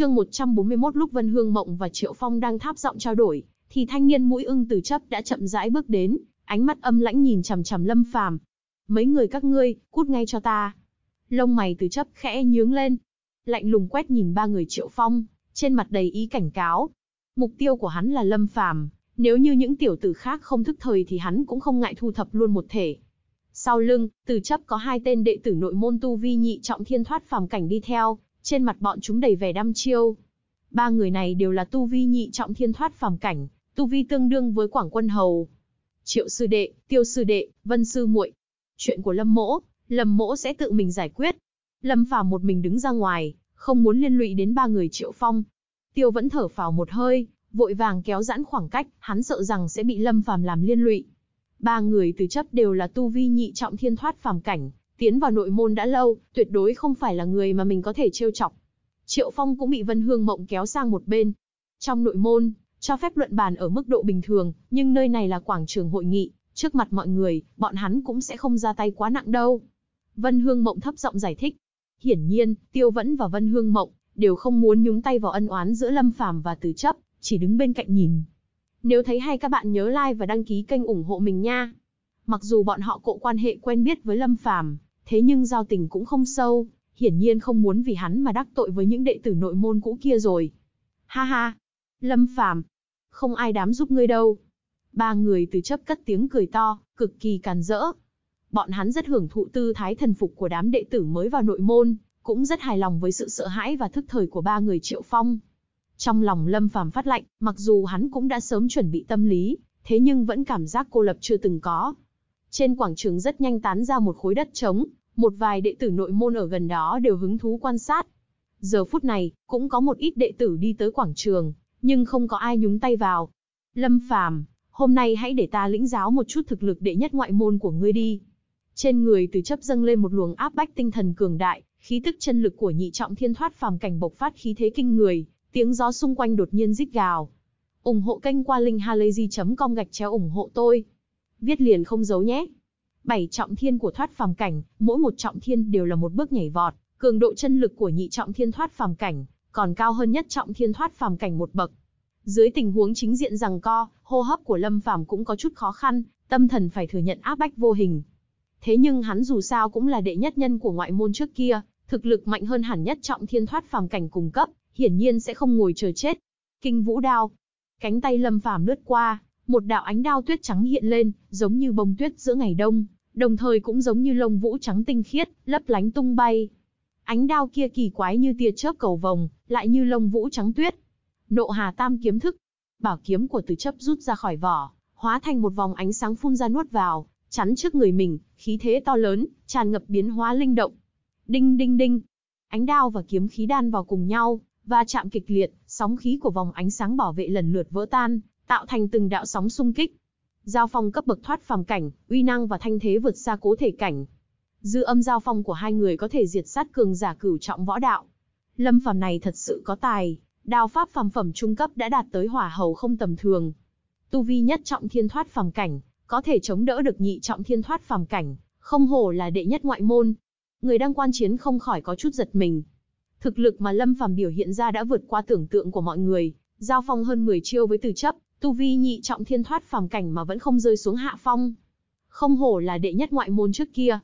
Chương 141 lúc Vân Hương Mộng và Triệu Phong đang tháp giọng trao đổi, thì thanh niên mũi ưng từ chấp đã chậm rãi bước đến, ánh mắt âm lãnh nhìn chằm chằm Lâm Phàm. "Mấy người các ngươi, cút ngay cho ta." Lông mày từ chấp khẽ nhướng lên, lạnh lùng quét nhìn ba người Triệu Phong, trên mặt đầy ý cảnh cáo. Mục tiêu của hắn là Lâm Phàm, nếu như những tiểu tử khác không thức thời thì hắn cũng không ngại thu thập luôn một thể. Sau lưng, từ chấp có hai tên đệ tử nội môn tu vi nhị trọng thiên thoát phàm cảnh đi theo, trên mặt bọn chúng đầy vẻ đăm chiêu. Ba người này đều là tu vi nhị trọng thiên thoát phàm cảnh, tu vi tương đương với Quảng Quân Hầu. Triệu sư đệ, Tiêu sư đệ, Vân sư muội, chuyện của Lâm Mỗ, Lâm Mỗ sẽ tự mình giải quyết. Lâm Phàm một mình đứng ra ngoài, không muốn liên lụy đến ba người Triệu Phong. Tiêu vẫn thở phào một hơi, vội vàng kéo giãn khoảng cách, hắn sợ rằng sẽ bị Lâm Phàm làm liên lụy. Ba người từ chấp đều là tu vi nhị trọng thiên thoát phàm cảnh, Tiến vào nội môn đã lâu, tuyệt đối không phải là người mà mình có thể trêu chọc. Triệu Phong cũng bị Vân Hương Mộng kéo sang một bên. Trong nội môn, cho phép luận bàn ở mức độ bình thường, nhưng nơi này là quảng trường hội nghị, trước mặt mọi người, bọn hắn cũng sẽ không ra tay quá nặng đâu. Vân Hương Mộng thấp giọng giải thích. Hiển nhiên, Tiêu Vẫn và Vân Hương Mộng đều không muốn nhúng tay vào ân oán giữa Lâm Phàm và Từ Chấp, chỉ đứng bên cạnh nhìn. Nếu thấy hay các bạn nhớ like và đăng ký kênh ủng hộ mình nha. Mặc dù bọn họ cộ quan hệ quen biết với Lâm Phàm, thế nhưng giao tình cũng không sâu, hiển nhiên không muốn vì hắn mà đắc tội với những đệ tử nội môn cũ kia rồi. Ha ha, Lâm Phàm, không ai đám giúp ngươi đâu. Ba người từ chấp cất tiếng cười to, cực kỳ càn rỡ. Bọn hắn rất hưởng thụ tư thái thần phục của đám đệ tử mới vào nội môn, cũng rất hài lòng với sự sợ hãi và thức thời của ba người Triệu Phong. Trong lòng Lâm Phàm phát lạnh, mặc dù hắn cũng đã sớm chuẩn bị tâm lý, thế nhưng vẫn cảm giác cô lập chưa từng có. Trên quảng trường rất nhanh tán ra một khối đất trống, một vài đệ tử nội môn ở gần đó đều hứng thú quan sát. Giờ phút này, cũng có một ít đệ tử đi tới quảng trường, nhưng không có ai nhúng tay vào. Lâm Phàm, hôm nay hãy để ta lĩnh giáo một chút thực lực đệ nhất ngoại môn của ngươi đi. Trên người từ chấp dâng lên một luồng áp bách tinh thần cường đại, khí tức chân lực của nhị trọng thiên thoát phàm cảnh bộc phát khí thế kinh người, tiếng gió xung quanh đột nhiên rít gào. ủng hộ kênh qua linkhalazy.com gạch chéo ủng hộ tôi viết liền không giấu nhé. Bảy trọng thiên của thoát phàm cảnh, mỗi một trọng thiên đều là một bước nhảy vọt, cường độ chân lực của nhị trọng thiên thoát phàm cảnh, còn cao hơn nhất trọng thiên thoát phàm cảnh một bậc. Dưới tình huống chính diện rằng co, hô hấp của Lâm Phàm cũng có chút khó khăn, tâm thần phải thừa nhận áp bách vô hình. Thế nhưng hắn dù sao cũng là đệ nhất nhân của ngoại môn trước kia, thực lực mạnh hơn hẳn nhất trọng thiên thoát phàm cảnh cùng cấp, hiển nhiên sẽ không ngồi chờ chết. Kinh vũ đao, cánh tay Lâm Phàm lướt qua, một đạo ánh đao tuyết trắng hiện lên, giống như bông tuyết giữa ngày đông, đồng thời cũng giống như lông vũ trắng tinh khiết, lấp lánh tung bay. Ánh đao kia kỳ quái như tia chớp cầu vồng, lại như lông vũ trắng tuyết. Nộ Hà Tam kiếm thức, bảo kiếm của Từ Chấp rút ra khỏi vỏ, hóa thành một vòng ánh sáng phun ra nuốt vào, chắn trước người mình, khí thế to lớn, tràn ngập biến hóa linh động. Đinh đinh đinh, ánh đao và kiếm khí đan vào cùng nhau, và chạm kịch liệt, sóng khí của vòng ánh sáng bảo vệ lần lượt vỡ tan, tạo thành từng đạo sóng xung kích. Giao phong cấp bậc thoát phàm cảnh, uy năng và thanh thế vượt xa cố thể cảnh. Dư âm giao phong của hai người có thể diệt sát cường giả cửu trọng võ đạo. Lâm Phàm này thật sự có tài, đao pháp phàm phẩm trung cấp đã đạt tới hỏa hầu không tầm thường. Tu vi nhất trọng thiên thoát phàm cảnh, có thể chống đỡ được nhị trọng thiên thoát phàm cảnh, không hổ là đệ nhất ngoại môn. Người đang quan chiến không khỏi có chút giật mình. Thực lực mà Lâm Phàm biểu hiện ra đã vượt qua tưởng tượng của mọi người, Giao phong hơn 10 chiêu với từ chấp, tu vi nhị trọng thiên thoát phàm cảnh mà vẫn không rơi xuống hạ phong. Không hổ là đệ nhất ngoại môn trước kia.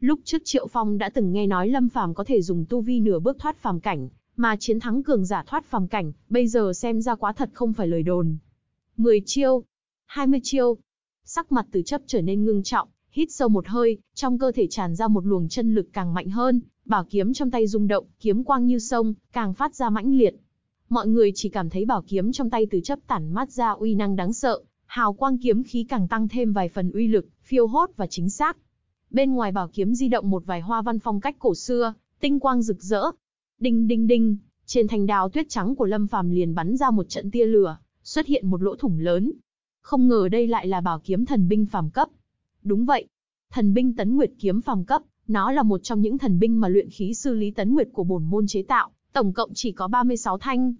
Lúc trước Triệu Phong đã từng nghe nói Lâm Phàm có thể dùng tu vi nửa bước thoát phàm cảnh, mà chiến thắng cường giả thoát phàm cảnh, bây giờ xem ra quá thật không phải lời đồn. 10 chiêu, 20 chiêu. Sắc mặt từ chấp trở nên ngưng trọng, hít sâu một hơi, trong cơ thể tràn ra một luồng chân lực càng mạnh hơn, bảo kiếm trong tay rung động, kiếm quang như sông, càng phát ra mãnh liệt mọi người chỉ cảm thấy bảo kiếm trong tay từ chấp tản mát ra uy năng đáng sợ, hào quang kiếm khí càng tăng thêm vài phần uy lực, phiêu hốt và chính xác. Bên ngoài bảo kiếm di động một vài hoa văn phong cách cổ xưa, tinh quang rực rỡ. Đinh đinh đinh, trên thành đào tuyết trắng của Lâm Phàm liền bắn ra một trận tia lửa, xuất hiện một lỗ thủng lớn. Không ngờ đây lại là bảo kiếm thần binh phàm cấp. Đúng vậy, thần binh tấn nguyệt kiếm phàm cấp, nó là một trong những thần binh mà luyện khí sư Lý Tấn Nguyệt của bổn môn chế tạo, tổng cộng chỉ có 36 thanh.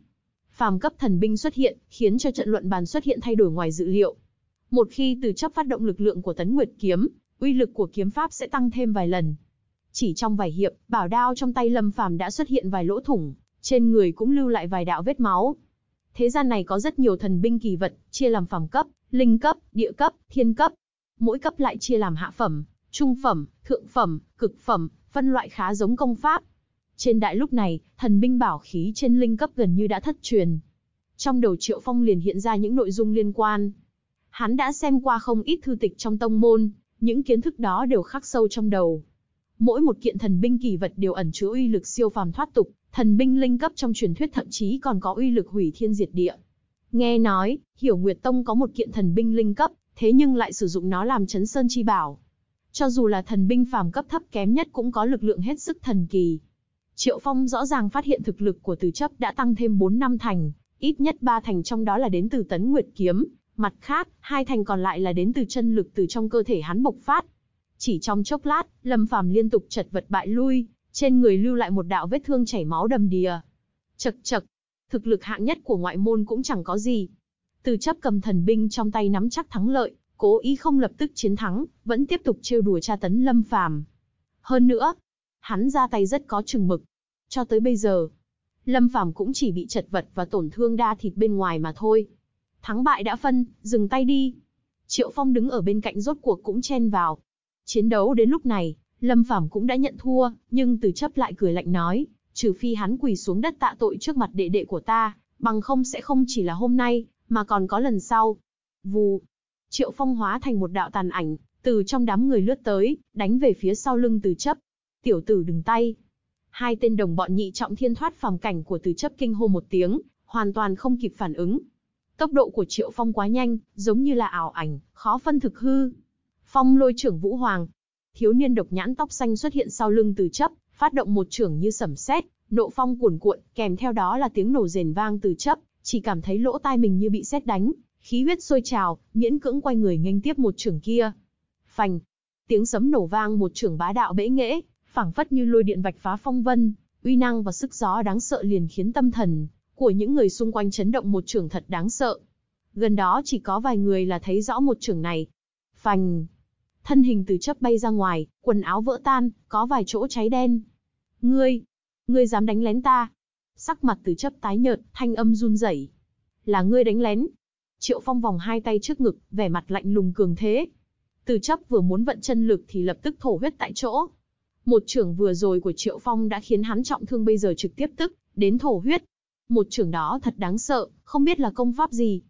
Phàm cấp thần binh xuất hiện, khiến cho trận luận bàn xuất hiện thay đổi ngoài dự liệu. Một khi từ chấp phát động lực lượng của Tấn Nguyệt kiếm, uy lực của kiếm pháp sẽ tăng thêm vài lần. Chỉ trong vài hiệp, bảo đao trong tay Lâm Phàm đã xuất hiện vài lỗ thủng, trên người cũng lưu lại vài đạo vết máu. Thế gian này có rất nhiều thần binh kỳ vật, chia làm phàm cấp, linh cấp, địa cấp, thiên cấp. Mỗi cấp lại chia làm hạ phẩm, trung phẩm, thượng phẩm, cực phẩm, phân loại khá giống công pháp. Trên đại lúc này, thần binh bảo khí trên linh cấp gần như đã thất truyền. Trong đầu Triệu Phong liền hiện ra những nội dung liên quan. Hắn đã xem qua không ít thư tịch trong tông môn, những kiến thức đó đều khắc sâu trong đầu. Mỗi một kiện thần binh kỳ vật đều ẩn chứa uy lực siêu phàm thoát tục, thần binh linh cấp trong truyền thuyết thậm chí còn có uy lực hủy thiên diệt địa. Nghe nói, Hiểu Nguyệt Tông có một kiện thần binh linh cấp, thế nhưng lại sử dụng nó làm chấn sơn chi bảo. Cho dù là thần binh phàm cấp thấp kém nhất cũng có lực lượng hết sức thần kỳ. Triệu Phong rõ ràng phát hiện thực lực của từ chấp đã tăng thêm 4 năm thành, ít nhất 3 thành trong đó là đến từ tấn nguyệt kiếm, mặt khác, hai thành còn lại là đến từ chân lực từ trong cơ thể hắn bộc phát. Chỉ trong chốc lát, Lâm Phàm liên tục chật vật bại lui, trên người lưu lại một đạo vết thương chảy máu đầm đìa. Chật chật, thực lực hạng nhất của ngoại môn cũng chẳng có gì. Từ chấp cầm thần binh trong tay nắm chắc thắng lợi, cố ý không lập tức chiến thắng, vẫn tiếp tục trêu đùa tra tấn Lâm Phàm. Hơn nữa, hắn ra tay rất có chừng mực. Cho tới bây giờ, Lâm Phàm cũng chỉ bị chật vật và tổn thương đa thịt bên ngoài mà thôi. Thắng bại đã phân, dừng tay đi. Triệu Phong đứng ở bên cạnh rốt cuộc cũng chen vào. Chiến đấu đến lúc này, Lâm Phàm cũng đã nhận thua, nhưng từ chấp lại cười lạnh nói, trừ phi hắn quỳ xuống đất tạ tội trước mặt đệ đệ của ta, bằng không sẽ không chỉ là hôm nay, mà còn có lần sau. Vù, Triệu Phong hóa thành một đạo tàn ảnh, từ trong đám người lướt tới, đánh về phía sau lưng từ chấp tiểu tử đừng tay. Hai tên đồng bọn nhị trọng thiên thoát phàm cảnh của từ chấp kinh hô một tiếng, hoàn toàn không kịp phản ứng. Tốc độ của Triệu Phong quá nhanh, giống như là ảo ảnh, khó phân thực hư. Phong lôi trưởng Vũ Hoàng. Thiếu niên độc nhãn tóc xanh xuất hiện sau lưng từ chấp, phát động một trưởng như sẩm sét, nộ phong cuồn cuộn, kèm theo đó là tiếng nổ rền vang từ chấp, chỉ cảm thấy lỗ tai mình như bị sét đánh, khí huyết sôi trào, miễn cưỡng quay người nghênh tiếp một trưởng kia. Phành, tiếng sấm nổ vang một trưởng bá đạo bẽ nghễ, phảng phất như lôi điện vạch phá phong vân, uy năng và sức gió đáng sợ liền khiến tâm thần của những người xung quanh chấn động một trường thật đáng sợ. Gần đó chỉ có vài người là thấy rõ một trường này. Phành, thân hình từ chấp bay ra ngoài, quần áo vỡ tan, có vài chỗ cháy đen. Ngươi, ngươi dám đánh lén ta? Sắc mặt từ chấp tái nhợt, thanh âm run rẩy. Là ngươi đánh lén? Triệu Phong vòng hai tay trước ngực, vẻ mặt lạnh lùng cường thế. Từ chấp vừa muốn vận chân lực thì lập tức thổ huyết tại chỗ, một trưởng vừa rồi của Triệu Phong đã khiến hắn trọng thương bây giờ trực tiếp tức, đến thổ huyết. Một trưởng đó thật đáng sợ, không biết là công pháp gì.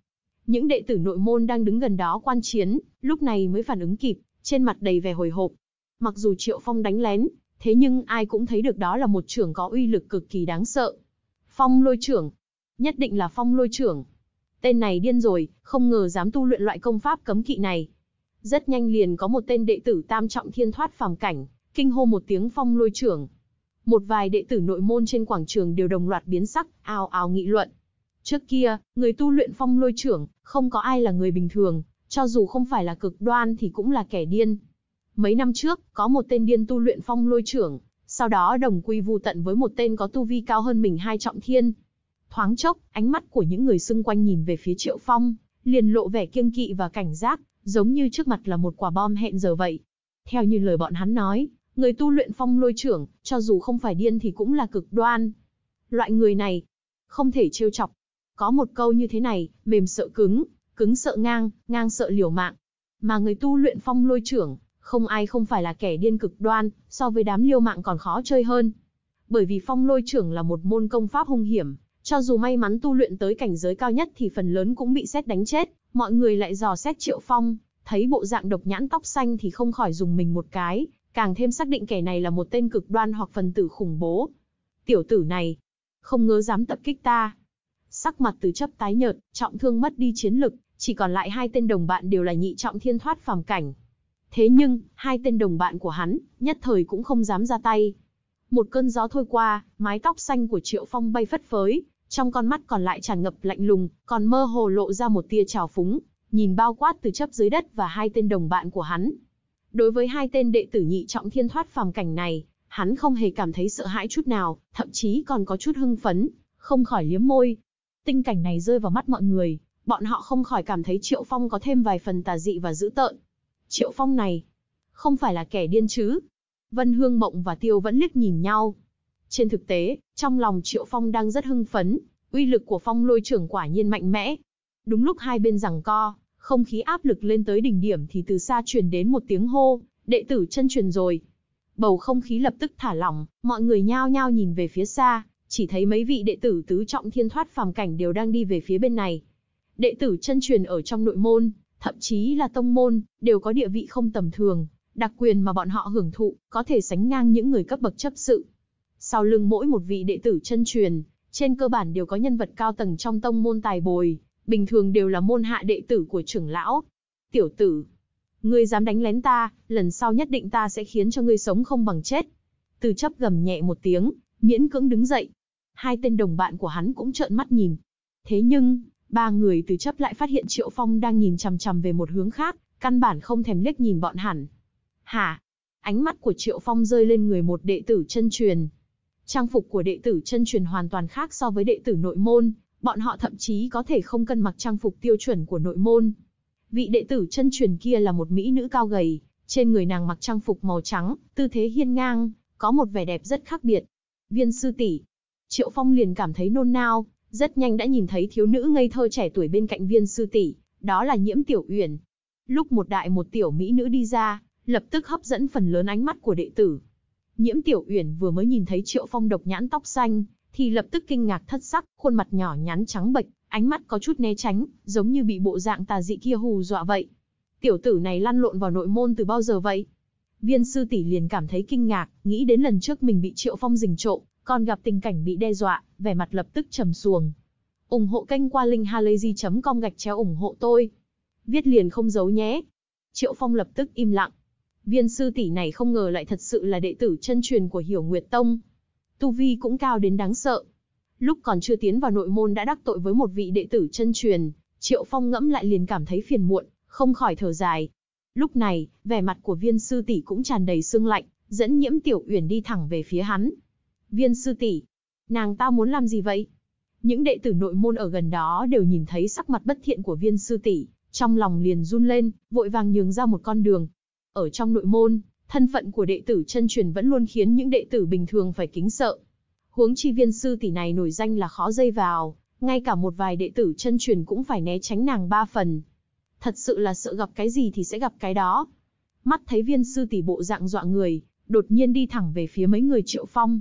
Những đệ tử nội môn đang đứng gần đó quan chiến, lúc này mới phản ứng kịp, trên mặt đầy vẻ hồi hộp. Mặc dù Triệu Phong đánh lén, thế nhưng ai cũng thấy được đó là một trưởng có uy lực cực kỳ đáng sợ. Phong lôi trưởng. Nhất định là phong lôi trưởng. Tên này điên rồi, không ngờ dám tu luyện loại công pháp cấm kỵ này. Rất nhanh liền có một tên đệ tử tam trọng thiên thoát phàm cảnh, kinh hô một tiếng phong lôi trưởng. Một vài đệ tử nội môn trên quảng trường đều đồng loạt biến sắc, ào ào nghị luận. Trước kia, người tu luyện phong lôi trưởng, không có ai là người bình thường, cho dù không phải là cực đoan thì cũng là kẻ điên. Mấy năm trước, có một tên điên tu luyện phong lôi trưởng, sau đó đồng quy vu tận với một tên có tu vi cao hơn mình hai trọng thiên. Thoáng chốc, ánh mắt của những người xung quanh nhìn về phía Triệu Phong, liền lộ vẻ kiêng kỵ và cảnh giác, giống như trước mặt là một quả bom hẹn giờ vậy. Theo như lời bọn hắn nói, Người tu luyện phong lôi trưởng, cho dù không phải điên thì cũng là cực đoan. Loại người này, không thể trêu chọc. Có một câu như thế này, mềm sợ cứng, cứng sợ ngang, ngang sợ liều mạng. Mà người tu luyện phong lôi trưởng, không ai không phải là kẻ điên cực đoan, so với đám liều mạng còn khó chơi hơn. Bởi vì phong lôi trưởng là một môn công pháp hung hiểm, cho dù may mắn tu luyện tới cảnh giới cao nhất thì phần lớn cũng bị xét đánh chết, mọi người lại dò xét triệu phong, thấy bộ dạng độc nhãn tóc xanh thì không khỏi dùng mình một cái, càng thêm xác định kẻ này là một tên cực đoan hoặc phần tử khủng bố. Tiểu tử này, không ngớ dám tập kích ta. Sắc mặt từ chấp tái nhợt, trọng thương mất đi chiến lực, chỉ còn lại hai tên đồng bạn đều là nhị trọng thiên thoát phàm cảnh. Thế nhưng, hai tên đồng bạn của hắn, nhất thời cũng không dám ra tay. Một cơn gió thổi qua, mái tóc xanh của Triệu Phong bay phất phới, trong con mắt còn lại tràn ngập lạnh lùng, còn mơ hồ lộ ra một tia trào phúng, nhìn bao quát từ chấp dưới đất và hai tên đồng bạn của hắn, Đối với hai tên đệ tử nhị trọng thiên thoát phàm cảnh này, hắn không hề cảm thấy sợ hãi chút nào, thậm chí còn có chút hưng phấn, không khỏi liếm môi. Tinh cảnh này rơi vào mắt mọi người, bọn họ không khỏi cảm thấy Triệu Phong có thêm vài phần tà dị và dữ tợn. Triệu Phong này, không phải là kẻ điên chứ? Vân Hương Mộng và Tiêu vẫn liếc nhìn nhau. Trên thực tế, trong lòng Triệu Phong đang rất hưng phấn, uy lực của phong lôi trưởng quả nhiên mạnh mẽ. Đúng lúc hai bên giằng co, không khí áp lực lên tới đỉnh điểm thì từ xa truyền đến một tiếng hô, đệ tử chân truyền rồi. Bầu không khí lập tức thả lỏng, mọi người nhao nhao nhìn về phía xa, chỉ thấy mấy vị đệ tử tứ trọng thiên thoát phàm cảnh đều đang đi về phía bên này. Đệ tử chân truyền ở trong nội môn, thậm chí là tông môn, đều có địa vị không tầm thường, đặc quyền mà bọn họ hưởng thụ, có thể sánh ngang những người cấp bậc chấp sự. Sau lưng mỗi một vị đệ tử chân truyền, trên cơ bản đều có nhân vật cao tầng trong tông môn tài bồi, bình thường đều là môn hạ đệ tử của trưởng lão. Tiểu tử, ngươi dám đánh lén ta, lần sau nhất định ta sẽ khiến cho ngươi sống không bằng chết. Từ chấp gầm nhẹ một tiếng, miễn cưỡng đứng dậy. Hai tên đồng bạn của hắn cũng trợn mắt nhìn. Thế nhưng, ba người từ chấp lại phát hiện Triệu Phong đang nhìn chằm chằm về một hướng khác, căn bản không thèm liếc nhìn bọn hẳn. Hả? Ánh mắt của Triệu Phong rơi lên người một đệ tử chân truyền. Trang phục của đệ tử chân truyền hoàn toàn khác so với đệ tử nội môn, Bọn họ thậm chí có thể không cần mặc trang phục tiêu chuẩn của nội môn. Vị đệ tử chân truyền kia là một mỹ nữ cao gầy, trên người nàng mặc trang phục màu trắng, tư thế hiên ngang, có một vẻ đẹp rất khác biệt. Viên sư tỷ, Triệu Phong liền cảm thấy nôn nao, rất nhanh đã nhìn thấy thiếu nữ ngây thơ trẻ tuổi bên cạnh viên sư tỷ, đó là Nhiễm Tiểu Uyển. Lúc một đại một tiểu mỹ nữ đi ra, lập tức hấp dẫn phần lớn ánh mắt của đệ tử. Nhiễm Tiểu Uyển vừa mới nhìn thấy Triệu Phong độc nhãn tóc xanh, thì lập tức kinh ngạc thất sắc, khuôn mặt nhỏ nhắn trắng bệch, ánh mắt có chút né tránh, giống như bị bộ dạng tà dị kia hù dọa vậy. Tiểu tử này lăn lộn vào nội môn từ bao giờ vậy? Viên sư tỷ liền cảm thấy kinh ngạc, nghĩ đến lần trước mình bị Triệu Phong rình trộm, còn gặp tình cảnh bị đe dọa, vẻ mặt lập tức trầm xuồng. ủng hộ kênh qua linkhalazy.com gạch chéo ủng hộ tôi. Viết liền không giấu nhé. Triệu Phong lập tức im lặng. Viên sư tỷ này không ngờ lại thật sự là đệ tử chân truyền của Hiểu Nguyệt Tông, tu vi cũng cao đến đáng sợ. Lúc còn chưa tiến vào nội môn đã đắc tội với một vị đệ tử chân truyền, Triệu Phong ngẫm lại liền cảm thấy phiền muộn, không khỏi thở dài. Lúc này, vẻ mặt của viên sư tỷ cũng tràn đầy sương lạnh, dẫn nhiễm tiểu uyển đi thẳng về phía hắn. Viên sư tỷ, nàng ta muốn làm gì vậy? Những đệ tử nội môn ở gần đó đều nhìn thấy sắc mặt bất thiện của viên sư tỷ, trong lòng liền run lên, vội vàng nhường ra một con đường. Ở trong nội môn, thân phận của đệ tử chân truyền vẫn luôn khiến những đệ tử bình thường phải kính sợ. Huống chi viên sư tỷ này nổi danh là khó dây vào, ngay cả một vài đệ tử chân truyền cũng phải né tránh nàng ba phần. Thật sự là sợ gặp cái gì thì sẽ gặp cái đó. Mắt thấy viên sư tỷ bộ dạng dọa người, đột nhiên đi thẳng về phía mấy người triệu phong.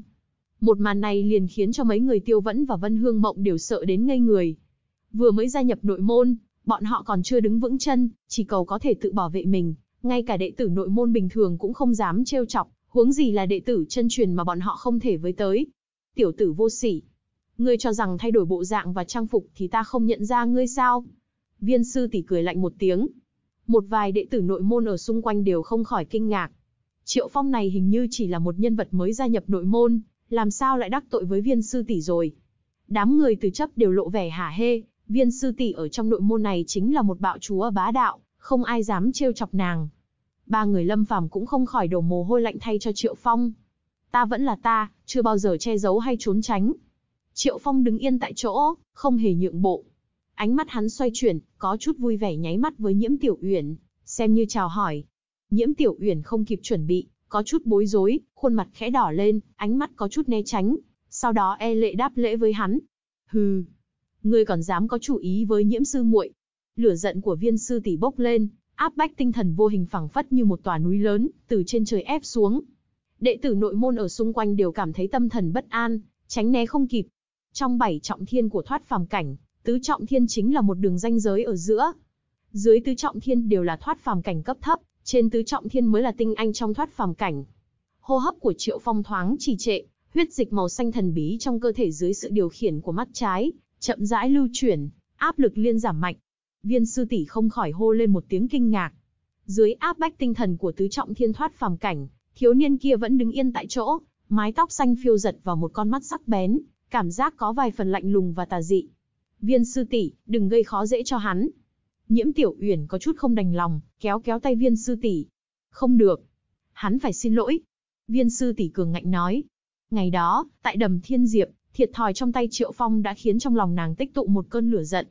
Một màn này liền khiến cho mấy người tiêu vẫn và vân hương mộng đều sợ đến ngây người. Vừa mới gia nhập nội môn, bọn họ còn chưa đứng vững chân, chỉ cầu có thể tự bảo vệ mình ngay cả đệ tử nội môn bình thường cũng không dám trêu chọc, huống gì là đệ tử chân truyền mà bọn họ không thể với tới. Tiểu tử vô sỉ, ngươi cho rằng thay đổi bộ dạng và trang phục thì ta không nhận ra ngươi sao? Viên sư tỷ cười lạnh một tiếng. Một vài đệ tử nội môn ở xung quanh đều không khỏi kinh ngạc. Triệu Phong này hình như chỉ là một nhân vật mới gia nhập nội môn, làm sao lại đắc tội với viên sư tỷ rồi? Đám người từ chấp đều lộ vẻ hả hê, viên sư tỷ ở trong nội môn này chính là một bạo chúa bá đạo, không ai dám trêu chọc nàng. Ba người Lâm Phàm cũng không khỏi đổ mồ hôi lạnh thay cho Triệu Phong. Ta vẫn là ta, chưa bao giờ che giấu hay trốn tránh. Triệu Phong đứng yên tại chỗ, không hề nhượng bộ. Ánh mắt hắn xoay chuyển, có chút vui vẻ nháy mắt với Nhiễm Tiểu Uyển, xem như chào hỏi. Nhiễm Tiểu Uyển không kịp chuẩn bị, có chút bối rối, khuôn mặt khẽ đỏ lên, ánh mắt có chút né tránh, sau đó e lệ đáp lễ với hắn. Hừ, ngươi còn dám có chủ ý với Nhiễm sư muội, lửa giận của viên sư tỷ bốc lên, áp bách tinh thần vô hình phẳng phất như một tòa núi lớn, từ trên trời ép xuống. Đệ tử nội môn ở xung quanh đều cảm thấy tâm thần bất an, tránh né không kịp. Trong bảy trọng thiên của thoát phàm cảnh, tứ trọng thiên chính là một đường ranh giới ở giữa. Dưới tứ trọng thiên đều là thoát phàm cảnh cấp thấp, trên tứ trọng thiên mới là tinh anh trong thoát phàm cảnh. Hô hấp của Triệu Phong thoáng trì trệ, huyết dịch màu xanh thần bí trong cơ thể dưới sự điều khiển của mắt trái, chậm rãi lưu chuyển, áp lực liên giảm mạnh, Viên sư tỷ không khỏi hô lên một tiếng kinh ngạc. Dưới áp bách tinh thần của tứ trọng thiên thoát phàm cảnh, thiếu niên kia vẫn đứng yên tại chỗ, mái tóc xanh phiêu giật vào một con mắt sắc bén, cảm giác có vài phần lạnh lùng và tà dị. Viên sư tỷ, đừng gây khó dễ cho hắn. Nhiễm Tiểu Uyển có chút không đành lòng, kéo kéo tay Viên sư tỷ. Không được, hắn phải xin lỗi. Viên sư tỷ cường ngạnh nói. Ngày đó, tại đầm Thiên Diệp, thiệt thòi trong tay Triệu Phong đã khiến trong lòng nàng tích tụ một cơn lửa giận.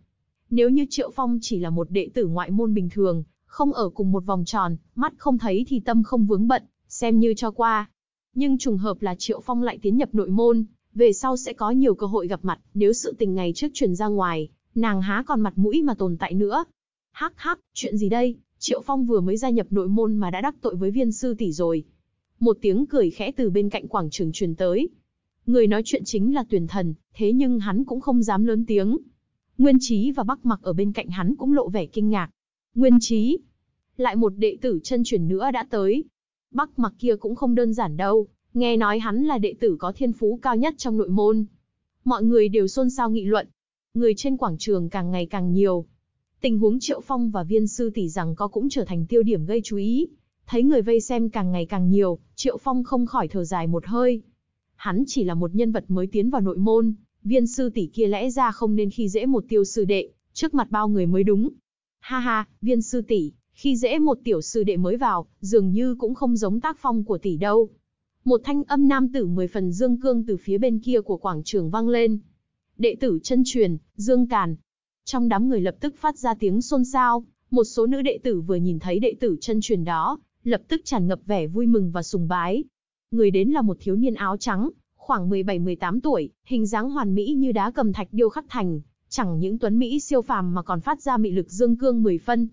Nếu như Triệu Phong chỉ là một đệ tử ngoại môn bình thường, không ở cùng một vòng tròn, mắt không thấy thì tâm không vướng bận, xem như cho qua. Nhưng trùng hợp là Triệu Phong lại tiến nhập nội môn, về sau sẽ có nhiều cơ hội gặp mặt, nếu sự tình ngày trước truyền ra ngoài, nàng há còn mặt mũi mà tồn tại nữa. Hắc hắc, chuyện gì đây, Triệu Phong vừa mới gia nhập nội môn mà đã đắc tội với viên sư tỷ rồi. Một tiếng cười khẽ từ bên cạnh quảng trường truyền tới. Người nói chuyện chính là tuyển thần, thế nhưng hắn cũng không dám lớn tiếng, Nguyên Chí và Bắc Mặc ở bên cạnh hắn cũng lộ vẻ kinh ngạc. Nguyên Chí, lại một đệ tử chân truyền nữa đã tới. Bắc Mặc kia cũng không đơn giản đâu, nghe nói hắn là đệ tử có thiên phú cao nhất trong nội môn. Mọi người đều xôn xao nghị luận, người trên quảng trường càng ngày càng nhiều. Tình huống Triệu Phong và Viên sư tỷ rằng có cũng trở thành tiêu điểm gây chú ý. Thấy người vây xem càng ngày càng nhiều, Triệu Phong không khỏi thở dài một hơi. Hắn chỉ là một nhân vật mới tiến vào nội môn, Viên sư tỷ kia lẽ ra không nên khi dễ một tiêu sư đệ, trước mặt bao người mới đúng. Ha ha, viên sư tỷ, khi dễ một tiểu sư đệ mới vào, dường như cũng không giống tác phong của tỷ đâu. Một thanh âm nam tử mười phần dương cương từ phía bên kia của quảng trường vang lên. Đệ tử chân truyền, dương càn. Trong đám người lập tức phát ra tiếng xôn xao, một số nữ đệ tử vừa nhìn thấy đệ tử chân truyền đó, lập tức tràn ngập vẻ vui mừng và sùng bái. Người đến là một thiếu niên áo trắng, khoảng 17-18 tuổi, hình dáng hoàn mỹ như đá cầm thạch điêu khắc thành, chẳng những tuấn mỹ siêu phàm mà còn phát ra mị lực dương cương 10 phân.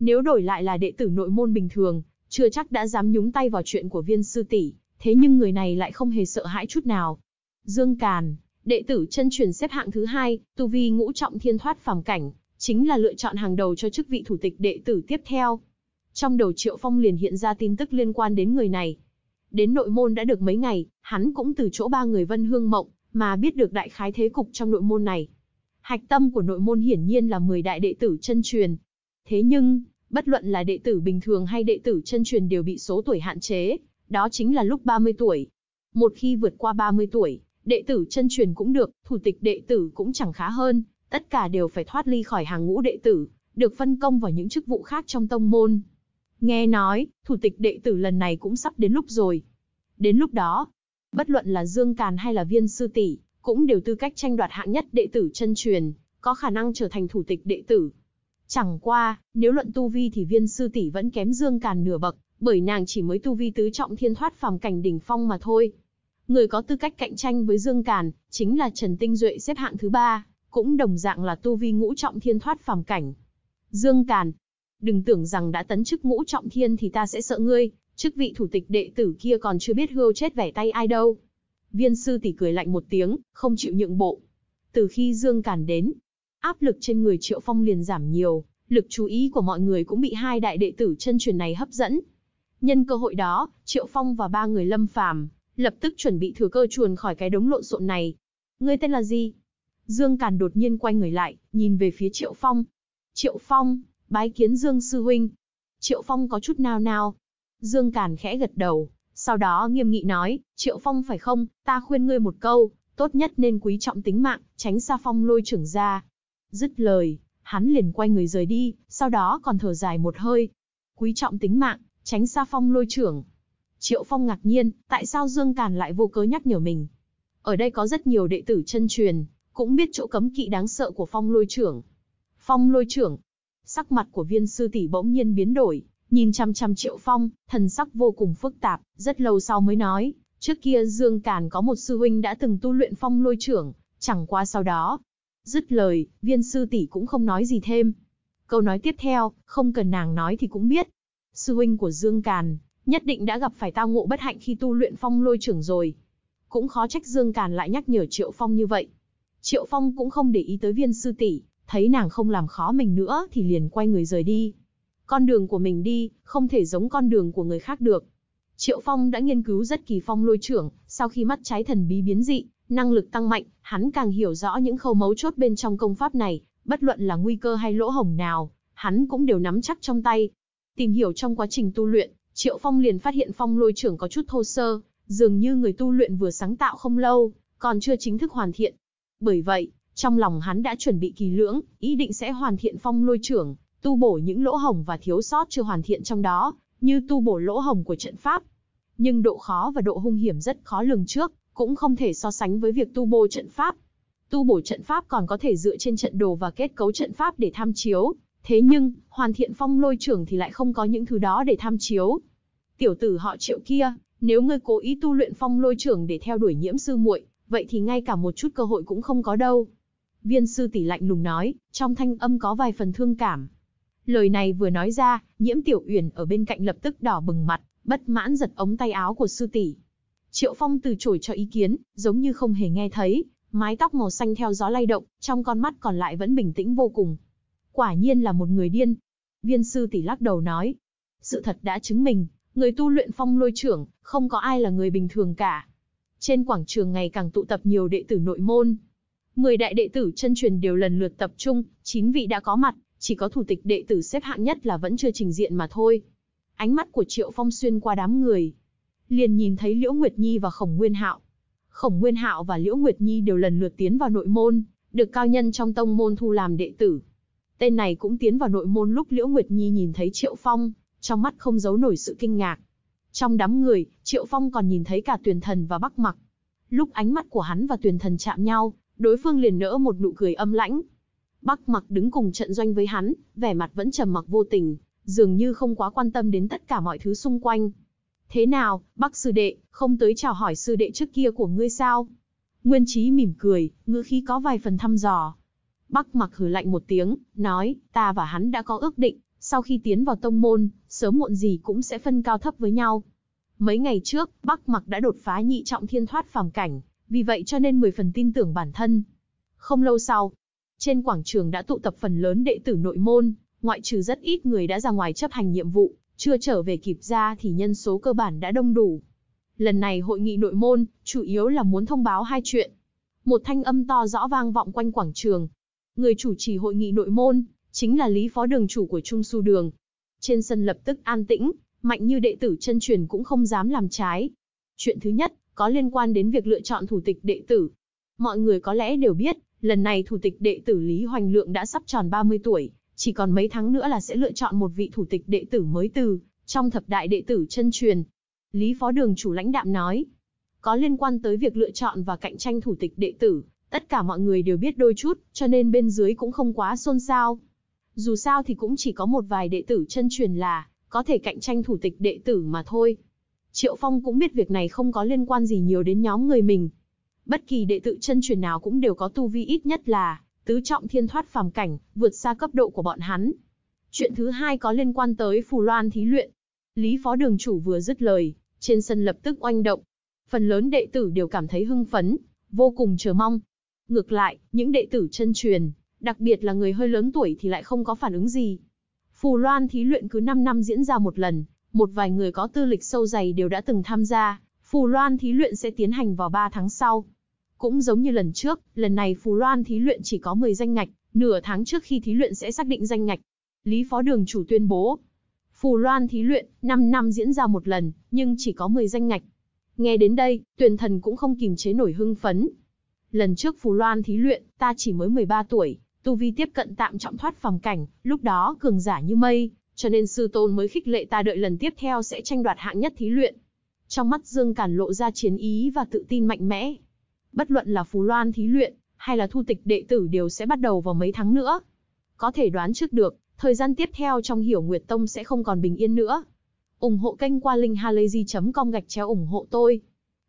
Nếu đổi lại là đệ tử nội môn bình thường, chưa chắc đã dám nhúng tay vào chuyện của viên sư tỷ, thế nhưng người này lại không hề sợ hãi chút nào. Dương Càn, đệ tử chân truyền xếp hạng thứ hai, tu vi ngũ trọng thiên thoát phàm cảnh, chính là lựa chọn hàng đầu cho chức vị thủ tịch đệ tử tiếp theo. Trong đầu Triệu Phong liền hiện ra tin tức liên quan đến người này, Đến nội môn đã được mấy ngày, hắn cũng từ chỗ ba người vân hương mộng, mà biết được đại khái thế cục trong nội môn này. Hạch tâm của nội môn hiển nhiên là 10 đại đệ tử chân truyền. Thế nhưng, bất luận là đệ tử bình thường hay đệ tử chân truyền đều bị số tuổi hạn chế, đó chính là lúc 30 tuổi. Một khi vượt qua 30 tuổi, đệ tử chân truyền cũng được, thủ tịch đệ tử cũng chẳng khá hơn, tất cả đều phải thoát ly khỏi hàng ngũ đệ tử, được phân công vào những chức vụ khác trong tông môn. Nghe nói, thủ tịch đệ tử lần này cũng sắp đến lúc rồi. Đến lúc đó, bất luận là Dương Càn hay là Viên Sư Tỷ, cũng đều tư cách tranh đoạt hạng nhất đệ tử chân truyền, có khả năng trở thành thủ tịch đệ tử. Chẳng qua, nếu luận tu vi thì Viên Sư Tỷ vẫn kém Dương Càn nửa bậc, bởi nàng chỉ mới tu vi tứ trọng thiên thoát phàm cảnh đỉnh phong mà thôi. Người có tư cách cạnh tranh với Dương Càn, chính là Trần Tinh Duệ xếp hạng thứ ba, cũng đồng dạng là tu vi ngũ trọng thiên thoát phàm cảnh. Dương Càn, đừng tưởng rằng đã tấn chức ngũ trọng thiên thì ta sẽ sợ ngươi, chức vị thủ tịch đệ tử kia còn chưa biết hưu chết vẻ tay ai đâu. Viên sư tỷ cười lạnh một tiếng, không chịu nhượng bộ. Từ khi Dương Cản đến, áp lực trên người Triệu Phong liền giảm nhiều, lực chú ý của mọi người cũng bị hai đại đệ tử chân truyền này hấp dẫn. Nhân cơ hội đó, Triệu Phong và ba người lâm phàm, lập tức chuẩn bị thừa cơ chuồn khỏi cái đống lộn xộn này. Ngươi tên là gì? Dương Càn đột nhiên quay người lại, nhìn về phía Triệu Phong. Triệu Phong, Bái kiến Dương Sư Huynh. Triệu Phong có chút nao nao. Dương Cản khẽ gật đầu, sau đó nghiêm nghị nói, Triệu Phong phải không, ta khuyên ngươi một câu, tốt nhất nên quý trọng tính mạng, tránh xa phong lôi trưởng ra. Dứt lời, hắn liền quay người rời đi, sau đó còn thở dài một hơi. Quý trọng tính mạng, tránh xa phong lôi trưởng. Triệu Phong ngạc nhiên, tại sao Dương Càn lại vô cớ nhắc nhở mình. Ở đây có rất nhiều đệ tử chân truyền, cũng biết chỗ cấm kỵ đáng sợ của phong lôi trưởng. Phong lôi trưởng, Sắc mặt của viên sư tỷ bỗng nhiên biến đổi, nhìn chăm chăm triệu phong, thần sắc vô cùng phức tạp, rất lâu sau mới nói, trước kia Dương Càn có một sư huynh đã từng tu luyện phong lôi trưởng, chẳng qua sau đó. Dứt lời, viên sư tỷ cũng không nói gì thêm. Câu nói tiếp theo, không cần nàng nói thì cũng biết. Sư huynh của Dương Càn, nhất định đã gặp phải tao ngộ bất hạnh khi tu luyện phong lôi trưởng rồi. Cũng khó trách Dương Càn lại nhắc nhở Triệu Phong như vậy. Triệu Phong cũng không để ý tới viên sư tỷ, thấy nàng không làm khó mình nữa thì liền quay người rời đi. Con đường của mình đi, không thể giống con đường của người khác được. Triệu Phong đã nghiên cứu rất kỳ phong lôi trưởng, sau khi mắt trái thần bí biến dị, năng lực tăng mạnh, hắn càng hiểu rõ những khâu mấu chốt bên trong công pháp này, bất luận là nguy cơ hay lỗ hổng nào, hắn cũng đều nắm chắc trong tay. Tìm hiểu trong quá trình tu luyện, Triệu Phong liền phát hiện phong lôi trưởng có chút thô sơ, dường như người tu luyện vừa sáng tạo không lâu, còn chưa chính thức hoàn thiện. Bởi vậy, trong lòng hắn đã chuẩn bị kỳ lưỡng, ý định sẽ hoàn thiện phong lôi trưởng, tu bổ những lỗ hồng và thiếu sót chưa hoàn thiện trong đó, như tu bổ lỗ hồng của trận pháp. Nhưng độ khó và độ hung hiểm rất khó lường trước, cũng không thể so sánh với việc tu bổ trận pháp. Tu bổ trận pháp còn có thể dựa trên trận đồ và kết cấu trận pháp để tham chiếu, thế nhưng, hoàn thiện phong lôi trưởng thì lại không có những thứ đó để tham chiếu. Tiểu tử họ triệu kia, nếu ngươi cố ý tu luyện phong lôi trưởng để theo đuổi nhiễm sư muội, vậy thì ngay cả một chút cơ hội cũng không có đâu. Viên sư tỷ lạnh lùng nói, trong thanh âm có vài phần thương cảm. Lời này vừa nói ra, nhiễm tiểu uyển ở bên cạnh lập tức đỏ bừng mặt, bất mãn giật ống tay áo của sư tỷ. Triệu Phong từ chối cho ý kiến, giống như không hề nghe thấy, mái tóc màu xanh theo gió lay động, trong con mắt còn lại vẫn bình tĩnh vô cùng. Quả nhiên là một người điên. Viên sư tỷ lắc đầu nói, sự thật đã chứng minh, người tu luyện phong lôi trưởng, không có ai là người bình thường cả. Trên quảng trường ngày càng tụ tập nhiều đệ tử nội môn, 10 đại đệ tử chân truyền đều lần lượt tập trung, 9 vị đã có mặt, chỉ có thủ tịch đệ tử xếp hạng nhất là vẫn chưa trình diện mà thôi. Ánh mắt của Triệu Phong xuyên qua đám người, liền nhìn thấy Liễu Nguyệt Nhi và Khổng Nguyên Hạo. Khổng Nguyên Hạo và Liễu Nguyệt Nhi đều lần lượt tiến vào nội môn, được cao nhân trong tông môn thu làm đệ tử. Tên này cũng tiến vào nội môn lúc Liễu Nguyệt Nhi nhìn thấy Triệu Phong, trong mắt không giấu nổi sự kinh ngạc. Trong đám người, Triệu Phong còn nhìn thấy cả Tuyền Thần và Bắc Mặc. Lúc ánh mắt của hắn và Tuyền Thần chạm nhau, đối phương liền nỡ một nụ cười âm lãnh. Bắc Mặc đứng cùng trận doanh với hắn, vẻ mặt vẫn trầm mặc vô tình, dường như không quá quan tâm đến tất cả mọi thứ xung quanh. Thế nào, Bắc sư đệ, không tới chào hỏi sư đệ trước kia của ngươi sao? Nguyên Chí mỉm cười, ngữ khí có vài phần thăm dò. Bắc Mặc hừ lạnh một tiếng, nói, ta và hắn đã có ước định, sau khi tiến vào tông môn, sớm muộn gì cũng sẽ phân cao thấp với nhau. Mấy ngày trước, Bắc Mặc đã đột phá nhị trọng thiên thoát phàm cảnh, vì vậy cho nên 10 phần tin tưởng bản thân. Không lâu sau, trên quảng trường đã tụ tập phần lớn đệ tử nội môn, ngoại trừ rất ít người đã ra ngoài chấp hành nhiệm vụ, chưa trở về kịp ra thì nhân số cơ bản đã đông đủ. Lần này hội nghị nội môn, chủ yếu là muốn thông báo hai chuyện. Một thanh âm to rõ vang vọng quanh quảng trường. Người chủ trì hội nghị nội môn, chính là Lý Phó Đường Chủ của Trung Su Đường. Trên sân lập tức an tĩnh, mạnh như đệ tử chân truyền cũng không dám làm trái. Chuyện thứ nhất, có liên quan đến việc lựa chọn thủ tịch đệ tử. Mọi người có lẽ đều biết, lần này thủ tịch đệ tử Lý Hoành Lượng đã sắp tròn 30 tuổi, chỉ còn mấy tháng nữa là sẽ lựa chọn một vị thủ tịch đệ tử mới từ trong thập đại đệ tử chân truyền. Lý Phó Đường chủ lãnh đạm nói, có liên quan tới việc lựa chọn và cạnh tranh thủ tịch đệ tử, tất cả mọi người đều biết đôi chút, cho nên bên dưới cũng không quá xôn xao. Dù sao thì cũng chỉ có một vài đệ tử chân truyền là có thể cạnh tranh thủ tịch đệ tử mà thôi. Triệu Phong cũng biết việc này không có liên quan gì nhiều đến nhóm người mình. Bất kỳ đệ tử chân truyền nào cũng đều có tu vi ít nhất là tứ trọng thiên thoát phàm cảnh, vượt xa cấp độ của bọn hắn. Chuyện thứ hai có liên quan tới Phù Loan thí luyện. Lý Phó Đường Chủ vừa dứt lời, trên sân lập tức oanh động. Phần lớn đệ tử đều cảm thấy hưng phấn, vô cùng chờ mong. Ngược lại, những đệ tử chân truyền, đặc biệt là người hơi lớn tuổi thì lại không có phản ứng gì. Phù Loan thí luyện cứ 5 năm diễn ra một lần, một vài người có tư lịch sâu dày đều đã từng tham gia, Phù Loan thí luyện sẽ tiến hành vào 3 tháng sau. Cũng giống như lần trước, lần này Phù Loan thí luyện chỉ có 10 danh ngạch, nửa tháng trước khi thí luyện sẽ xác định danh ngạch. Lý Phó Đường chủ tuyên bố, Phù Loan thí luyện 5 năm diễn ra một lần, nhưng chỉ có 10 danh ngạch. Nghe đến đây, Tuyền thần cũng không kìm chế nổi hưng phấn. Lần trước Phù Loan thí luyện, ta chỉ mới 13 tuổi, tu vi tiếp cận tạm trọng thoát phàm cảnh, lúc đó cường giả như mây, cho nên sư tôn mới khích lệ ta đợi lần tiếp theo sẽ tranh đoạt hạng nhất thí luyện. Trong mắt Dương Cản lộ ra chiến ý và tự tin mạnh mẽ. Bất luận là Phú Loan thí luyện, hay là thu tịch đệ tử đều sẽ bắt đầu vào mấy tháng nữa. Có thể đoán trước được, thời gian tiếp theo trong Hiểu Nguyệt Tông sẽ không còn bình yên nữa. ủng hộ kênh qua linkhalazy.com gạch chéo ủng hộ tôi.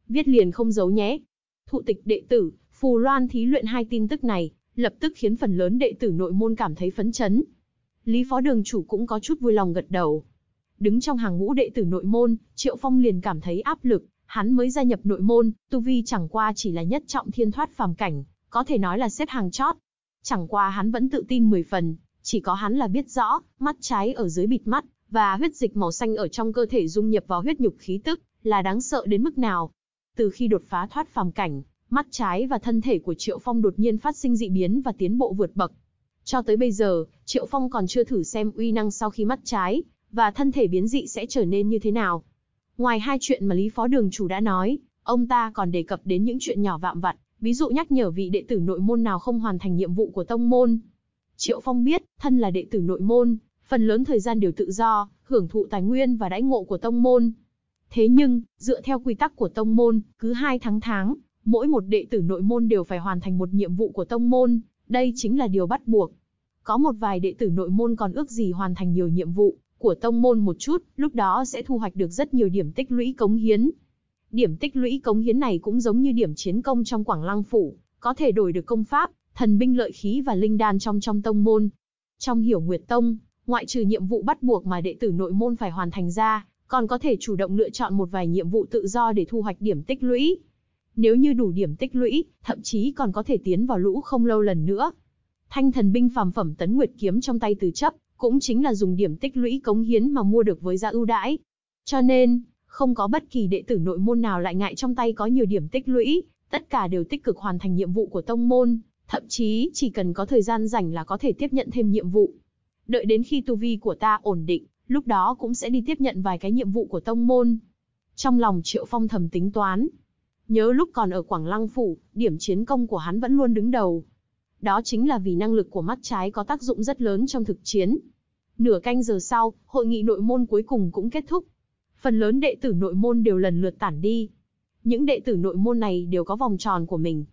Viết liền không giấu nhé. thu tịch đệ tử, Phù Loan thí luyện hai tin tức này, lập tức khiến phần lớn đệ tử nội môn cảm thấy phấn chấn, Lý Phó Đường Chủ cũng có chút vui lòng gật đầu. Đứng trong hàng ngũ đệ tử nội môn, Triệu Phong liền cảm thấy áp lực, hắn mới gia nhập nội môn, Tu Vi chẳng qua chỉ là nhất trọng thiên thoát phàm cảnh, có thể nói là xếp hàng chót. Chẳng qua hắn vẫn tự tin 10 phần, chỉ có hắn là biết rõ, mắt trái ở dưới bịt mắt, và huyết dịch màu xanh ở trong cơ thể dung nhập vào huyết nhục khí tức, là đáng sợ đến mức nào. Từ khi đột phá thoát phàm cảnh, mắt trái và thân thể của Triệu Phong đột nhiên phát sinh dị biến và tiến bộ vượt bậc, cho tới bây giờ, Triệu Phong còn chưa thử xem uy năng sau khi mắt trái, và thân thể biến dị sẽ trở nên như thế nào. Ngoài hai chuyện mà Lý Phó Đường Chủ đã nói, ông ta còn đề cập đến những chuyện nhỏ vạm vặt, ví dụ nhắc nhở vị đệ tử nội môn nào không hoàn thành nhiệm vụ của tông môn. Triệu Phong biết, thân là đệ tử nội môn, phần lớn thời gian đều tự do, hưởng thụ tài nguyên và đãi ngộ của tông môn. Thế nhưng, dựa theo quy tắc của tông môn, cứ hai tháng tháng, mỗi một đệ tử nội môn đều phải hoàn thành một nhiệm vụ của tông môn, đây chính là điều bắt buộc. Có một vài đệ tử nội môn còn ước gì hoàn thành nhiều nhiệm vụ của tông môn một chút, lúc đó sẽ thu hoạch được rất nhiều điểm tích lũy cống hiến. Điểm tích lũy cống hiến này cũng giống như điểm chiến công trong Quảng Lăng phủ, có thể đổi được công pháp, thần binh lợi khí và linh đan trong trong tông môn. Trong Hiểu Nguyệt Tông, ngoại trừ nhiệm vụ bắt buộc mà đệ tử nội môn phải hoàn thành ra, còn có thể chủ động lựa chọn một vài nhiệm vụ tự do để thu hoạch điểm tích lũy. Nếu như đủ điểm tích lũy, thậm chí còn có thể tiến vào lũ không lâu lần nữa, Thanh thần binh phàm phẩm tấn nguyệt kiếm trong tay từ chấp, cũng chính là dùng điểm tích lũy cống hiến mà mua được với giá ưu đãi. Cho nên, không có bất kỳ đệ tử nội môn nào lại ngại trong tay có nhiều điểm tích lũy, tất cả đều tích cực hoàn thành nhiệm vụ của tông môn, thậm chí chỉ cần có thời gian rảnh là có thể tiếp nhận thêm nhiệm vụ. Đợi đến khi tu vi của ta ổn định, lúc đó cũng sẽ đi tiếp nhận vài cái nhiệm vụ của tông môn. Trong lòng Triệu Phong thầm tính toán, nhớ lúc còn ở Quảng Lăng Phủ, điểm chiến công của hắn vẫn luôn đứng đầu đó chính là vì năng lực của mắt trái có tác dụng rất lớn trong thực chiến. Nửa canh giờ sau, hội nghị nội môn cuối cùng cũng kết thúc. Phần lớn đệ tử nội môn đều lần lượt tản đi. Những đệ tử nội môn này đều có vòng tròn của mình.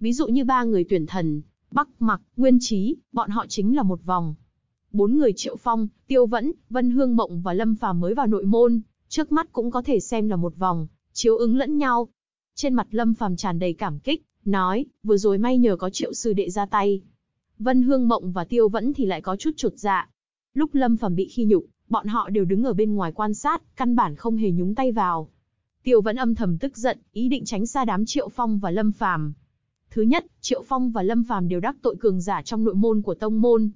Ví dụ như ba người tuyển thần, Bắc Mặc, Nguyên Chí, bọn họ chính là một vòng. Bốn người Triệu Phong, Tiêu Vẫn, Vân Hương Mộng và Lâm Phàm mới vào nội môn, trước mắt cũng có thể xem là một vòng, chiếu ứng lẫn nhau. Trên mặt Lâm Phàm tràn đầy cảm kích, nói, vừa rồi may nhờ có triệu sư đệ ra tay. Vân Hương Mộng và Tiêu Vẫn thì lại có chút chột dạ. Lúc Lâm Phẩm bị khi nhục, bọn họ đều đứng ở bên ngoài quan sát, căn bản không hề nhúng tay vào. Tiêu Vẫn âm thầm tức giận, ý định tránh xa đám Triệu Phong và Lâm Phàm. Thứ nhất, Triệu Phong và Lâm Phàm đều đắc tội cường giả trong nội môn của tông môn.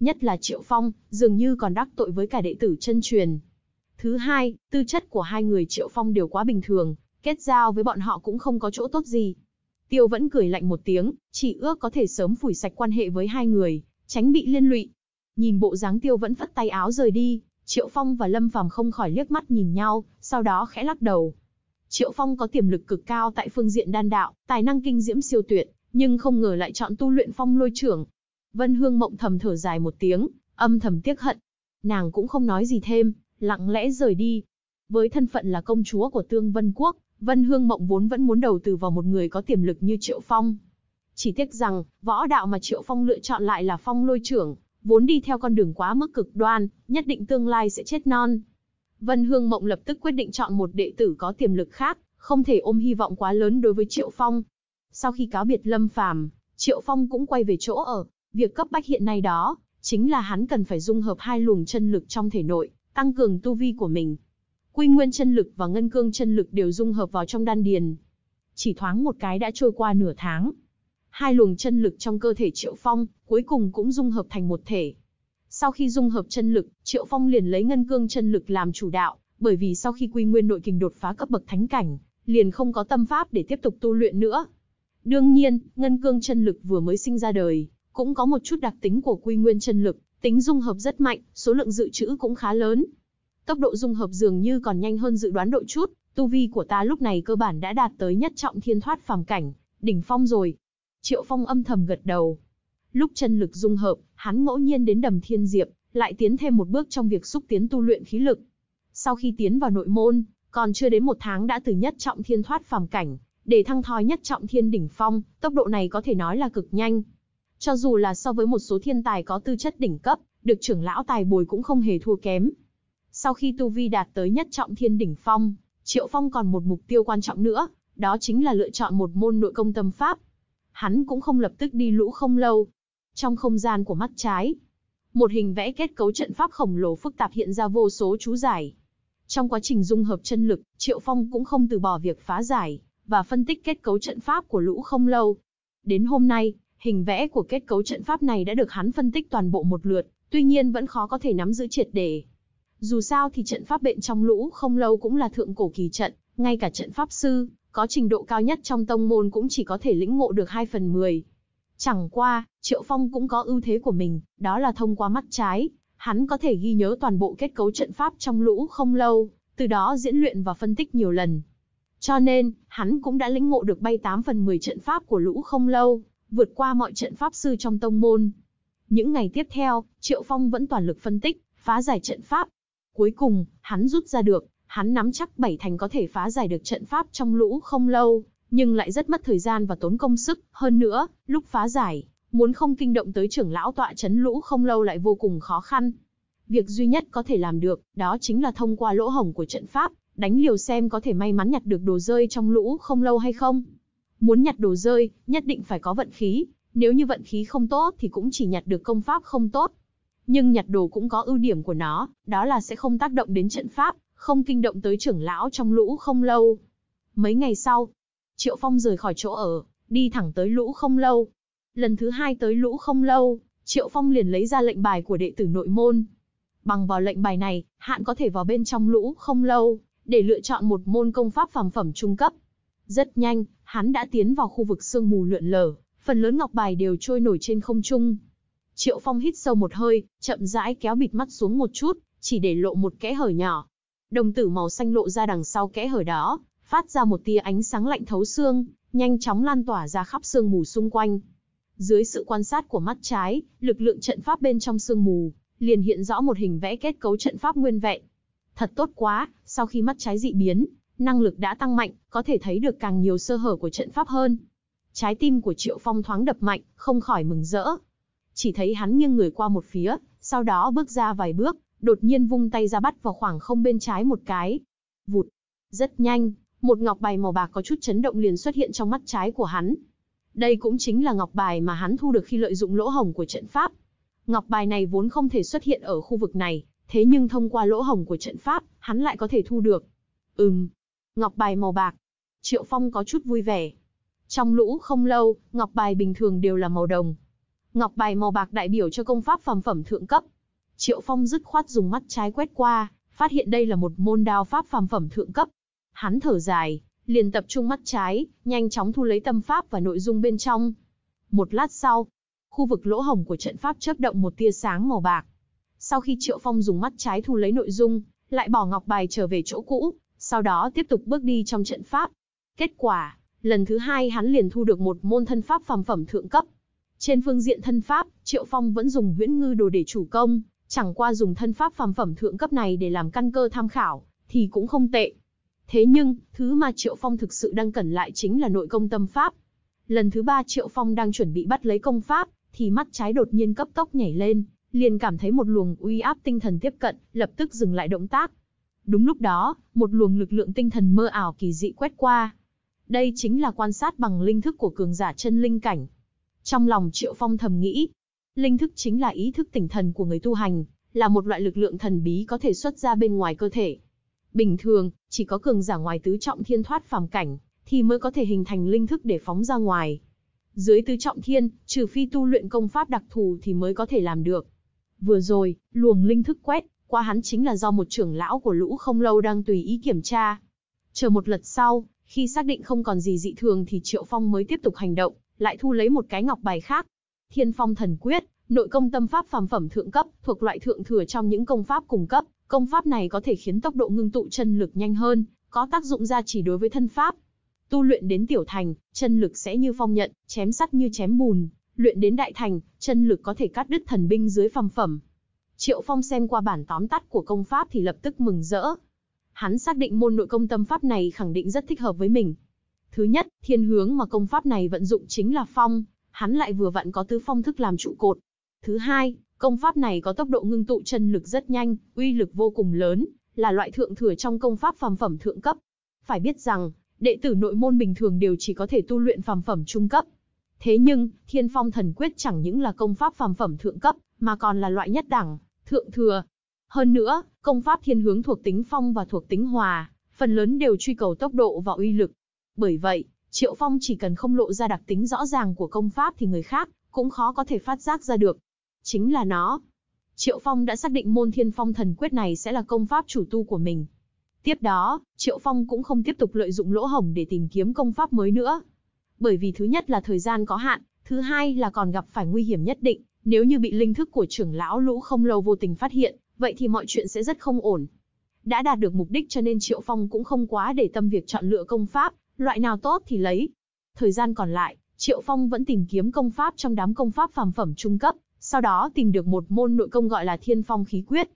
Nhất là Triệu Phong, dường như còn đắc tội với cả đệ tử chân truyền. Thứ hai, tư chất của hai người Triệu Phong đều quá bình thường, kết giao với bọn họ cũng không có chỗ tốt gì, Tiêu vẫn cười lạnh một tiếng, chỉ ước có thể sớm phủi sạch quan hệ với hai người, tránh bị liên lụy. Nhìn bộ dáng Tiêu vẫn phất tay áo rời đi, Triệu Phong và Lâm Phàm không khỏi liếc mắt nhìn nhau, sau đó khẽ lắc đầu. Triệu Phong có tiềm lực cực cao tại phương diện đan đạo, tài năng kinh diễm siêu tuyệt, nhưng không ngờ lại chọn tu luyện phong lôi trưởng. Vân Hương mộng thầm thở dài một tiếng, âm thầm tiếc hận. Nàng cũng không nói gì thêm, lặng lẽ rời đi. Với thân phận là công chúa của Tương Vân Quốc, Vân Hương Mộng vốn vẫn muốn đầu tư vào một người có tiềm lực như Triệu Phong. Chỉ tiếc rằng, võ đạo mà Triệu Phong lựa chọn lại là phong lôi trưởng, vốn đi theo con đường quá mức cực đoan, nhất định tương lai sẽ chết non. Vân Hương Mộng lập tức quyết định chọn một đệ tử có tiềm lực khác, không thể ôm hy vọng quá lớn đối với Triệu Phong. Sau khi cáo biệt Lâm Phàm, Triệu Phong cũng quay về chỗ ở. Việc cấp bách hiện nay đó, chính là hắn cần phải dung hợp hai luồng chân lực trong thể nội, tăng cường tu vi của mình, Quy nguyên chân lực và ngân cương chân lực đều dung hợp vào trong đan điền. Chỉ thoáng một cái đã trôi qua nửa tháng. Hai luồng chân lực trong cơ thể Triệu Phong cuối cùng cũng dung hợp thành một thể. Sau khi dung hợp chân lực, Triệu Phong liền lấy ngân cương chân lực làm chủ đạo, bởi vì sau khi quy nguyên nội kình đột phá cấp bậc thánh cảnh, liền không có tâm pháp để tiếp tục tu luyện nữa. Đương nhiên, ngân cương chân lực vừa mới sinh ra đời, cũng có một chút đặc tính của quy nguyên chân lực, tính dung hợp rất mạnh, số lượng dự trữ cũng khá lớn, Tốc độ dung hợp dường như còn nhanh hơn dự đoán đội chút, tu vi của ta lúc này cơ bản đã đạt tới nhất trọng thiên thoát phàm cảnh, đỉnh phong rồi. Triệu Phong âm thầm gật đầu. Lúc chân lực dung hợp, hắn ngẫu nhiên đến đầm thiên diệp, lại tiến thêm một bước trong việc xúc tiến tu luyện khí lực. Sau khi tiến vào nội môn, còn chưa đến một tháng đã từ nhất trọng thiên thoát phàm cảnh, để thăng thói nhất trọng thiên đỉnh phong, tốc độ này có thể nói là cực nhanh. Cho dù là so với một số thiên tài có tư chất đỉnh cấp, được trưởng lão tài bồi cũng không hề thua kém, sau khi tu vi đạt tới nhất trọng thiên đỉnh phong, Triệu Phong còn một mục tiêu quan trọng nữa, đó chính là lựa chọn một môn nội công tâm pháp. Hắn cũng không lập tức đi lũ không lâu. Trong không gian của mắt trái, một hình vẽ kết cấu trận pháp khổng lồ phức tạp hiện ra vô số chú giải. Trong quá trình dung hợp chân lực, Triệu Phong cũng không từ bỏ việc phá giải và phân tích kết cấu trận pháp của lũ không lâu. Đến hôm nay, hình vẽ của kết cấu trận pháp này đã được hắn phân tích toàn bộ một lượt, tuy nhiên vẫn khó có thể nắm giữ triệt để. Dù sao thì trận pháp bệnh trong lũ không lâu cũng là thượng cổ kỳ trận, ngay cả trận pháp sư, có trình độ cao nhất trong tông môn cũng chỉ có thể lĩnh ngộ được 2 phần 10. Chẳng qua, Triệu Phong cũng có ưu thế của mình, đó là thông qua mắt trái, hắn có thể ghi nhớ toàn bộ kết cấu trận pháp trong lũ không lâu, từ đó diễn luyện và phân tích nhiều lần. Cho nên, hắn cũng đã lĩnh ngộ được bay 8 phần 10 trận pháp của lũ không lâu, vượt qua mọi trận pháp sư trong tông môn. Những ngày tiếp theo, Triệu Phong vẫn toàn lực phân tích, phá giải trận pháp, Cuối cùng, hắn rút ra được, hắn nắm chắc bảy thành có thể phá giải được trận pháp trong lũ không lâu, nhưng lại rất mất thời gian và tốn công sức, hơn nữa, lúc phá giải, muốn không kinh động tới trưởng lão tọa chấn lũ không lâu lại vô cùng khó khăn. Việc duy nhất có thể làm được, đó chính là thông qua lỗ hổng của trận pháp, đánh liều xem có thể may mắn nhặt được đồ rơi trong lũ không lâu hay không. Muốn nhặt đồ rơi, nhất định phải có vận khí, nếu như vận khí không tốt thì cũng chỉ nhặt được công pháp không tốt, nhưng nhặt đồ cũng có ưu điểm của nó, đó là sẽ không tác động đến trận pháp, không kinh động tới trưởng lão trong lũ không lâu. Mấy ngày sau, Triệu Phong rời khỏi chỗ ở, đi thẳng tới lũ không lâu. Lần thứ hai tới lũ không lâu, Triệu Phong liền lấy ra lệnh bài của đệ tử nội môn. Bằng vào lệnh bài này, hạn có thể vào bên trong lũ không lâu, để lựa chọn một môn công pháp phàm phẩm trung cấp. Rất nhanh, hắn đã tiến vào khu vực sương mù lượn lờ, phần lớn ngọc bài đều trôi nổi trên không trung. Triệu Phong hít sâu một hơi, chậm rãi kéo bịt mắt xuống một chút, chỉ để lộ một kẽ hở nhỏ. Đồng tử màu xanh lộ ra đằng sau kẽ hở đó, phát ra một tia ánh sáng lạnh thấu xương, nhanh chóng lan tỏa ra khắp sương mù xung quanh. Dưới sự quan sát của mắt trái, lực lượng trận pháp bên trong sương mù liền hiện rõ một hình vẽ kết cấu trận pháp nguyên vẹn. Thật tốt quá, sau khi mắt trái dị biến, năng lực đã tăng mạnh, có thể thấy được càng nhiều sơ hở của trận pháp hơn. Trái tim của Triệu Phong thoáng đập mạnh, không khỏi mừng rỡ, chỉ thấy hắn nghiêng người qua một phía, sau đó bước ra vài bước, đột nhiên vung tay ra bắt vào khoảng không bên trái một cái. Vụt, rất nhanh, một ngọc bài màu bạc có chút chấn động liền xuất hiện trong mắt trái của hắn. Đây cũng chính là ngọc bài mà hắn thu được khi lợi dụng lỗ hồng của trận pháp. Ngọc bài này vốn không thể xuất hiện ở khu vực này, thế nhưng thông qua lỗ hồng của trận pháp, hắn lại có thể thu được. Ừm, ngọc bài màu bạc. Triệu Phong có chút vui vẻ. Trong lũ không lâu, ngọc bài bình thường đều là màu đồng, Ngọc bài màu bạc đại biểu cho công pháp phẩm phẩm thượng cấp. Triệu Phong dứt khoát dùng mắt trái quét qua, phát hiện đây là một môn đao pháp phẩm phẩm thượng cấp. Hắn thở dài, liền tập trung mắt trái, nhanh chóng thu lấy tâm pháp và nội dung bên trong. Một lát sau, khu vực lỗ hổng của trận pháp chớp động một tia sáng màu bạc. Sau khi Triệu Phong dùng mắt trái thu lấy nội dung, lại bỏ ngọc bài trở về chỗ cũ, sau đó tiếp tục bước đi trong trận pháp. Kết quả, lần thứ hai hắn liền thu được một môn thân pháp phẩm phẩm thượng cấp. Trên phương diện thân pháp, Triệu Phong vẫn dùng huyễn ngư đồ để chủ công, chẳng qua dùng thân pháp phàm phẩm thượng cấp này để làm căn cơ tham khảo, thì cũng không tệ. Thế nhưng, thứ mà Triệu Phong thực sự đang cần lại chính là nội công tâm pháp. Lần thứ ba Triệu Phong đang chuẩn bị bắt lấy công pháp, thì mắt trái đột nhiên cấp tốc nhảy lên, liền cảm thấy một luồng uy áp tinh thần tiếp cận, lập tức dừng lại động tác. Đúng lúc đó, một luồng lực lượng tinh thần mơ ảo kỳ dị quét qua. Đây chính là quan sát bằng linh thức của cường giả chân linh cảnh. Trong lòng Triệu Phong thầm nghĩ, linh thức chính là ý thức tỉnh thần của người tu hành, là một loại lực lượng thần bí có thể xuất ra bên ngoài cơ thể. Bình thường, chỉ có cường giả ngoài tứ trọng thiên thoát phàm cảnh, thì mới có thể hình thành linh thức để phóng ra ngoài. Dưới tứ trọng thiên, trừ phi tu luyện công pháp đặc thù thì mới có thể làm được. Vừa rồi, luồng linh thức quét, qua hắn chính là do một trưởng lão của lũ không lâu đang tùy ý kiểm tra. Chờ một lượt sau, khi xác định không còn gì dị thường thì Triệu Phong mới tiếp tục hành động lại thu lấy một cái ngọc bài khác. Thiên Phong Thần Quyết, nội công tâm pháp phàm phẩm thượng cấp, thuộc loại thượng thừa trong những công pháp cung cấp, công pháp này có thể khiến tốc độ ngưng tụ chân lực nhanh hơn, có tác dụng gia chỉ đối với thân pháp. Tu luyện đến tiểu thành, chân lực sẽ như phong nhận, chém sắt như chém bùn, luyện đến đại thành, chân lực có thể cắt đứt thần binh dưới phàm phẩm. Triệu Phong xem qua bản tóm tắt của công pháp thì lập tức mừng rỡ. Hắn xác định môn nội công tâm pháp này khẳng định rất thích hợp với mình, Thứ nhất, thiên hướng mà công pháp này vận dụng chính là phong, hắn lại vừa vặn có tứ phong thức làm trụ cột. Thứ hai, công pháp này có tốc độ ngưng tụ chân lực rất nhanh, uy lực vô cùng lớn, là loại thượng thừa trong công pháp phàm phẩm thượng cấp. Phải biết rằng, đệ tử nội môn bình thường đều chỉ có thể tu luyện phàm phẩm trung cấp. Thế nhưng, Thiên Phong Thần Quyết chẳng những là công pháp phàm phẩm thượng cấp, mà còn là loại nhất đẳng, thượng thừa. Hơn nữa, công pháp thiên hướng thuộc tính phong và thuộc tính hòa, phần lớn đều truy cầu tốc độ và uy lực, bởi vậy, Triệu Phong chỉ cần không lộ ra đặc tính rõ ràng của công pháp thì người khác cũng khó có thể phát giác ra được. Chính là nó. Triệu Phong đã xác định môn thiên phong thần quyết này sẽ là công pháp chủ tu của mình. Tiếp đó, Triệu Phong cũng không tiếp tục lợi dụng lỗ hổng để tìm kiếm công pháp mới nữa. Bởi vì thứ nhất là thời gian có hạn, thứ hai là còn gặp phải nguy hiểm nhất định, nếu như bị linh thức của trưởng lão lũ không lâu vô tình phát hiện, vậy thì mọi chuyện sẽ rất không ổn. Đã đạt được mục đích cho nên Triệu Phong cũng không quá để tâm việc chọn lựa công pháp, loại nào tốt thì lấy. Thời gian còn lại, Triệu Phong vẫn tìm kiếm công pháp trong đám công pháp phàm phẩm trung cấp, sau đó tìm được một môn nội công gọi là Thiên Phong Khí Quyết.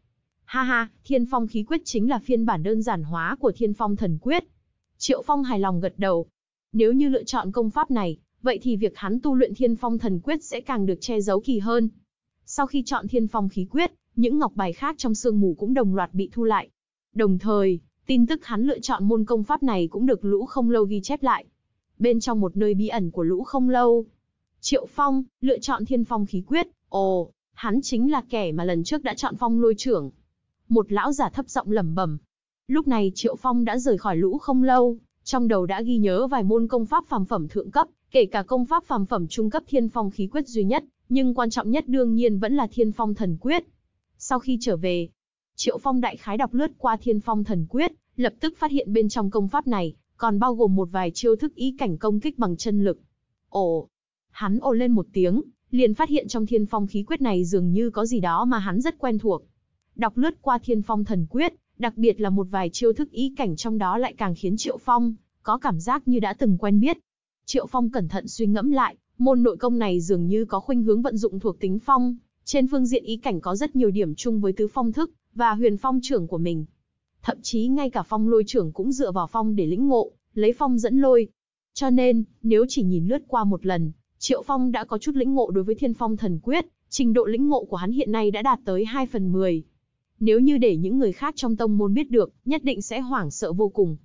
Ha ha, Thiên Phong Khí Quyết chính là phiên bản đơn giản hóa của Thiên Phong Thần Quyết. Triệu Phong hài lòng gật đầu. Nếu như lựa chọn công pháp này, vậy thì việc hắn tu luyện Thiên Phong Thần Quyết sẽ càng được che giấu kỳ hơn. Sau khi chọn Thiên Phong Khí Quyết, những ngọc bài khác trong sương mù cũng đồng loạt bị thu lại. Đồng thời, Tin tức hắn lựa chọn môn công pháp này cũng được lũ không lâu ghi chép lại. Bên trong một nơi bí ẩn của lũ không lâu, Triệu Phong lựa chọn thiên phong khí quyết. Ồ, hắn chính là kẻ mà lần trước đã chọn phong lôi trưởng. Một lão giả thấp giọng lẩm bẩm. Lúc này Triệu Phong đã rời khỏi lũ không lâu, trong đầu đã ghi nhớ vài môn công pháp phàm phẩm thượng cấp, kể cả công pháp phàm phẩm trung cấp thiên phong khí quyết duy nhất, nhưng quan trọng nhất đương nhiên vẫn là thiên phong thần quyết. Sau khi trở về, Triệu Phong đại khái đọc lướt qua Thiên Phong Thần Quyết, lập tức phát hiện bên trong công pháp này còn bao gồm một vài chiêu thức ý cảnh công kích bằng chân lực. Ồ, hắn ồ lên một tiếng, liền phát hiện trong Thiên Phong khí quyết này dường như có gì đó mà hắn rất quen thuộc. Đọc lướt qua Thiên Phong Thần Quyết, đặc biệt là một vài chiêu thức ý cảnh trong đó lại càng khiến Triệu Phong có cảm giác như đã từng quen biết. Triệu Phong cẩn thận suy ngẫm lại, môn nội công này dường như có khuynh hướng vận dụng thuộc tính phong, trên phương diện ý cảnh có rất nhiều điểm chung với tứ phong thức và huyền phong trưởng của mình. Thậm chí ngay cả phong lôi trưởng cũng dựa vào phong để lĩnh ngộ, lấy phong dẫn lôi. Cho nên, nếu chỉ nhìn lướt qua một lần, Triệu Phong đã có chút lĩnh ngộ đối với thiên phong thần quyết, trình độ lĩnh ngộ của hắn hiện nay đã đạt tới 2 phần 10. Nếu như để những người khác trong tông môn biết được, nhất định sẽ hoảng sợ vô cùng.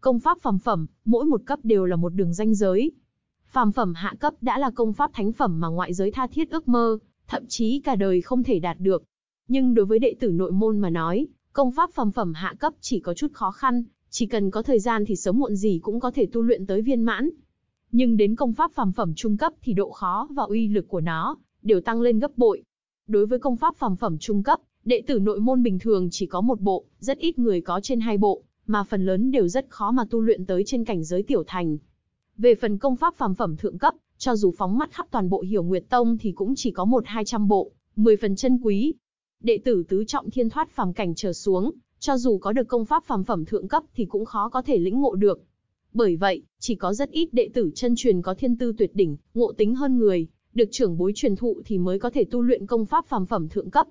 Công pháp phẩm phẩm, mỗi một cấp đều là một đường danh giới. Phàm phẩm hạ cấp đã là công pháp thánh phẩm mà ngoại giới tha thiết ước mơ, thậm chí cả đời không thể đạt được. Nhưng đối với đệ tử nội môn mà nói, công pháp phẩm phẩm hạ cấp chỉ có chút khó khăn, chỉ cần có thời gian thì sớm muộn gì cũng có thể tu luyện tới viên mãn. Nhưng đến công pháp phẩm phẩm trung cấp thì độ khó và uy lực của nó đều tăng lên gấp bội. Đối với công pháp phẩm phẩm trung cấp, đệ tử nội môn bình thường chỉ có một bộ, rất ít người có trên hai bộ, mà phần lớn đều rất khó mà tu luyện tới trên cảnh giới tiểu thành. Về phần công pháp phàm phẩm thượng cấp, cho dù phóng mắt khắp toàn bộ hiểu Nguyệt Tông thì cũng chỉ có một hai trăm bộ, mười phần chân quý. Đệ tử tứ trọng thiên thoát phàm cảnh trở xuống, cho dù có được công pháp phàm phẩm thượng cấp thì cũng khó có thể lĩnh ngộ được. Bởi vậy, chỉ có rất ít đệ tử chân truyền có thiên tư tuyệt đỉnh, ngộ tính hơn người, được trưởng bối truyền thụ thì mới có thể tu luyện công pháp phàm phẩm thượng cấp.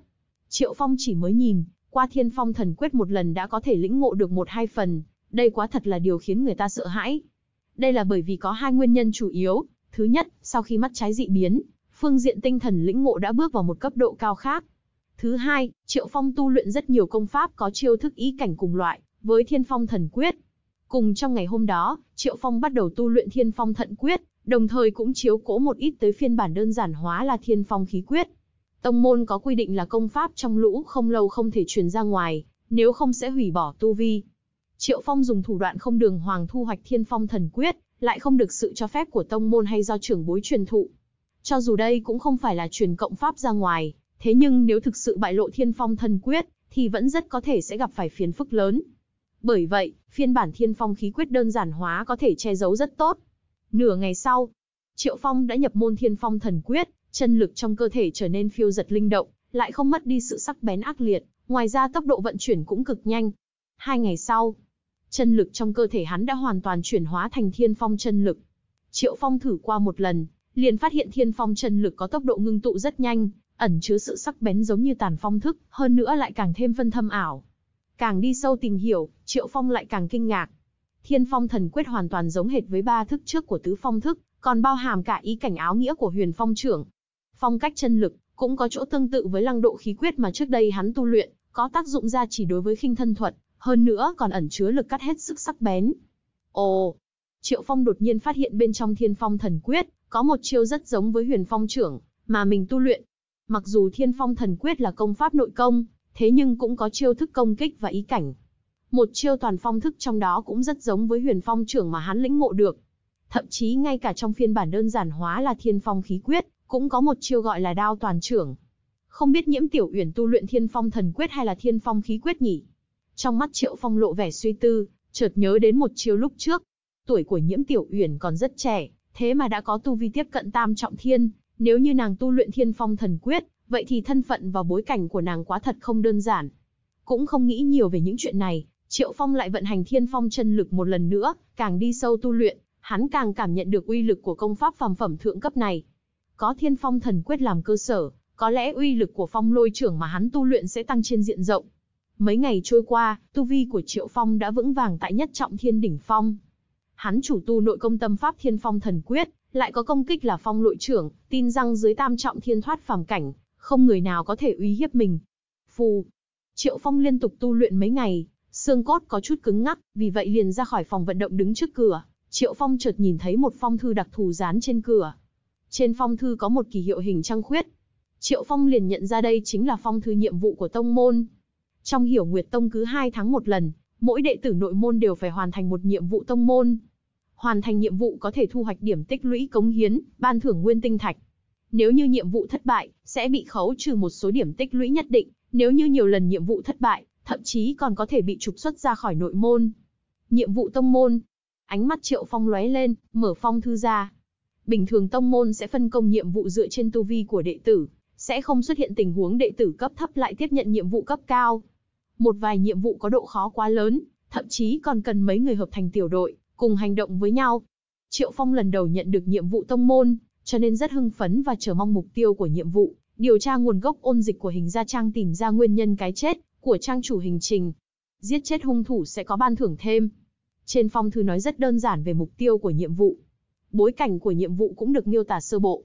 Triệu Phong chỉ mới nhìn, qua thiên phong thần quyết một lần đã có thể lĩnh ngộ được một hai phần, đây quá thật là điều khiến người ta sợ hãi. Đây là bởi vì có hai nguyên nhân chủ yếu, Thứ nhất, sau khi mắt trái dị biến, phương diện tinh thần lĩnh ngộ đã bước vào một cấp độ cao khác. Thứ hai, Triệu Phong tu luyện rất nhiều công pháp có chiêu thức ý cảnh cùng loại với Thiên Phong Thần Quyết. Cùng trong ngày hôm đó, Triệu Phong bắt đầu tu luyện Thiên Phong Thận Quyết, đồng thời cũng chiếu cố một ít tới phiên bản đơn giản hóa là Thiên Phong Khí Quyết. Tông môn có quy định là công pháp trong lũ không lâu không thể truyền ra ngoài, nếu không sẽ hủy bỏ tu vi. Triệu Phong dùng thủ đoạn không đường hoàng thu hoạch Thiên Phong Thần Quyết, lại không được sự cho phép của tông môn hay do trưởng bối truyền thụ. Cho dù đây cũng không phải là truyền cộng pháp ra ngoài, thế nhưng nếu thực sự bại lộ thiên phong thần quyết, thì vẫn rất có thể sẽ gặp phải phiền phức lớn. Bởi vậy, phiên bản thiên phong khí quyết đơn giản hóa có thể che giấu rất tốt. Nửa ngày sau, Triệu Phong đã nhập môn thiên phong thần quyết, chân lực trong cơ thể trở nên phiêu giật linh động, lại không mất đi sự sắc bén ác liệt, ngoài ra tốc độ vận chuyển cũng cực nhanh. Hai ngày sau, Chân lực trong cơ thể hắn đã hoàn toàn chuyển hóa thành thiên phong chân lực. Triệu Phong thử qua một lần, liền phát hiện thiên phong chân lực có tốc độ ngưng tụ rất nhanh, ẩn chứa sự sắc bén giống như tàn phong thức, hơn nữa lại càng thêm phân thâm ảo. Càng đi sâu tìm hiểu, Triệu Phong lại càng kinh ngạc. Thiên phong thần quyết hoàn toàn giống hệt với ba thức trước của tứ phong thức, còn bao hàm cả ý cảnh áo nghĩa của huyền phong trưởng. Phong cách chân lực cũng có chỗ tương tự với lăng độ khí quyết mà trước đây hắn tu luyện, có tác dụng ra chỉ đối với khinh thân thuật, hơn nữa còn ẩn chứa lực cắt hết sức sắc bén. Ồ, Triệu Phong đột nhiên phát hiện bên trong Thiên Phong Thần Quyết, có một chiêu rất giống với Huyền Phong Trưởng, mà mình tu luyện. Mặc dù Thiên Phong Thần Quyết là công pháp nội công, thế nhưng cũng có chiêu thức công kích và ý cảnh. Một chiêu toàn phong thức trong đó cũng rất giống với Huyền Phong Trưởng mà hắn lĩnh ngộ được. Thậm chí ngay cả trong phiên bản đơn giản hóa là Thiên Phong Khí Quyết, cũng có một chiêu gọi là Đao Toàn Trưởng. Không biết Nhiễm Tiểu Uyển tu luyện Thiên Phong Thần Quyết hay là Thiên Phong Khí Quyết nhỉ? Trong mắt Triệu Phong lộ vẻ suy tư, chợt nhớ đến một chiều lúc trước. Tuổi của Nhiễm Tiểu Uyển còn rất trẻ, thế mà đã có tu vi tiếp cận tam trọng thiên, nếu như nàng tu luyện Thiên Phong thần quyết, vậy thì thân phận và bối cảnh của nàng quá thật không đơn giản. Cũng không nghĩ nhiều về những chuyện này, Triệu Phong lại vận hành Thiên Phong chân lực một lần nữa, càng đi sâu tu luyện, hắn càng cảm nhận được uy lực của công pháp phàm phẩm thượng cấp này. Có Thiên Phong thần quyết làm cơ sở, có lẽ uy lực của Phong Lôi trưởng mà hắn tu luyện sẽ tăng trên diện rộng, Mấy ngày trôi qua, tu vi của Triệu Phong đã vững vàng tại nhất trọng thiên đỉnh phong. Hắn chủ tu nội công tâm pháp thiên phong thần quyết, lại có công kích là phong nội trưởng, tin rằng dưới tam trọng thiên thoát phàm cảnh, không người nào có thể uy hiếp mình. Phù! Triệu Phong liên tục tu luyện mấy ngày, xương cốt có chút cứng ngắc, vì vậy liền ra khỏi phòng vận động đứng trước cửa. Triệu Phong chợt nhìn thấy một phong thư đặc thù dán trên cửa. Trên phong thư có một kỳ hiệu hình trăng khuyết. Triệu Phong liền nhận ra đây chính là phong thư nhiệm vụ của tông môn. Trong hiểu nguyệt tông cứ hai tháng một lần, mỗi đệ tử nội môn đều phải hoàn thành một nhiệm vụ tông môn. Hoàn thành nhiệm vụ có thể thu hoạch điểm tích lũy cống hiến, ban thưởng nguyên tinh thạch. Nếu như nhiệm vụ thất bại, sẽ bị khấu trừ một số điểm tích lũy nhất định, nếu như nhiều lần nhiệm vụ thất bại, thậm chí còn có thể bị trục xuất ra khỏi nội môn. Nhiệm vụ tông môn. Ánh mắt Triệu Phong lóe lên, mở phong thư ra. Bình thường tông môn sẽ phân công nhiệm vụ dựa trên tu vi của đệ tử, sẽ không xuất hiện tình huống đệ tử cấp thấp lại tiếp nhận nhiệm vụ cấp cao, một vài nhiệm vụ có độ khó quá lớn, thậm chí còn cần mấy người hợp thành tiểu đội, cùng hành động với nhau. Triệu Phong lần đầu nhận được nhiệm vụ tông môn, cho nên rất hưng phấn và chờ mong mục tiêu của nhiệm vụ, điều tra nguồn gốc ôn dịch của hình gia trang tìm ra nguyên nhân cái chết của trang chủ hình trình. Giết chết hung thủ sẽ có ban thưởng thêm. Trên phong thư nói rất đơn giản về mục tiêu của nhiệm vụ. Bối cảnh của nhiệm vụ cũng được miêu tả sơ bộ.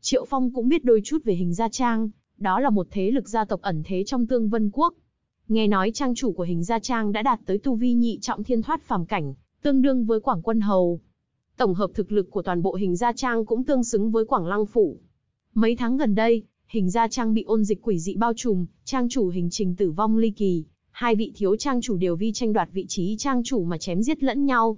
Triệu Phong cũng biết đôi chút về hình gia trang, đó là một thế lực gia tộc ẩn thế trong tương vân quốc. Nghe nói trang chủ của hình gia trang đã đạt tới tu vi nhị trọng thiên thoát phàm cảnh, tương đương với Quảng Quân Hầu. Tổng hợp thực lực của toàn bộ hình gia trang cũng tương xứng với Quảng Lăng Phủ. Mấy tháng gần đây, hình gia trang bị ôn dịch quỷ dị bao trùm, trang chủ hình trình tử vong ly kỳ. Hai vị thiếu trang chủ đều vi tranh đoạt vị trí trang chủ mà chém giết lẫn nhau.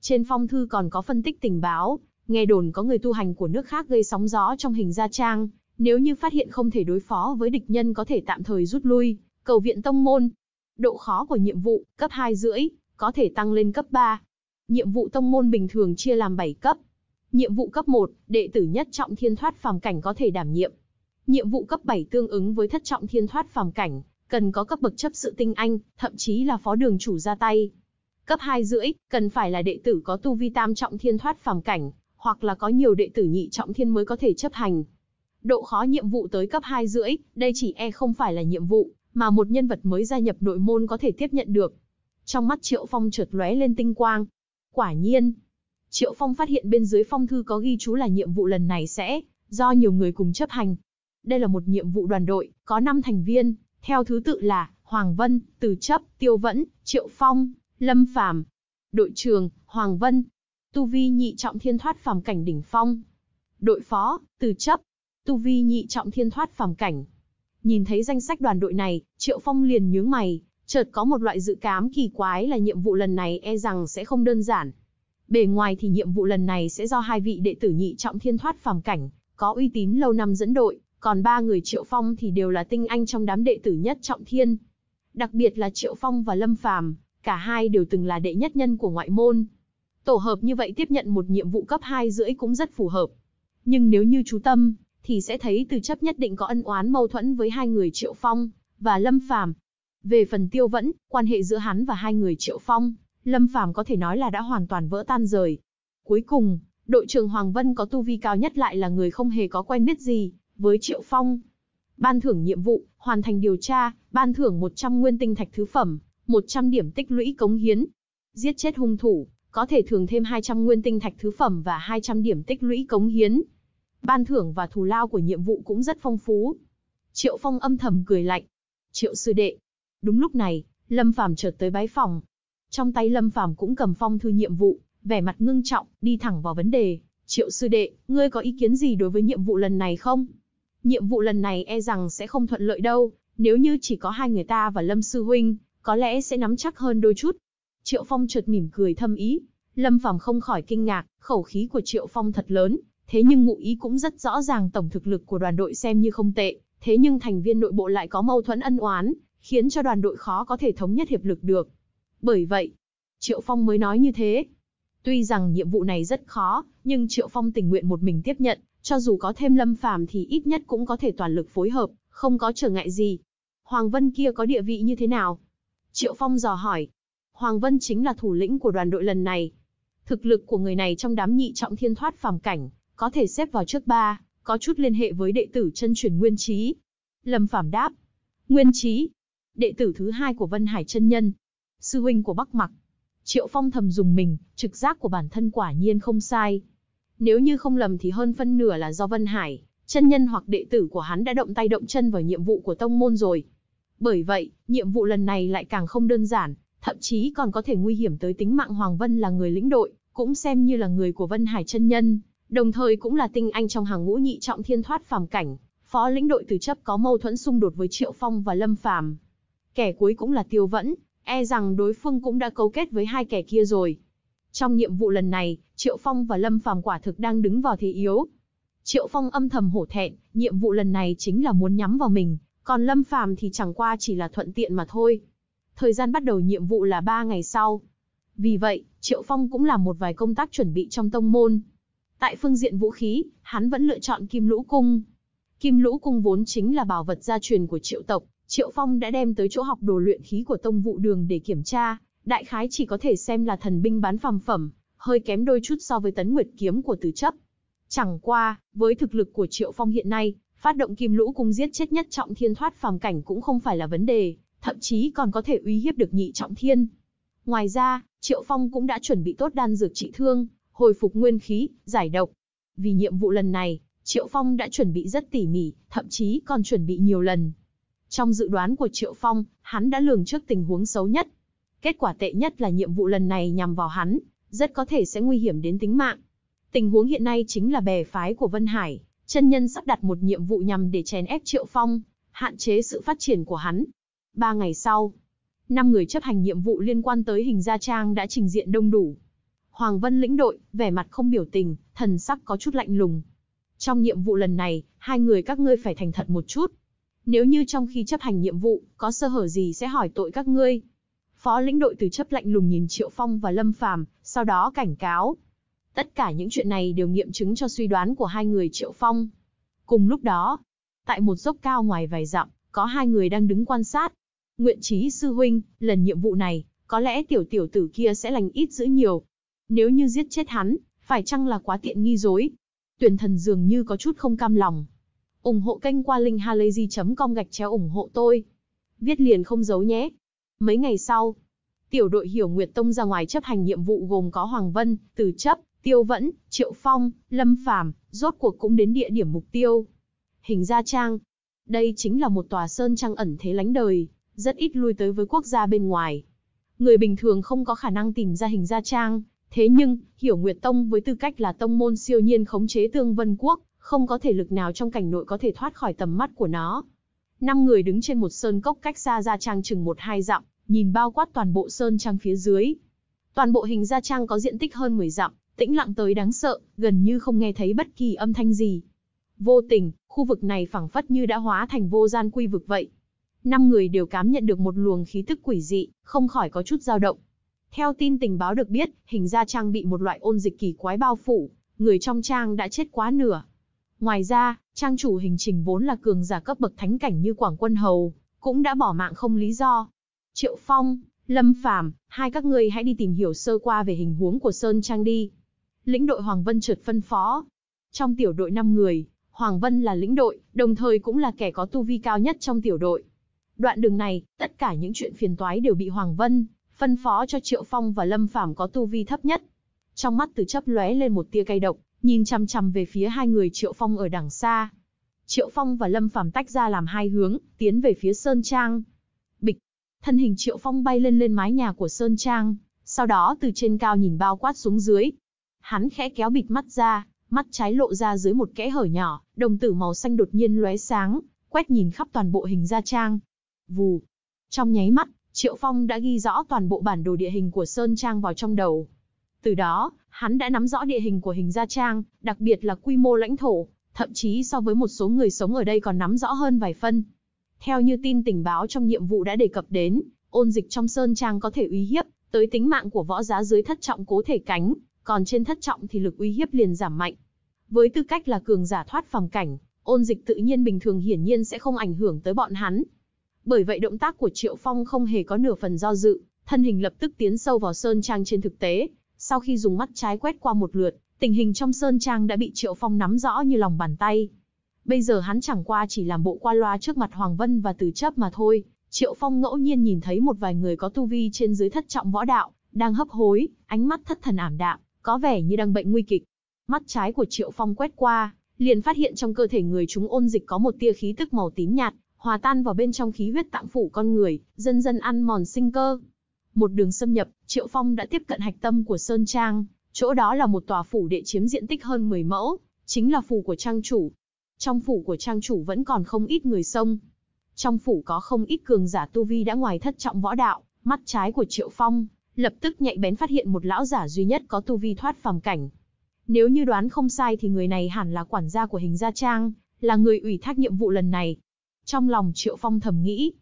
Trên phong thư còn có phân tích tình báo, nghe đồn có người tu hành của nước khác gây sóng gió trong hình gia trang, nếu như phát hiện không thể đối phó với địch nhân có thể tạm thời rút lui, Cầu viện tông môn. Độ khó của nhiệm vụ, cấp 2 rưỡi, có thể tăng lên cấp 3. Nhiệm vụ tông môn bình thường chia làm 7 cấp. Nhiệm vụ cấp 1, đệ tử nhất trọng thiên thoát phàm cảnh có thể đảm nhiệm. Nhiệm vụ cấp 7 tương ứng với thất trọng thiên thoát phàm cảnh, cần có cấp bậc chấp sự tinh anh, thậm chí là phó đường chủ ra tay. Cấp 2 rưỡi, cần phải là đệ tử có tu vi tam trọng thiên thoát phàm cảnh, hoặc là có nhiều đệ tử nhị trọng thiên mới có thể chấp hành. Độ khó nhiệm vụ tới cấp 2 rưỡi, đây chỉ e không phải là nhiệm vụ, mà một nhân vật mới gia nhập nội môn có thể tiếp nhận được. Trong mắt Triệu Phong chợt lóe lên tinh quang. Quả nhiên, Triệu Phong phát hiện bên dưới phong thư có ghi chú là nhiệm vụ lần này sẽ do nhiều người cùng chấp hành. Đây là một nhiệm vụ đoàn đội, có 5 thành viên, theo thứ tự là Hoàng Vân, Từ Chấp, Tiêu Vẫn, Triệu Phong, Lâm Phàm. Đội trưởng, Hoàng Vân. Tu vi nhị trọng thiên thoát phàm cảnh đỉnh phong. Đội phó, Từ Chấp. Tu vi nhị trọng thiên thoát phàm cảnh, Nhìn thấy danh sách đoàn đội này, Triệu Phong liền nhướng mày, chợt có một loại dự cảm kỳ quái là nhiệm vụ lần này e rằng sẽ không đơn giản. Bề ngoài thì nhiệm vụ lần này sẽ do hai vị đệ tử nhị trọng thiên thoát phàm cảnh, có uy tín lâu năm dẫn đội, còn ba người Triệu Phong thì đều là tinh anh trong đám đệ tử nhất trọng thiên. Đặc biệt là Triệu Phong và Lâm Phàm, cả hai đều từng là đệ nhất nhân của ngoại môn. Tổ hợp như vậy tiếp nhận một nhiệm vụ cấp 2 rưỡi cũng rất phù hợp. Nhưng nếu như chú tâm, thì sẽ thấy từ chấp nhất định có ân oán mâu thuẫn với hai người Triệu Phong và Lâm Phàm. Về phần Tiêu Vẫn, quan hệ giữa hắn và hai người Triệu Phong, Lâm Phàm có thể nói là đã hoàn toàn vỡ tan rời. Cuối cùng, đội trưởng Hoàng Vân có tu vi cao nhất lại là người không hề có quen biết gì với Triệu Phong. Ban thưởng nhiệm vụ, hoàn thành điều tra, ban thưởng 100 nguyên tinh thạch thứ phẩm, 100 điểm tích lũy cống hiến. Giết chết hung thủ, có thể thưởng thêm 200 nguyên tinh thạch thứ phẩm và 200 điểm tích lũy cống hiến ban thưởng và thù lao của nhiệm vụ cũng rất phong phú. Triệu Phong âm thầm cười lạnh. Triệu sư đệ. Đúng lúc này, Lâm Phàm chợt tới bái phòng. Trong tay Lâm Phàm cũng cầm phong thư nhiệm vụ, vẻ mặt ngưng trọng, đi thẳng vào vấn đề. Triệu sư đệ, ngươi có ý kiến gì đối với nhiệm vụ lần này không? Nhiệm vụ lần này e rằng sẽ không thuận lợi đâu, nếu như chỉ có hai người ta và Lâm sư huynh, có lẽ sẽ nắm chắc hơn đôi chút. Triệu Phong chợt mỉm cười thâm ý, Lâm Phàm không khỏi kinh ngạc, khẩu khí của Triệu Phong thật lớn, Thế nhưng ngụ ý cũng rất rõ ràng tổng thực lực của đoàn đội xem như không tệ, thế nhưng thành viên nội bộ lại có mâu thuẫn ân oán, khiến cho đoàn đội khó có thể thống nhất hiệp lực được. Bởi vậy, Triệu Phong mới nói như thế. Tuy rằng nhiệm vụ này rất khó, nhưng Triệu Phong tình nguyện một mình tiếp nhận, cho dù có thêm Lâm Phàm thì ít nhất cũng có thể toàn lực phối hợp, không có trở ngại gì. Hoàng Vân kia có địa vị như thế nào? Triệu Phong dò hỏi. Hoàng Vân chính là thủ lĩnh của đoàn đội lần này. Thực lực của người này trong đám nhị trọng thiên thoát phàm cảnh, có thể xếp vào trước ba, có chút liên hệ với đệ tử chân truyền Nguyên Trí. Lâm Phàm đáp, Nguyên Trí, đệ tử thứ hai của Vân Hải chân nhân, sư huynh của Bắc Mặc. Triệu Phong thầm dùng mình, trực giác của bản thân quả nhiên không sai. Nếu như không lầm thì hơn phân nửa là do Vân Hải, chân nhân hoặc đệ tử của hắn đã động tay động chân vào nhiệm vụ của tông môn rồi. Bởi vậy, nhiệm vụ lần này lại càng không đơn giản, thậm chí còn có thể nguy hiểm tới tính mạng Hoàng Vân là người lĩnh đội, cũng xem như là người của Vân Hải chân nhân, đồng thời cũng là tinh anh trong hàng ngũ nhị trọng thiên thoát phàm cảnh, phó lĩnh đội từ chấp có mâu thuẫn xung đột với Triệu Phong và Lâm Phàm. Kẻ cuối cũng là Tiêu Vẫn, e rằng đối phương cũng đã cấu kết với hai kẻ kia rồi. Trong nhiệm vụ lần này, Triệu Phong và Lâm Phàm quả thực đang đứng vào thế yếu. Triệu Phong âm thầm hổ thẹn, nhiệm vụ lần này chính là muốn nhắm vào mình, còn Lâm Phàm thì chẳng qua chỉ là thuận tiện mà thôi. Thời gian bắt đầu nhiệm vụ là 3 ngày sau. Vì vậy, Triệu Phong cũng làm một vài công tác chuẩn bị trong tông môn, Tại phương diện vũ khí, hắn vẫn lựa chọn kim lũ cung. Kim lũ cung vốn chính là bảo vật gia truyền của triệu tộc, triệu phong đã đem tới chỗ học đồ luyện khí của tông vụ đường để kiểm tra, đại khái chỉ có thể xem là thần binh bán phàm phẩm, hơi kém đôi chút so với tấn nguyệt kiếm của Từ chấp. Chẳng qua, với thực lực của triệu phong hiện nay, phát động kim lũ cung giết chết nhất trọng thiên thoát phàm cảnh cũng không phải là vấn đề, thậm chí còn có thể uy hiếp được nhị trọng thiên. Ngoài ra, Triệu Phong cũng đã chuẩn bị tốt đan dược trị thương, hồi phục nguyên khí, giải độc. Vì nhiệm vụ lần này, Triệu Phong đã chuẩn bị rất tỉ mỉ, thậm chí còn chuẩn bị nhiều lần. Trong dự đoán của Triệu Phong, hắn đã lường trước tình huống xấu nhất. Kết quả tệ nhất là nhiệm vụ lần này nhằm vào hắn, rất có thể sẽ nguy hiểm đến tính mạng. Tình huống hiện nay chính là bè phái của Vân Hải, chân nhân sắp đặt một nhiệm vụ nhằm để chèn ép Triệu Phong, hạn chế sự phát triển của hắn. Ba ngày sau, năm người chấp hành nhiệm vụ liên quan tới hình gia trang đã trình diện đông đủ. Hoàng Vân lĩnh đội, vẻ mặt không biểu tình, thần sắc có chút lạnh lùng. Trong nhiệm vụ lần này, hai người các ngươi phải thành thật một chút. Nếu như trong khi chấp hành nhiệm vụ, có sơ hở gì sẽ hỏi tội các ngươi. Phó lĩnh đội từ chấp lạnh lùng nhìn Triệu Phong và Lâm Phàm, sau đó cảnh cáo. Tất cả những chuyện này đều nghiệm chứng cho suy đoán của hai người Triệu Phong. Cùng lúc đó, tại một dốc cao ngoài vài dặm, có hai người đang đứng quan sát. Nguyện Chí sư huynh, lần nhiệm vụ này, có lẽ tiểu tiểu tử kia sẽ lành ít giữ nhiều, nếu như giết chết hắn, phải chăng là quá tiện nghi dối? Tuyển thần dường như có chút không cam lòng. ủng hộ kênh qua linkhalazy.com gạch chéo ủng hộ tôi. Viết liền không giấu nhé. Mấy ngày sau, tiểu đội hiểu Nguyệt Tông ra ngoài chấp hành nhiệm vụ gồm có Hoàng Vân, Từ Chấp, Tiêu Vẫn, Triệu Phong, Lâm Phàm, rốt cuộc cũng đến địa điểm mục tiêu. Hình Gia Trang. Đây chính là một tòa sơn trang ẩn thế lánh đời, rất ít lui tới với quốc gia bên ngoài. Người bình thường không có khả năng tìm ra hình Gia Trang, Thế nhưng, Hiểu Nguyệt Tông với tư cách là tông môn siêu nhiên khống chế Tương Vân Quốc, không có thể lực nào trong cảnh nội có thể thoát khỏi tầm mắt của nó. Năm người đứng trên một sơn cốc cách xa Gia Trang chừng một hai dặm, nhìn bao quát toàn bộ sơn trang phía dưới. Toàn bộ hình Gia Trang có diện tích hơn 10 dặm, tĩnh lặng tới đáng sợ, gần như không nghe thấy bất kỳ âm thanh gì. Vô tình, khu vực này phảng phất như đã hóa thành vô gian quy vực vậy. Năm người đều cảm nhận được một luồng khí tức quỷ dị, không khỏi có chút dao động. Theo tin tình báo được biết, hình gia trang bị một loại ôn dịch kỳ quái bao phủ, người trong trang đã chết quá nửa. Ngoài ra, trang chủ hình trình vốn là cường giả cấp bậc thánh cảnh như Quảng Quân Hầu, cũng đã bỏ mạng không lý do. Triệu Phong, Lâm Phàm, hai các ngươi hãy đi tìm hiểu sơ qua về hình huống của Sơn Trang đi. Lĩnh đội Hoàng Vân trượt phân phó. Trong tiểu đội 5 người, Hoàng Vân là lĩnh đội, đồng thời cũng là kẻ có tu vi cao nhất trong tiểu đội. Đoạn đường này, tất cả những chuyện phiền toái đều bị Hoàng Vân phân phó cho Triệu Phong và Lâm Phàm có tu vi thấp nhất. Trong mắt Từ chấp lóe lên một tia cay độc, nhìn chằm chằm về phía hai người Triệu Phong ở đằng xa. Triệu Phong và Lâm Phàm tách ra làm hai hướng, tiến về phía Sơn Trang. Bịch, thân hình Triệu Phong bay lên lên mái nhà của Sơn Trang, sau đó từ trên cao nhìn bao quát xuống dưới. Hắn khẽ kéo bịt mắt ra, mắt trái lộ ra dưới một kẽ hở nhỏ, đồng tử màu xanh đột nhiên lóe sáng, quét nhìn khắp toàn bộ hình gia trang. Vù, trong nháy mắt, Triệu Phong đã ghi rõ toàn bộ bản đồ địa hình của Sơn Trang vào trong đầu. Từ đó, hắn đã nắm rõ địa hình của hình Gia Trang, đặc biệt là quy mô lãnh thổ, thậm chí so với một số người sống ở đây còn nắm rõ hơn vài phân. Theo như tin tình báo trong nhiệm vụ đã đề cập đến, ôn dịch trong Sơn Trang có thể uy hiếp, tới tính mạng của võ giá dưới thất trọng cố thể cánh, còn trên thất trọng thì lực uy hiếp liền giảm mạnh. Với tư cách là cường giả thoát phòng cảnh, ôn dịch tự nhiên bình thường hiển nhiên sẽ không ảnh hưởng tới bọn hắn, bởi vậy động tác của Triệu Phong không hề có nửa phần do dự, thân hình lập tức tiến sâu vào sơn trang trên thực tế, sau khi dùng mắt trái quét qua một lượt, tình hình trong sơn trang đã bị Triệu Phong nắm rõ như lòng bàn tay. Bây giờ hắn chẳng qua chỉ làm bộ qua loa trước mặt Hoàng Vân và Từ Chấp mà thôi. Triệu Phong ngẫu nhiên nhìn thấy một vài người có tu vi trên dưới thất trọng võ đạo, đang hấp hối, ánh mắt thất thần ảm đạm, có vẻ như đang bệnh nguy kịch. Mắt trái của Triệu Phong quét qua, liền phát hiện trong cơ thể người chúng ôn dịch có một tia khí tức màu tím nhạt, hòa tan vào bên trong khí huyết tạng phủ con người, dần dần ăn mòn sinh cơ. Một đường xâm nhập, Triệu Phong đã tiếp cận hạch tâm của Sơn Trang, chỗ đó là một tòa phủ đệ chiếm diện tích hơn 10 mẫu, chính là phủ của trang chủ. Trong phủ của trang chủ vẫn còn không ít người sông. Trong phủ có không ít cường giả tu vi đã ngoài thất trọng võ đạo, mắt trái của Triệu Phong lập tức nhạy bén phát hiện một lão giả duy nhất có tu vi thoát phàm cảnh. Nếu như đoán không sai thì người này hẳn là quản gia của hình gia trang, là người ủy thác nhiệm vụ lần này. Trong lòng Triệu Phong thầm nghĩ.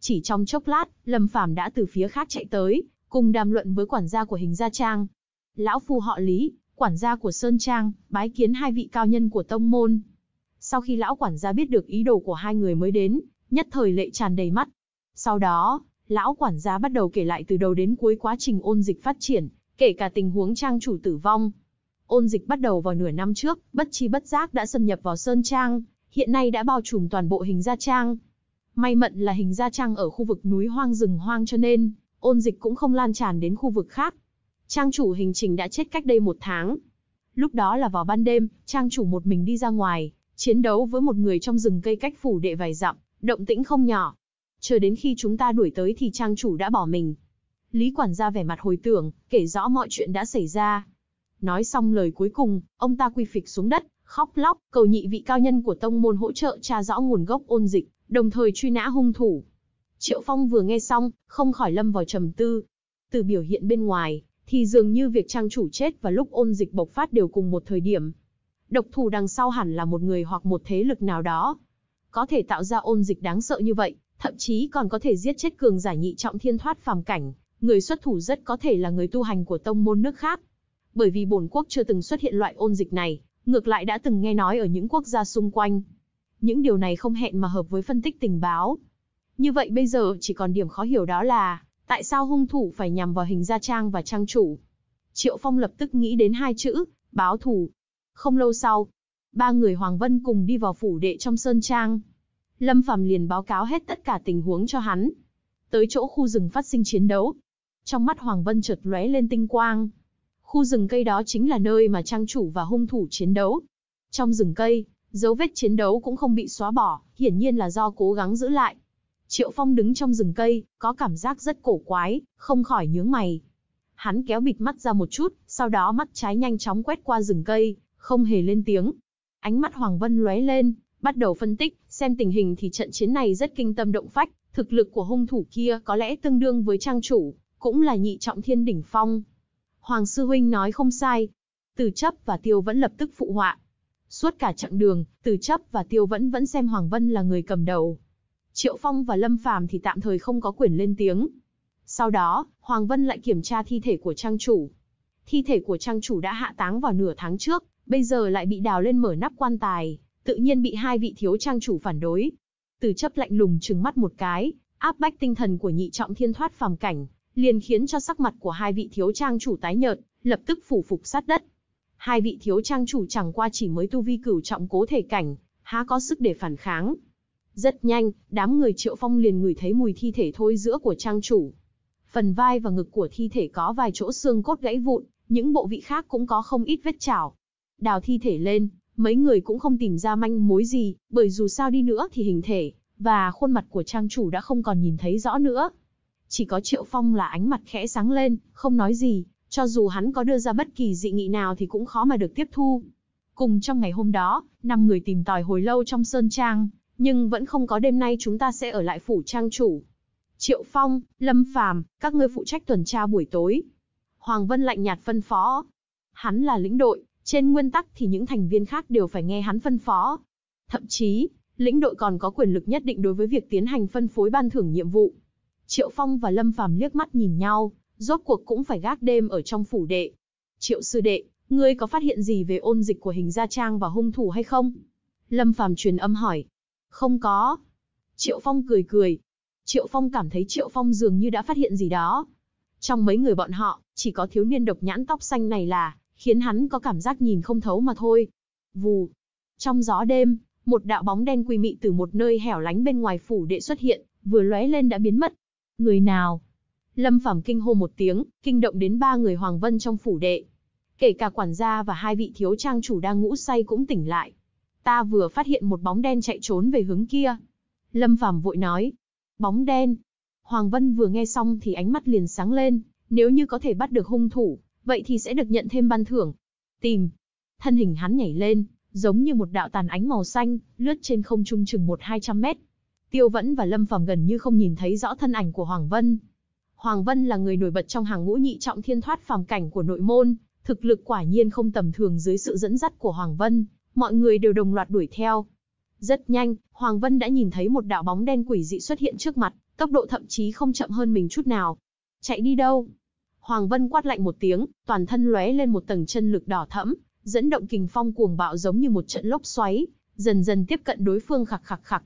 Chỉ trong chốc lát, Lâm Phàm đã từ phía khác chạy tới, cùng đàm luận với quản gia của hình gia trang. Lão phu họ Lý, quản gia của Sơn Trang, bái kiến hai vị cao nhân của tông môn. Sau khi lão quản gia biết được ý đồ của hai người mới đến, nhất thời lệ tràn đầy mắt. Sau đó, lão quản gia bắt đầu kể lại từ đầu đến cuối quá trình ôn dịch phát triển, kể cả tình huống trang chủ tử vong. Ôn dịch bắt đầu vào nửa năm trước, bất chi bất giác đã xâm nhập vào Sơn Trang, hiện nay đã bao trùm toàn bộ hình Gia Trang. May mận là hình Gia Trang ở khu vực núi hoang rừng hoang cho nên, ôn dịch cũng không lan tràn đến khu vực khác. Trang chủ hình trình đã chết cách đây một tháng. Lúc đó là vào ban đêm, trang chủ một mình đi ra ngoài, chiến đấu với một người trong rừng cây cách phủ đệ vài dặm, động tĩnh không nhỏ. Chờ đến khi chúng ta đuổi tới thì trang chủ đã bỏ mình. Lý quản gia vẻ mặt hồi tưởng, kể rõ mọi chuyện đã xảy ra. Nói xong lời cuối cùng, ông ta quy phịch xuống đất, khóc lóc, cầu nhị vị cao nhân của tông môn hỗ trợ tra rõ nguồn gốc ôn dịch, đồng thời truy nã hung thủ. Triệu Phong vừa nghe xong, không khỏi lâm vào trầm tư. Từ biểu hiện bên ngoài, thì dường như việc trang chủ chết và lúc ôn dịch bộc phát đều cùng một thời điểm. Độc thủ đằng sau hẳn là một người hoặc một thế lực nào đó. Có thể tạo ra ôn dịch đáng sợ như vậy, thậm chí còn có thể giết chết cường giả nhị trọng thiên thoát phàm cảnh. Người xuất thủ rất có thể là người tu hành của tông môn nước khác. Bởi vì bổn quốc chưa từng xuất hiện loại ôn dịch này, ngược lại đã từng nghe nói ở những quốc gia xung quanh. Những điều này không hẹn mà hợp với phân tích tình báo. Như vậy bây giờ chỉ còn điểm khó hiểu đó là, tại sao hung thủ phải nhằm vào hình gia trang và trang chủ? Triệu Phong lập tức nghĩ đến hai chữ, báo thủ Không lâu sau, ba người Hoàng Vân cùng đi vào phủ đệ trong Sơn Trang. Lâm Phàm liền báo cáo hết tất cả tình huống cho hắn. Tới chỗ khu rừng phát sinh chiến đấu. Trong mắt Hoàng Vân chợt lóe lên tinh quang, Khu rừng cây đó chính là nơi mà trang chủ và hung thủ chiến đấu. Trong rừng cây, dấu vết chiến đấu cũng không bị xóa bỏ, hiển nhiên là do cố gắng giữ lại. Triệu Phong đứng trong rừng cây, có cảm giác rất cổ quái, không khỏi nhướng mày. Hắn kéo bịt mắt ra một chút, sau đó mắt trái nhanh chóng quét qua rừng cây, không hề lên tiếng. Ánh mắt Hoàng Vân lóe lên, bắt đầu phân tích, xem tình hình thì trận chiến này rất kinh tâm động phách, thực lực của hung thủ kia có lẽ tương đương với trang chủ, cũng là nhị trọng thiên đỉnh phong, Hoàng Sư Huynh nói không sai. Từ chấp và tiêu vẫn lập tức phụ họa. Suốt cả chặng đường, từ chấp và tiêu vẫn vẫn xem Hoàng Vân là người cầm đầu. Triệu Phong và Lâm Phàm thì tạm thời không có quyền lên tiếng. Sau đó, Hoàng Vân lại kiểm tra thi thể của trang chủ. Thi thể của trang chủ đã hạ táng vào nửa tháng trước, bây giờ lại bị đào lên mở nắp quan tài, tự nhiên bị hai vị thiếu trang chủ phản đối. Từ chấp lạnh lùng trừng mắt một cái, áp bách tinh thần của nhị trọng thiên thoát phàm cảnh, liền khiến cho sắc mặt của hai vị thiếu trang chủ tái nhợt, lập tức phủ phục sát đất. Hai vị thiếu trang chủ chẳng qua chỉ mới tu vi cửu trọng cố thể cảnh, há có sức để phản kháng. Rất nhanh, đám người triệu phong liền ngửi thấy mùi thi thể thôi giữa của trang chủ. Phần vai và ngực của thi thể có vài chỗ xương cốt gãy vụn, những bộ vị khác cũng có không ít vết chảo. Đào thi thể lên, mấy người cũng không tìm ra manh mối gì, bởi dù sao đi nữa thì hình thể, và khuôn mặt của trang chủ đã không còn nhìn thấy rõ nữa. Chỉ có Triệu Phong là ánh mặt khẽ sáng lên, không nói gì, cho dù hắn có đưa ra bất kỳ dị nghị nào thì cũng khó mà được tiếp thu. Cùng trong ngày hôm đó, năm người tìm tòi hồi lâu trong Sơn Trang, nhưng vẫn không có đêm nay chúng ta sẽ ở lại phủ trang chủ. Triệu Phong, Lâm Phàm, các ngươi phụ trách tuần tra buổi tối. Hoàng Vân lạnh nhạt phân phó. Hắn là lĩnh đội, trên nguyên tắc thì những thành viên khác đều phải nghe hắn phân phó. Thậm chí, lĩnh đội còn có quyền lực nhất định đối với việc tiến hành phân phối ban thưởng nhiệm vụ. Triệu Phong và Lâm Phàm liếc mắt nhìn nhau, rốt cuộc cũng phải gác đêm ở trong phủ đệ. Triệu sư đệ, ngươi có phát hiện gì về ôn dịch của hình gia trang và hung thủ hay không? Lâm Phàm truyền âm hỏi. Không có. Triệu Phong cười cười. Triệu Phong cảm thấy Triệu Phong dường như đã phát hiện gì đó. Trong mấy người bọn họ, chỉ có thiếu niên độc nhãn tóc xanh này là, khiến hắn có cảm giác nhìn không thấu mà thôi. Vù. Trong gió đêm, một đạo bóng đen quỳ mị từ một nơi hẻo lánh bên ngoài phủ đệ xuất hiện, vừa lóe lên đã biến mất, Người nào? Lâm Phàm kinh hô một tiếng, kinh động đến ba người Hoàng Vân trong phủ đệ. Kể cả quản gia và hai vị thiếu trang chủ đang ngủ say cũng tỉnh lại. Ta vừa phát hiện một bóng đen chạy trốn về hướng kia. Lâm Phàm vội nói. Bóng đen. Hoàng Vân vừa nghe xong thì ánh mắt liền sáng lên. Nếu như có thể bắt được hung thủ, vậy thì sẽ được nhận thêm ban thưởng. Tìm. Thân hình hắn nhảy lên, giống như một đạo tàn ánh màu xanh, lướt trên không trung chừng một hai trăm mét, Tiêu Vẫn và Lâm Phàm gần như không nhìn thấy rõ thân ảnh của Hoàng Vân. Hoàng Vân là người nổi bật trong hàng ngũ nhị trọng thiên thoát phàm cảnh của nội môn, thực lực quả nhiên không tầm thường dưới sự dẫn dắt của Hoàng Vân, mọi người đều đồng loạt đuổi theo. Rất nhanh, Hoàng Vân đã nhìn thấy một đạo bóng đen quỷ dị xuất hiện trước mặt, tốc độ thậm chí không chậm hơn mình chút nào. Chạy đi đâu? Hoàng Vân quát lạnh một tiếng, toàn thân lóe lên một tầng chân lực đỏ thẫm, dẫn động kình phong cuồng bạo giống như một trận lốc xoáy, dần dần tiếp cận đối phương khặc khặc khặc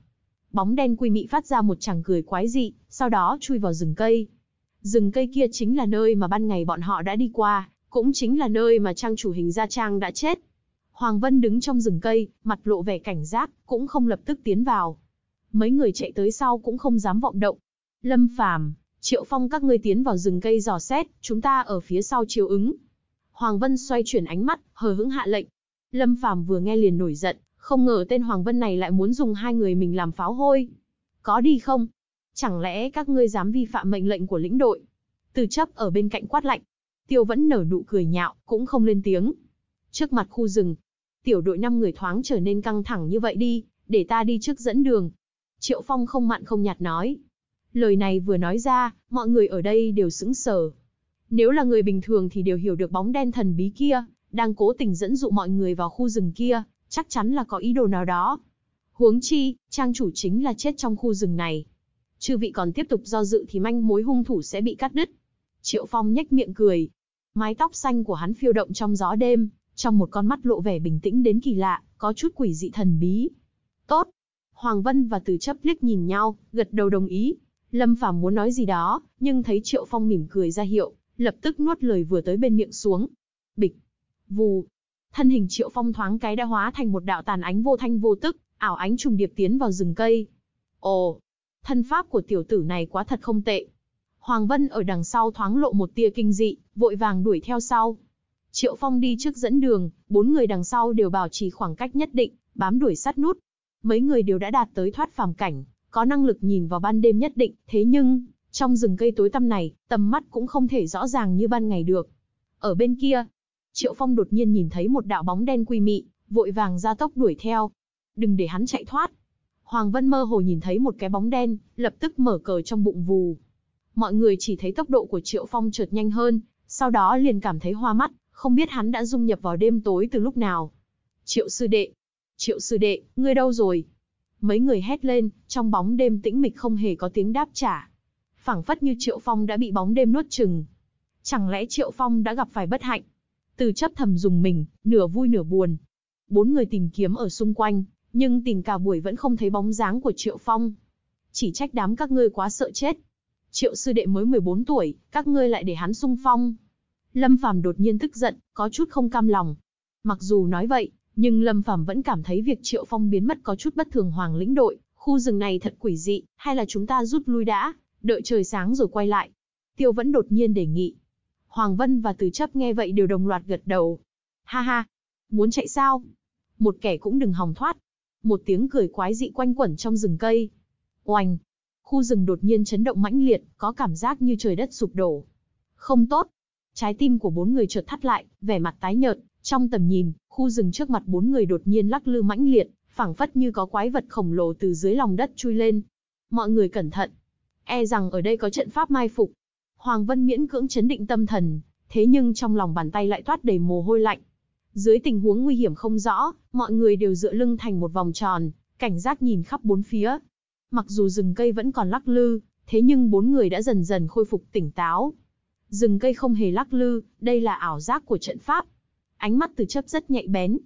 bóng đen quy mị phát ra một chàng cười quái dị, sau đó chui vào rừng cây. Rừng cây kia chính là nơi mà ban ngày bọn họ đã đi qua, cũng chính là nơi mà trang chủ hình gia trang đã chết. Hoàng Vân đứng trong rừng cây, mặt lộ vẻ cảnh giác, cũng không lập tức tiến vào. Mấy người chạy tới sau cũng không dám vọng động. Lâm Phàm, Triệu Phong các ngươi tiến vào rừng cây dò xét, chúng ta ở phía sau chiếu ứng. Hoàng Vân xoay chuyển ánh mắt, hờ hững hạ lệnh. Lâm Phàm vừa nghe liền nổi giận, không ngờ tên Hoàng Vân này lại muốn dùng hai người mình làm pháo hôi. Có đi không? Chẳng lẽ các ngươi dám vi phạm mệnh lệnh của lĩnh đội? Từ chấp ở bên cạnh quát lạnh. Tiêu vẫn nở nụ cười nhạo, cũng không lên tiếng. Trước mặt khu rừng, tiểu đội năm người thoáng trở nên căng thẳng như vậy đi, để ta đi trước dẫn đường. Triệu Phong không mặn không nhạt nói. Lời này vừa nói ra, mọi người ở đây đều sững sờ. Nếu là người bình thường thì đều hiểu được bóng đen thần bí kia, đang cố tình dẫn dụ mọi người vào khu rừng kia, chắc chắn là có ý đồ nào đó. Huống chi, trang chủ chính là chết trong khu rừng này. Chư vị còn tiếp tục do dự thì manh mối hung thủ sẽ bị cắt đứt. Triệu Phong nhếch miệng cười. Mái tóc xanh của hắn phiêu động trong gió đêm, trong một con mắt lộ vẻ bình tĩnh đến kỳ lạ, có chút quỷ dị thần bí. Tốt. Hoàng Vân và Từ Chấp liếc nhìn nhau, gật đầu đồng ý. Lâm Phàm muốn nói gì đó, nhưng thấy Triệu Phong mỉm cười ra hiệu, lập tức nuốt lời vừa tới bên miệng xuống. Bịch. Vù, Thân hình Triệu Phong thoáng cái đã hóa thành một đạo tàn ánh vô thanh vô tức, ảo ánh trùng điệp tiến vào rừng cây. Ồ, thân pháp của tiểu tử này quá thật không tệ. Hoàng Vân ở đằng sau thoáng lộ một tia kinh dị, vội vàng đuổi theo sau. Triệu Phong đi trước dẫn đường, bốn người đằng sau đều bảo trì khoảng cách nhất định, bám đuổi sát nút. Mấy người đều đã đạt tới thoát phàm cảnh, có năng lực nhìn vào ban đêm nhất định, thế nhưng, trong rừng cây tối tăm này, tầm mắt cũng không thể rõ ràng như ban ngày được. Ở bên kia, Triệu Phong đột nhiên nhìn thấy một đạo bóng đen quy mị, vội vàng ra tốc đuổi theo. Đừng để hắn chạy thoát. Hoàng Vân mơ hồ nhìn thấy một cái bóng đen, lập tức mở cờ trong bụng vù. Mọi người chỉ thấy tốc độ của Triệu Phong chợt nhanh hơn, sau đó liền cảm thấy hoa mắt, không biết hắn đã dung nhập vào đêm tối từ lúc nào. Triệu sư đệ, Triệu sư đệ, ngươi đâu rồi? Mấy người hét lên, trong bóng đêm tĩnh mịch không hề có tiếng đáp trả. phảng phất như Triệu Phong đã bị bóng đêm nuốt chừng. Chẳng lẽ Triệu Phong đã gặp phải bất hạnh? Từ chấp thầm dùng mình, nửa vui nửa buồn. Bốn người tìm kiếm ở xung quanh, nhưng tìm cả buổi vẫn không thấy bóng dáng của Triệu Phong. Chỉ trách đám các ngươi quá sợ chết. Triệu sư đệ mới 14 tuổi, các ngươi lại để hắn sung phong. Lâm Phàm đột nhiên tức giận, có chút không cam lòng. Mặc dù nói vậy, nhưng Lâm Phàm vẫn cảm thấy việc Triệu Phong biến mất có chút bất thường hoàng lĩnh đội, khu rừng này thật quỷ dị, hay là chúng ta rút lui đã, đợi trời sáng rồi quay lại. Tiêu vẫn đột nhiên đề nghị. Hoàng Vân và Từ Chấp nghe vậy đều đồng loạt gật đầu. Ha ha, muốn chạy sao? Một kẻ cũng đừng hòng thoát. Một tiếng cười quái dị quanh quẩn trong rừng cây. Oanh! Khu rừng đột nhiên chấn động mãnh liệt, có cảm giác như trời đất sụp đổ. Không tốt! Trái tim của bốn người chợt thắt lại, vẻ mặt tái nhợt, trong tầm nhìn, khu rừng trước mặt bốn người đột nhiên lắc lư mãnh liệt, phảng phất như có quái vật khổng lồ từ dưới lòng đất chui lên. Mọi người cẩn thận. E rằng ở đây có trận pháp mai phục, Hoàng Vân miễn cưỡng chấn định tâm thần, thế nhưng trong lòng bàn tay lại toát đầy mồ hôi lạnh. Dưới tình huống nguy hiểm không rõ, mọi người đều dựa lưng thành một vòng tròn, cảnh giác nhìn khắp bốn phía. Mặc dù rừng cây vẫn còn lắc lư, thế nhưng bốn người đã dần dần khôi phục tỉnh táo. Rừng cây không hề lắc lư, đây là ảo giác của trận pháp. Ánh mắt từ chấp rất nhạy bén.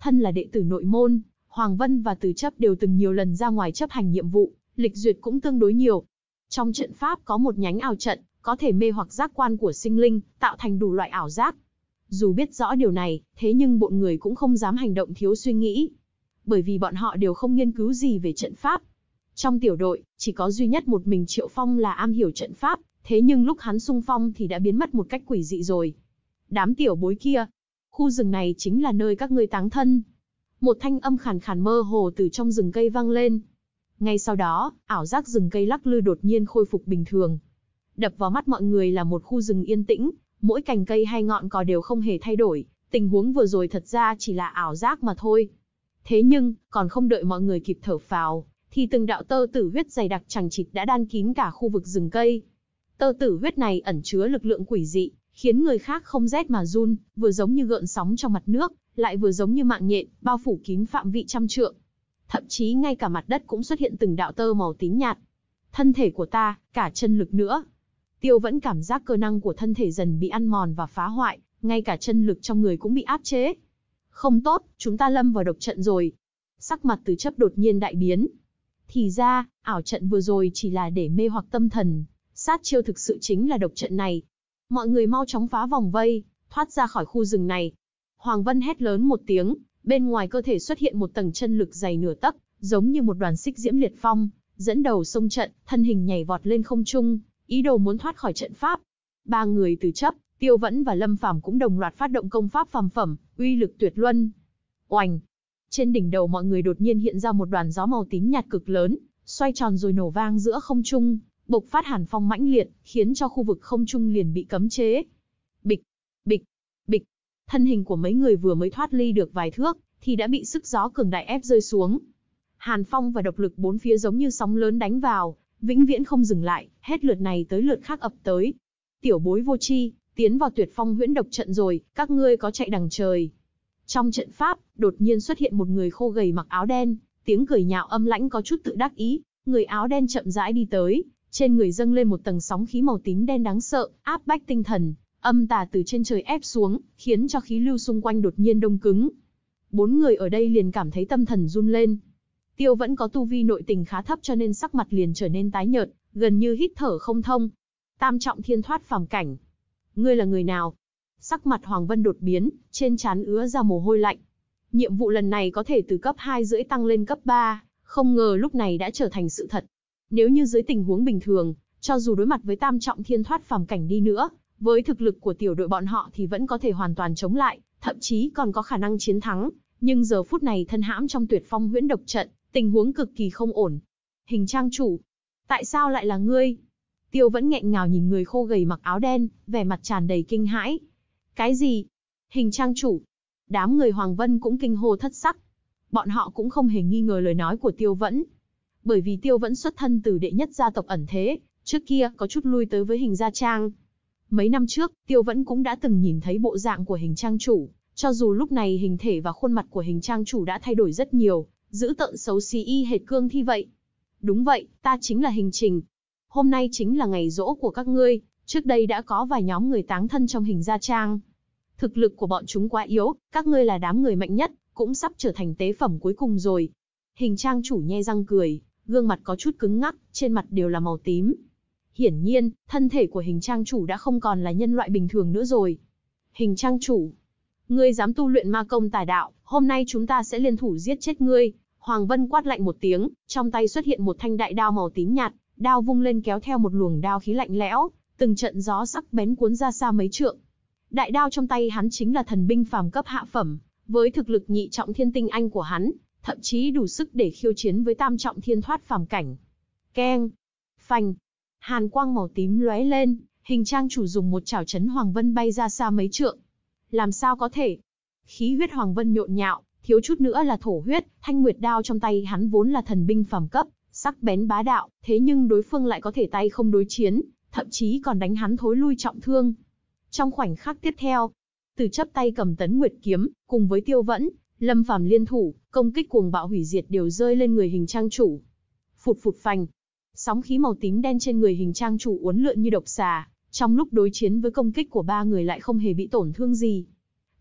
Thân là đệ tử nội môn, Hoàng Vân và từ chấp đều từng nhiều lần ra ngoài chấp hành nhiệm vụ, lịch duyệt cũng tương đối nhiều. Trong trận pháp có một nhánh ảo trận, có thể mê hoặc giác quan của sinh linh, tạo thành đủ loại ảo giác. Dù biết rõ điều này, thế nhưng bọn người cũng không dám hành động thiếu suy nghĩ, bởi vì bọn họ đều không nghiên cứu gì về trận pháp. Trong tiểu đội, chỉ có duy nhất một mình Triệu Phong là am hiểu trận pháp, thế nhưng lúc hắn sung phong thì đã biến mất một cách quỷ dị rồi. Đám tiểu bối kia, khu rừng này chính là nơi các ngươi táng thân. Một thanh âm khàn khàn mơ hồ từ trong rừng cây vang lên. Ngay sau đó, ảo giác rừng cây lắc lư đột nhiên khôi phục bình thường, Đập vào mắt mọi người là một khu rừng yên tĩnh, mỗi cành cây hay ngọn cỏ đều không hề thay đổi, tình huống vừa rồi thật ra chỉ là ảo giác mà thôi. Thế nhưng, còn không đợi mọi người kịp thở phào, thì từng đạo tơ tử huyết dày đặc chẳng chịt đã đan kín cả khu vực rừng cây. Tơ tử huyết này ẩn chứa lực lượng quỷ dị, khiến người khác không rét mà run, vừa giống như gợn sóng trong mặt nước, lại vừa giống như mạng nhện, bao phủ kín phạm vị trăm trượng. Thậm chí ngay cả mặt đất cũng xuất hiện từng đạo tơ màu tím nhạt. Thân thể của ta, cả chân lực nữa, Tiêu vẫn cảm giác cơ năng của thân thể dần bị ăn mòn và phá hoại, ngay cả chân lực trong người cũng bị áp chế. Không tốt, chúng ta lâm vào độc trận rồi. Sắc mặt từ chấp đột nhiên đại biến. Thì ra, ảo trận vừa rồi chỉ là để mê hoặc tâm thần, sát chiêu thực sự chính là độc trận này. Mọi người mau chóng phá vòng vây, thoát ra khỏi khu rừng này. Hoàng Vân hét lớn một tiếng, bên ngoài cơ thể xuất hiện một tầng chân lực dày nửa tấc, giống như một đoàn xích diễm liệt phong, dẫn đầu sông trận, thân hình nhảy vọt lên không trung, ý đồ muốn thoát khỏi trận pháp. Ba người từ chấp, Tiêu Vẫn và Lâm Phàm cũng đồng loạt phát động công pháp phàm phẩm, uy lực tuyệt luân. Oành! Trên đỉnh đầu mọi người đột nhiên hiện ra một đoàn gió màu tím nhạt cực lớn, xoay tròn rồi nổ vang giữa không trung, bộc phát hàn phong mãnh liệt, khiến cho khu vực không trung liền bị cấm chế. Bịch, bịch, bịch. Thân hình của mấy người vừa mới thoát ly được vài thước, thì đã bị sức gió cường đại ép rơi xuống. Hàn phong và độc lực bốn phía giống như sóng lớn đánh vào, vĩnh viễn không dừng lại, hết lượt này tới lượt khác ập tới. Tiểu bối vô chi, tiến vào tuyệt phong huyễn độc trận rồi, các ngươi có chạy đằng trời. Trong trận pháp, đột nhiên xuất hiện một người khô gầy mặc áo đen, tiếng cười nhạo âm lãnh có chút tự đắc ý, người áo đen chậm rãi đi tới, trên người dâng lên một tầng sóng khí màu tím đen đáng sợ, áp bách tinh thần, âm tà từ trên trời ép xuống, khiến cho khí lưu xung quanh đột nhiên đông cứng. Bốn người ở đây liền cảm thấy tâm thần run lên, Tiêu vẫn có tu vi nội tình khá thấp cho nên sắc mặt liền trở nên tái nhợt, gần như hít thở không thông. Tam trọng thiên thoát phàm cảnh. Ngươi là người nào? Sắc mặt Hoàng Vân đột biến, trên trán ứa ra mồ hôi lạnh. Nhiệm vụ lần này có thể từ cấp 2 rưỡi tăng lên cấp 3, không ngờ lúc này đã trở thành sự thật. Nếu như dưới tình huống bình thường, cho dù đối mặt với tam trọng thiên thoát phàm cảnh đi nữa, với thực lực của tiểu đội bọn họ thì vẫn có thể hoàn toàn chống lại, thậm chí còn có khả năng chiến thắng. Nhưng giờ phút này thân hãm trong tuyệt phong huyễn độc trận, Tình huống cực kỳ không ổn. Hình trang chủ, tại sao lại là ngươi? Tiêu vẫn nghẹn ngào nhìn người khô gầy mặc áo đen, vẻ mặt tràn đầy kinh hãi. Cái gì? Hình trang chủ. Đám người Hoàng Vân cũng kinh hô thất sắc. Bọn họ cũng không hề nghi ngờ lời nói của Tiêu Vẫn. Bởi vì Tiêu Vẫn xuất thân từ đệ nhất gia tộc ẩn thế, trước kia có chút lui tới với hình gia trang. Mấy năm trước, Tiêu Vẫn cũng đã từng nhìn thấy bộ dạng của hình trang chủ, cho dù lúc này hình thể và khuôn mặt của hình trang chủ đã thay đổi rất nhiều, giữ tợn xấu xí y hệt cương thi vậy. Đúng vậy, ta chính là hình trình. Hôm nay chính là ngày rỗ của các ngươi, trước đây đã có vài nhóm người táng thân trong hình gia trang. Thực lực của bọn chúng quá yếu, các ngươi là đám người mạnh nhất, cũng sắp trở thành tế phẩm cuối cùng rồi. Hình trang chủ nhe răng cười, gương mặt có chút cứng ngắc, trên mặt đều là màu tím. Hiển nhiên, thân thể của hình trang chủ đã không còn là nhân loại bình thường nữa rồi. Hình trang chủ, ngươi dám tu luyện ma công tài đạo, hôm nay chúng ta sẽ liên thủ giết chết ngươi. Hoàng Vân quát lạnh một tiếng, trong tay xuất hiện một thanh đại đao màu tím nhạt, đao vung lên kéo theo một luồng đao khí lạnh lẽo, từng trận gió sắc bén cuốn ra xa mấy trượng. Đại đao trong tay hắn chính là thần binh phàm cấp hạ phẩm, với thực lực nhị trọng thiên tinh anh của hắn, thậm chí đủ sức để khiêu chiến với tam trọng thiên thoát phàm cảnh. Keng, phanh, hàn quang màu tím lóe lên, hình trang chủ dùng một chảo chấn Hoàng Vân bay ra xa mấy trượng. Làm sao có thể? Khí huyết Hoàng Vân nhộn nhạo, thiếu chút nữa là thổ huyết, thanh nguyệt đao trong tay hắn vốn là thần binh phẩm cấp, sắc bén bá đạo, thế nhưng đối phương lại có thể tay không đối chiến, thậm chí còn đánh hắn thối lui trọng thương. Trong khoảnh khắc tiếp theo, từ chấp tay cầm tấn nguyệt kiếm, cùng với tiêu vẫn, lâm phàm liên thủ, công kích cuồng bạo hủy diệt đều rơi lên người hình trang chủ. Phụt phụt phành, sóng khí màu tím đen trên người hình trang chủ uốn lượn như độc xà, trong lúc đối chiến với công kích của ba người lại không hề bị tổn thương gì.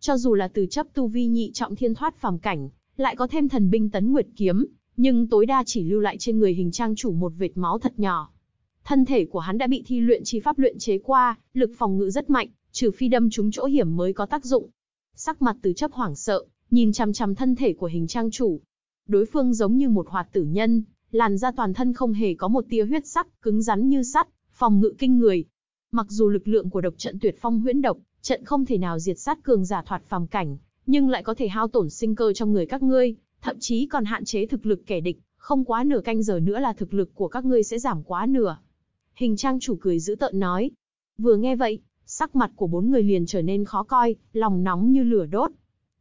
Cho dù là từ chấp tu vi nhị trọng thiên thoát phàm cảnh, lại có thêm thần binh tấn nguyệt kiếm, nhưng tối đa chỉ lưu lại trên người hình trang chủ một vệt máu thật nhỏ. Thân thể của hắn đã bị thi luyện chi pháp luyện chế qua, lực phòng ngự rất mạnh, trừ phi đâm trúng chỗ hiểm mới có tác dụng. Sắc mặt từ chấp hoảng sợ, nhìn chằm chằm thân thể của hình trang chủ. Đối phương giống như một hoạt tử nhân, làn da toàn thân không hề có một tia huyết sắc, cứng rắn như sắt, phòng ngự kinh người. Mặc dù lực lượng của độc trận tuyệt phong huyễn độc trận không thể nào diệt sát cường giả thoát phàm cảnh, nhưng lại có thể hao tổn sinh cơ trong người các ngươi, thậm chí còn hạn chế thực lực kẻ địch, không quá nửa canh giờ nữa là thực lực của các ngươi sẽ giảm quá nửa. Hình trang chủ cười giữ tợn nói. Vừa nghe vậy, sắc mặt của bốn người liền trở nên khó coi, lòng nóng như lửa đốt.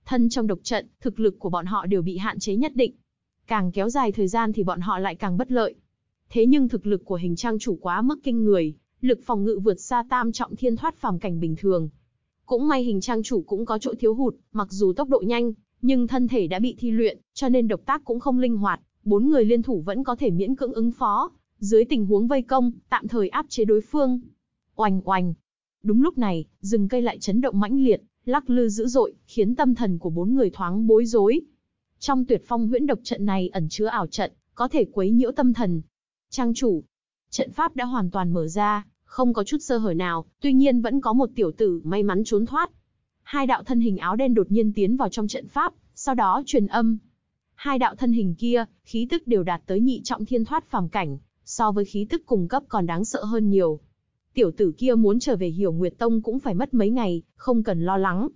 Thân trong độc trận, thực lực của bọn họ đều bị hạn chế nhất định. Càng kéo dài thời gian thì bọn họ lại càng bất lợi. Thế nhưng thực lực của hình trang chủ quá mức kinh người, lực phòng ngự vượt xa tam trọng thiên thoát phàm cảnh bình thường, cũng may hình trang chủ cũng có chỗ thiếu hụt, mặc dù tốc độ nhanh, nhưng thân thể đã bị thi luyện, cho nên độc tác cũng không linh hoạt, bốn người liên thủ vẫn có thể miễn cưỡng ứng phó. Dưới tình huống vây công, tạm thời áp chế đối phương. oanh oanh Đúng lúc này, rừng cây lại chấn động mãnh liệt, lắc lư dữ dội, khiến tâm thần của bốn người thoáng bối rối. Trong tuyệt phong huyễn độc trận này ẩn chứa ảo trận, có thể quấy nhiễu tâm thần. Trang chủ, trận pháp đã hoàn toàn mở ra, không có chút sơ hở nào, tuy nhiên vẫn có một tiểu tử may mắn trốn thoát. Hai đạo thân hình áo đen đột nhiên tiến vào trong trận pháp, sau đó truyền âm. Hai đạo thân hình kia, khí tức đều đạt tới nhị trọng thiên thoát phàm cảnh, so với khí tức cùng cấp còn đáng sợ hơn nhiều. Tiểu tử kia muốn trở về Hiểu Nguyệt Tông cũng phải mất mấy ngày, không cần lo lắng.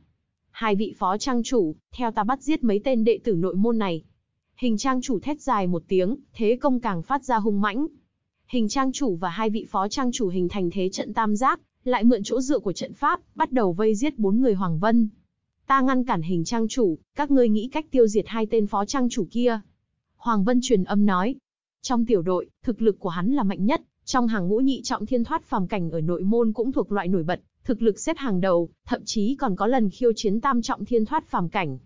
Hai vị phó trang chủ, theo ta bắt giết mấy tên đệ tử nội môn này. Hình trang chủ thét dài một tiếng, thế công càng phát ra hung mãnh, hình trang chủ và hai vị phó trang chủ hình thành thế trận tam giác, lại mượn chỗ dựa của trận pháp, bắt đầu vây giết bốn người Hoàng Vân. Ta ngăn cản hình trang chủ, các ngươi nghĩ cách tiêu diệt hai tên phó trang chủ kia. Hoàng Vân truyền âm nói. Trong tiểu đội, thực lực của hắn là mạnh nhất, trong hàng ngũ nhị trọng thiên thoát phàm cảnh ở nội môn cũng thuộc loại nổi bật, thực lực xếp hàng đầu, thậm chí còn có lần khiêu chiến tam trọng thiên thoát phàm cảnh.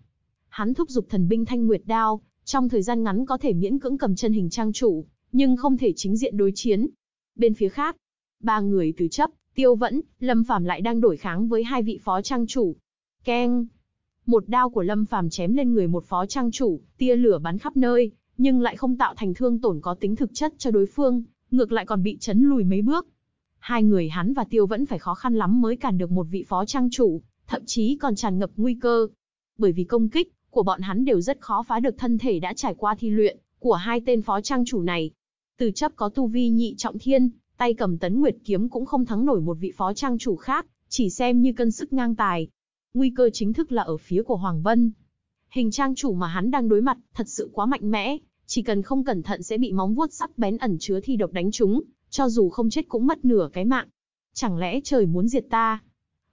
Hắn thúc giục thần binh thanh nguyệt đao, trong thời gian ngắn có thể miễn cưỡng cầm chân hình trang chủ, nhưng không thể chính diện đối chiến. Bên phía khác, ba người từ chấp, tiêu vẫn, Lâm Phàm lại đang đổi kháng với hai vị phó trang chủ. Keng! Một đao của Lâm Phàm chém lên người một phó trang chủ, tia lửa bắn khắp nơi, nhưng lại không tạo thành thương tổn có tính thực chất cho đối phương, ngược lại còn bị chấn lùi mấy bước. Hai người hắn và tiêu vẫn phải khó khăn lắm mới cản được một vị phó trang chủ, thậm chí còn tràn ngập nguy cơ. Bởi vì công kích của bọn hắn đều rất khó phá được thân thể đã trải qua thi luyện của hai tên phó trang chủ này. Từ chấp có tu vi nhị trọng thiên, tay cầm tấn nguyệt kiếm cũng không thắng nổi một vị phó trang chủ khác, chỉ xem như cân sức ngang tài. Nguy cơ chính thức là ở phía của Hoàng Vân. Hình trang chủ mà hắn đang đối mặt thật sự quá mạnh mẽ, chỉ cần không cẩn thận sẽ bị móng vuốt sắc bén ẩn chứa thi độc đánh trúng, cho dù không chết cũng mất nửa cái mạng. Chẳng lẽ trời muốn diệt ta?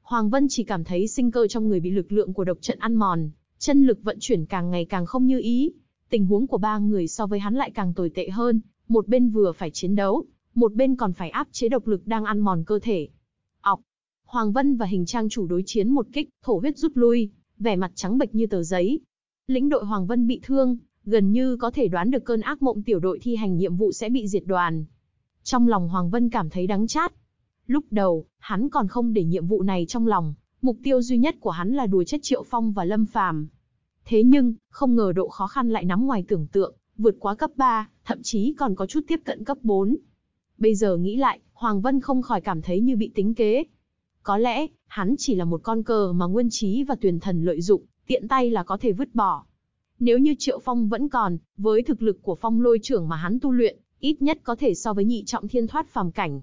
Hoàng Vân chỉ cảm thấy sinh cơ trong người bị lực lượng của độc trận ăn mòn, chân lực vận chuyển càng ngày càng không như ý. Tình huống của ba người so với hắn lại càng tồi tệ hơn, một bên vừa phải chiến đấu, một bên còn phải áp chế độc lực đang ăn mòn cơ thể. Ọc! Hoàng Vân và hình trang chủ đối chiến một kích, thổ huyết rút lui, vẻ mặt trắng bệch như tờ giấy. Lĩnh đội Hoàng Vân bị thương, gần như có thể đoán được cơn ác mộng tiểu đội thi hành nhiệm vụ sẽ bị diệt đoàn. Trong lòng Hoàng Vân cảm thấy đắng chát. Lúc đầu, hắn còn không để nhiệm vụ này trong lòng, mục tiêu duy nhất của hắn là đuổi chết Triệu Phong và Lâm Phàm. Thế nhưng, không ngờ độ khó khăn lại nắm ngoài tưởng tượng, vượt quá cấp 3, thậm chí còn có chút tiếp cận cấp 4. Bây giờ nghĩ lại, Hoàng Vân không khỏi cảm thấy như bị tính kế. Có lẽ, hắn chỉ là một con cờ mà Nguyên Trí và Tuyền Thần lợi dụng, tiện tay là có thể vứt bỏ. Nếu như Triệu Phong vẫn còn, với thực lực của Phong lôi trưởng mà hắn tu luyện, ít nhất có thể so với nhị trọng thiên thoát phàm cảnh.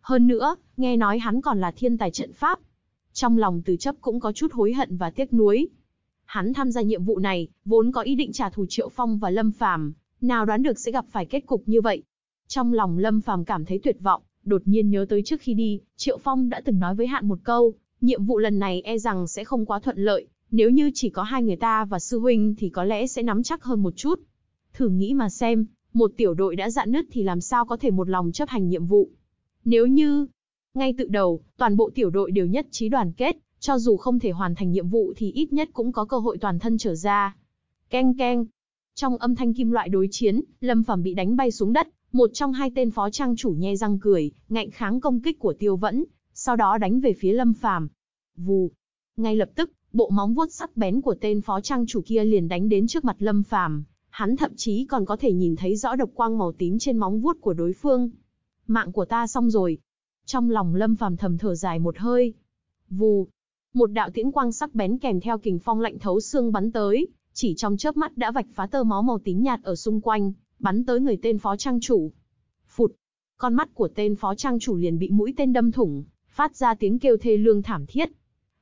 Hơn nữa, nghe nói hắn còn là thiên tài trận pháp. Trong lòng từ chấp cũng có chút hối hận và tiếc nuối. Hắn tham gia nhiệm vụ này, vốn có ý định trả thù Triệu Phong và Lâm Phàm, nào đoán được sẽ gặp phải kết cục như vậy. Trong lòng Lâm Phàm cảm thấy tuyệt vọng, đột nhiên nhớ tới trước khi đi, Triệu Phong đã từng nói với Hạn một câu, nhiệm vụ lần này e rằng sẽ không quá thuận lợi, nếu như chỉ có hai người ta và sư huynh thì có lẽ sẽ nắm chắc hơn một chút. Thử nghĩ mà xem, một tiểu đội đã dạn nứt thì làm sao có thể một lòng chấp hành nhiệm vụ. Nếu như, ngay từ đầu, toàn bộ tiểu đội đều nhất trí đoàn kết, cho dù không thể hoàn thành nhiệm vụ thì ít nhất cũng có cơ hội toàn thân trở ra. Keng keng. Trong âm thanh kim loại đối chiến, Lâm Phàm bị đánh bay xuống đất, một trong hai tên phó trang chủ nhe răng cười, ngạnh kháng công kích của Tiêu Vẫn, sau đó đánh về phía Lâm Phàm. Vù. Ngay lập tức, bộ móng vuốt sắc bén của tên phó trang chủ kia liền đánh đến trước mặt Lâm Phàm, hắn thậm chí còn có thể nhìn thấy rõ độc quang màu tím trên móng vuốt của đối phương. Mạng của ta xong rồi. Trong lòng Lâm Phàm thầm thở dài một hơi. Vù một đạo tiễn quang sắc bén kèm theo kình phong lạnh thấu xương bắn tới, chỉ trong chớp mắt đã vạch phá tơ máu màu tím nhạt ở xung quanh, bắn tới người tên phó trang chủ. Phụt, con mắt của tên phó trang chủ liền bị mũi tên đâm thủng, phát ra tiếng kêu thê lương thảm thiết.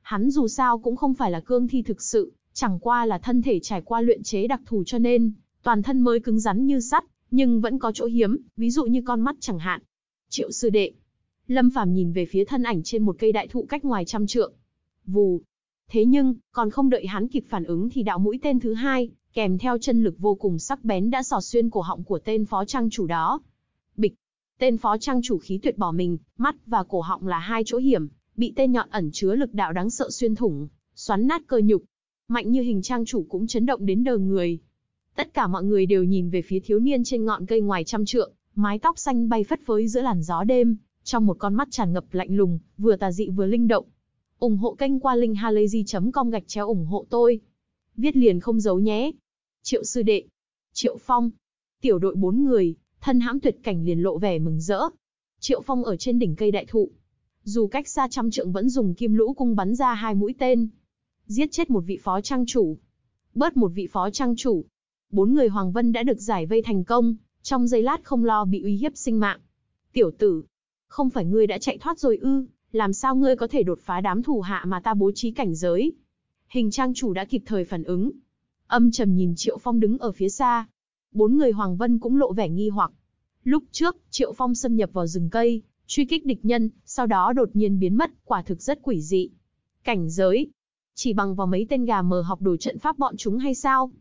Hắn dù sao cũng không phải là cương thi thực sự, chẳng qua là thân thể trải qua luyện chế đặc thù cho nên, toàn thân mới cứng rắn như sắt, nhưng vẫn có chỗ hiếm, ví dụ như con mắt chẳng hạn. Triệu sư đệ. Lâm Phàm nhìn về phía thân ảnh trên một cây đại thụ cách ngoài trăm trượng vù. Thế nhưng, còn không đợi hắn kịp phản ứng thì đạo mũi tên thứ hai, kèm theo chân lực vô cùng sắc bén đã sò xuyên cổ họng của tên phó trang chủ đó. Bịch, tên phó trang chủ khí tuyệt bỏ mình, mắt và cổ họng là hai chỗ hiểm, bị tên nhọn ẩn chứa lực đạo đáng sợ xuyên thủng, xoắn nát cơ nhục. Mạnh như hình trang chủ cũng chấn động đến đờ người. Tất cả mọi người đều nhìn về phía thiếu niên trên ngọn cây ngoài trăm trượng, mái tóc xanh bay phất phới giữa làn gió đêm, trong một con mắt tràn ngập lạnh lùng, vừa tà dị vừa linh động, ủng hộ kênh qua linkhalazy.com gạch chéo ủng hộ tôi. Viết liền không giấu nhé. Triệu sư đệ, Triệu Phong, tiểu đội bốn người, thân hãm tuyệt cảnh liền lộ vẻ mừng rỡ. Triệu Phong ở trên đỉnh cây đại thụ, dù cách xa trăm trượng vẫn dùng kim lũ cung bắn ra hai mũi tên, giết chết một vị phó trang chủ, bớt một vị phó trang chủ. Bốn người Hoàng Vân đã được giải vây thành công, trong giây lát không lo bị uy hiếp sinh mạng. Tiểu tử, không phải ngươi đã chạy thoát rồi ư? làm sao ngươi có thể đột phá đám thủ hạ mà ta bố trí cảnh giới? Hình trang chủ đã kịp thời phản ứng. Âm trầm nhìn Triệu Phong đứng ở phía xa. Bốn người Hoàng Vân cũng lộ vẻ nghi hoặc. Lúc trước, Triệu Phong xâm nhập vào rừng cây, truy kích địch nhân, sau đó đột nhiên biến mất, quả thực rất quỷ dị. Cảnh giới. Chỉ bằng vào mấy tên gà mờ học đồ trận pháp bọn chúng hay sao?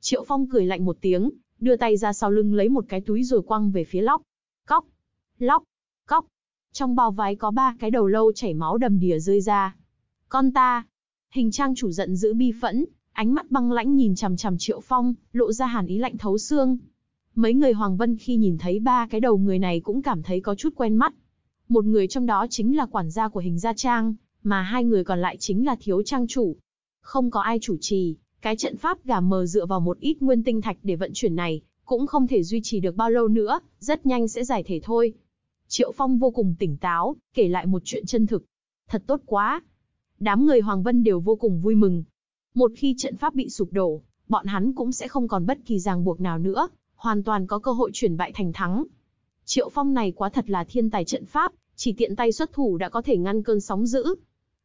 Triệu Phong cười lạnh một tiếng, đưa tay ra sau lưng lấy một cái túi rồi quăng về phía lóc. Cóc. Lóc. Cóc. Trong bao váy có ba cái đầu lâu chảy máu đầm đìa rơi ra. Con ta! Hình trang chủ giận dữ bi phẫn, ánh mắt băng lãnh nhìn chằm chằm triệu phong, lộ ra hàn ý lạnh thấu xương. Mấy người Hoàng Vân khi nhìn thấy ba cái đầu người này cũng cảm thấy có chút quen mắt. Một người trong đó chính là quản gia của hình gia trang, mà hai người còn lại chính là thiếu trang chủ. Không có ai chủ trì, cái trận pháp gà mờ dựa vào một ít nguyên tinh thạch để vận chuyển này, cũng không thể duy trì được bao lâu nữa, rất nhanh sẽ giải thể thôi. Triệu Phong vô cùng tỉnh táo, kể lại một chuyện chân thực. Thật tốt quá. Đám người Hoàng Vân đều vô cùng vui mừng. Một khi trận pháp bị sụp đổ, bọn hắn cũng sẽ không còn bất kỳ ràng buộc nào nữa, hoàn toàn có cơ hội chuyển bại thành thắng. Triệu Phong này quá thật là thiên tài trận pháp, chỉ tiện tay xuất thủ đã có thể ngăn cơn sóng dữ.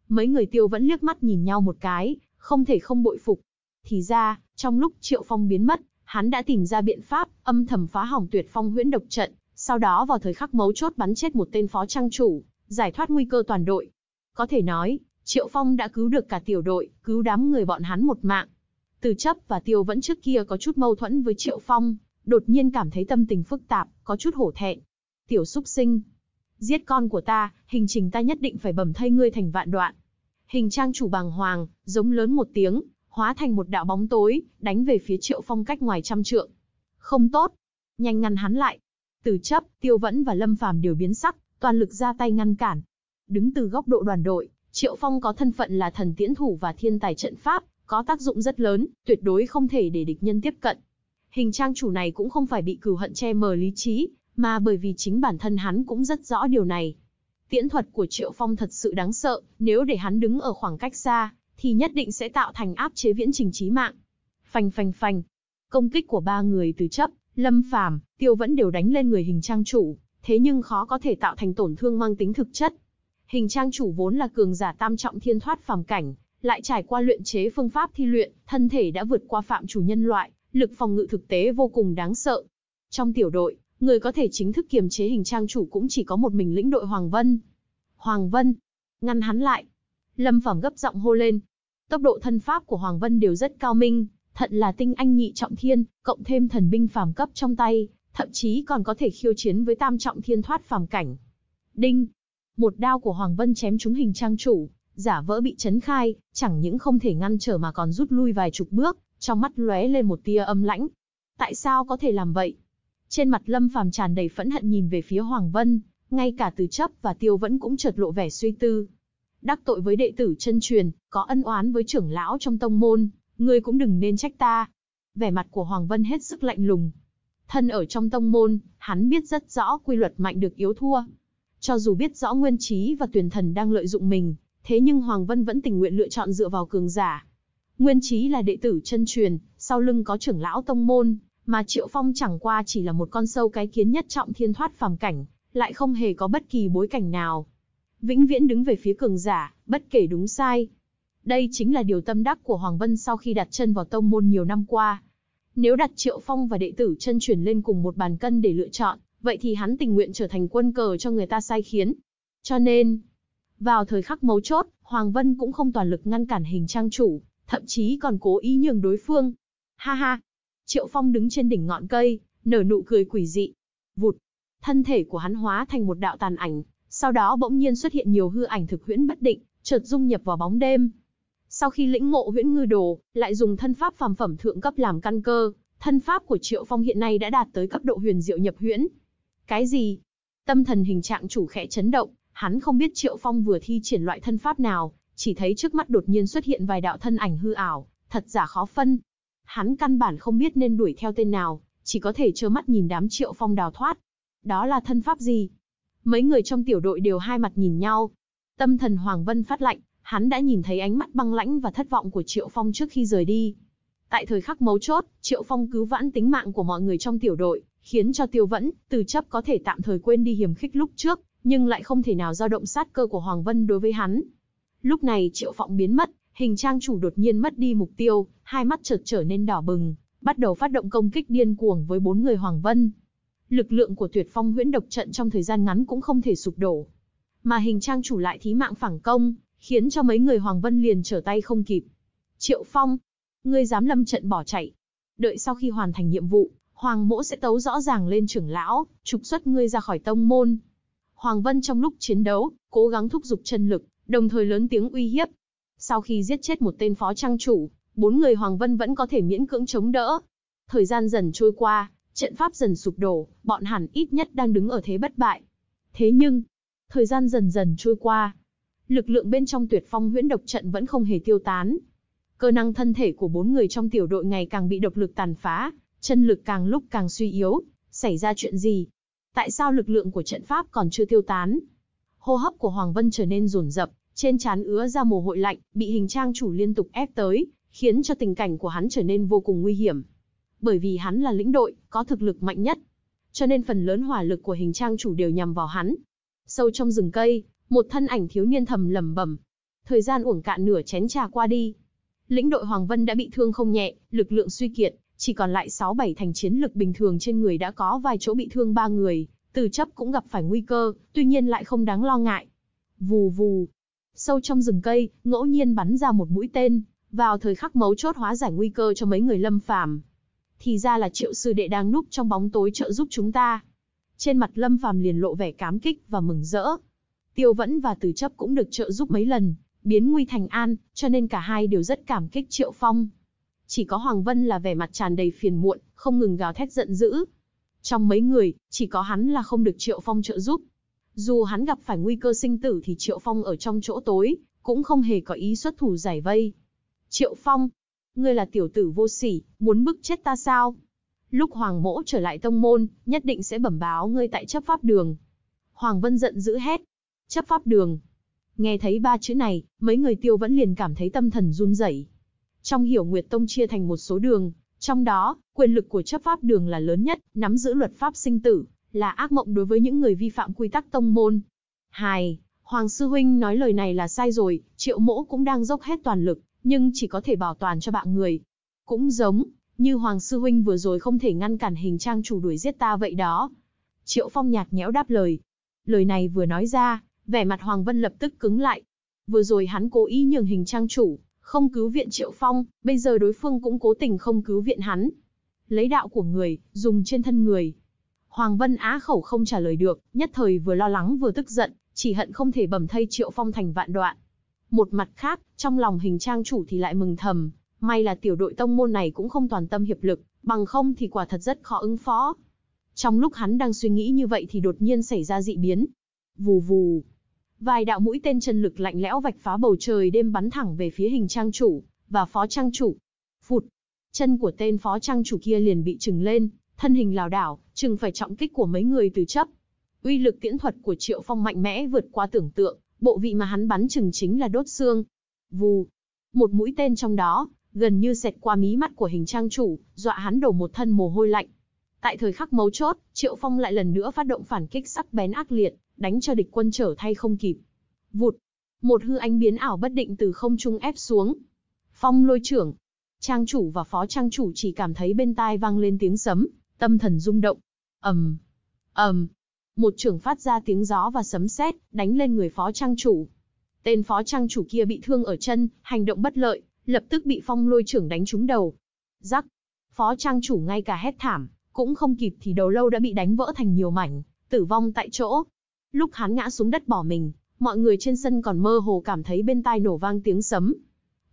Mấy người tiêu vẫn liếc mắt nhìn nhau một cái, không thể không bội phục. Thì ra, trong lúc Triệu Phong biến mất, hắn đã tìm ra biện pháp, âm thầm phá hỏng tuyệt phong huyễn độc trận, sau đó vào thời khắc mấu chốt bắn chết một tên phó trang chủ, giải thoát nguy cơ toàn đội. Có thể nói, Triệu Phong đã cứu được cả tiểu đội, cứu đám người bọn hắn một mạng. Từ chấp và tiêu vẫn trước kia có chút mâu thuẫn với Triệu Phong, đột nhiên cảm thấy tâm tình phức tạp, có chút hổ thẹn. Tiểu súc sinh, giết con của ta, hình trình ta nhất định phải bầm thây ngươi thành vạn đoạn. Hình trang chủ bàng hoàng, giống lớn một tiếng, hóa thành một đạo bóng tối, đánh về phía Triệu Phong cách ngoài trăm trượng. Không tốt, nhanh ngăn hắn lại. Từ chấp, Tiêu Vẫn và Lâm Phàm đều biến sắc, toàn lực ra tay ngăn cản. Đứng từ góc độ đoàn đội, Triệu Phong có thân phận là thần tiễn thủ và thiên tài trận pháp, có tác dụng rất lớn, tuyệt đối không thể để địch nhân tiếp cận. Hình trang chủ này cũng không phải bị cừu hận che mờ lý trí, mà bởi vì chính bản thân hắn cũng rất rõ điều này. Tiễn thuật của Triệu Phong thật sự đáng sợ, nếu để hắn đứng ở khoảng cách xa, thì nhất định sẽ tạo thành áp chế viễn trình trí mạng. Phành phành phành, công kích của ba người từ chấp, Lâm Phàm, Tiêu vẫn đều đánh lên người hình trang chủ, thế nhưng khó có thể tạo thành tổn thương mang tính thực chất. Hình trang chủ vốn là cường giả tam trọng thiên thoát phàm cảnh, lại trải qua luyện chế phương pháp thi luyện, thân thể đã vượt qua phạm chủ nhân loại, lực phòng ngự thực tế vô cùng đáng sợ. Trong tiểu đội, người có thể chính thức kiềm chế hình trang chủ cũng chỉ có một mình lĩnh đội Hoàng Vân. Hoàng Vân, ngăn hắn lại. Lâm Phàm gấp giọng hô lên. Tốc độ thân pháp của Hoàng Vân đều rất cao minh, Thật là tinh anh nhị trọng thiên, cộng thêm thần binh phàm cấp trong tay, thậm chí còn có thể khiêu chiến với tam trọng thiên thoát phàm cảnh. Đinh! Một đao của Hoàng Vân chém trúng hình trang chủ, giả vỡ bị chấn khai, chẳng những không thể ngăn trở mà còn rút lui vài chục bước, trong mắt lóe lên một tia âm lãnh. Tại sao có thể làm vậy? Trên mặt Lâm Phàm tràn đầy phẫn hận nhìn về phía Hoàng Vân, ngay cả Từ Chấp và Tiêu vẫn cũng chợt lộ vẻ suy tư. Đắc tội với đệ tử chân truyền, có ân oán với trưởng lão trong tông môn, ngươi cũng đừng nên trách ta. Vẻ mặt của Hoàng Vân hết sức lạnh lùng. Thân ở trong tông môn, hắn biết rất rõ quy luật mạnh được yếu thua. Cho dù biết rõ nguyên trí và tuyển thần đang lợi dụng mình, thế nhưng Hoàng Vân vẫn tình nguyện lựa chọn dựa vào cường giả. Nguyên trí là đệ tử chân truyền, sau lưng có trưởng lão tông môn, mà Triệu Phong chẳng qua chỉ là một con sâu cái kiến nhất trọng thiên thoát phàm cảnh, lại không hề có bất kỳ bối cảnh nào. Vĩnh viễn đứng về phía cường giả, bất kể đúng sai, đây chính là điều tâm đắc của Hoàng Vân sau khi đặt chân vào tông môn nhiều năm qua. Nếu đặt Triệu Phong và đệ tử chân truyền lên cùng một bàn cân để lựa chọn, vậy thì hắn tình nguyện trở thành quân cờ cho người ta sai khiến. Cho nên, vào thời khắc mấu chốt, Hoàng Vân cũng không toàn lực ngăn cản hình trang chủ, thậm chí còn cố ý nhường đối phương. Ha ha! Triệu Phong đứng trên đỉnh ngọn cây, nở nụ cười quỷ dị. Vụt! Thân thể của hắn hóa thành một đạo tàn ảnh, sau đó bỗng nhiên xuất hiện nhiều hư ảnh thực huyễn bất định, chợt dung nhập vào bóng đêm. Sau khi lĩnh ngộ huyễn ngư đồ, lại dùng thân pháp phàm phẩm thượng cấp làm căn cơ, thân pháp của Triệu Phong hiện nay đã đạt tới cấp độ huyền diệu nhập huyễn. Cái gì? Tâm thần hình trạng chủ khẽ chấn động, hắn không biết Triệu Phong vừa thi triển loại thân pháp nào, chỉ thấy trước mắt đột nhiên xuất hiện vài đạo thân ảnh hư ảo, thật giả khó phân. Hắn căn bản không biết nên đuổi theo tên nào, chỉ có thể trơ mắt nhìn đám Triệu Phong đào thoát. Đó là thân pháp gì? Mấy người trong tiểu đội đều hai mặt nhìn nhau. Tâm thần Hoàng Vân phát lạnh, hắn đã nhìn thấy ánh mắt băng lãnh và thất vọng của Triệu Phong trước khi rời đi. Tại thời khắc mấu chốt, Triệu Phong cứu vãn tính mạng của mọi người trong tiểu đội, khiến cho Tiêu Vẫn, Từ Chấp có thể tạm thời quên đi hiểm khích lúc trước, nhưng lại không thể nào dao động sát cơ của Hoàng Vân đối với hắn. Lúc này Triệu Phong biến mất, hình trang chủ đột nhiên mất đi mục tiêu, hai mắt chợt trở nên đỏ bừng, bắt đầu phát động công kích điên cuồng với bốn người Hoàng Vân. Lực lượng của Tuyệt Phong Huyễn độc trận trong thời gian ngắn cũng không thể sụp đổ, mà hình trang chủ lại thí mạng phản công, khiến cho mấy người Hoàng Vân liền trở tay không kịp. Triệu Phong, ngươi dám lâm trận bỏ chạy. Đợi sau khi hoàn thành nhiệm vụ, Hoàng Mỗ sẽ tấu rõ ràng lên trưởng lão, trục xuất ngươi ra khỏi tông môn. Hoàng Vân trong lúc chiến đấu, cố gắng thúc giục chân lực, đồng thời lớn tiếng uy hiếp. Sau khi giết chết một tên phó trang chủ, bốn người Hoàng Vân vẫn có thể miễn cưỡng chống đỡ. Thời gian dần trôi qua, trận pháp dần sụp đổ, bọn hẳn ít nhất đang đứng ở thế bất bại. Thế nhưng, thời gian dần dần trôi qua, lực lượng bên trong tuyệt phong huyễn độc trận vẫn không hề tiêu tán. Cơ năng thân thể của bốn người trong tiểu đội ngày càng bị độc lực tàn phá, chân lực càng lúc càng suy yếu, xảy ra chuyện gì? Tại sao lực lượng của trận pháp còn chưa tiêu tán? Hô hấp của Hoàng Vân trở nên rồn rập, trên trán ứa ra mồ hôi lạnh, bị hình trang chủ liên tục ép tới, khiến cho tình cảnh của hắn trở nên vô cùng nguy hiểm. Bởi vì hắn là lĩnh đội, có thực lực mạnh nhất, cho nên phần lớn hỏa lực của hình trang chủ đều nhằm vào hắn. Sâu trong rừng cây, một thân ảnh thiếu niên thầm lẩm bẩm. Thời gian uổng cạn nửa chén trà qua đi. Lĩnh đội Hoàng Vân đã bị thương không nhẹ, lực lượng suy kiệt, chỉ còn lại 6-7 thành chiến lực bình thường trên người đã có vài chỗ bị thương ba người, từ chấp cũng gặp phải nguy cơ, tuy nhiên lại không đáng lo ngại. Vù vù, sâu trong rừng cây, ngẫu nhiên bắn ra một mũi tên, vào thời khắc mấu chốt hóa giải nguy cơ cho mấy người lâm phàm. Thì ra là triệu sư đệ đang núp trong bóng tối trợ giúp chúng ta. Trên mặt lâm phàm liền lộ vẻ cảm kích và mừng rỡ, Tiêu Vẫn và Từ Chấp cũng được trợ giúp mấy lần, biến nguy thành an, cho nên cả hai đều rất cảm kích Triệu Phong. Chỉ có Hoàng Vân là vẻ mặt tràn đầy phiền muộn, không ngừng gào thét giận dữ. Trong mấy người, chỉ có hắn là không được Triệu Phong trợ giúp. Dù hắn gặp phải nguy cơ sinh tử thì Triệu Phong ở trong chỗ tối, cũng không hề có ý xuất thủ giải vây. Triệu Phong, ngươi là tiểu tử vô sỉ, muốn bức chết ta sao? Lúc Hoàng Mỗ trở lại tông môn, nhất định sẽ bẩm báo ngươi tại chấp pháp đường. Hoàng Vân giận dữ hét, chấp pháp đường. Nghe thấy ba chữ này, mấy người tiêu vẫn liền cảm thấy tâm thần run rẩy. Trong hiểu Nguyệt Tông chia thành một số đường, trong đó, quyền lực của chấp pháp đường là lớn nhất, nắm giữ luật pháp sinh tử, là ác mộng đối với những người vi phạm quy tắc tông môn. hai Hoàng Sư Huynh nói lời này là sai rồi, triệu mỗ cũng đang dốc hết toàn lực, nhưng chỉ có thể bảo toàn cho bạn người. Cũng giống, như Hoàng Sư Huynh vừa rồi không thể ngăn cản hình trang chủ đuổi giết ta vậy đó. Triệu Phong nhạt nhẽo đáp lời. Lời này vừa nói ra, Vẻ mặt Hoàng Vân lập tức cứng lại. Vừa rồi hắn cố ý nhường hình trang chủ, không cứu viện Triệu Phong, bây giờ đối phương cũng cố tình không cứu viện hắn. Lấy đạo của người, dùng trên thân người. Hoàng Vân á khẩu không trả lời được, nhất thời vừa lo lắng vừa tức giận, chỉ hận không thể bầm thay Triệu Phong thành vạn đoạn. Một mặt khác, trong lòng hình trang chủ thì lại mừng thầm, may là tiểu đội tông môn này cũng không toàn tâm hiệp lực, bằng không thì quả thật rất khó ứng phó. Trong lúc hắn đang suy nghĩ như vậy thì đột nhiên xảy ra dị biến. Vù vù, Vài đạo mũi tên chân lực lạnh lẽo vạch phá bầu trời đêm bắn thẳng về phía hình trang chủ và phó trang chủ. Phụt, chân của tên phó trang chủ kia liền bị chừng lên, thân hình lảo đảo, chừng phải trọng kích của mấy người từ chấp. Uy lực tiễn thuật của Triệu Phong mạnh mẽ vượt qua tưởng tượng, bộ vị mà hắn bắn chừng chính là đốt xương. Vù, một mũi tên trong đó, gần như xẹt qua mí mắt của hình trang chủ, dọa hắn đổ một thân mồ hôi lạnh. Tại thời khắc mấu chốt, Triệu Phong lại lần nữa phát động phản kích sắc bén ác liệt, đánh cho địch quân trở thay không kịp. Vụt, một hư ánh biến ảo bất định từ không trung ép xuống. Phong lôi trưởng, trang chủ và phó trang chủ chỉ cảm thấy bên tai vang lên tiếng sấm, tâm thần rung động. ầm, ầm, một trưởng phát ra tiếng gió và sấm sét đánh lên người phó trang chủ. Tên phó trang chủ kia bị thương ở chân, hành động bất lợi, lập tức bị phong lôi trưởng đánh trúng đầu. Rắc, phó trang chủ ngay cả hét thảm, cũng không kịp thì đầu lâu đã bị đánh vỡ thành nhiều mảnh, tử vong tại chỗ. Lúc hắn ngã xuống đất bỏ mình, mọi người trên sân còn mơ hồ cảm thấy bên tai nổ vang tiếng sấm.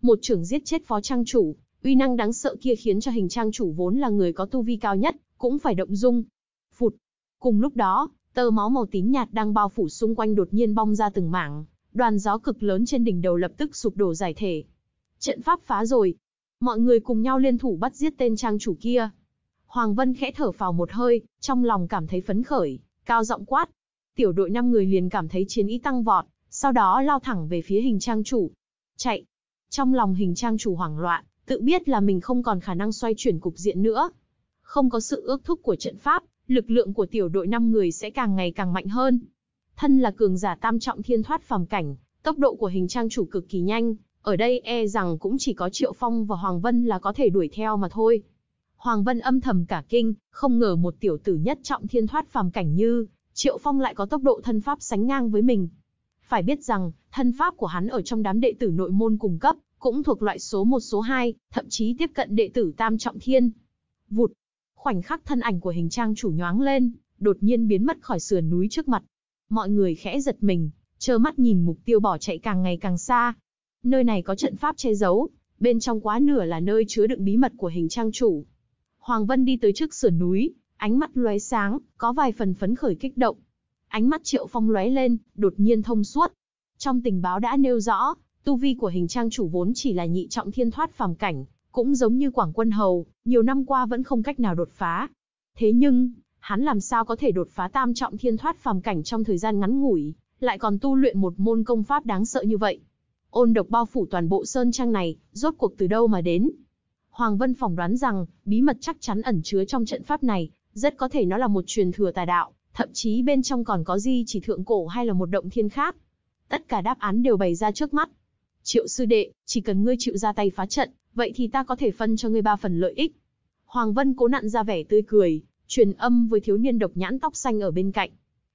Một trưởng giết chết phó trang chủ, uy năng đáng sợ kia khiến cho hình trang chủ vốn là người có tu vi cao nhất, cũng phải động dung. Phụt. Cùng lúc đó, tơ máu màu tím nhạt đang bao phủ xung quanh đột nhiên bong ra từng mảng, đoàn gió cực lớn trên đỉnh đầu lập tức sụp đổ giải thể. Trận pháp phá rồi. Mọi người cùng nhau liên thủ bắt giết tên trang chủ kia. Hoàng Vân khẽ thở phào một hơi, trong lòng cảm thấy phấn khởi, cao giọng quát, tiểu đội 5 người liền cảm thấy chiến ý tăng vọt, sau đó lao thẳng về phía hình trang chủ. Chạy! Trong lòng hình trang chủ hoảng loạn, tự biết là mình không còn khả năng xoay chuyển cục diện nữa. Không có sự ước thúc của trận pháp, lực lượng của tiểu đội 5 người sẽ càng ngày càng mạnh hơn. Thân là cường giả tam trọng thiên thoát phàm cảnh, tốc độ của hình trang chủ cực kỳ nhanh, ở đây e rằng cũng chỉ có Triệu Phong và Hoàng Vân là có thể đuổi theo mà thôi. Hoàng Vân âm thầm cả kinh, không ngờ một tiểu tử nhất trọng thiên thoát phàm cảnh như Triệu Phong lại có tốc độ thân pháp sánh ngang với mình. Phải biết rằng, thân pháp của hắn ở trong đám đệ tử nội môn cùng cấp, cũng thuộc loại số 1 số 2, thậm chí tiếp cận đệ tử Tam Trọng Thiên. Vụt! Khoảnh khắc thân ảnh của hình trang chủ nhoáng lên, đột nhiên biến mất khỏi sườn núi trước mặt. Mọi người khẽ giật mình, trơ mắt nhìn mục tiêu bỏ chạy càng ngày càng xa. Nơi này có trận pháp che giấu, bên trong quá nửa là nơi chứa đựng bí mật của hình trang chủ. Hoàng Vân đi tới trước sườn núi, ánh mắt lóe sáng, có vài phần phấn khởi kích động. Ánh mắt Triệu Phong lóe lên, đột nhiên thông suốt. Trong tình báo đã nêu rõ, tu vi của hình trang chủ vốn chỉ là nhị trọng thiên thoát phàm cảnh, cũng giống như Quảng Quân Hầu, nhiều năm qua vẫn không cách nào đột phá. Thế nhưng, hắn làm sao có thể đột phá tam trọng thiên thoát phàm cảnh trong thời gian ngắn ngủi, lại còn tu luyện một môn công pháp đáng sợ như vậy. Ôn độc bao phủ toàn bộ sơn trang này, rốt cuộc từ đâu mà đến? Hoàng Vân phỏng đoán rằng, bí mật chắc chắn ẩn chứa trong trận pháp này, rất có thể nó là một truyền thừa tà đạo, thậm chí bên trong còn có di chỉ thượng cổ hay là một động thiên khác. Tất cả đáp án đều bày ra trước mắt. Triệu sư đệ, chỉ cần ngươi chịu ra tay phá trận, vậy thì ta có thể phân cho ngươi ba phần lợi ích. Hoàng Vân cố nặn ra vẻ tươi cười, truyền âm với thiếu niên độc nhãn tóc xanh ở bên cạnh.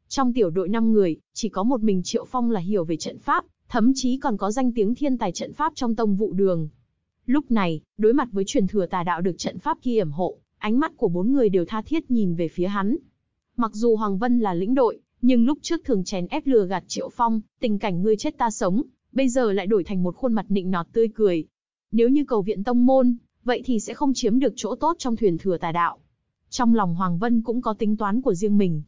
Trong tiểu đội 5 người, chỉ có một mình Triệu Phong là hiểu về trận pháp, thậm chí còn có danh tiếng thiên tài trận pháp trong tông vụ đường. Lúc này, đối mặt với truyền thừa tà đạo được trận pháp kia yểm hộ, Ánh mắt của bốn người đều tha thiết nhìn về phía hắn. Mặc dù Hoàng Vân là lĩnh đội, nhưng lúc trước thường chèn ép lừa gạt Triệu Phong, tình cảnh ngươi chết ta sống, bây giờ lại đổi thành một khuôn mặt nịnh nọt tươi cười. Nếu như cầu viện tông môn, vậy thì sẽ không chiếm được chỗ tốt trong thuyền thừa tà đạo. Trong lòng Hoàng Vân cũng có tính toán của riêng mình.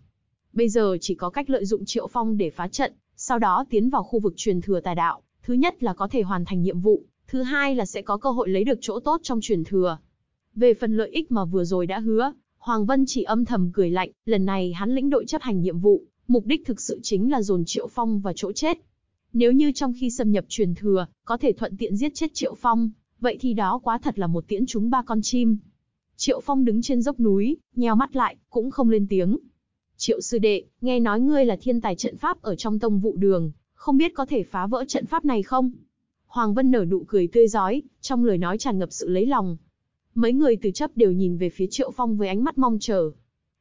Bây giờ chỉ có cách lợi dụng Triệu Phong để phá trận, sau đó tiến vào khu vực truyền thừa tà đạo, thứ nhất là có thể hoàn thành nhiệm vụ, thứ hai là sẽ có cơ hội lấy được chỗ tốt trong truyền thừa, về phần lợi ích mà vừa rồi đã hứa, Hoàng Vân chỉ âm thầm cười lạnh, lần này hắn lĩnh đội chấp hành nhiệm vụ, mục đích thực sự chính là dồn Triệu Phong vào chỗ chết. Nếu như trong khi xâm nhập truyền thừa, có thể thuận tiện giết chết Triệu Phong, vậy thì đó quá thật là một tiễn trúng ba con chim. Triệu Phong đứng trên dốc núi, nheo mắt lại, cũng không lên tiếng. Triệu sư đệ, nghe nói ngươi là thiên tài trận pháp ở trong tông vụ đường, không biết có thể phá vỡ trận pháp này không? Hoàng Vân nở nụ cười tươi giói, trong lời nói tràn ngập sự lấy lòng, Mấy người từ chấp đều nhìn về phía Triệu Phong với ánh mắt mong chờ.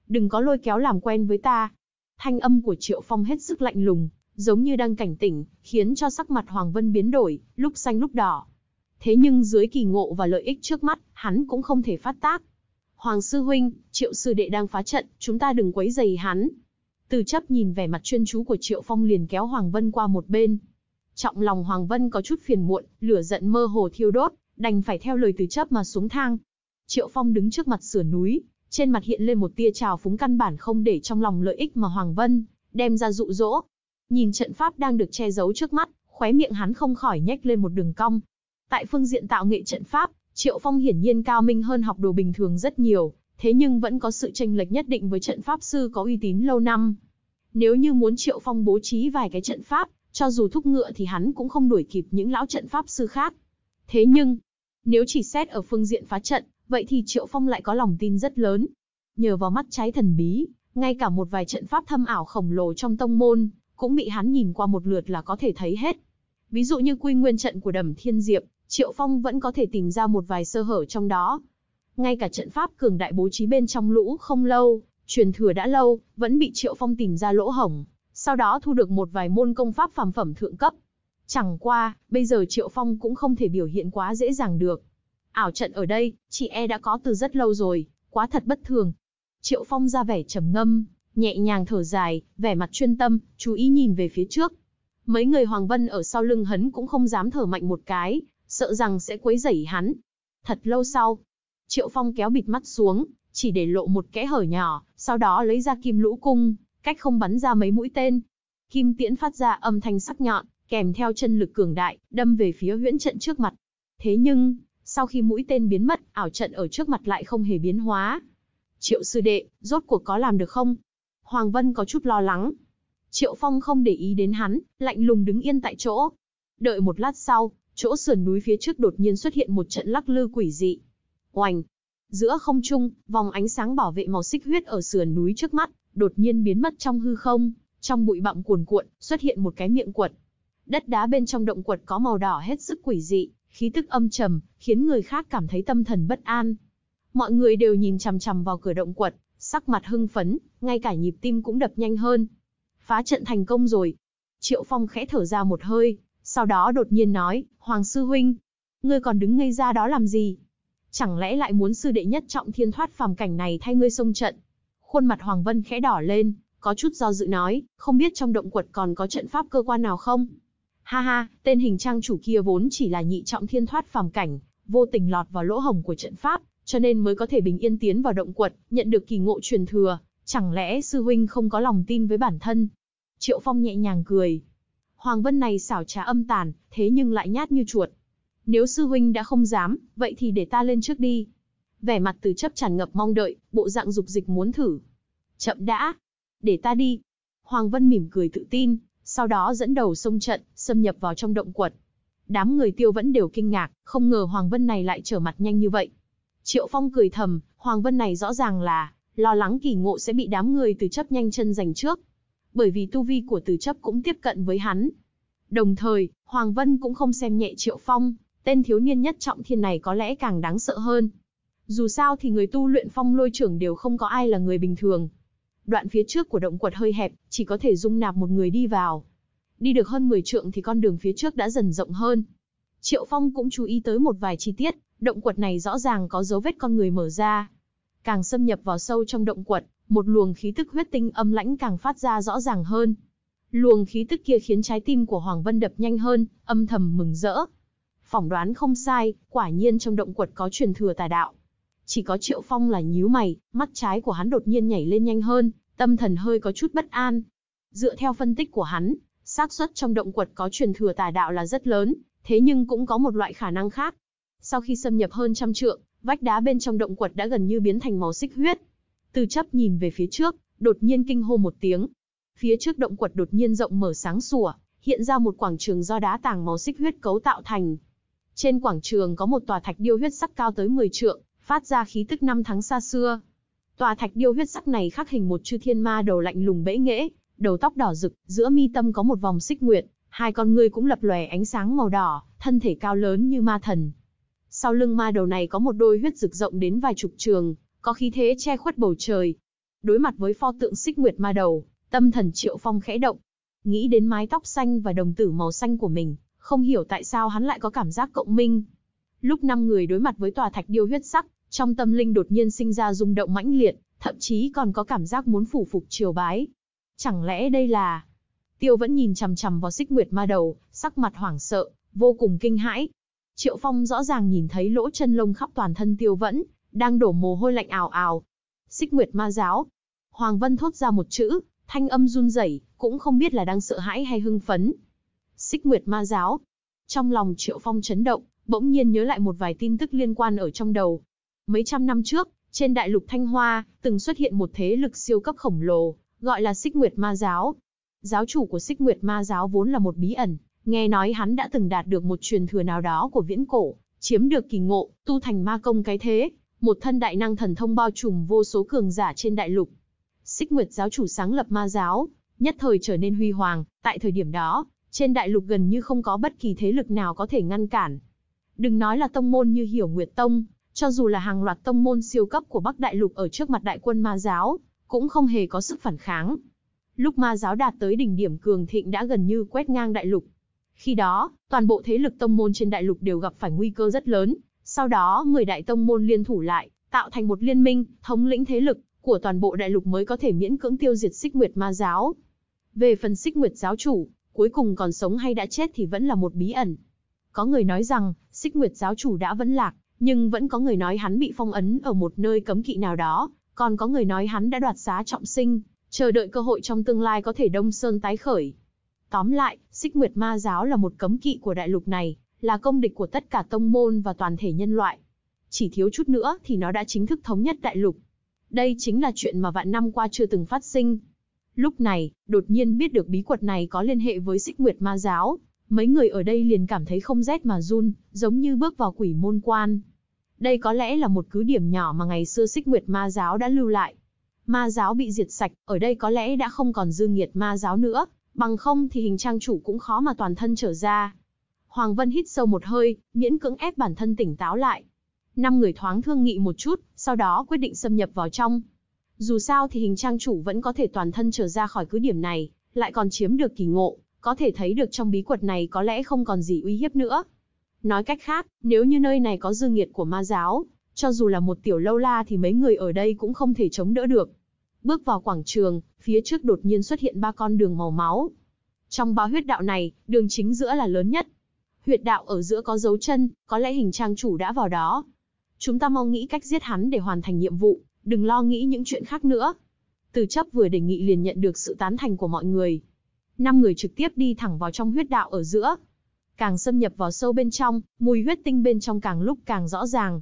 Đừng có lôi kéo làm quen với ta. Thanh âm của Triệu Phong hết sức lạnh lùng, giống như đang cảnh tỉnh, khiến cho sắc mặt Hoàng Vân biến đổi, lúc xanh lúc đỏ. Thế nhưng dưới kỳ ngộ và lợi ích trước mắt, hắn cũng không thể phát tác. Hoàng sư huynh, Triệu sư đệ đang phá trận, chúng ta đừng quấy rầy hắn. Từ chấp nhìn vẻ mặt chuyên chú của Triệu Phong liền kéo Hoàng Vân qua một bên. Trọng lòng Hoàng Vân có chút phiền muộn, lửa giận mơ hồ thiêu đốt, đành phải theo lời từ chấp mà xuống thang. Triệu Phong đứng trước mặt sửa núi, trên mặt hiện lên một tia trào phúng căn bản không để trong lòng lợi ích mà Hoàng Vân đem ra dụ dỗ. Nhìn trận pháp đang được che giấu trước mắt, khóe miệng hắn không khỏi nhếch lên một đường cong. Tại phương diện tạo nghệ trận pháp, Triệu Phong hiển nhiên cao minh hơn học đồ bình thường rất nhiều, thế nhưng vẫn có sự tranh lệch nhất định với trận pháp sư có uy tín lâu năm. Nếu như muốn Triệu Phong bố trí vài cái trận pháp, cho dù thúc ngựa thì hắn cũng không đuổi kịp những lão trận pháp sư khác. Thế nhưng, nếu chỉ xét ở phương diện phá trận, vậy thì Triệu Phong lại có lòng tin rất lớn. Nhờ vào mắt trái thần bí, ngay cả một vài trận pháp thâm ảo khổng lồ trong tông môn, cũng bị hắn nhìn qua một lượt là có thể thấy hết. Ví dụ như quy nguyên trận của Đầm Thiên Diệp, Triệu Phong vẫn có thể tìm ra một vài sơ hở trong đó. Ngay cả trận pháp cường đại bố trí bên trong lũ không lâu, truyền thừa đã lâu, vẫn bị Triệu Phong tìm ra lỗ hổng, sau đó thu được một vài môn công pháp phàm phẩm thượng cấp, Chẳng qua, bây giờ Triệu Phong cũng không thể biểu hiện quá dễ dàng được. Ảo trận ở đây, chị e đã có từ rất lâu rồi, quá thật bất thường. Triệu Phong ra vẻ trầm ngâm, nhẹ nhàng thở dài, vẻ mặt chuyên tâm, chú ý nhìn về phía trước. Mấy người Hoàng Vân ở sau lưng hắn cũng không dám thở mạnh một cái, sợ rằng sẽ quấy rầy hắn. Thật lâu sau, Triệu Phong kéo bịt mắt xuống, chỉ để lộ một kẽ hở nhỏ, sau đó lấy ra kim lũ cung, cách không bắn ra mấy mũi tên. Kim tiễn phát ra âm thanh sắc nhọn, kèm theo chân lực cường đại, đâm về phía huyễn trận trước mặt. Thế nhưng, sau khi mũi tên biến mất, ảo trận ở trước mặt lại không hề biến hóa. Triệu sư đệ, rốt cuộc có làm được không? Hoàng Vân có chút lo lắng. Triệu Phong không để ý đến hắn, lạnh lùng đứng yên tại chỗ. Đợi một lát sau, chỗ sườn núi phía trước đột nhiên xuất hiện một trận lắc lư quỷ dị. Oành! Giữa không trung, vòng ánh sáng bảo vệ màu xích huyết ở sườn núi trước mắt, đột nhiên biến mất trong hư không, trong bụi bặm cuồn cuộn, xuất hiện một cái miệng cuộn. Đất đá bên trong động quật có màu đỏ hết sức quỷ dị, khí tức âm trầm, khiến người khác cảm thấy tâm thần bất an. Mọi người đều nhìn chằm chằm vào cửa động quật, sắc mặt hưng phấn, ngay cả nhịp tim cũng đập nhanh hơn. Phá trận thành công rồi. Triệu Phong khẽ thở ra một hơi, sau đó đột nhiên nói, Hoàng Sư Huynh, ngươi còn đứng ngây ra đó làm gì? Chẳng lẽ lại muốn sư đệ nhất trọng thiên thoát phàm cảnh này thay ngươi xông trận? Khuôn mặt Hoàng Vân khẽ đỏ lên, có chút do dự nói, không biết trong động quật còn có trận pháp cơ quan nào không? Ha ha, tên hình trang chủ kia vốn chỉ là nhị trọng thiên thoát phàm cảnh, vô tình lọt vào lỗ hồng của trận pháp, cho nên mới có thể bình yên tiến vào động quật, nhận được kỳ ngộ truyền thừa, chẳng lẽ sư huynh không có lòng tin với bản thân? Triệu Phong nhẹ nhàng cười. Hoàng Vân này xảo trá âm tàn, thế nhưng lại nhát như chuột. Nếu sư huynh đã không dám, vậy thì để ta lên trước đi. Vẻ mặt từ chấp tràn ngập mong đợi, bộ dạng dục dịch muốn thử. Chậm đã, để ta đi. Hoàng Vân mỉm cười tự tin, sau đó dẫn đầu sông trận, xâm nhập vào trong động quật. Đám người tiêu vẫn đều kinh ngạc, không ngờ Hoàng Vân này lại trở mặt nhanh như vậy. Triệu Phong cười thầm, Hoàng Vân này rõ ràng là lo lắng kỳ ngộ sẽ bị đám người từ chấp nhanh chân giành trước. Bởi vì tu vi của từ chấp cũng tiếp cận với hắn. Đồng thời, Hoàng Vân cũng không xem nhẹ Triệu Phong, tên thiếu niên nhất trọng thiên này có lẽ càng đáng sợ hơn. Dù sao thì người tu luyện phong lôi trưởng đều không có ai là người bình thường. Đoạn phía trước của động quật hơi hẹp, chỉ có thể dung nạp một người đi vào. Đi được hơn 10 trượng thì con đường phía trước đã dần rộng hơn. Triệu Phong cũng chú ý tới một vài chi tiết, động quật này rõ ràng có dấu vết con người mở ra. Càng xâm nhập vào sâu trong động quật, một luồng khí tức huyết tinh âm lãnh càng phát ra rõ ràng hơn. Luồng khí tức kia khiến trái tim của Hoàng Vân đập nhanh hơn, âm thầm mừng rỡ. Phỏng đoán không sai, quả nhiên trong động quật có truyền thừa tà đạo. Chỉ có Triệu Phong là nhíu mày, mắt trái của hắn đột nhiên nhảy lên nhanh hơn, tâm thần hơi có chút bất an. Dựa theo phân tích của hắn, xác suất trong động quật có truyền thừa tà đạo là rất lớn, thế nhưng cũng có một loại khả năng khác. Sau khi xâm nhập hơn trăm trượng, vách đá bên trong động quật đã gần như biến thành màu xích huyết. Từ chấp nhìn về phía trước, đột nhiên kinh hô một tiếng. Phía trước động quật đột nhiên rộng mở sáng sủa, hiện ra một quảng trường do đá tảng màu xích huyết cấu tạo thành. Trên quảng trường có một tòa thạch điêu huyết sắc cao tới 10 trượng, phát ra khí tức năm tháng xa xưa. Tòa thạch điêu huyết sắc này khắc hình một chư thiên ma đầu lạnh lùng bẽ nghễ, đầu tóc đỏ rực, giữa mi tâm có một vòng xích nguyệt, hai con ngươi cũng lập lòe ánh sáng màu đỏ, thân thể cao lớn như ma thần. Sau lưng ma đầu này có một đôi huyết rực rộng đến vài chục trường, có khí thế che khuất bầu trời. Đối mặt với pho tượng xích nguyệt ma đầu, tâm thần Triệu Phong khẽ động. Nghĩ đến mái tóc xanh và đồng tử màu xanh của mình, không hiểu tại sao hắn lại có cảm giác cộng minh. Lúc năm người đối mặt với tòa thạch điêu huyết sắc, trong tâm linh đột nhiên sinh ra rung động mãnh liệt, thậm chí còn có cảm giác muốn phủ phục triều bái. Chẳng lẽ đây là... Tiêu vẫn nhìn chằm chằm vào xích nguyệt ma đầu, sắc mặt hoảng sợ, vô cùng kinh hãi. Triệu Phong rõ ràng nhìn thấy lỗ chân lông khắp toàn thân tiêu vẫn, đang đổ mồ hôi lạnh ào ào. Xích nguyệt ma giáo. Hoàng Vân thốt ra một chữ, thanh âm run rẩy, cũng không biết là đang sợ hãi hay hưng phấn. Xích nguyệt ma giáo. Trong lòng Triệu Phong chấn động, bỗng nhiên nhớ lại một vài tin tức liên quan ở trong đầu. Mấy trăm năm trước, trên đại lục Thanh Hoa, từng xuất hiện một thế lực siêu cấp khổng lồ, gọi là Xích Nguyệt Ma Giáo. Giáo chủ của Xích Nguyệt Ma Giáo vốn là một bí ẩn, nghe nói hắn đã từng đạt được một truyền thừa nào đó của viễn cổ, chiếm được kỳ ngộ, tu thành ma công cái thế, một thân đại năng thần thông bao trùm vô số cường giả trên đại lục. Xích Nguyệt giáo chủ sáng lập ma giáo, nhất thời trở nên huy hoàng, tại thời điểm đó, trên đại lục gần như không có bất kỳ thế lực nào có thể ngăn cản. Đừng nói là tông môn như Hiểu Nguyệt Tông, cho dù là hàng loạt tông môn siêu cấp của Bắc Đại Lục ở trước mặt đại quân ma giáo, cũng không hề có sức phản kháng. Lúc ma giáo đạt tới đỉnh điểm cường thịnh đã gần như quét ngang đại lục. Khi đó, toàn bộ thế lực tông môn trên đại lục đều gặp phải nguy cơ rất lớn, sau đó người đại tông môn liên thủ lại, tạo thành một liên minh, thống lĩnh thế lực của toàn bộ đại lục mới có thể miễn cưỡng tiêu diệt xích nguyệt ma giáo. Về phần xích nguyệt giáo chủ, cuối cùng còn sống hay đã chết thì vẫn là một bí ẩn. Có người nói rằng, xích nguyệt giáo chủ đã vẫn lạc, nhưng vẫn có người nói hắn bị phong ấn ở một nơi cấm kỵ nào đó, còn có người nói hắn đã đoạt giá trọng sinh, chờ đợi cơ hội trong tương lai có thể Đông Sơn tái khởi. Tóm lại, Xích Nguyệt Ma Giáo là một cấm kỵ của đại lục này, là công địch của tất cả tông môn và toàn thể nhân loại. Chỉ thiếu chút nữa thì nó đã chính thức thống nhất đại lục. Đây chính là chuyện mà vạn năm qua chưa từng phát sinh. Lúc này, đột nhiên biết được bí quật này có liên hệ với Xích Nguyệt Ma Giáo, mấy người ở đây liền cảm thấy không rét mà run, giống như bước vào quỷ môn quan. Đây có lẽ là một cứ điểm nhỏ mà ngày xưa xích nguyệt ma giáo đã lưu lại. Ma giáo bị diệt sạch, ở đây có lẽ đã không còn dư nghiệt ma giáo nữa, bằng không thì hình trang chủ cũng khó mà toàn thân trở ra. Hoàng Vân hít sâu một hơi, miễn cưỡng ép bản thân tỉnh táo lại. Năm người thoáng thương nghị một chút, sau đó quyết định xâm nhập vào trong. Dù sao thì hình trang chủ vẫn có thể toàn thân trở ra khỏi cứ điểm này, lại còn chiếm được kỳ ngộ, có thể thấy được trong bí quật này có lẽ không còn gì uy hiếp nữa. Nói cách khác, nếu như nơi này có dư nghiệt của ma giáo, cho dù là một tiểu lâu la thì mấy người ở đây cũng không thể chống đỡ được. Bước vào quảng trường, phía trước đột nhiên xuất hiện ba con đường màu máu. Trong ba huyết đạo này, đường chính giữa là lớn nhất. Huyệt đạo ở giữa có dấu chân, có lẽ hình trang chủ đã vào đó. Chúng ta mau nghĩ cách giết hắn để hoàn thành nhiệm vụ, đừng lo nghĩ những chuyện khác nữa. Từ chấp vừa đề nghị liền nhận được sự tán thành của mọi người. Năm người trực tiếp đi thẳng vào trong huyết đạo ở giữa, Càng xâm nhập vào sâu bên trong, mùi huyết tinh bên trong càng lúc càng rõ ràng.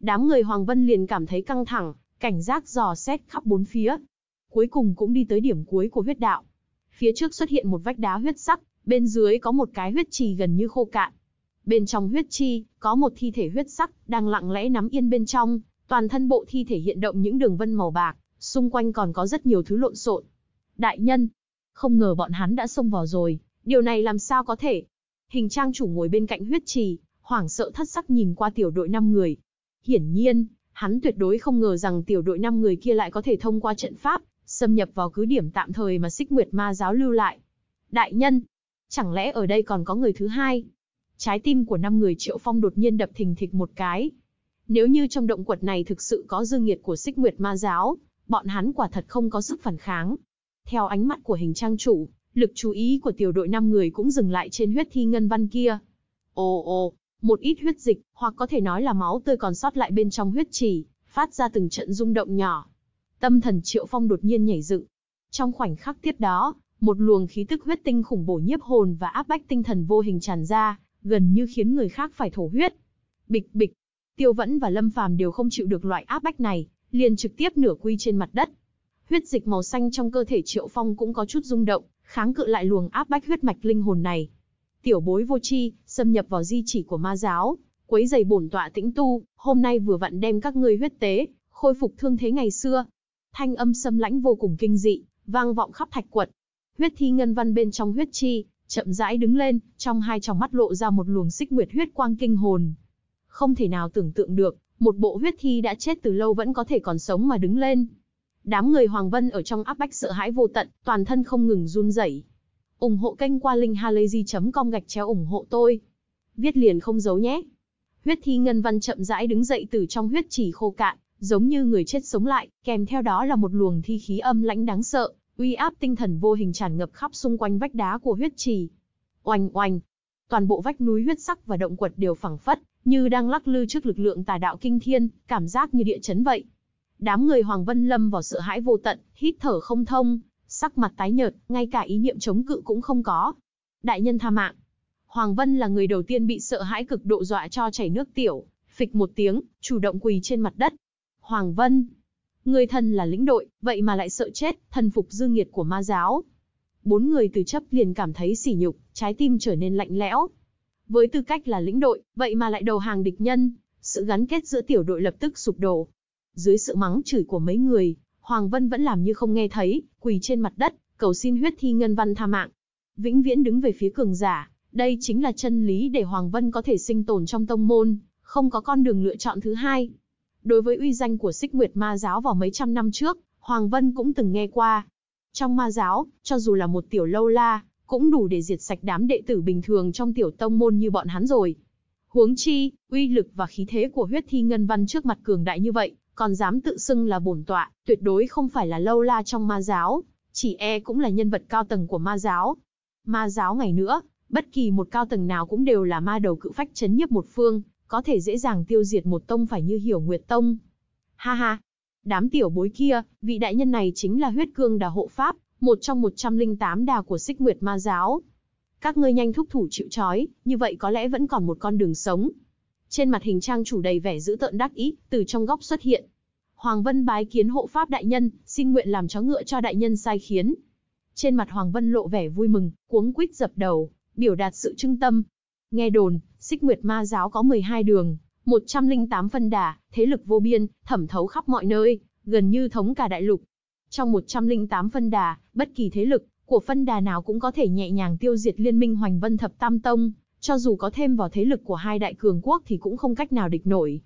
Đám người Hoàng Vân liền cảm thấy căng thẳng, cảnh giác dò xét khắp bốn phía. Cuối cùng cũng đi tới điểm cuối của huyết đạo. Phía trước xuất hiện một vách đá huyết sắc, bên dưới có một cái huyết trì gần như khô cạn. Bên trong huyết chi, có một thi thể huyết sắc, đang lặng lẽ nắm yên bên trong, toàn thân bộ thi thể hiện động những đường vân màu bạc, xung quanh còn có rất nhiều thứ lộn xộn. Đại nhân, không ngờ bọn hắn đã xông vào rồi, điều này làm sao có thể? Hình trang chủ ngồi bên cạnh huyết trì, hoảng sợ thất sắc nhìn qua tiểu đội 5 người. Hiển nhiên, hắn tuyệt đối không ngờ rằng tiểu đội 5 người kia lại có thể thông qua trận pháp, xâm nhập vào cứ điểm tạm thời mà xích nguyệt ma giáo lưu lại. Đại nhân, chẳng lẽ ở đây còn có người thứ hai? Trái tim của 5 người triệu phong đột nhiên đập thình thịch một cái. Nếu như trong động quật này thực sự có dương nghiệt của xích nguyệt ma giáo, bọn hắn quả thật không có sức phản kháng. Theo ánh mắt của hình trang chủ, lực chú ý của tiểu đội 5 người cũng dừng lại trên huyết thi ngân văn kia. Ồ ồ, một ít huyết dịch, hoặc có thể nói là máu tươi còn sót lại bên trong huyết trì, phát ra từng trận rung động nhỏ. Tâm thần Triệu Phong đột nhiên nhảy dựng. Trong khoảnh khắc tiếp đó, một luồng khí tức huyết tinh khủng bổ nhiếp hồn và áp bách tinh thần vô hình tràn ra, gần như khiến người khác phải thổ huyết. Bịch bịch, Tiêu Vẫn và Lâm Phàm đều không chịu được loại áp bách này, liền trực tiếp nửa quy trên mặt đất. Huyết dịch màu xanh trong cơ thể Triệu Phong cũng có chút rung động, kháng cự lại luồng áp bách huyết mạch linh hồn này. Tiểu bối vô tri, xâm nhập vào di chỉ của ma giáo, quấy giày bổn tọa tĩnh tu, hôm nay vừa vặn đem các ngươi huyết tế, khôi phục thương thế ngày xưa. Thanh âm xâm lãnh vô cùng kinh dị, vang vọng khắp thạch quật. Huyết thi ngân văn bên trong huyết chi, chậm rãi đứng lên, trong hai tròng mắt lộ ra một luồng xích nguyệt huyết quang kinh hồn. Không thể nào tưởng tượng được, một bộ huyết thi đã chết từ lâu vẫn có thể còn sống mà đứng lên. Đám người Hoàng Vân ở trong áp bách sợ hãi vô tận, toàn thân không ngừng run rẩy. ủng hộ kênh qua linkhalazy.com gạch chéo ủng hộ tôi. Viết liền không giấu nhé. Huyết Thi Ngân Văn chậm rãi đứng dậy từ trong huyết chỉ khô cạn, giống như người chết sống lại, kèm theo đó là một luồng thi khí âm lãnh đáng sợ, uy áp tinh thần vô hình tràn ngập khắp xung quanh vách đá của huyết trì. Oanh oanh, toàn bộ vách núi huyết sắc và động quật đều phẳng phất, như đang lắc lư trước lực lượng tà đạo kinh thiên, cảm giác như địa chấn vậy. Đám người Hoàng Vân Lâm vào sợ hãi vô tận, hít thở không thông, sắc mặt tái nhợt, ngay cả ý niệm chống cự cũng không có. Đại nhân tha mạng. Hoàng Vân là người đầu tiên bị sợ hãi cực độ dọa cho chảy nước tiểu, phịch một tiếng, chủ động quỳ trên mặt đất. Hoàng Vân, người thân là lĩnh đội, vậy mà lại sợ chết, thần phục dư nghiệt của ma giáo. Bốn người từ chấp liền cảm thấy sỉ nhục, trái tim trở nên lạnh lẽo. Với tư cách là lĩnh đội, vậy mà lại đầu hàng địch nhân, sự gắn kết giữa tiểu đội lập tức sụp đổ, dưới sự mắng chửi của mấy người, Hoàng Vân vẫn làm như không nghe thấy, quỳ trên mặt đất, cầu xin huyết thi ngân văn tha mạng. Vĩnh viễn đứng về phía cường giả, đây chính là chân lý để Hoàng Vân có thể sinh tồn trong tông môn, không có con đường lựa chọn thứ hai. Đối với uy danh của Sích Nguyệt Ma Giáo vào mấy trăm năm trước, Hoàng Vân cũng từng nghe qua. Trong Ma Giáo, cho dù là một tiểu lâu la, cũng đủ để diệt sạch đám đệ tử bình thường trong tiểu tông môn như bọn hắn rồi. Huống chi, uy lực và khí thế của huyết thi ngân văn trước mặt cường đại như vậy, còn dám tự xưng là bổn tọa, tuyệt đối không phải là lâu la trong ma giáo, chỉ e cũng là nhân vật cao tầng của ma giáo. Ma giáo ngày nữa, bất kỳ một cao tầng nào cũng đều là ma đầu cự phách chấn nhiếp một phương, có thể dễ dàng tiêu diệt một tông phải như hiểu nguyệt tông. Ha ha, đám tiểu bối kia, vị đại nhân này chính là huyết cương đà hộ pháp, một trong 108 đà của xích nguyệt ma giáo. Các ngươi nhanh thúc thủ chịu trói, như vậy có lẽ vẫn còn một con đường sống. Trên mặt hình trang chủ đầy vẻ dữ tợn đắc ý, từ trong góc xuất hiện. Hoàng Vân bái kiến hộ pháp đại nhân, xin nguyện làm chó ngựa cho đại nhân sai khiến. Trên mặt Hoàng Vân lộ vẻ vui mừng, cuống quýt dập đầu, biểu đạt sự trưng tâm. Nghe đồn, xích nguyệt ma giáo có 12 đường, 108 phân đà, thế lực vô biên, thẩm thấu khắp mọi nơi, gần như thống cả đại lục. Trong 108 phân đà, bất kỳ thế lực của phân đà nào cũng có thể nhẹ nhàng tiêu diệt liên minh Hoành Vân Thập Tam Tông. Cho dù có thêm vào thế lực của hai đại cường quốc thì cũng không cách nào địch nổi.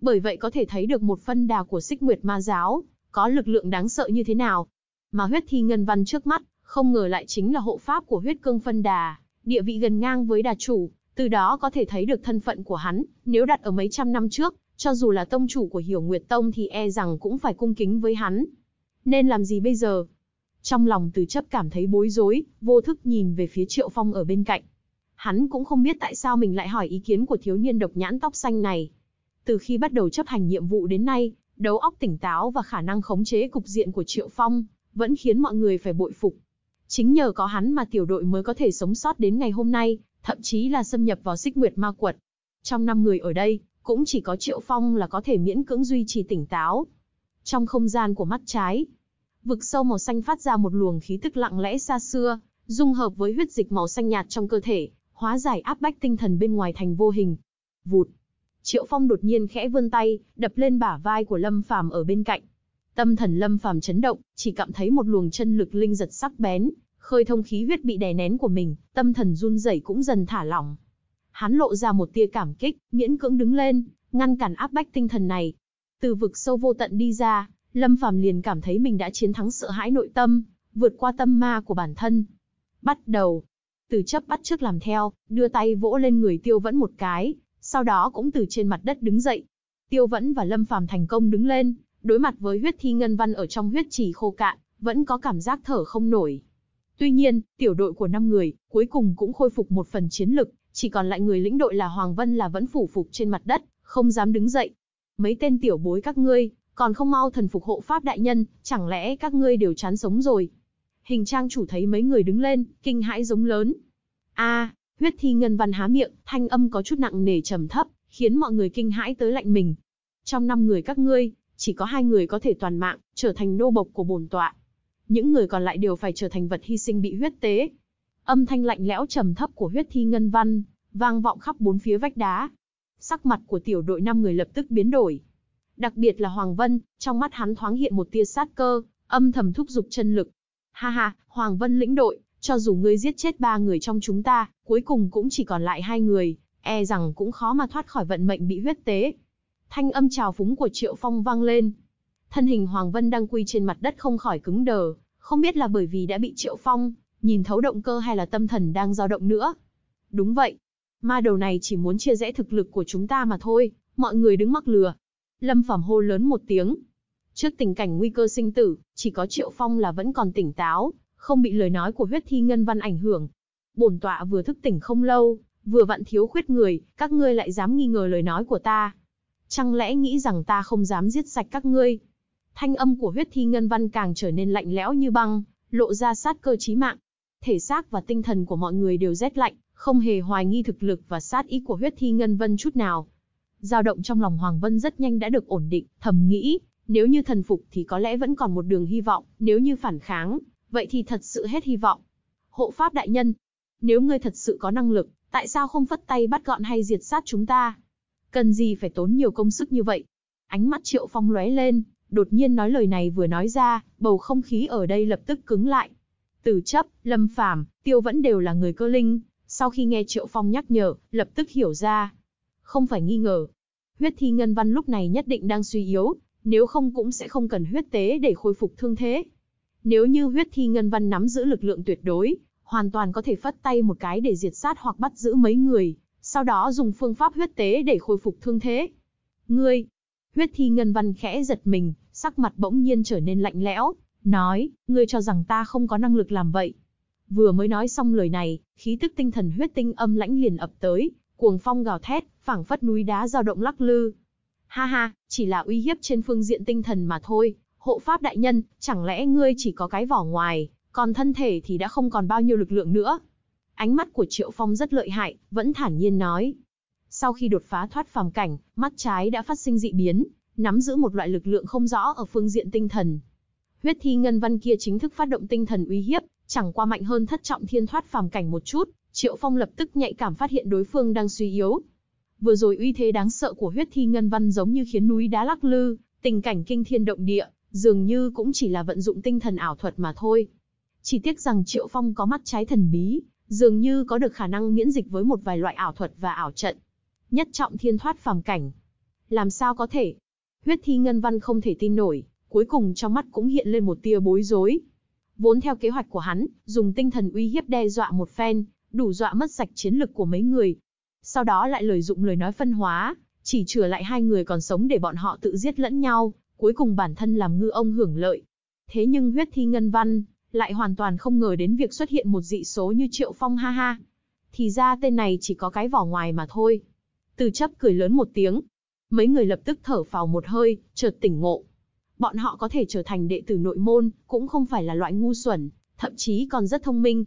Bởi vậy có thể thấy được một phân đà của xích nguyệt ma giáo, có lực lượng đáng sợ như thế nào. Mà huyết thi ngân văn trước mắt, không ngờ lại chính là hộ pháp của huyết cương phân đà, địa vị gần ngang với đà chủ, từ đó có thể thấy được thân phận của hắn, nếu đặt ở mấy trăm năm trước, cho dù là tông chủ của Hiểu Nguyệt Tông thì e rằng cũng phải cung kính với hắn. Nên làm gì bây giờ? Trong lòng từ chấp cảm thấy bối rối, vô thức nhìn về phía Triệu Phong ở bên cạnh. Hắn cũng không biết tại sao mình lại hỏi ý kiến của thiếu niên độc nhãn tóc xanh này. Từ khi bắt đầu chấp hành nhiệm vụ đến nay, đấu óc tỉnh táo và khả năng khống chế cục diện của Triệu Phong, vẫn khiến mọi người phải bội phục. Chính nhờ có hắn mà tiểu đội mới có thể sống sót đến ngày hôm nay, thậm chí là xâm nhập vào xích nguyệt ma quật. Trong năm người ở đây, cũng chỉ có Triệu Phong là có thể miễn cưỡng duy trì tỉnh táo. Trong không gian của mắt trái, vực sâu màu xanh phát ra một luồng khí tức lặng lẽ xa xưa, dung hợp với huyết dịch màu xanh nhạt trong cơ thể, hóa giải áp bách tinh thần bên ngoài thành vô hình. Vụt. Triệu Phong đột nhiên khẽ vươn tay, đập lên bả vai của Lâm Phàm ở bên cạnh. Tâm thần Lâm Phàm chấn động, chỉ cảm thấy một luồng chân lực linh giật sắc bén, khơi thông khí huyết bị đè nén của mình, tâm thần run rẩy cũng dần thả lỏng. Hắn lộ ra một tia cảm kích, miễn cưỡng đứng lên, ngăn cản áp bách tinh thần này. Từ vực sâu vô tận đi ra, Lâm Phàm liền cảm thấy mình đã chiến thắng sợ hãi nội tâm, vượt qua tâm ma của bản thân. Bắt đầu, từ chấp bắt trước làm theo, đưa tay vỗ lên người tiêu vẫn một cái, sau đó cũng từ trên mặt đất đứng dậy. Tiêu vẫn và Lâm Phàm thành công đứng lên, đối mặt với huyết thi ngân văn ở trong huyết trì khô cạn, vẫn có cảm giác thở không nổi. Tuy nhiên, tiểu đội của 5 người, cuối cùng cũng khôi phục một phần chiến lực, chỉ còn lại người lĩnh đội là Hoàng Vân là vẫn phủ phục trên mặt đất, không dám đứng dậy. Mấy tên tiểu bối các ngươi, còn không mau thần phục hộ pháp đại nhân, chẳng lẽ các ngươi đều chán sống rồi hình trang chủ thấy mấy người đứng lên, kinh hãi giống lớn. a huyết thi ngân văn há miệng, thanh âm có chút nặng nề trầm thấp, khiến mọi người kinh hãi tới lạnh mình. Trong năm người các ngươi, chỉ có hai người có thể toàn mạng, trở thành nô bộc của bổn tọa. Những người còn lại đều phải trở thành vật hy sinh bị huyết tế. Âm thanh lạnh lẽo trầm thấp của huyết thi ngân văn, vang vọng khắp bốn phía vách đá. Sắc mặt của tiểu đội năm người lập tức biến đổi. Đặc biệt là Hoàng Vân, trong mắt hắn thoáng hiện một tia sát cơ, âm thầm thúc giục chân lực, Ha ha, Hoàng Vân lĩnh đội, cho dù ngươi giết chết ba người trong chúng ta, cuối cùng cũng chỉ còn lại hai người, e rằng cũng khó mà thoát khỏi vận mệnh bị huyết tế. Thanh âm trào phúng của Triệu Phong vang lên. Thân hình Hoàng Vân đang quy trên mặt đất không khỏi cứng đờ, không biết là bởi vì đã bị Triệu Phong, nhìn thấu động cơ hay là tâm thần đang dao động nữa. Đúng vậy, ma đầu này chỉ muốn chia rẽ thực lực của chúng ta mà thôi, mọi người đứng mắc lừa. Lâm Phẩm hô lớn một tiếng, Trước tình cảnh nguy cơ sinh tử, chỉ có Triệu Phong là vẫn còn tỉnh táo, không bị lời nói của huyết thi ngân văn ảnh hưởng. Bổn tọa vừa thức tỉnh không lâu, vừa vặn thiếu khuyết người, các ngươi lại dám nghi ngờ lời nói của ta. Chẳng lẽ nghĩ rằng ta không dám giết sạch các ngươi? Thanh âm của huyết thi ngân văn càng trở nên lạnh lẽo như băng, lộ ra sát cơ chí mạng. Thể xác và tinh thần của mọi người đều rét lạnh, không hề hoài nghi thực lực và sát ý của huyết thi ngân vân chút nào. Dao động trong lòng Hoàng Vân rất nhanh đã được ổn định, thầm nghĩ, nếu như thần phục thì có lẽ vẫn còn một đường hy vọng, nếu như phản kháng, vậy thì thật sự hết hy vọng. Hộ pháp đại nhân, nếu ngươi thật sự có năng lực, tại sao không phất tay bắt gọn hay diệt sát chúng ta? Cần gì phải tốn nhiều công sức như vậy? Ánh mắt Triệu Phong lóe lên, đột nhiên nói lời này vừa nói ra, bầu không khí ở đây lập tức cứng lại. Từ chấp, Lâm Phàm, Tiêu vẫn đều là người cơ linh, sau khi nghe Triệu Phong nhắc nhở, lập tức hiểu ra. Không phải nghi ngờ. Huyết thi ngân văn lúc này nhất định đang suy yếu, nếu không cũng sẽ không cần huyết tế để khôi phục thương thế. Nếu như huyết thi ngân văn nắm giữ lực lượng tuyệt đối, hoàn toàn có thể phất tay một cái để diệt sát hoặc bắt giữ mấy người, sau đó dùng phương pháp huyết tế để khôi phục thương thế. Ngươi, huyết thi ngân văn khẽ giật mình, sắc mặt bỗng nhiên trở nên lạnh lẽo, nói, ngươi cho rằng ta không có năng lực làm vậy. Vừa mới nói xong lời này, khí tức tinh thần huyết tinh âm lãnh liền ập tới, cuồng phong gào thét, phảng phất núi đá dao động lắc lư, Ha ha, chỉ là uy hiếp trên phương diện tinh thần mà thôi, hộ pháp đại nhân, chẳng lẽ ngươi chỉ có cái vỏ ngoài, còn thân thể thì đã không còn bao nhiêu lực lượng nữa. Ánh mắt của Triệu Phong rất lợi hại, vẫn thản nhiên nói. Sau khi đột phá thoát phàm cảnh, mắt trái đã phát sinh dị biến, nắm giữ một loại lực lượng không rõ ở phương diện tinh thần. Huyết thi ngân văn kia chính thức phát động tinh thần uy hiếp, chẳng qua mạnh hơn thất trọng thiên thoát phàm cảnh một chút, Triệu Phong lập tức nhạy cảm phát hiện đối phương đang suy yếu, Vừa rồi uy thế đáng sợ của huyết thi ngân văn giống như khiến núi đá lắc lư, tình cảnh kinh thiên động địa, dường như cũng chỉ là vận dụng tinh thần ảo thuật mà thôi. Chỉ tiếc rằng Triệu Phong có mắt trái thần bí, dường như có được khả năng miễn dịch với một vài loại ảo thuật và ảo trận. Nhất trọng thiên thoát phàm cảnh. Làm sao có thể? Huyết thi ngân văn không thể tin nổi, cuối cùng trong mắt cũng hiện lên một tia bối rối. Vốn theo kế hoạch của hắn, dùng tinh thần uy hiếp đe dọa một phen, đủ dọa mất sạch chiến lực của mấy người, sau đó lại lợi dụng lời nói phân hóa, chỉ chừa lại hai người còn sống để bọn họ tự giết lẫn nhau, cuối cùng bản thân làm ngư ông hưởng lợi. Thế nhưng huyết thi ngân văn, lại hoàn toàn không ngờ đến việc xuất hiện một dị số như Triệu Phong ha ha. Thì ra tên này chỉ có cái vỏ ngoài mà thôi. Từ chấp cười lớn một tiếng. Mấy người lập tức thở phào một hơi, chợt tỉnh ngộ. Bọn họ có thể trở thành đệ tử nội môn, cũng không phải là loại ngu xuẩn, thậm chí còn rất thông minh.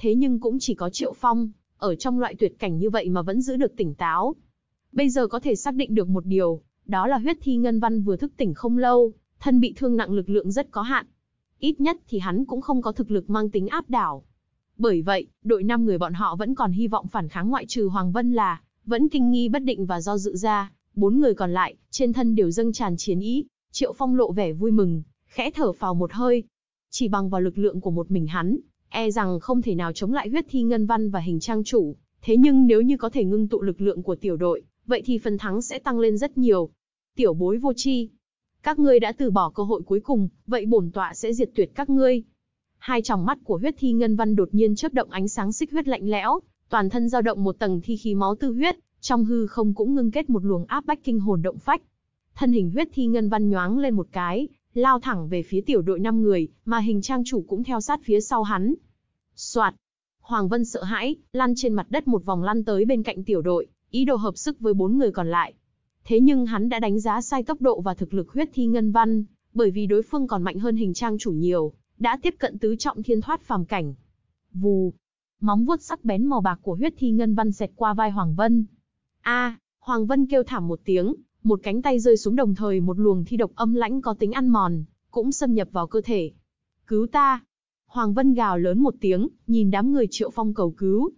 Thế nhưng cũng chỉ có Triệu Phong, ở trong loại tuyệt cảnh như vậy mà vẫn giữ được tỉnh táo. Bây giờ có thể xác định được một điều, đó là huyết thi ngân văn vừa thức tỉnh không lâu, thân bị thương nặng lực lượng rất có hạn. Ít nhất thì hắn cũng không có thực lực mang tính áp đảo. Bởi vậy, đội năm người bọn họ vẫn còn hy vọng phản kháng ngoại trừ Hoàng Vân là, vẫn kinh nghi bất định và do dự ra, bốn người còn lại, trên thân đều dâng tràn chiến ý, Triệu Phong lộ vẻ vui mừng, khẽ thở phào một hơi. Chỉ bằng vào lực lượng của một mình hắn, e rằng không thể nào chống lại huyết thi ngân văn và hình trang chủ, thế nhưng nếu như có thể ngưng tụ lực lượng của tiểu đội, vậy thì phần thắng sẽ tăng lên rất nhiều. Tiểu bối vô chi, các ngươi đã từ bỏ cơ hội cuối cùng, vậy bổn tọa sẽ diệt tuyệt các ngươi. Hai tròng mắt của huyết thi ngân văn đột nhiên chớp động ánh sáng xích huyết lạnh lẽo, toàn thân dao động một tầng thi khí máu tư huyết, trong hư không cũng ngưng kết một luồng áp bách kinh hồn động phách. Thân hình huyết thi ngân văn nhoáng lên một cái, lao thẳng về phía tiểu đội 5 người, mà hình trang chủ cũng theo sát phía sau hắn. Soạt! Hoàng Vân sợ hãi, lăn trên mặt đất một vòng lăn tới bên cạnh tiểu đội, ý đồ hợp sức với bốn người còn lại. Thế nhưng hắn đã đánh giá sai tốc độ và thực lực huyết thi ngân văn, bởi vì đối phương còn mạnh hơn hình trang chủ nhiều, đã tiếp cận tứ trọng thiên thoát phàm cảnh. Vù! Móng vuốt sắc bén màu bạc của huyết thi ngân văn xẹt qua vai Hoàng Vân. A! Hoàng Vân kêu thảm một tiếng, một cánh tay rơi xuống đồng thời một luồng thi độc âm lãnh có tính ăn mòn, cũng xâm nhập vào cơ thể. Cứu ta! Hoàng Vân gào lớn một tiếng, nhìn đám người triệu phong cầu cứu.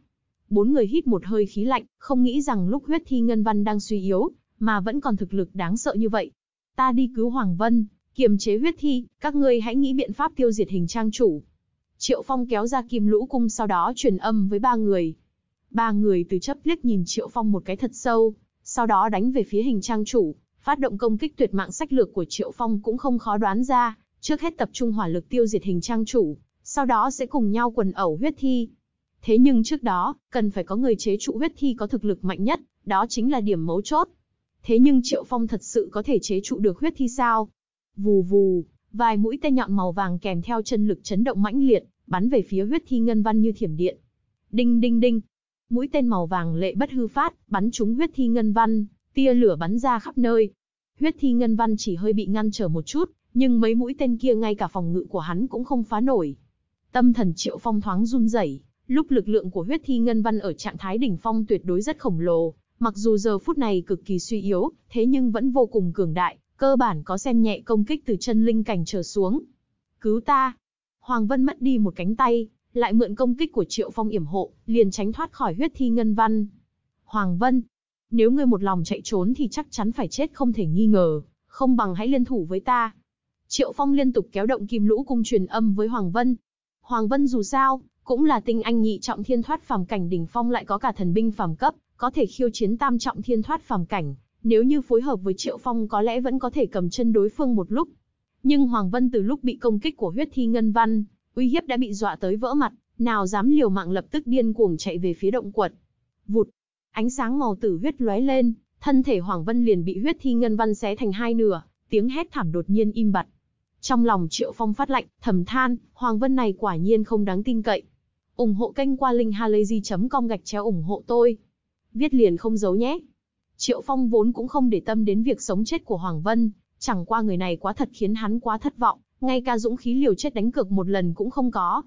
Bốn người hít một hơi khí lạnh, không nghĩ rằng lúc huyết thi ngân văn đang suy yếu, mà vẫn còn thực lực đáng sợ như vậy. Ta đi cứu Hoàng Vân, kiềm chế huyết thi, các ngươi hãy nghĩ biện pháp tiêu diệt hình trang chủ. Triệu Phong kéo ra kim lũ cung sau đó truyền âm với ba người. Ba người từ chấp liếc nhìn Triệu Phong một cái thật sâu, sau đó đánh về phía hình trang chủ, phát động công kích tuyệt mạng sách lược của Triệu Phong cũng không khó đoán ra, trước hết tập trung hỏa lực tiêu diệt hình trang chủ, sau đó sẽ cùng nhau quần ẩu huyết thi. Thế nhưng trước đó, cần phải có người chế trụ huyết thi có thực lực mạnh nhất, đó chính là điểm mấu chốt. Thế nhưng Triệu Phong thật sự có thể chế trụ được huyết thi sao? Vù vù, vài mũi tên nhọn màu vàng kèm theo chân lực chấn động mãnh liệt, bắn về phía huyết thi ngân văn như thiểm điện. Đinh đinh đinh, mũi tên màu vàng lệ bất hư phát, bắn trúng huyết thi ngân văn, tia lửa bắn ra khắp nơi. Huyết thi ngân văn chỉ hơi bị ngăn trở một chút, nhưng mấy mũi tên kia ngay cả phòng ngự của hắn cũng không phá nổi. Tâm thần Triệu Phong thoáng run rẩy, lúc lực lượng của huyết thi ngân văn ở trạng thái đỉnh phong tuyệt đối rất khổng lồ, mặc dù giờ phút này cực kỳ suy yếu, thế nhưng vẫn vô cùng cường đại, cơ bản có xem nhẹ công kích từ chân linh cảnh trở xuống. Cứu ta! Hoàng Vân mất đi một cánh tay, lại mượn công kích của Triệu Phong yểm hộ, liền tránh thoát khỏi huyết thi ngân văn. Hoàng Vân, nếu ngươi một lòng chạy trốn thì chắc chắn phải chết không thể nghi ngờ, không bằng hãy liên thủ với ta. Triệu Phong liên tục kéo động kim lũ cung truyền âm với Hoàng Vân. Hoàng Vân dù sao, cũng là tinh anh nhị trọng thiên thoát phàm cảnh đỉnh phong lại có cả thần binh phàm cấp, có thể khiêu chiến tam trọng thiên thoát phàm cảnh, nếu như phối hợp với Triệu Phong có lẽ vẫn có thể cầm chân đối phương một lúc. Nhưng Hoàng Vân từ lúc bị công kích của huyết thi ngân văn, uy hiếp đã bị dọa tới vỡ mặt, nào dám liều mạng lập tức điên cuồng chạy về phía động quật. Vụt, ánh sáng màu tử huyết lóe lên, thân thể Hoàng Vân liền bị huyết thi ngân văn xé thành hai nửa, tiếng hét thảm đột nhiên im bặt. Trong lòng Triệu Phong phát lạnh, thầm than, Hoàng Vân này quả nhiên không đáng tin cậy. ủng hộ kênh qua linkhalazy.com gạch chéo ủng hộ tôi. Viết liền không giấu nhé. Triệu Phong vốn cũng không để tâm đến việc sống chết của Hoàng Vân, chẳng qua người này quá thật khiến hắn quá thất vọng, ngay cả dũng khí liều chết đánh cược một lần cũng không có.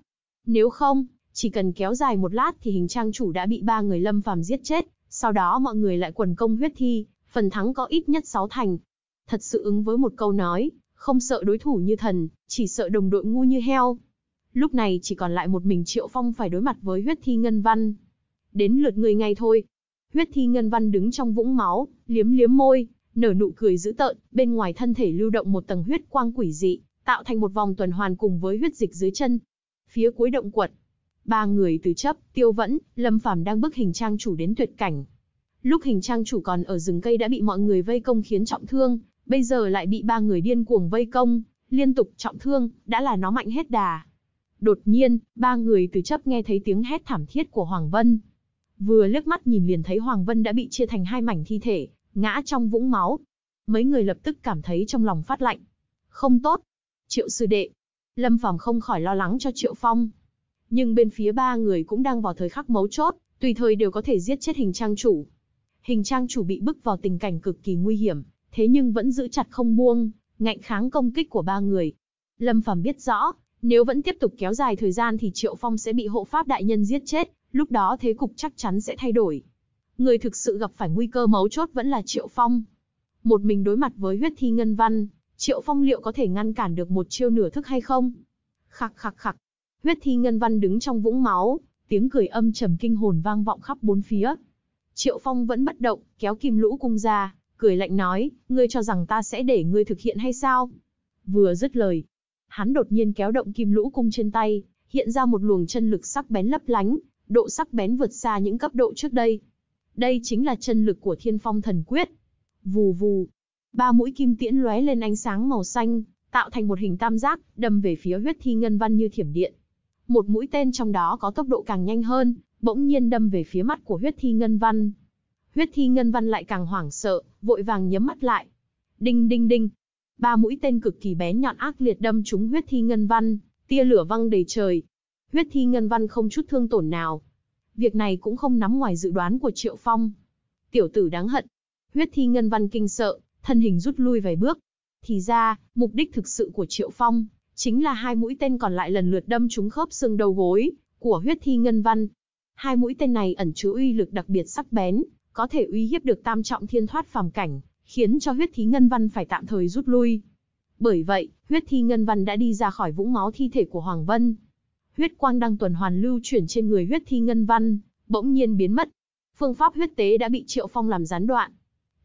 Nếu không, chỉ cần kéo dài một lát thì hình trang chủ đã bị ba người lâm phàm giết chết, sau đó mọi người lại quần công huyết thi, phần thắng có ít nhất sáu thành. Thật sự ứng với một câu nói, không sợ đối thủ như thần, chỉ sợ đồng đội ngu như heo. Lúc này chỉ còn lại một mình Triệu Phong phải đối mặt với huyết thi ngân văn. Đến lượt người ngay thôi. Huyết thi ngân văn đứng trong vũng máu, liếm liếm môi, nở nụ cười dữ tợn, bên ngoài thân thể lưu động một tầng huyết quang quỷ dị, tạo thành một vòng tuần hoàn cùng với huyết dịch dưới chân. Phía cuối động quật, ba người từ chấp, tiêu vẫn, lâm phàm đang bước hình trang chủ đến tuyệt cảnh. Lúc hình trang chủ còn ở rừng cây đã bị mọi người vây công khiến trọng thương, bây giờ lại bị ba người điên cuồng vây công, liên tục trọng thương, đã là nó mạnh hết đà. Đột nhiên, ba người từ chấp nghe thấy tiếng hét thảm thiết của Hoàng Vân. Vừa liếc mắt nhìn liền thấy Hoàng Vân đã bị chia thành hai mảnh thi thể, ngã trong vũng máu. Mấy người lập tức cảm thấy trong lòng phát lạnh. Không tốt, Triệu sư đệ. Lâm Phàm không khỏi lo lắng cho Triệu Phong. Nhưng bên phía ba người cũng đang vào thời khắc mấu chốt, tùy thời đều có thể giết chết hình trang chủ. Hình trang chủ bị bức vào tình cảnh cực kỳ nguy hiểm, thế nhưng vẫn giữ chặt không buông, ngạnh kháng công kích của ba người. Lâm Phàm biết rõ, nếu vẫn tiếp tục kéo dài thời gian thì Triệu Phong sẽ bị hộ pháp đại nhân giết chết, lúc đó thế cục chắc chắn sẽ thay đổi. Người thực sự gặp phải nguy cơ mấu chốt vẫn là Triệu Phong. Một mình đối mặt với huyết thi ngân văn, Triệu Phong liệu có thể ngăn cản được một chiêu nửa thức hay không? Khặc khặc khặc. Huyết Thi Ngân Văn đứng trong vũng máu, tiếng cười âm trầm kinh hồn vang vọng khắp bốn phía. Triệu Phong vẫn bất động, kéo kim lũ cung ra, cười lạnh nói, ngươi cho rằng ta sẽ để ngươi thực hiện hay sao? Vừa dứt lời, hắn đột nhiên kéo động kim lũ cung trên tay, hiện ra một luồng chân lực sắc bén lấp lánh, độ sắc bén vượt xa những cấp độ trước đây. Đây chính là chân lực của Thiên Phong Thần Quyết. Vù vù, ba mũi kim tiễn lóe lên ánh sáng màu xanh, tạo thành một hình tam giác, đâm về phía huyết thi ngân văn như thiểm điện. Một mũi tên trong đó có tốc độ càng nhanh hơn, bỗng nhiên đâm về phía mắt của huyết thi ngân văn. Huyết thi ngân văn lại càng hoảng sợ, vội vàng nhắm mắt lại. Đinh đinh đinh. Ba mũi tên cực kỳ bé nhọn ác liệt đâm trúng huyết thi ngân văn, tia lửa văng đầy trời. Huyết thi ngân văn không chút thương tổn nào. Việc này cũng không nắm ngoài dự đoán của Triệu Phong. Tiểu tử đáng hận. Huyết thi ngân văn kinh sợ, thân hình rút lui vài bước. Thì ra, mục đích thực sự của Triệu Phong, chính là hai mũi tên còn lại lần lượt đâm trúng khớp xương đầu gối của huyết thi ngân văn. Hai mũi tên này ẩn chứa uy lực đặc biệt sắc bén, có thể uy hiếp được tam trọng thiên thoát phàm cảnh, khiến cho huyết Thi ngân văn phải tạm thời rút lui. Bởi vậy, huyết thi ngân văn đã đi ra khỏi vũng máu thi thể của Hoàng Vân. Huyết quang đang tuần hoàn lưu chuyển trên người huyết thi ngân văn, bỗng nhiên biến mất. Phương pháp huyết tế đã bị Triệu Phong làm gián đoạn.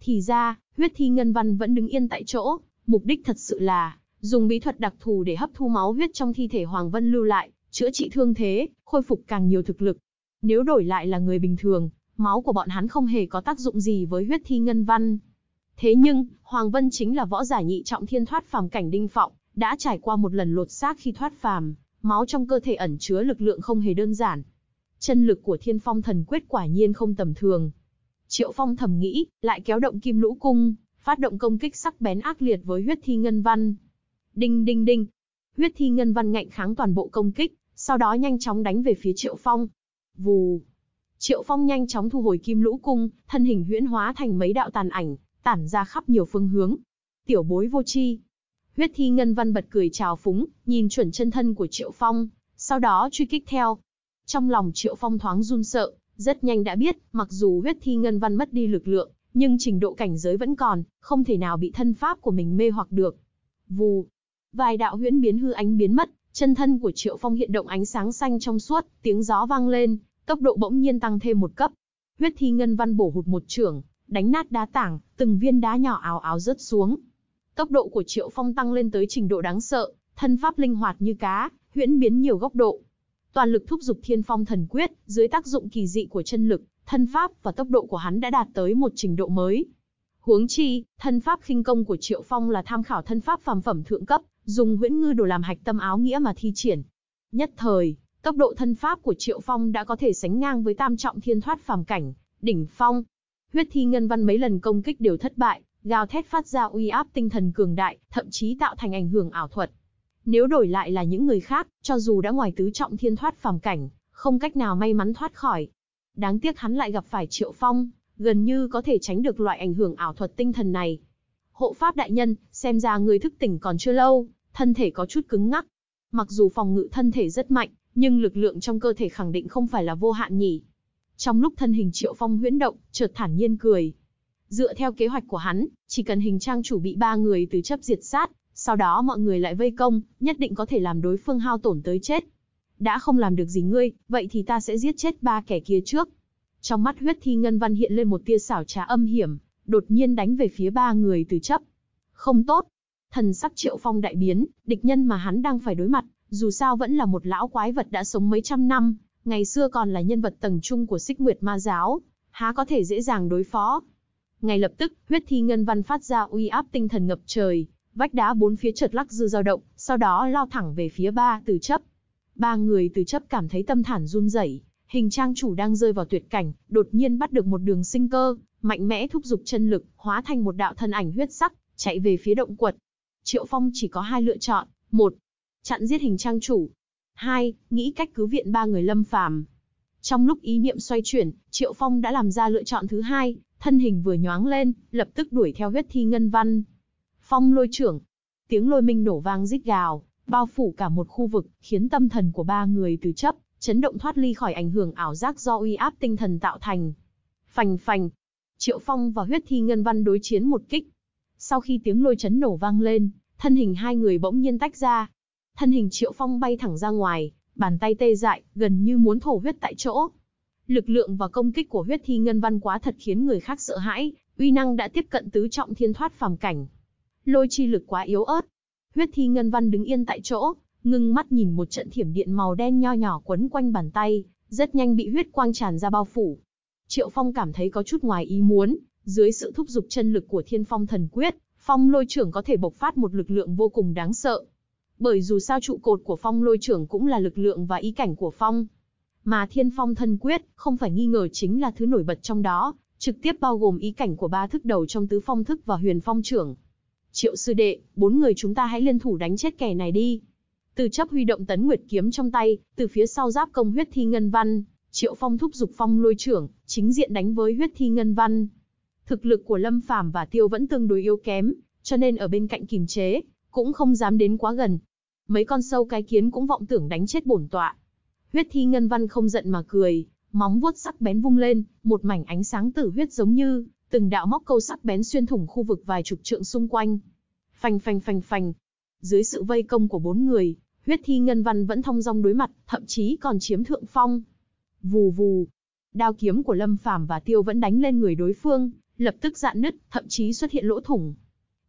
Thì ra, huyết thi ngân văn vẫn đứng yên tại chỗ, mục đích thật sự là dùng bí thuật đặc thù để hấp thu máu huyết trong thi thể Hoàng Vân lưu lại, chữa trị thương thế, khôi phục càng nhiều thực lực. Nếu đổi lại là người bình thường, máu của bọn hắn không hề có tác dụng gì với huyết thi ngân văn. Thế nhưng, Hoàng Vân chính là võ giả nhị trọng thiên thoát phàm cảnh đinh phọng, đã trải qua một lần lột xác khi thoát phàm, máu trong cơ thể ẩn chứa lực lượng không hề đơn giản. Chân lực của Thiên Phong Thần Quyết quả nhiên không tầm thường, Triệu Phong thầm nghĩ, lại kéo động kim lũ cung, phát động công kích sắc bén ác liệt với huyết thi ngân văn. Đinh đinh đinh. Huyết thi ngân văn ngạnh kháng toàn bộ công kích, sau đó nhanh chóng đánh về phía Triệu Phong. Vù. Triệu Phong nhanh chóng thu hồi kim lũ cung, thân hình huyễn hóa thành mấy đạo tàn ảnh, tản ra khắp nhiều phương hướng. Tiểu bối vô chi. Huyết thi ngân văn bật cười chào phúng, nhìn chuẩn chân thân của Triệu Phong, sau đó truy kích theo. Trong lòng Triệu Phong thoáng run sợ, rất nhanh đã biết, mặc dù huyết thi ngân văn mất đi lực lượng, nhưng trình độ cảnh giới vẫn còn, không thể nào bị thân pháp của mình mê hoặc được. Vù, vài đạo huyễn biến hư ánh biến mất, chân thân của Triệu Phong hiện động ánh sáng xanh trong suốt, tiếng gió vang lên, tốc độ bỗng nhiên tăng thêm một cấp. Huyết thi ngân văn bổ hụt một trưởng, đánh nát đá tảng, từng viên đá nhỏ áo áo rớt xuống. Tốc độ của Triệu Phong tăng lên tới trình độ đáng sợ, thân pháp linh hoạt như cá, huyễn biến nhiều góc độ, toàn lực thúc giục Thiên Phong Thần Quyết, dưới tác dụng kỳ dị của chân lực, thân pháp và tốc độ của hắn đã đạt tới một trình độ mới. Huống chi, thân pháp khinh công của Triệu Phong là tham khảo thân pháp phàm phẩm thượng cấp, dùng huyễn ngư đồ làm hạch tâm áo nghĩa mà thi triển. Nhất thời, tốc độ thân pháp của Triệu Phong đã có thể sánh ngang với tam trọng thiên thoát phàm cảnh, đỉnh phong. Huyết thi ngân văn mấy lần công kích đều thất bại, gào thét phát ra uy áp tinh thần cường đại, thậm chí tạo thành ảnh hưởng ảo thuật, nếu đổi lại là những người khác, cho dù đã ngoài tứ trọng thiên thoát phàm cảnh, không cách nào may mắn thoát khỏi. Đáng tiếc hắn lại gặp phải Triệu Phong, gần như có thể tránh được loại ảnh hưởng ảo thuật tinh thần này. Hộ pháp đại nhân, xem ra người thức tỉnh còn chưa lâu, thân thể có chút cứng ngắc. Mặc dù phòng ngự thân thể rất mạnh, nhưng lực lượng trong cơ thể khẳng định không phải là vô hạn nhỉ. Trong lúc thân hình Triệu Phong huyễn động, chợt thản nhiên cười. Dựa theo kế hoạch của hắn, chỉ cần hình trang chủ bị ba người từ chấp diệt sát, sau đó mọi người lại vây công, nhất định có thể làm đối phương hao tổn tới chết. Đã không làm được gì ngươi, vậy thì ta sẽ giết chết ba kẻ kia trước. Trong mắt huyết thi Ngân Văn hiện lên một tia xảo trá âm hiểm, đột nhiên đánh về phía ba người từ chấp. Không tốt. Thần sắc triệu phong đại biến, địch nhân mà hắn đang phải đối mặt, dù sao vẫn là một lão quái vật đã sống mấy trăm năm, ngày xưa còn là nhân vật tầng trung của xích nguyệt ma giáo, há có thể dễ dàng đối phó. Ngay lập tức, huyết thi ngân văn phát ra uy áp tinh thần ngập trời, vách đá bốn phía chợt lắc dư dao động, sau đó lao thẳng về phía ba từ chấp. Ba người từ chấp cảm thấy tâm thản run rẩy, hình trang chủ đang rơi vào tuyệt cảnh, đột nhiên bắt được một đường sinh cơ, mạnh mẽ thúc giục chân lực, hóa thành một đạo thân ảnh huyết sắc, chạy về phía động quật. Triệu Phong chỉ có hai lựa chọn, một, chặn giết hình trang chủ, hai, nghĩ cách cứu viện ba người lâm phàm. Trong lúc ý niệm xoay chuyển, Triệu Phong đã làm ra lựa chọn thứ hai, thân hình vừa nhoáng lên, lập tức đuổi theo huyết thi ngân văn. Phong lôi trưởng. Tiếng lôi minh nổ vang rít gào, bao phủ cả một khu vực, khiến tâm thần của ba người từ chấp, chấn động thoát ly khỏi ảnh hưởng ảo giác do uy áp tinh thần tạo thành. Phành phành. Triệu Phong và huyết thi ngân văn đối chiến một kích. Sau khi tiếng lôi chấn nổ vang lên, thân hình hai người bỗng nhiên tách ra. Thân hình Triệu Phong bay thẳng ra ngoài, bàn tay tê dại, gần như muốn thổ huyết tại chỗ. Lực lượng và công kích của huyết thi ngân văn quá thật khiến người khác sợ hãi, uy năng đã tiếp cận tứ trọng thiên thoát phàm cảnh lôi chi lực quá yếu ớt. Huyết thi ngân văn đứng yên tại chỗ, ngưng mắt nhìn một trận thiểm điện màu đen nho nhỏ quấn quanh bàn tay, rất nhanh bị huyết quang tràn ra bao phủ. Triệu Phong cảm thấy có chút ngoài ý muốn, dưới sự thúc giục chân lực của Thiên Phong Thần Quyết, Phong Lôi Trưởng có thể bộc phát một lực lượng vô cùng đáng sợ. Bởi dù sao trụ cột của Phong Lôi Trưởng cũng là lực lượng và ý cảnh của Phong. Mà Thiên Phong Thần Quyết, không phải nghi ngờ chính là thứ nổi bật trong đó, trực tiếp bao gồm ý cảnh của ba thức đầu trong tứ phong thức và huyền phong trưởng. Triệu sư đệ, bốn người chúng ta hãy liên thủ đánh chết kẻ này đi. Từ chấp huy động tấn nguyệt kiếm trong tay, từ phía sau giáp công huyết thi ngân văn, Triệu Phong thúc giục phong lôi trưởng, chính diện đánh với huyết thi ngân văn. Thực lực của Lâm Phàm và Tiêu vẫn tương đối yếu kém, cho nên ở bên cạnh kìm chế, cũng không dám đến quá gần. Mấy con sâu cái kiến cũng vọng tưởng đánh chết bổn tọa. Huyết thi ngân văn không giận mà cười, móng vuốt sắc bén vung lên, một mảnh ánh sáng tử huyết giống như từng đạo móc câu sắc bén xuyên thủng khu vực vài chục trượng xung quanh. Phành phành phành phành. Dưới sự vây công của bốn người, huyết thi ngân văn vẫn thong dong đối mặt, thậm chí còn chiếm thượng phong. Vù vù. Đao kiếm của Lâm Phàm và Tiêu vẫn đánh lên người đối phương, lập tức dạn nứt, thậm chí xuất hiện lỗ thủng.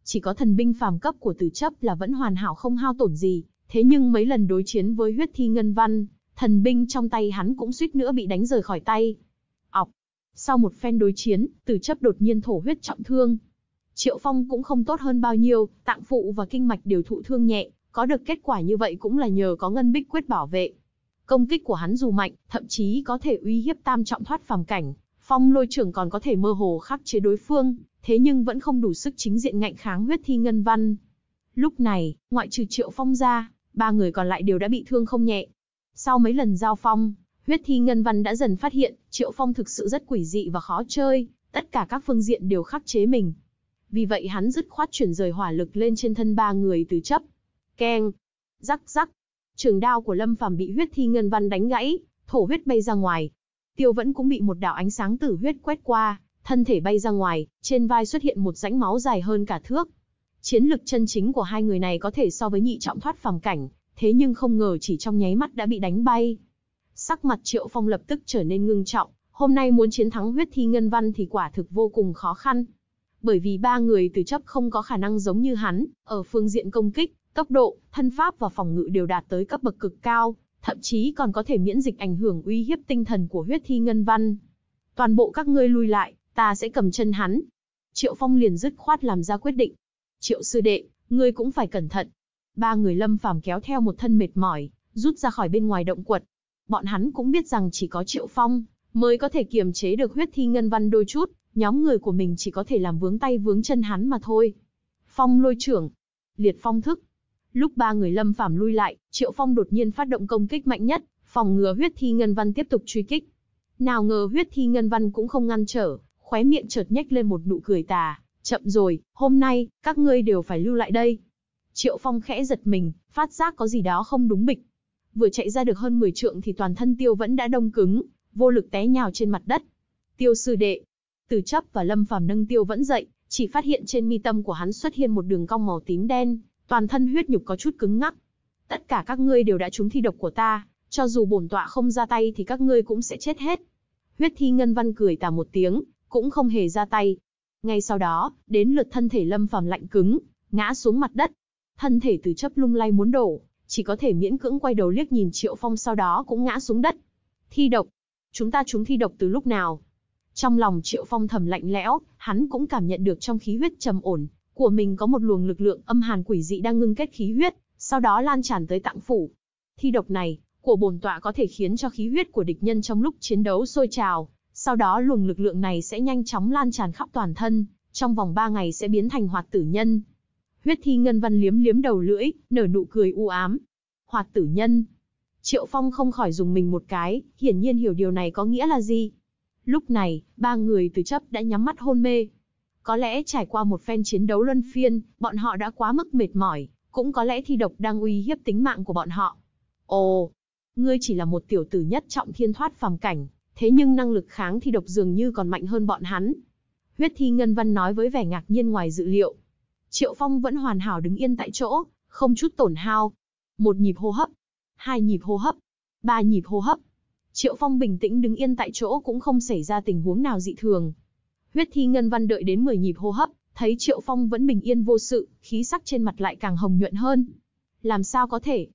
Chỉ có thần binh phàm cấp của Từ Chấp là vẫn hoàn hảo không hao tổn gì, thế nhưng mấy lần đối chiến với huyết thi ngân văn, thần binh trong tay hắn cũng suýt nữa bị đánh rời khỏi tay. Ọc, sau một phen đối chiến, tử chấp đột nhiên thổ huyết trọng thương. Triệu Phong cũng không tốt hơn bao nhiêu, tạng phụ và kinh mạch đều thụ thương nhẹ, có được kết quả như vậy cũng là nhờ có ngân bích quyết bảo vệ. Công kích của hắn dù mạnh, thậm chí có thể uy hiếp tam trọng thoát phàm cảnh, phong lôi trưởng còn có thể mơ hồ khắc chế đối phương, thế nhưng vẫn không đủ sức chính diện ngạnh kháng huyết thi ngân văn. Lúc này, ngoại trừ triệu phong ra, ba người còn lại đều đã bị thương không nhẹ. Sau mấy lần giao phong, huyết thi ngân văn đã dần phát hiện Triệu Phong thực sự rất quỷ dị và khó chơi, tất cả các phương diện đều khắc chế mình. Vì vậy hắn dứt khoát chuyển rời hỏa lực lên trên thân ba người từ chấp. Keng, rắc rắc, trường đao của Lâm Phàm bị huyết thi ngân văn đánh gãy, thổ huyết bay ra ngoài. Tiêu vẫn cũng bị một đạo ánh sáng tử huyết quét qua, thân thể bay ra ngoài, trên vai xuất hiện một rãnh máu dài hơn cả thước. Chiến lực chân chính của hai người này có thể so với nhị trọng thoát phàm cảnh, thế nhưng không ngờ chỉ trong nháy mắt đã bị đánh bay. Sắc mặt Triệu Phong lập tức trở nên ngưng trọng, hôm nay muốn chiến thắng huyết thi ngân văn thì quả thực vô cùng khó khăn. Bởi vì ba người từ chấp không có khả năng giống như hắn, ở phương diện công kích, tốc độ, thân pháp và phòng ngự đều đạt tới cấp bậc cực cao, thậm chí còn có thể miễn dịch ảnh hưởng uy hiếp tinh thần của huyết thi ngân văn. Toàn bộ các ngươi lui lại, ta sẽ cầm chân hắn. Triệu Phong liền dứt khoát làm ra quyết định. Triệu sư đệ, ngươi cũng phải cẩn thận. Ba người lâm phàm kéo theo một thân mệt mỏi, rút ra khỏi bên ngoài động quật, bọn hắn cũng biết rằng chỉ có Triệu Phong mới có thể kiềm chế được huyết thi ngân văn đôi chút, nhóm người của mình chỉ có thể làm vướng tay vướng chân hắn mà thôi. Phong lôi trưởng, liệt phong thức. Lúc ba người lâm phàm lui lại, Triệu Phong đột nhiên phát động công kích mạnh nhất, phòng ngừa huyết thi ngân văn tiếp tục truy kích. Nào ngờ huyết thi ngân văn cũng không ngăn trở, khóe miệng chợt nhếch lên một nụ cười tà, chậm rồi, hôm nay, các ngươi đều phải lưu lại đây. Triệu Phong khẽ giật mình, phát giác có gì đó không đúng bịch, vừa chạy ra được hơn 10 trượng thì toàn thân tiêu vẫn đã đông cứng, vô lực té nhào trên mặt đất. Tiêu sư đệ, từ chấp và lâm phàm nâng tiêu vẫn dậy, chỉ phát hiện trên mi tâm của hắn xuất hiện một đường cong màu tím đen, toàn thân huyết nhục có chút cứng ngắc. Tất cả các ngươi đều đã trúng thi độc của ta, cho dù bổn tọa không ra tay thì các ngươi cũng sẽ chết hết. Huyết thi ngân văn cười tà một tiếng, cũng không hề ra tay. Ngay sau đó, đến lượt thân thể lâm phàm lạnh cứng, ngã xuống mặt đất. Thân thể từ chấp lung lay muốn đổ, chỉ có thể miễn cưỡng quay đầu liếc nhìn Triệu Phong sau đó cũng ngã xuống đất. Thi độc. Chúng ta chúng thi độc từ lúc nào? Trong lòng Triệu Phong thầm lạnh lẽo, hắn cũng cảm nhận được trong khí huyết trầm ổn của mình có một luồng lực lượng âm hàn quỷ dị đang ngưng kết khí huyết, sau đó lan tràn tới tạng phủ. Thi độc này của bổn tọa có thể khiến cho khí huyết của địch nhân trong lúc chiến đấu sôi trào, sau đó luồng lực lượng này sẽ nhanh chóng lan tràn khắp toàn thân, trong vòng 3 ngày sẽ biến thành hoạt tử nhân, Huyết thi ngân văn liếm liếm đầu lưỡi, nở nụ cười u ám. Hoạt tử nhân. Triệu Phong không khỏi dùng mình một cái, hiển nhiên hiểu điều này có nghĩa là gì. Lúc này, ba người từ chấp đã nhắm mắt hôn mê. Có lẽ trải qua một phen chiến đấu luân phiên, bọn họ đã quá mức mệt mỏi, cũng có lẽ thi độc đang uy hiếp tính mạng của bọn họ. Ồ, ngươi chỉ là một tiểu tử nhất trọng thiên thoát phàm cảnh, thế nhưng năng lực kháng thi độc dường như còn mạnh hơn bọn hắn. Huyết thi ngân văn nói với vẻ ngạc nhiên ngoài dự liệu. Triệu Phong vẫn hoàn hảo đứng yên tại chỗ, không chút tổn hao. Một nhịp hô hấp, hai nhịp hô hấp, ba nhịp hô hấp. Triệu Phong bình tĩnh đứng yên tại chỗ cũng không xảy ra tình huống nào dị thường. Huyết Thi Ngân Văn đợi đến 10 nhịp hô hấp, thấy Triệu Phong vẫn bình yên vô sự, khí sắc trên mặt lại càng hồng nhuận hơn. Làm sao có thể?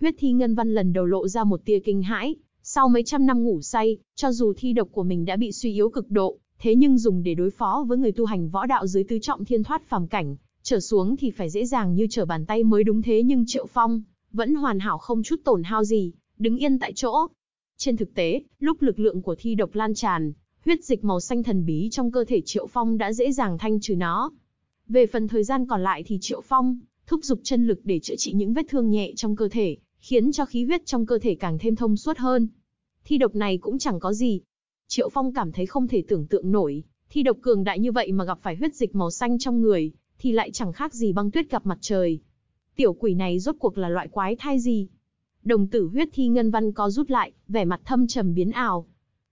Huyết Thi Ngân Văn lần đầu lộ ra một tia kinh hãi, sau mấy trăm năm ngủ say, cho dù thi độc của mình đã bị suy yếu cực độ, thế nhưng dùng để đối phó với người tu hành võ đạo dưới tứ trọng thiên thoát phàm cảnh, trở xuống thì phải dễ dàng như trở bàn tay mới đúng thế nhưng Triệu Phong vẫn hoàn hảo không chút tổn hao gì, đứng yên tại chỗ. Trên thực tế, lúc lực lượng của thi độc lan tràn, huyết dịch màu xanh thần bí trong cơ thể Triệu Phong đã dễ dàng thanh trừ nó. Về phần thời gian còn lại thì Triệu Phong thúc giục chân lực để chữa trị những vết thương nhẹ trong cơ thể, khiến cho khí huyết trong cơ thể càng thêm thông suốt hơn. Thi độc này cũng chẳng có gì. Triệu Phong cảm thấy không thể tưởng tượng nổi, thi độc cường đại như vậy mà gặp phải huyết dịch màu xanh trong người, thì lại chẳng khác gì băng tuyết gặp mặt trời. Tiểu quỷ này rốt cuộc là loại quái thai gì? Đồng tử huyết thi ngân văn có rút lại, vẻ mặt thâm trầm biến ảo.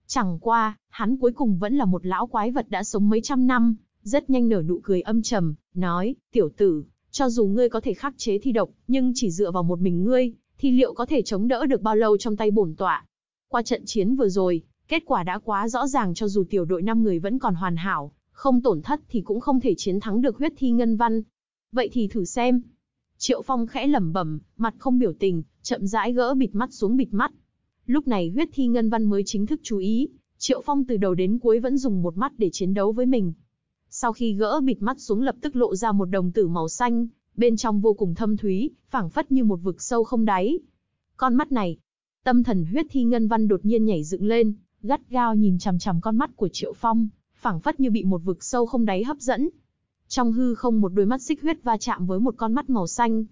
Chẳng qua, hắn cuối cùng vẫn là một lão quái vật đã sống mấy trăm năm, rất nhanh nở nụ cười âm trầm, nói, tiểu tử, cho dù ngươi có thể khắc chế thi độc, nhưng chỉ dựa vào một mình ngươi, thì liệu có thể chống đỡ được bao lâu trong tay bổn tọa? Qua trận chiến vừa rồi, kết quả đã quá rõ ràng cho dù tiểu đội 5 người vẫn còn hoàn hảo, không tổn thất thì cũng không thể chiến thắng được huyết thi ngân văn. Vậy thì thử xem. Triệu Phong khẽ lẩm bẩm, mặt không biểu tình, chậm rãi gỡ bịt mắt xuống bịt mắt. Lúc này huyết thi ngân văn mới chính thức chú ý, Triệu Phong từ đầu đến cuối vẫn dùng một mắt để chiến đấu với mình. Sau khi gỡ bịt mắt xuống lập tức lộ ra một đồng tử màu xanh, bên trong vô cùng thâm thúy, phảng phất như một vực sâu không đáy. Con mắt này, tâm thần huyết thi ngân văn đột nhiên nhảy dựng lên, gắt gao nhìn chằm chằm con mắt của Triệu Phong, phảng phất như bị một vực sâu không đáy hấp dẫn. Trong hư không một đôi mắt xích huyết va chạm với một con mắt màu xanh.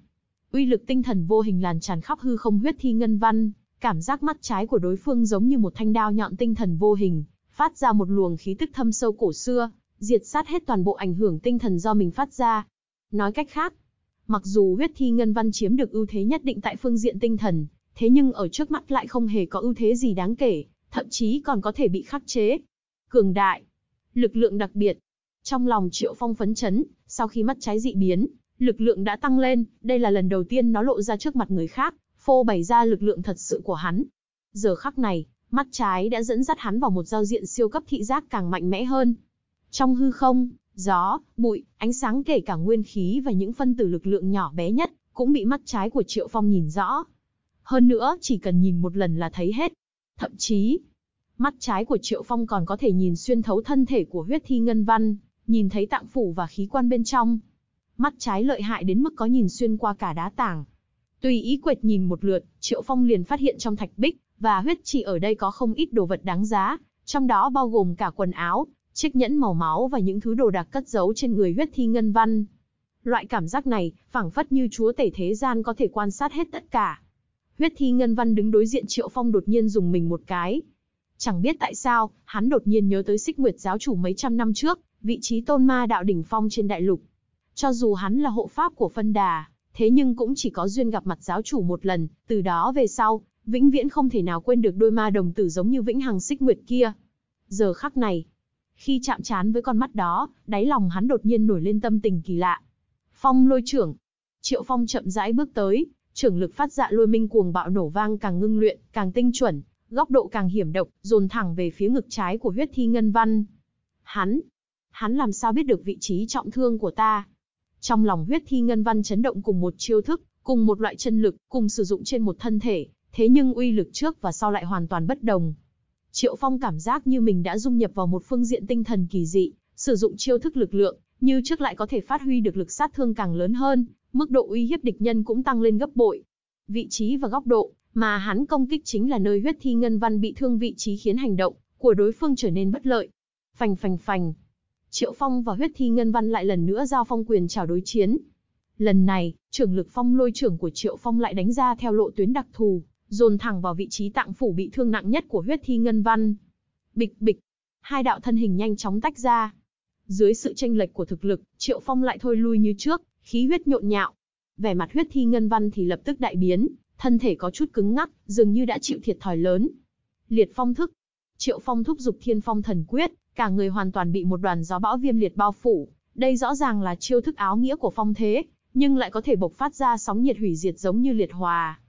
Uy lực tinh thần vô hình làn tràn khắp hư không huyết thi ngân văn, cảm giác mắt trái của đối phương giống như một thanh đao nhọn tinh thần vô hình, phát ra một luồng khí tức thâm sâu cổ xưa, diệt sát hết toàn bộ ảnh hưởng tinh thần do mình phát ra. Nói cách khác, mặc dù huyết thi ngân văn chiếm được ưu thế nhất định tại phương diện tinh thần, thế nhưng ở trước mắt lại không hề có ưu thế gì đáng kể, thậm chí còn có thể bị khắc chế. Cường đại, lực lượng đặc biệt. Trong lòng Triệu Phong phấn chấn, sau khi mắt trái dị biến, lực lượng đã tăng lên, đây là lần đầu tiên nó lộ ra trước mặt người khác, phô bày ra lực lượng thật sự của hắn. Giờ khắc này, mắt trái đã dẫn dắt hắn vào một giao diện siêu cấp thị giác càng mạnh mẽ hơn. Trong hư không, gió, bụi, ánh sáng kể cả nguyên khí và những phân tử lực lượng nhỏ bé nhất, cũng bị mắt trái của Triệu Phong nhìn rõ. Hơn nữa, chỉ cần nhìn một lần là thấy hết. Thậm chí, Mắt trái của Triệu Phong còn có thể nhìn xuyên thấu thân thể của huyết thi ngân văn, nhìn thấy tạng phủ và khí quan bên trong. Mắt trái lợi hại đến mức có nhìn xuyên qua cả đá tảng. Tùy ý quệt nhìn một lượt, Triệu Phong liền phát hiện trong thạch bích và huyết chỉ ở đây có không ít đồ vật đáng giá, trong đó bao gồm cả quần áo, chiếc nhẫn màu máu và những thứ đồ đặc cất giấu trên người huyết thi ngân văn. Loại cảm giác này, phảng phất như chúa tể thế gian có thể quan sát hết tất cả. Huyết thi ngân văn đứng đối diện Triệu Phong đột nhiên dùng mình một cái, Chẳng biết tại sao, hắn đột nhiên nhớ tới Sích nguyệt giáo chủ mấy trăm năm trước, vị trí tôn ma đạo đỉnh phong trên đại lục. Cho dù hắn là hộ pháp của phân đà, thế nhưng cũng chỉ có duyên gặp mặt giáo chủ một lần, từ đó về sau, vĩnh viễn không thể nào quên được đôi ma đồng tử giống như vĩnh hằng Sích nguyệt kia. Giờ khắc này, khi chạm trán với con mắt đó, đáy lòng hắn đột nhiên nổi lên tâm tình kỳ lạ. Phong lôi trưởng. Triệu Phong chậm rãi bước tới, trưởng lực phát dạ lôi minh cuồng bạo nổ vang càng ngưng luyện, càng tinh chuẩn, góc độ càng hiểm độc, dồn thẳng về phía ngực trái của huyết thi ngân văn. Hắn, hắn làm sao biết được vị trí trọng thương của ta? Trong lòng huyết thi ngân văn chấn động cùng một chiêu thức, cùng một loại chân lực, cùng sử dụng trên một thân thể, thế nhưng uy lực trước và sau lại hoàn toàn bất đồng. Triệu Phong cảm giác như mình đã dung nhập vào một phương diện tinh thần kỳ dị, sử dụng chiêu thức lực lượng, như trước lại có thể phát huy được lực sát thương càng lớn hơn, mức độ uy hiếp địch nhân cũng tăng lên gấp bội. Vị trí và góc độ, mà hắn công kích chính là nơi huyết thi ngân văn bị thương vị trí khiến hành động của đối phương trở nên bất lợi. Phành phành phành. Triệu Phong và huyết thi ngân văn lại lần nữa giao phong quyền trào đối chiến. Lần này, trưởng lực phong lôi trưởng của Triệu Phong lại đánh ra theo lộ tuyến đặc thù, dồn thẳng vào vị trí tạng phủ bị thương nặng nhất của huyết thi ngân văn. Bịch bịch. Hai đạo thân hình nhanh chóng tách ra. Dưới sự tranh lệch của thực lực, Triệu Phong lại thôi lui như trước, khí huyết nhộn nhạo. Vẻ mặt huyết thi ngân văn thì lập tức đại biến, thân thể có chút cứng ngắc, dường như đã chịu thiệt thòi lớn. Liệt phong thức. Triệu Phong thúc dục Thiên Phong thần quyết, cả người hoàn toàn bị một đoàn gió bão viêm liệt bao phủ, đây rõ ràng là chiêu thức áo nghĩa của phong thế, nhưng lại có thể bộc phát ra sóng nhiệt hủy diệt giống như liệt hòa.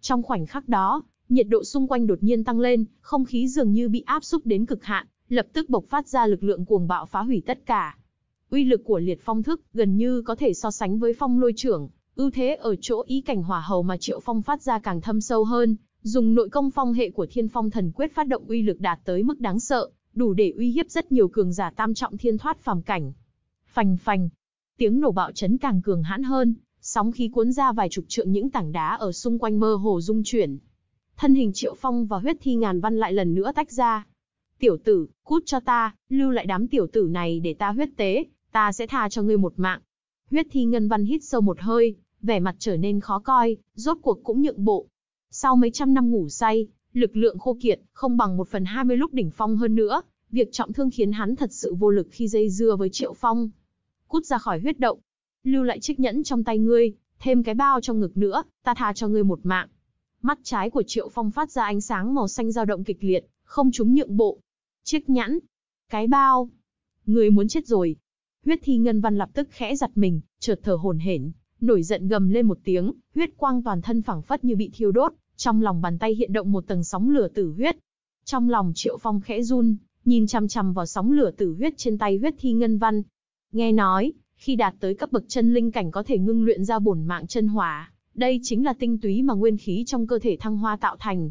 Trong khoảnh khắc đó, nhiệt độ xung quanh đột nhiên tăng lên, không khí dường như bị áp xúc đến cực hạn, lập tức bộc phát ra lực lượng cuồng bạo phá hủy tất cả. Uy lực của liệt phong thức gần như có thể so sánh với phong lôi trưởng, Ưu thế ở chỗ ý cảnh hỏa hầu mà Triệu Phong phát ra càng thâm sâu hơn, dùng nội công phong hệ của Thiên Phong Thần Quyết phát động uy lực đạt tới mức đáng sợ, đủ để uy hiếp rất nhiều cường giả tam trọng thiên thoát phàm cảnh. Phành phành, tiếng nổ bạo chấn càng cường hãn hơn, sóng khí cuốn ra vài chục trượng những tảng đá ở xung quanh mơ hồ rung chuyển. Thân hình Triệu Phong và huyết thi ngàn văn lại lần nữa tách ra. Tiểu tử, cút cho ta, lưu lại đám tiểu tử này để ta huyết tế, ta sẽ tha cho ngươi một mạng. Huyết thi ngân văn hít sâu một hơi, vẻ mặt trở nên khó coi, rốt cuộc cũng nhượng bộ. Sau mấy trăm năm ngủ say, lực lượng khô kiệt, không bằng một phần hai mươi lúc đỉnh phong hơn nữa, việc trọng thương khiến hắn thật sự vô lực khi dây dưa với triệu phong. Cút ra khỏi huyết động, lưu lại chiếc nhẫn trong tay ngươi, thêm cái bao trong ngực nữa, ta tha cho ngươi một mạng. Mắt trái của triệu phong phát ra ánh sáng màu xanh dao động kịch liệt, không chúng nhượng bộ. Chiếc nhẫn, cái bao, ngươi muốn chết rồi. Huyết thi ngân văn lập tức khẽ giặt mình, chợt thở hồn hển, nổi giận gầm lên một tiếng, huyết quang toàn thân phảng phất như bị thiêu đốt, trong lòng bàn tay hiện động một tầng sóng lửa tử huyết. Trong lòng Triệu Phong khẽ run, nhìn chằm chằm vào sóng lửa tử huyết trên tay huyết thi ngân văn. Nghe nói, khi đạt tới cấp bậc chân linh cảnh có thể ngưng luyện ra bổn mạng chân hỏa, đây chính là tinh túy mà nguyên khí trong cơ thể thăng hoa tạo thành.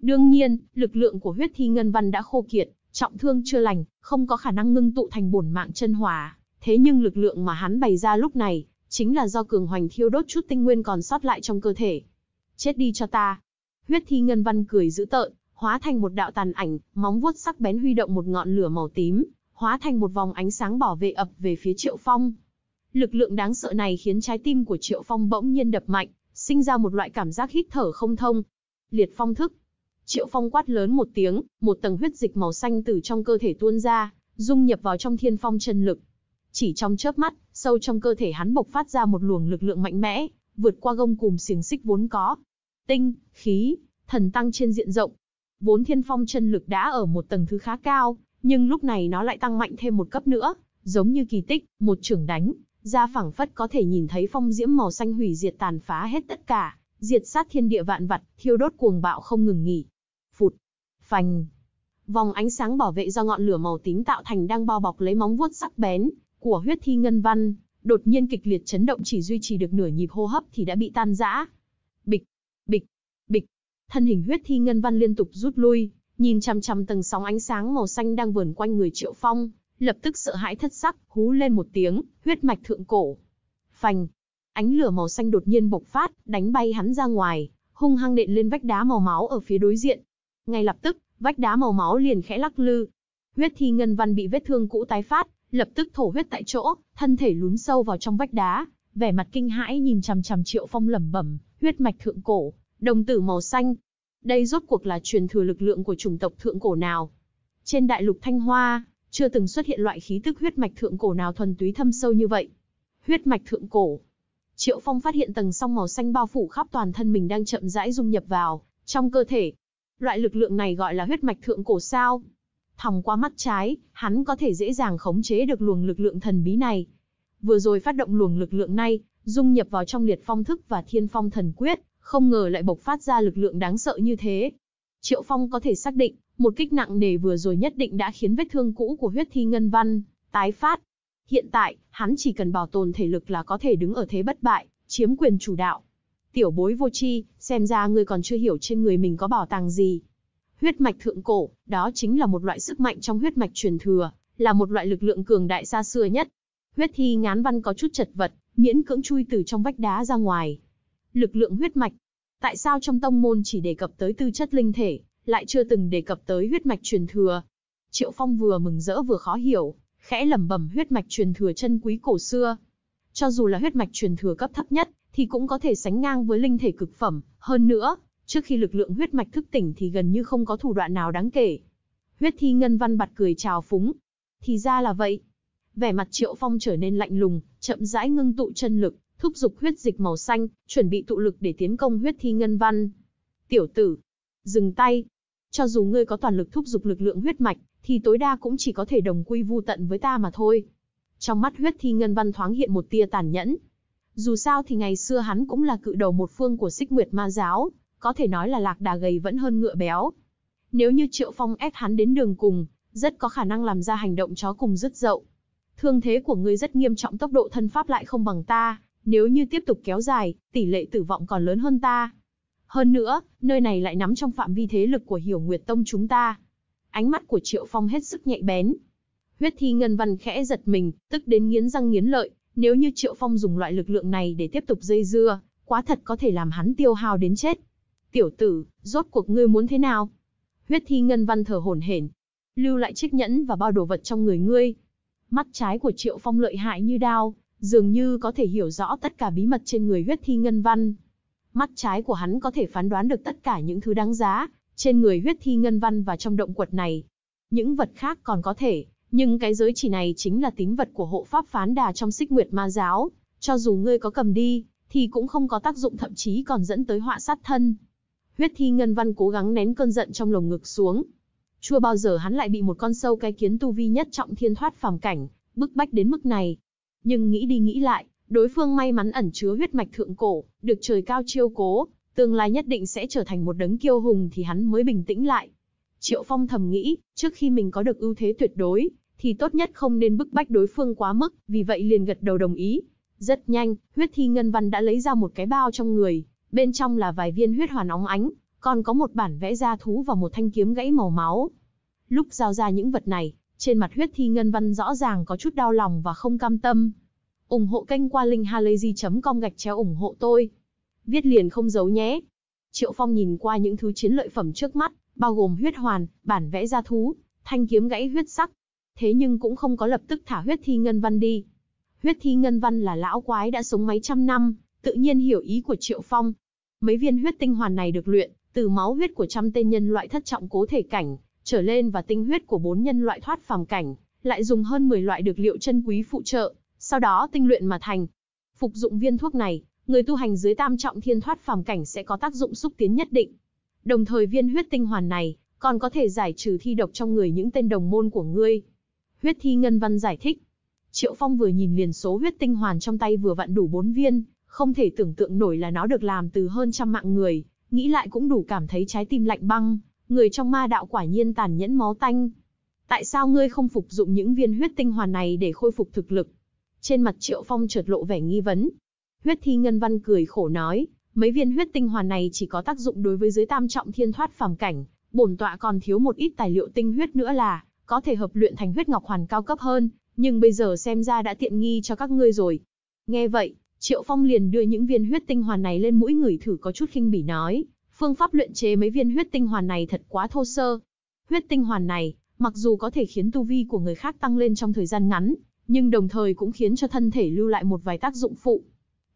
Đương nhiên, lực lượng của huyết thi ngân văn đã khô kiệt, trọng thương chưa lành, không có khả năng ngưng tụ thành bổn mạng chân hỏa, thế nhưng lực lượng mà hắn bày ra lúc này chính là do cường hoành thiêu đốt chút tinh nguyên còn sót lại trong cơ thể. Chết đi cho ta. Huyết thi ngân văn cười dữ tợn, hóa thành một đạo tàn ảnh, móng vuốt sắc bén huy động một ngọn lửa màu tím, hóa thành một vòng ánh sáng bảo vệ ập về phía Triệu Phong. Lực lượng đáng sợ này khiến trái tim của Triệu Phong bỗng nhiên đập mạnh, sinh ra một loại cảm giác hít thở không thông. Liệt phong thức. Triệu Phong quát lớn một tiếng, một tầng huyết dịch màu xanh từ trong cơ thể tuôn ra, dung nhập vào trong thiên phong chân lực. Chỉ trong chớp mắt, sâu trong cơ thể hắn bộc phát ra một luồng lực lượng mạnh mẽ, vượt qua gông cùm xiềng xích vốn có. Tinh, khí, thần tăng trên diện rộng. Vốn thiên phong chân lực đã ở một tầng thứ khá cao, nhưng lúc này nó lại tăng mạnh thêm một cấp nữa, giống như kỳ tích, một trưởng đánh, ra phẳng phất có thể nhìn thấy phong diễm màu xanh hủy diệt tàn phá hết tất cả, diệt sát thiên địa vạn vật, thiêu đốt cuồng bạo không ngừng nghỉ. Phụt, phành. Vòng ánh sáng bảo vệ do ngọn lửa màu tím tạo thành đang bao bọc lấy móng vuốt sắc bén, của huyết thi ngân văn, đột nhiên kịch liệt chấn động chỉ duy trì được nửa nhịp hô hấp thì đã bị tan rã. Bịch, bịch, bịch, thân hình huyết thi ngân văn liên tục rút lui, nhìn chằm chằm tầng sóng ánh sáng màu xanh đang vờn quanh người Triệu Phong, lập tức sợ hãi thất sắc, hú lên một tiếng, huyết mạch thượng cổ. Phành, ánh lửa màu xanh đột nhiên bộc phát, đánh bay hắn ra ngoài, hung hăng đện lên vách đá màu máu ở phía đối diện. Ngay lập tức, vách đá màu máu liền khẽ lắc lư. Huyết thi ngân văn bị vết thương cũ tái phát, lập tức thổ huyết tại chỗ, thân thể lún sâu vào trong vách đá, vẻ mặt kinh hãi nhìn chằm chằm Triệu Phong lẩm bẩm, huyết mạch thượng cổ, đồng tử màu xanh. Đây rốt cuộc là truyền thừa lực lượng của chủng tộc thượng cổ nào? Trên đại lục Thanh Hoa, chưa từng xuất hiện loại khí tức huyết mạch thượng cổ nào thuần túy thâm sâu như vậy. Huyết mạch thượng cổ. Triệu Phong phát hiện tầng song màu xanh bao phủ khắp toàn thân mình đang chậm rãi dung nhập vào trong cơ thể. Loại lực lượng này gọi là huyết mạch thượng cổ sao? Thòng qua mắt trái, hắn có thể dễ dàng khống chế được luồng lực lượng thần bí này. Vừa rồi phát động luồng lực lượng này, dung nhập vào trong liệt phong thức và thiên phong thần quyết, không ngờ lại bộc phát ra lực lượng đáng sợ như thế. Triệu Phong có thể xác định, một kích nặng nề vừa rồi nhất định đã khiến vết thương cũ của huyết thi ngân văn, tái phát. Hiện tại, hắn chỉ cần bảo tồn thể lực là có thể đứng ở thế bất bại, chiếm quyền chủ đạo. Tiểu bối vô chi, xem ra ngươi còn chưa hiểu trên người mình có bảo tàng gì. Huyết mạch thượng cổ, đó chính là một loại sức mạnh trong huyết mạch truyền thừa, là một loại lực lượng cường đại xa xưa nhất. Huyết thi ngán văn có chút chật vật, miễn cưỡng chui từ trong vách đá ra ngoài. Lực lượng huyết mạch. Tại sao trong tông môn chỉ đề cập tới tư chất linh thể, lại chưa từng đề cập tới huyết mạch truyền thừa? Triệu Phong vừa mừng rỡ vừa khó hiểu, khẽ lẩm bẩm huyết mạch truyền thừa chân quý cổ xưa. Cho dù là huyết mạch truyền thừa cấp thấp nhất, thì cũng có thể sánh ngang với linh thể cực phẩm, hơn nữa, Trước khi lực lượng huyết mạch thức tỉnh thì gần như không có thủ đoạn nào đáng kể. Huyết thi ngân văn bật cười chào phúng. Thì ra là vậy. Vẻ mặt Triệu Phong trở nên lạnh lùng, chậm rãi ngưng tụ chân lực, thúc giục huyết dịch màu xanh, chuẩn bị tụ lực để tiến công huyết thi ngân văn. Tiểu tử, dừng tay. Cho dù ngươi có toàn lực thúc giục lực lượng huyết mạch, thì tối đa cũng chỉ có thể đồng quy vu tận với ta mà thôi. Trong mắt huyết thi ngân văn thoáng hiện một tia tàn nhẫn. Dù sao thì ngày xưa hắn cũng là cự đầu một phương của xích nguyệt ma giáo, có thể nói là lạc đà gầy vẫn hơn ngựa béo. Nếu như Triệu Phong ép hắn đến đường cùng, rất có khả năng làm ra hành động chó cùng rứt dậu. Thương thế của ngươi rất nghiêm trọng tốc độ thân pháp lại không bằng ta, nếu như tiếp tục kéo dài, tỷ lệ tử vong còn lớn hơn ta. Hơn nữa, nơi này lại nắm trong phạm vi thế lực của Hiểu Nguyệt Tông chúng ta. Ánh mắt của Triệu Phong hết sức nhạy bén. Huyết thi ngân văn khẽ giật mình, tức đến nghiến răng nghiến lợi, nếu như Triệu Phong dùng loại lực lượng này để tiếp tục dây dưa, quá thật có thể làm hắn tiêu hao đến chết. Tiểu tử, rốt cuộc ngươi muốn thế nào? Huyết thi ngân văn thở hổn hển. Lưu lại chiếc nhẫn và bao đồ vật trong người ngươi. Mắt trái của Triệu Phong lợi hại như đao, dường như có thể hiểu rõ tất cả bí mật trên người huyết thi ngân văn. Mắt trái của hắn có thể phán đoán được tất cả những thứ đáng giá, trên người huyết thi ngân văn và trong động quật này. Những vật khác còn có thể, nhưng cái giới chỉ này chính là tín vật của hộ pháp phán đà trong xích nguyệt ma giáo. Cho dù ngươi có cầm đi, thì cũng không có tác dụng thậm chí còn dẫn tới họa sát thân. Huyết Thi Ngân Văn cố gắng nén cơn giận trong lồng ngực xuống. Chưa bao giờ hắn lại bị một con sâu cái kiến tu vi nhất trọng thiên thoát phàm cảnh, bức bách đến mức này. Nhưng nghĩ đi nghĩ lại, đối phương may mắn ẩn chứa huyết mạch thượng cổ, được trời cao chiêu cố, tương lai nhất định sẽ trở thành một đấng kiêu hùng thì hắn mới bình tĩnh lại. Triệu Phong thầm nghĩ, trước khi mình có được ưu thế tuyệt đối, thì tốt nhất không nên bức bách đối phương quá mức, vì vậy liền gật đầu đồng ý. Rất nhanh, huyết thi ngân văn đã lấy ra một cái bao trong người, bên trong là vài viên huyết hoàn óng ánh, còn có một bản vẽ ra thú và một thanh kiếm gãy màu máu. Lúc giao ra những vật này, trên mặt huyết thi ngân văn rõ ràng có chút đau lòng và không cam tâm. ủng hộ kênh qua linkhalazy.com gạch chéo ủng hộ tôi. Viết liền không giấu nhé. Triệu Phong nhìn qua những thứ chiến lợi phẩm trước mắt, bao gồm huyết hoàn, bản vẽ ra thú, thanh kiếm gãy huyết sắc. Thế nhưng cũng không có lập tức thả huyết thi ngân văn đi. Huyết thi ngân văn là lão quái đã sống mấy trăm năm, tự nhiên hiểu ý của Triệu Phong. Mấy viên huyết tinh hoàn này được luyện từ máu huyết của trăm tên nhân loại thất trọng cố thể cảnh trở lên và tinh huyết của bốn nhân loại thoát phàm cảnh, lại dùng hơn 10 loại được liệu chân quý phụ trợ, sau đó tinh luyện mà thành. Phục dụng viên thuốc này, người tu hành dưới tam trọng thiên thoát phàm cảnh sẽ có tác dụng xúc tiến nhất định. Đồng thời viên huyết tinh hoàn này còn có thể giải trừ thi độc trong người những tên đồng môn của ngươi. Huyết thi ngân văn giải thích. Triệu Phong vừa nhìn liền số huyết tinh hoàn trong tay vừa vặn đủ bốn viên, không thể tưởng tượng nổi là nó được làm từ hơn trăm mạng người, nghĩ lại cũng đủ cảm thấy trái tim lạnh băng, người trong ma đạo quả nhiên tàn nhẫn máu tanh. Tại sao ngươi không phục dụng những viên huyết tinh hoàn này để khôi phục thực lực? Trên mặt Triệu Phong chợt lộ vẻ nghi vấn. Huyết Thi Ngân Văn cười khổ nói, mấy viên huyết tinh hoàn này chỉ có tác dụng đối với giới tam trọng thiên thoát phàm cảnh, bổn tọa còn thiếu một ít tài liệu tinh huyết nữa là có thể hợp luyện thành huyết ngọc hoàn cao cấp hơn, nhưng bây giờ xem ra đã tiện nghi cho các ngươi rồi. Nghe vậy, Triệu Phong liền đưa những viên huyết tinh hoàn này lên mũi người thử có chút khinh bỉ nói, phương pháp luyện chế mấy viên huyết tinh hoàn này thật quá thô sơ. Huyết tinh hoàn này, mặc dù có thể khiến tu vi của người khác tăng lên trong thời gian ngắn, nhưng đồng thời cũng khiến cho thân thể lưu lại một vài tác dụng phụ.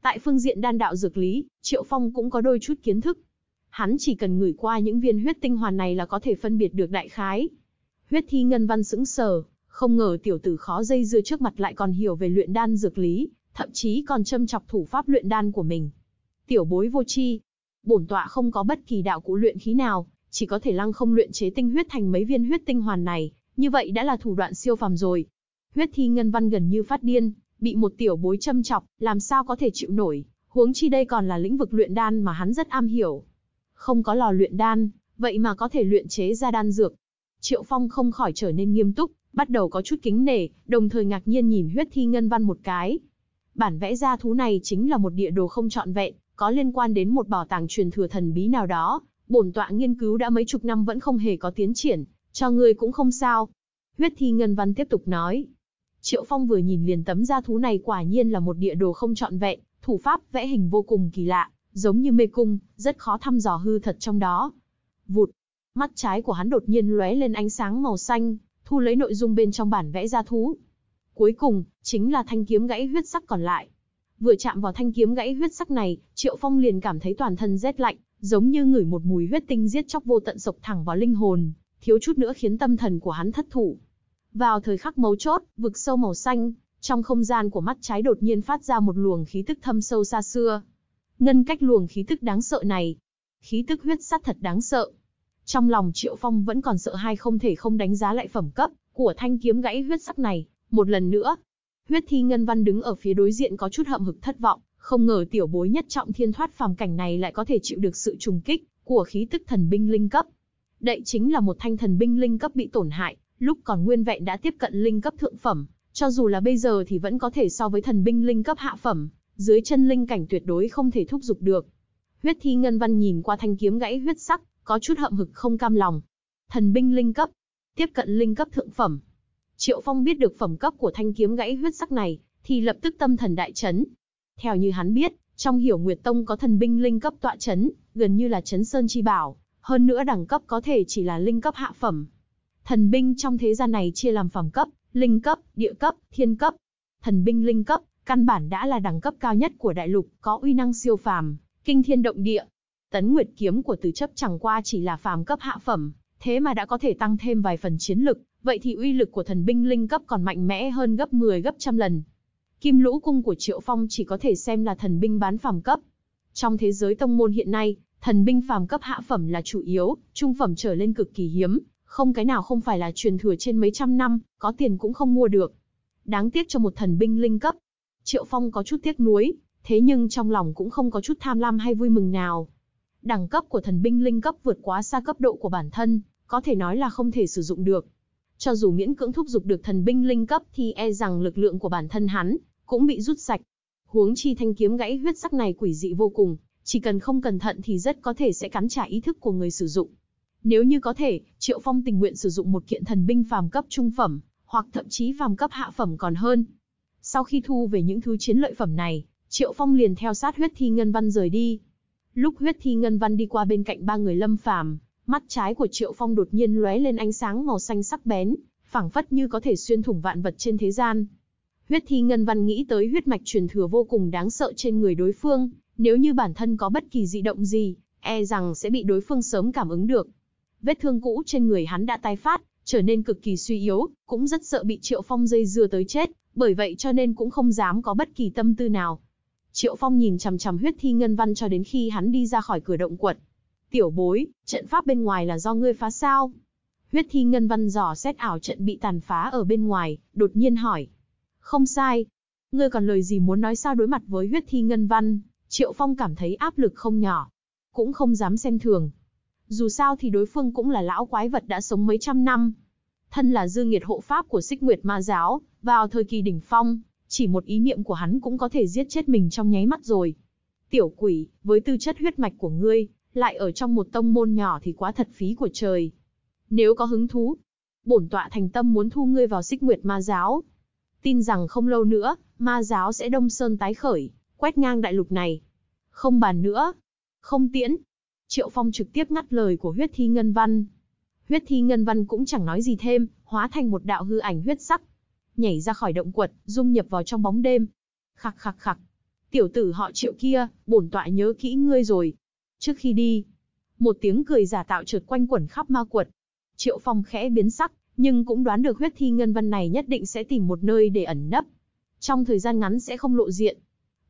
Tại phương diện đan đạo dược lý, Triệu Phong cũng có đôi chút kiến thức. Hắn chỉ cần ngửi qua những viên huyết tinh hoàn này là có thể phân biệt được đại khái. Huyết thi ngân văn sững sờ, không ngờ tiểu tử khó dây dưa trước mặt lại còn hiểu về luyện đan dược lý, thậm chí còn châm chọc thủ pháp luyện đan của mình. Tiểu bối vô chi, bổn tọa không có bất kỳ đạo cụ luyện khí nào, chỉ có thể lăng không luyện chế tinh huyết thành mấy viên huyết tinh hoàn này, như vậy đã là thủ đoạn siêu phàm rồi. Huyết thi ngân văn gần như phát điên, bị một tiểu bối châm chọc, làm sao có thể chịu nổi, huống chi đây còn là lĩnh vực luyện đan mà hắn rất am hiểu. Không có lò luyện đan, vậy mà có thể luyện chế ra đan dược. Triệu Phong không khỏi trở nên nghiêm túc, bắt đầu có chút kính nể, đồng thời ngạc nhiên nhìn huyết thi ngân văn một cái, bản vẽ ra thú này chính là một địa đồ không trọn vẹn, có liên quan đến một bảo tàng truyền thừa thần bí nào đó, bổn tọa nghiên cứu đã mấy chục năm vẫn không hề có tiến triển, cho ngươi cũng không sao. Huyết thi ngân văn tiếp tục nói. Triệu Phong vừa nhìn liền tấm da thú này quả nhiên là một địa đồ không trọn vẹn, thủ pháp vẽ hình vô cùng kỳ lạ, giống như mê cung, rất khó thăm dò hư thật trong đó. Vụt, mắt trái của hắn đột nhiên lóe lên ánh sáng màu xanh, thu lấy nội dung bên trong bản vẽ da thú, Cuối cùng, chính là thanh kiếm gãy huyết sắc còn lại. Vừa chạm vào thanh kiếm gãy huyết sắc này, Triệu Phong liền cảm thấy toàn thân rét lạnh, giống như ngửi một mùi huyết tinh giết chóc vô tận sộc thẳng vào linh hồn, thiếu chút nữa khiến tâm thần của hắn thất thủ. Vào thời khắc mấu chốt, vực sâu màu xanh, trong không gian của mắt trái đột nhiên phát ra một luồng khí tức thâm sâu xa xưa. Ngân cách luồng khí tức đáng sợ này, khí tức huyết sắc thật đáng sợ. Trong lòng Triệu Phong vẫn còn sợ hai không thể không đánh giá lại phẩm cấp của thanh kiếm gãy huyết sắc này. Một lần nữa, huyết thi ngân văn đứng ở phía đối diện có chút hậm hực thất vọng, không ngờ tiểu bối nhất trọng thiên thoát phàm cảnh này lại có thể chịu được sự trùng kích của khí tức thần binh linh cấp. Đây chính là một thanh thần binh linh cấp bị tổn hại, lúc còn nguyên vẹn đã tiếp cận linh cấp thượng phẩm, cho dù là bây giờ thì vẫn có thể so với thần binh linh cấp hạ phẩm, dưới chân linh cảnh tuyệt đối không thể thúc giục được. Huyết Thi Ngân Văn nhìn qua thanh kiếm gãy huyết sắc, có chút hậm hực không cam lòng. Thần binh linh cấp, tiếp cận linh cấp thượng phẩm, Triệu Phong biết được phẩm cấp của thanh kiếm gãy huyết sắc này, thì lập tức tâm thần đại chấn. Theo như hắn biết, trong Hiểu Nguyệt Tông có thần binh linh cấp tọa chấn, gần như là chấn sơn chi bảo, hơn nữa đẳng cấp có thể chỉ là linh cấp hạ phẩm. Thần binh trong thế gian này chia làm phẩm cấp, linh cấp, địa cấp, thiên cấp. Thần binh linh cấp, căn bản đã là đẳng cấp cao nhất của đại lục, có uy năng siêu phàm, kinh thiên động địa. Tấn Nguyệt kiếm của Từ Chấp chẳng qua chỉ là phàm cấp hạ phẩm, thế mà đã có thể tăng thêm vài phần chiến lực, vậy thì uy lực của thần binh linh cấp còn mạnh mẽ hơn gấp 10 gấp trăm lần. Kim lũ cung của Triệu Phong chỉ có thể xem là thần binh bán phàm cấp. Trong thế giới tông môn hiện nay, thần binh phàm cấp hạ phẩm là chủ yếu, trung phẩm trở lên cực kỳ hiếm, không cái nào không phải là truyền thừa trên mấy trăm năm, có tiền cũng không mua được. Đáng tiếc cho một thần binh linh cấp. Triệu Phong có chút tiếc nuối, thế nhưng trong lòng cũng không có chút tham lam hay vui mừng nào. Đẳng cấp của thần binh linh cấp vượt quá xa cấp độ của bản thân, có thể nói là không thể sử dụng được. Cho dù miễn cưỡng thúc giục được thần binh linh cấp thì e rằng lực lượng của bản thân hắn cũng bị rút sạch. Huống chi thanh kiếm gãy huyết sắc này quỷ dị vô cùng, chỉ cần không cẩn thận thì rất có thể sẽ cắn trả ý thức của người sử dụng. Nếu như có thể, Triệu Phong tình nguyện sử dụng một kiện thần binh phàm cấp trung phẩm, hoặc thậm chí phàm cấp hạ phẩm còn hơn. Sau khi thu về những thứ chiến lợi phẩm này, Triệu Phong liền theo sát huyết thi ngân văn rời đi. Lúc huyết thi ngân văn đi qua bên cạnh ba người lâm phàm, Mắt trái của Triệu Phong đột nhiên lóe lên ánh sáng màu xanh sắc bén, phảng phất như có thể xuyên thủng vạn vật trên thế gian. Huyết Thi Ngân Văn nghĩ tới huyết mạch truyền thừa vô cùng đáng sợ trên người đối phương, nếu như bản thân có bất kỳ dị động gì, e rằng sẽ bị đối phương sớm cảm ứng được. Vết thương cũ trên người hắn đã tái phát, trở nên cực kỳ suy yếu, cũng rất sợ bị Triệu Phong dây dưa tới chết, bởi vậy cho nên cũng không dám có bất kỳ tâm tư nào. Triệu Phong nhìn chằm chằm huyết thi ngân văn cho đến khi hắn đi ra khỏi cửa động quật. Tiểu bối, trận pháp bên ngoài là do ngươi phá sao? Huyết thi ngân văn dò xét ảo trận bị tàn phá ở bên ngoài, đột nhiên hỏi. Không sai. Ngươi còn lời gì muốn nói sao đối mặt với huyết thi ngân văn, Triệu Phong cảm thấy áp lực không nhỏ. Cũng không dám xem thường. Dù sao thì đối phương cũng là lão quái vật đã sống mấy trăm năm. Thân là dương nghiệt hộ pháp của xích nguyệt ma giáo, vào thời kỳ đỉnh phong, chỉ một ý niệm của hắn cũng có thể giết chết mình trong nháy mắt rồi. Tiểu quỷ, với tư chất huyết mạch của ngươi, lại ở trong một tông môn nhỏ thì quá thật phí của trời. Nếu có hứng thú, bổn tọa thành tâm muốn thu ngươi vào xích nguyệt ma giáo. Tin rằng không lâu nữa, ma giáo sẽ đông sơn tái khởi, quét ngang đại lục này. Không bàn nữa. Không tiễn. Triệu Phong trực tiếp ngắt lời của huyết thi ngân văn. Huyết thi ngân văn cũng chẳng nói gì thêm, hóa thành một đạo hư ảnh huyết sắc. Nhảy ra khỏi động quật, dung nhập vào trong bóng đêm. Khặc khặc khặc. Tiểu tử họ triệu kia, bổn tọa nhớ kỹ ngươi rồi, Trước khi đi, một tiếng cười giả tạo trượt quanh quẩn khắp ma quật. Triệu Phong khẽ biến sắc, nhưng cũng đoán được huyết thi ngân vân này nhất định sẽ tìm một nơi để ẩn nấp. Trong thời gian ngắn sẽ không lộ diện.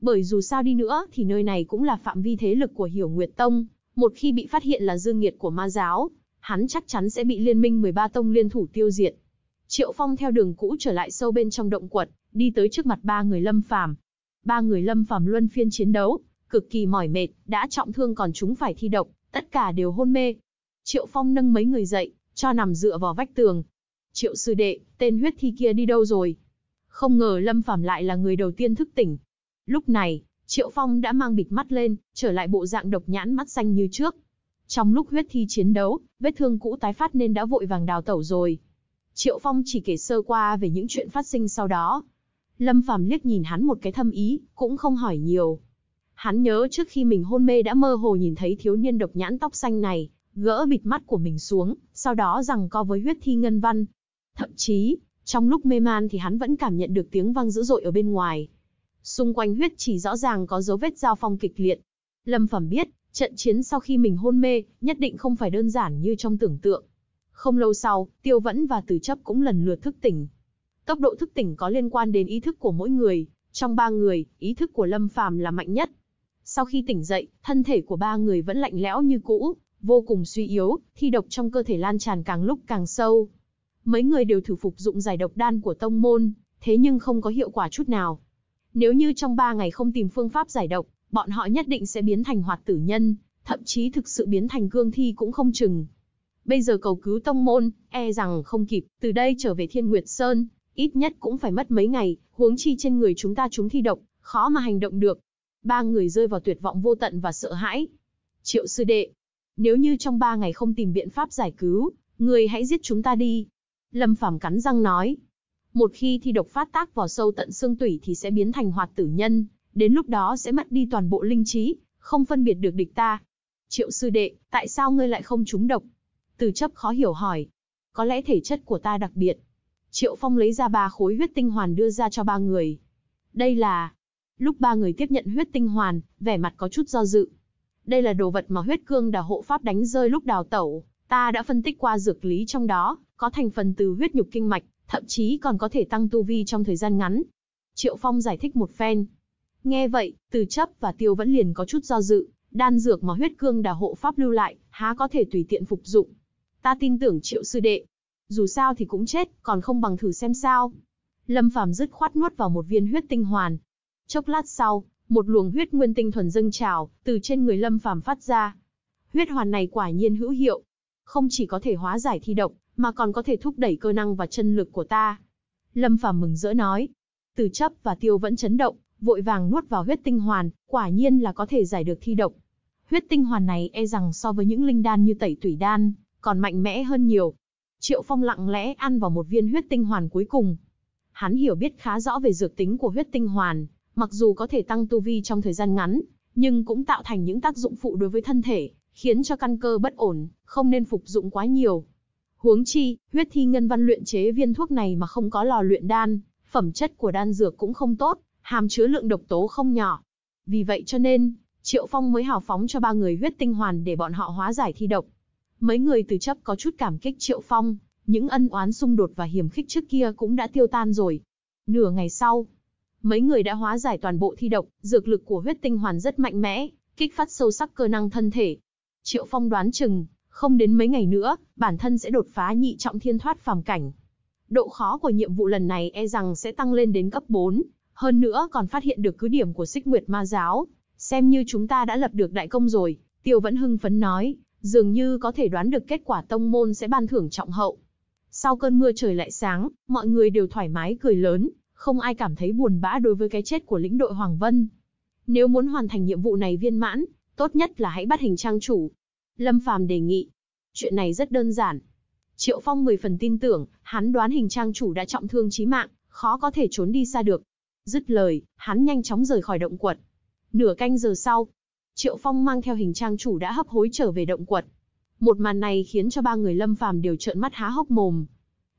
Bởi dù sao đi nữa thì nơi này cũng là phạm vi thế lực của Hiểu Nguyệt Tông. Một khi bị phát hiện là dương nghiệt của ma giáo, hắn chắc chắn sẽ bị liên minh 13 tông liên thủ tiêu diệt. Triệu Phong theo đường cũ trở lại sâu bên trong động quật, đi tới trước mặt ba người Lâm Phàm. Ba người Lâm Phàm luân phiên chiến đấu, cực kỳ mỏi mệt, đã trọng thương còn chúng phải thi độc, tất cả đều hôn mê. Triệu Phong nâng mấy người dậy, cho nằm dựa vào vách tường. Triệu sư đệ, tên huyết thi kia đi đâu rồi? Không ngờ Lâm Phàm lại là người đầu tiên thức tỉnh. Lúc này, Triệu Phong đã mang bịt mắt lên, trở lại bộ dạng độc nhãn mắt xanh như trước. Trong lúc huyết thi chiến đấu, vết thương cũ tái phát nên đã vội vàng đào tẩu rồi. Triệu Phong chỉ kể sơ qua về những chuyện phát sinh sau đó. Lâm Phàm liếc nhìn hắn một cái thâm ý, cũng không hỏi nhiều, Hắn nhớ trước khi mình hôn mê đã mơ hồ nhìn thấy thiếu niên độc nhãn tóc xanh này, gỡ bịt mắt của mình xuống, sau đó rằng co với huyết thi ngân văn. Thậm chí, trong lúc mê man thì hắn vẫn cảm nhận được tiếng vang dữ dội ở bên ngoài. Xung quanh huyết chỉ rõ ràng có dấu vết giao phong kịch liệt. Lâm Phẩm biết, trận chiến sau khi mình hôn mê, nhất định không phải đơn giản như trong tưởng tượng. Không lâu sau, Tiêu Vẫn và Từ Chấp cũng lần lượt thức tỉnh. Tốc độ thức tỉnh có liên quan đến ý thức của mỗi người, trong ba người, ý thức của Lâm Phàm là mạnh nhất, sau khi tỉnh dậy, thân thể của ba người vẫn lạnh lẽo như cũ, vô cùng suy yếu, thi độc trong cơ thể lan tràn càng lúc càng sâu. Mấy người đều thử phục dụng giải độc đan của tông môn, thế nhưng không có hiệu quả chút nào. Nếu như trong ba ngày không tìm phương pháp giải độc, bọn họ nhất định sẽ biến thành hoạt tử nhân, thậm chí thực sự biến thành cương thi cũng không chừng. Bây giờ cầu cứu tông môn, e rằng không kịp, từ đây trở về Thiên Nguyệt Sơn, ít nhất cũng phải mất mấy ngày, huống chi trên người chúng ta chúng thi độc, khó mà hành động được, ba người rơi vào tuyệt vọng vô tận và sợ hãi. Triệu sư đệ, nếu như trong ba ngày không tìm biện pháp giải cứu, người hãy giết chúng ta đi. Lâm Phàm cắn răng nói, một khi thi độc phát tác vào sâu tận xương tủy thì sẽ biến thành hoạt tử nhân, đến lúc đó sẽ mất đi toàn bộ linh trí, không phân biệt được địch ta. Triệu sư đệ, tại sao ngươi lại không trúng độc? Từ chấp khó hiểu hỏi. Có lẽ thể chất của ta đặc biệt. Triệu Phong lấy ra ba khối huyết tinh hoàn đưa ra cho ba người. Đây là, lúc ba người tiếp nhận huyết tinh hoàn, vẻ mặt có chút do dự. Đây là đồ vật mà huyết cương đà hộ pháp đánh rơi lúc đào tẩu, ta đã phân tích qua dược lý trong đó, có thành phần từ huyết nhục kinh mạch, thậm chí còn có thể tăng tu vi trong thời gian ngắn. Triệu Phong giải thích một phen. Nghe vậy, từ chấp và tiêu vẫn liền có chút do dự, đan dược mà huyết cương đà hộ pháp lưu lại, há có thể tùy tiện phục dụng. Ta tin tưởng triệu sư đệ. Dù sao thì cũng chết, còn không bằng thử xem sao. Lâm Phàm dứt khoát nuốt vào một viên huyết tinh hoàn, Chốc lát sau, một luồng huyết nguyên tinh thuần dâng trào, từ trên người Lâm Phàm phát ra. Huyết hoàn này quả nhiên hữu hiệu, không chỉ có thể hóa giải thi độc, mà còn có thể thúc đẩy cơ năng và chân lực của ta. Lâm Phàm mừng rỡ nói. Từ chấp và tiêu vẫn chấn động, vội vàng nuốt vào huyết tinh hoàn, quả nhiên là có thể giải được thi độc. Huyết tinh hoàn này e rằng so với những linh đan như tẩy tủy đan, còn mạnh mẽ hơn nhiều. Triệu Phong lặng lẽ ăn vào một viên huyết tinh hoàn cuối cùng. Hắn hiểu biết khá rõ về dược tính của huyết tinh hoàn, mặc dù có thể tăng tu vi trong thời gian ngắn, nhưng cũng tạo thành những tác dụng phụ đối với thân thể, khiến cho căn cơ bất ổn, không nên phục dụng quá nhiều. Huống chi, huyết thi ngân văn luyện chế viên thuốc này mà không có lò luyện đan, phẩm chất của đan dược cũng không tốt, hàm chứa lượng độc tố không nhỏ. Vì vậy cho nên, Triệu Phong mới hào phóng cho ba người huyết tinh hoàn để bọn họ hóa giải thi độc. Mấy người từ chấp có chút cảm kích Triệu Phong, những ân oán xung đột và hiểm khích trước kia cũng đã tiêu tan rồi. Nửa ngày sau, mấy người đã hóa giải toàn bộ thi độc, dược lực của huyết tinh hoàn rất mạnh mẽ, kích phát sâu sắc cơ năng thân thể. Triệu Phong đoán chừng, không đến mấy ngày nữa, bản thân sẽ đột phá nhị trọng thiên thoát phàm cảnh. Độ khó của nhiệm vụ lần này e rằng sẽ tăng lên đến cấp 4, hơn nữa còn phát hiện được cứ điểm của Sích Nguyệt Ma giáo, xem như chúng ta đã lập được đại công rồi, Tiêu vẫn hưng phấn nói, dường như có thể đoán được kết quả tông môn sẽ ban thưởng trọng hậu. Sau cơn mưa trời lại sáng, mọi người đều thoải mái cười lớn, không ai cảm thấy buồn bã đối với cái chết của lĩnh đội Hoàng Vân. Nếu muốn hoàn thành nhiệm vụ này viên mãn, tốt nhất là hãy bắt hình trang chủ. Lâm Phàm đề nghị. Chuyện này rất đơn giản. Triệu Phong mười phần tin tưởng, hắn đoán hình trang chủ đã trọng thương chí mạng, khó có thể trốn đi xa được. Dứt lời, hắn nhanh chóng rời khỏi động quật. Nửa canh giờ sau, Triệu Phong mang theo hình trang chủ đã hấp hối trở về động quật. Một màn này khiến cho ba người Lâm Phàm đều trợn mắt há hốc mồm.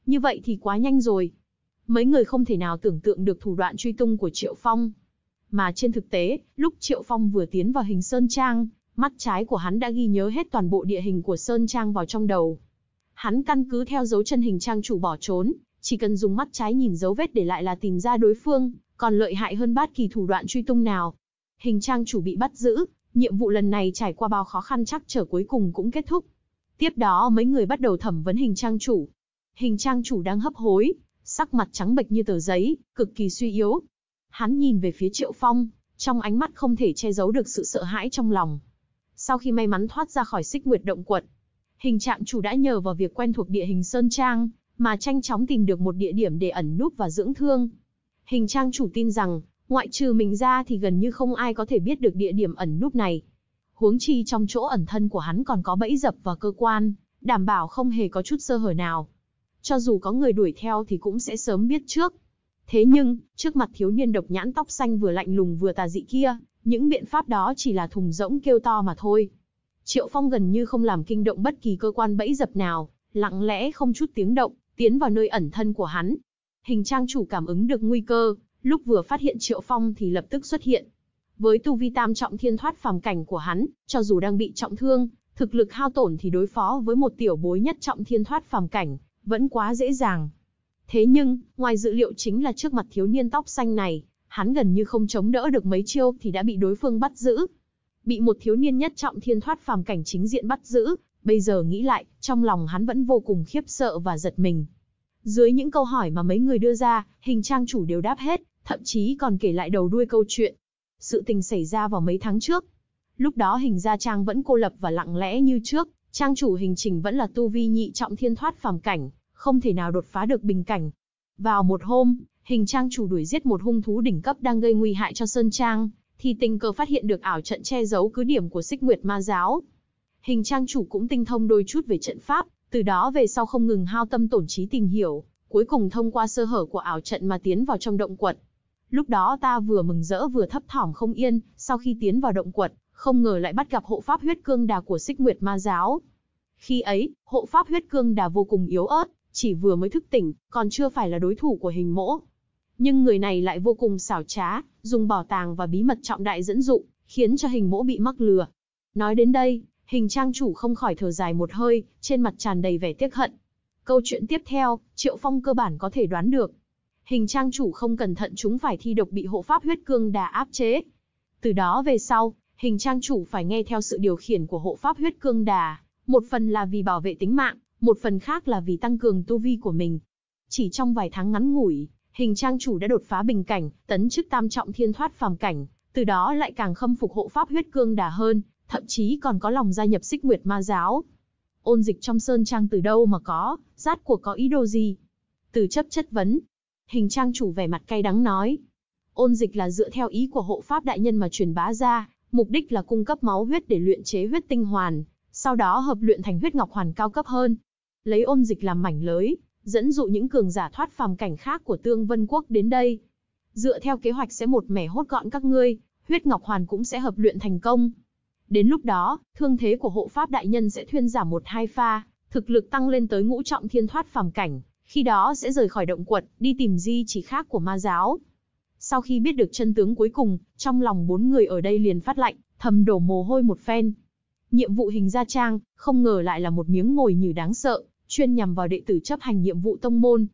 Như vậy thì quá nhanh rồi, Mấy người không thể nào tưởng tượng được thủ đoạn truy tung của Triệu Phong. Mà trên thực tế, lúc Triệu Phong vừa tiến vào hình Sơn Trang, mắt trái của hắn đã ghi nhớ hết toàn bộ địa hình của Sơn Trang vào trong đầu. Hắn căn cứ theo dấu chân hình Trang chủ bỏ trốn, chỉ cần dùng mắt trái nhìn dấu vết để lại là tìm ra đối phương, còn lợi hại hơn bất kỳ thủ đoạn truy tung nào. Hình Trang chủ bị bắt giữ, nhiệm vụ lần này trải qua bao khó khăn chắc trở cuối cùng cũng kết thúc. Tiếp đó mấy người bắt đầu thẩm vấn hình Trang chủ. Hình Trang chủ đang hấp hối, sắc mặt trắng bệch như tờ giấy, cực kỳ suy yếu. Hắn nhìn về phía Triệu Phong, trong ánh mắt không thể che giấu được sự sợ hãi trong lòng. Sau khi may mắn thoát ra khỏi xích nguyệt động quật, hình trạng chủ đã nhờ vào việc quen thuộc địa hình Sơn Trang, mà tranh chóng tìm được một địa điểm để ẩn núp và dưỡng thương. Hình trang chủ tin rằng, ngoại trừ mình ra thì gần như không ai có thể biết được địa điểm ẩn núp này. Huống chi trong chỗ ẩn thân của hắn còn có bẫy dập và cơ quan, đảm bảo không hề có chút sơ hở nào cho dù có người đuổi theo thì cũng sẽ sớm biết trước. Thế nhưng, trước mặt thiếu niên độc nhãn tóc xanh vừa lạnh lùng vừa tà dị kia, những biện pháp đó chỉ là thùng rỗng kêu to mà thôi. Triệu Phong gần như không làm kinh động bất kỳ cơ quan bẫy dập nào, lặng lẽ không chút tiếng động, tiến vào nơi ẩn thân của hắn. Hình trang chủ cảm ứng được nguy cơ, lúc vừa phát hiện Triệu Phong thì lập tức xuất hiện. Với tu vi tam trọng thiên thoát phàm cảnh của hắn, cho dù đang bị trọng thương, thực lực hao tổn thì đối phó với một tiểu bối nhất trọng thiên thoát phàm cảnh, vẫn quá dễ dàng. Thế nhưng, ngoài dự liệu chính là trước mặt thiếu niên tóc xanh này, hắn gần như không chống đỡ được mấy chiêu thì đã bị đối phương bắt giữ. Bị một thiếu niên nhất trọng thiên thoát phàm cảnh chính diện bắt giữ, bây giờ nghĩ lại, trong lòng hắn vẫn vô cùng khiếp sợ và giật mình. Dưới những câu hỏi mà mấy người đưa ra, hình trang chủ đều đáp hết, thậm chí còn kể lại đầu đuôi câu chuyện. Sự tình xảy ra vào mấy tháng trước. Lúc đó hình gia trang vẫn cô lập và lặng lẽ như trước, Trang chủ hình trình vẫn là tu vi nhị trọng thiên thoát phàm cảnh, không thể nào đột phá được bình cảnh. Vào một hôm, hình trang chủ đuổi giết một hung thú đỉnh cấp đang gây nguy hại cho Sơn Trang, thì tình cờ phát hiện được ảo trận che giấu cứ điểm của xích Nguyệt Ma giáo. Hình trang chủ cũng tinh thông đôi chút về trận pháp, từ đó về sau không ngừng hao tâm tổn trí tìm hiểu, cuối cùng thông qua sơ hở của ảo trận mà tiến vào trong động quật. Lúc đó ta vừa mừng rỡ vừa thấp thỏm không yên, sau khi tiến vào động quật, không ngờ lại bắt gặp hộ pháp huyết cương đà của xích nguyệt ma giáo. Khi ấy, hộ pháp huyết cương đà vô cùng yếu ớt, chỉ vừa mới thức tỉnh, còn chưa phải là đối thủ của hình mỗ. Nhưng người này lại vô cùng xảo trá, dùng bảo tàng và bí mật trọng đại dẫn dụ, khiến cho hình mỗ bị mắc lừa. Nói đến đây, hình trang chủ không khỏi thở dài một hơi, trên mặt tràn đầy vẻ tiếc hận. Câu chuyện tiếp theo, Triệu Phong cơ bản có thể đoán được. Hình trang chủ không cẩn thận chúng phải thi độc bị hộ pháp huyết cương đà áp chế. Từ đó về sau, hình trang chủ phải nghe theo sự điều khiển của hộ pháp huyết cương đà, một phần là vì bảo vệ tính mạng, một phần khác là vì tăng cường tu vi của mình. Chỉ trong vài tháng ngắn ngủi, hình trang chủ đã đột phá bình cảnh, tấn chức tam trọng thiên thoát phàm cảnh, từ đó lại càng khâm phục hộ pháp huyết cương đà hơn, thậm chí còn có lòng gia nhập xích nguyệt ma giáo. Ôn dịch trong sơn trang từ đâu mà có, rát cuộc có ý đồ gì? Từ chấp chất vấn. Hình trang chủ vẻ mặt cay đắng nói. Ôn dịch là dựa theo ý của hộ pháp đại nhân mà truyền bá ra, mục đích là cung cấp máu huyết để luyện chế huyết tinh hoàn, sau đó hợp luyện thành huyết ngọc hoàn cao cấp hơn. Lấy ôn dịch làm mảnh lưới, dẫn dụ những cường giả thoát phàm cảnh khác của Tương Vân Quốc đến đây. Dựa theo kế hoạch sẽ một mẻ hốt gọn các ngươi, huyết ngọc hoàn cũng sẽ hợp luyện thành công. Đến lúc đó, thương thế của hộ pháp đại nhân sẽ thuyên giảm một hai pha, thực lực tăng lên tới ngũ trọng thiên thoát phàm cảnh, khi đó sẽ rời khỏi động quật, đi tìm di chỉ khác của ma giáo. Sau khi biết được chân tướng cuối cùng, trong lòng bốn người ở đây liền phát lạnh, thầm đổ mồ hôi một phen. Nhiệm vụ hình gia trang, không ngờ lại là một miếng ngồi như đáng sợ, chuyên nhằm vào đệ tử chấp hành nhiệm vụ tông môn.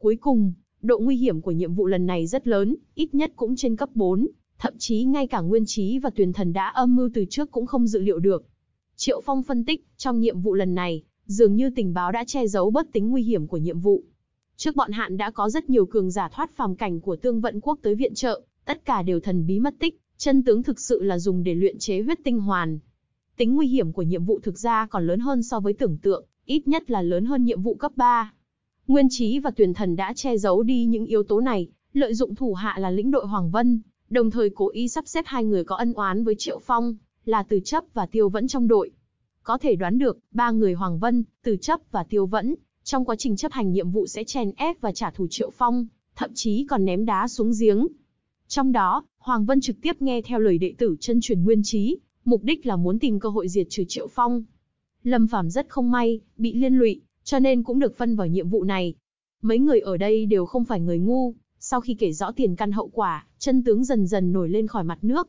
Cuối cùng, độ nguy hiểm của nhiệm vụ lần này rất lớn, ít nhất cũng trên cấp 4, thậm chí ngay cả nguyên trí và tuyển thần đã âm mưu từ trước cũng không dự liệu được. Triệu Phong phân tích, trong nhiệm vụ lần này, dường như tình báo đã che giấu bất tính nguy hiểm của nhiệm vụ. Trước bọn hạn đã có rất nhiều cường giả thoát phàm cảnh của tương vận quốc tới viện trợ, tất cả đều thần bí mất tích, chân tướng thực sự là dùng để luyện chế huyết tinh hoàn. Tính nguy hiểm của nhiệm vụ thực ra còn lớn hơn so với tưởng tượng, ít nhất là lớn hơn nhiệm vụ cấp 3. Nguyên trí và tuyển thần đã che giấu đi những yếu tố này, lợi dụng thủ hạ là lĩnh đội Hoàng Vân, đồng thời cố ý sắp xếp hai người có ân oán với Triệu Phong, là Từ Chấp và Tiêu Vẫn trong đội. Có thể đoán được, ba người Hoàng Vân, Từ Chấp và Tiêu Vẫn trong quá trình chấp hành nhiệm vụ sẽ chèn ép và trả thù Triệu Phong, thậm chí còn ném đá xuống giếng. Trong đó, Hoàng Vân trực tiếp nghe theo lời đệ tử chân truyền Nguyên Trí, mục đích là muốn tìm cơ hội diệt trừ Triệu Phong. Lâm Phàm rất không may, bị liên lụy, cho nên cũng được phân vào nhiệm vụ này. Mấy người ở đây đều không phải người ngu, sau khi kể rõ tiền căn hậu quả, chân tướng dần dần nổi lên khỏi mặt nước.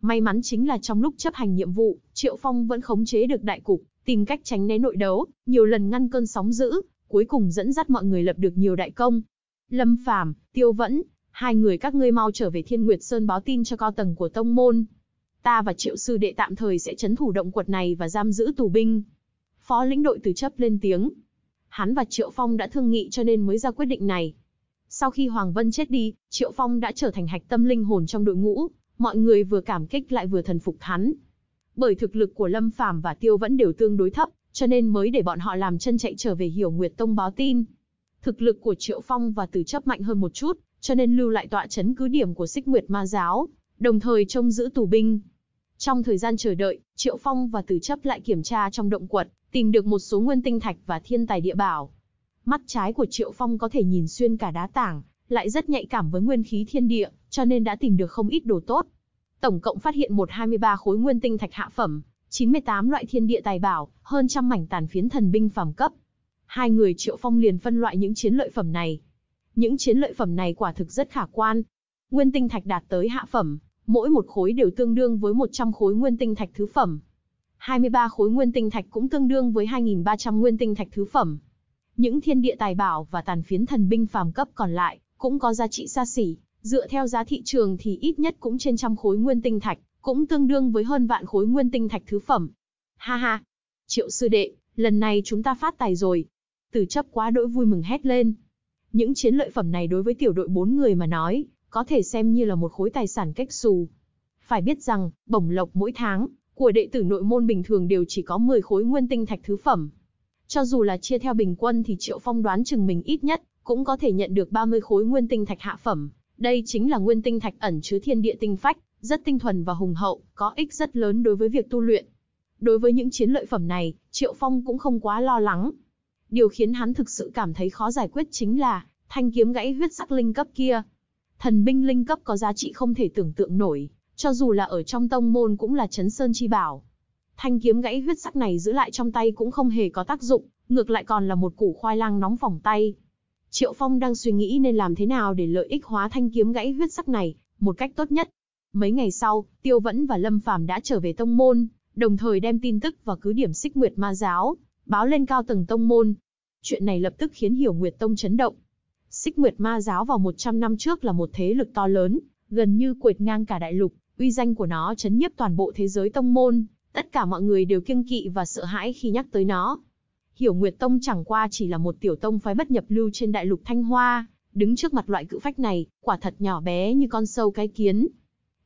May mắn chính là trong lúc chấp hành nhiệm vụ, Triệu Phong vẫn khống chế được đại cục, tìm cách tránh né nội đấu, nhiều lần ngăn cơn sóng dữ, cuối cùng dẫn dắt mọi người lập được nhiều đại công. Lâm Phàm, Tiêu Vẫn, hai người các ngươi mau trở về Thiên Nguyệt Sơn báo tin cho cao tầng của tông môn. Ta và Triệu sư đệ tạm thời sẽ chấn thủ động quật này và giam giữ tù binh. Phó lĩnh đội từ chấp lên tiếng. Hắn và Triệu Phong đã thương nghị cho nên mới ra quyết định này. Sau khi Hoàng Vân chết đi, Triệu Phong đã trở thành hạch tâm linh hồn trong đội ngũ, mọi người vừa cảm kích lại vừa thần phục hắn. Bởi thực lực của Lâm Phàm và Tiêu Vẫn đều tương đối thấp, cho nên mới để bọn họ làm chân chạy trở về hiểu Nguyệt Tông báo tin. Thực lực của Triệu Phong và Từ chấp mạnh hơn một chút, cho nên lưu lại tọa chấn cứ điểm của Sích Nguyệt Ma Giáo, đồng thời trông giữ tù binh. Trong thời gian chờ đợi, Triệu Phong và Từ chấp lại kiểm tra trong động quật, tìm được một số nguyên tinh thạch và thiên tài địa bảo. Mắt trái của Triệu Phong có thể nhìn xuyên cả đá tảng, lại rất nhạy cảm với nguyên khí thiên địa, cho nên đã tìm được không ít đồ tốt. Tổng cộng phát hiện 123 khối nguyên tinh thạch hạ phẩm, 98 loại thiên địa tài bảo, hơn trăm mảnh tàn phiến thần binh phẩm cấp. Hai người Triệu Phong liền phân loại những chiến lợi phẩm này. Những chiến lợi phẩm này quả thực rất khả quan. Nguyên tinh thạch đạt tới hạ phẩm, mỗi một khối đều tương đương với 100 khối nguyên tinh thạch thứ phẩm. 23 khối nguyên tinh thạch cũng tương đương với 2.300 nguyên tinh thạch thứ phẩm. Những thiên địa tài bảo và tàn phiến thần binh phàm cấp còn lại cũng có giá trị xa xỉ, dựa theo giá thị trường thì ít nhất cũng trên trăm khối nguyên tinh thạch, cũng tương đương với hơn vạn khối nguyên tinh thạch thứ phẩm. Ha ha, triệu sư đệ, lần này chúng ta phát tài rồi. Tử chấp quá đỗi vui mừng hét lên. Những chiến lợi phẩm này đối với tiểu đội bốn người mà nói, có thể xem như là một khối tài sản cách xù. Phải biết rằng, bổng lộc mỗi tháng, của đệ tử nội môn bình thường đều chỉ có 10 khối nguyên tinh thạch thứ phẩm. Cho dù là chia theo bình quân thì Triệu Phong đoán chừng mình ít nhất, cũng có thể nhận được 30 khối nguyên tinh thạch hạ phẩm. Đây chính là nguyên tinh thạch ẩn chứa thiên địa tinh phách, rất tinh thuần và hùng hậu, có ích rất lớn đối với việc tu luyện. Đối với những chiến lợi phẩm này, Triệu Phong cũng không quá lo lắng. Điều khiến hắn thực sự cảm thấy khó giải quyết chính là thanh kiếm gãy huyết sắc linh cấp kia. Thần binh linh cấp có giá trị không thể tưởng tượng nổi, cho dù là ở trong tông môn cũng là chấn sơn chi bảo. Thanh kiếm gãy huyết sắc này giữ lại trong tay cũng không hề có tác dụng, ngược lại còn là một củ khoai lang nóng phỏng tay. Triệu Phong đang suy nghĩ nên làm thế nào để lợi ích hóa thanh kiếm gãy huyết sắc này một cách tốt nhất. Mấy ngày sau, Tiêu Vẫn và Lâm Phàm đã trở về tông môn, đồng thời đem tin tức và cứ điểm Xích Nguyệt Ma giáo báo lên cao tầng tông môn. Chuyện này lập tức khiến Hiểu Nguyệt Tông chấn động. Xích Nguyệt Ma giáo vào 100 năm trước là một thế lực to lớn, gần như quệt ngang cả đại lục, uy danh của nó chấn nhiếp toàn bộ thế giới tông môn, tất cả mọi người đều kiêng kỵ và sợ hãi khi nhắc tới nó. Hiểu Nguyệt Tông chẳng qua chỉ là một tiểu tông phái bất nhập lưu trên đại lục Thanh Hoa, đứng trước mặt loại cự phách này, quả thật nhỏ bé như con sâu cái kiến.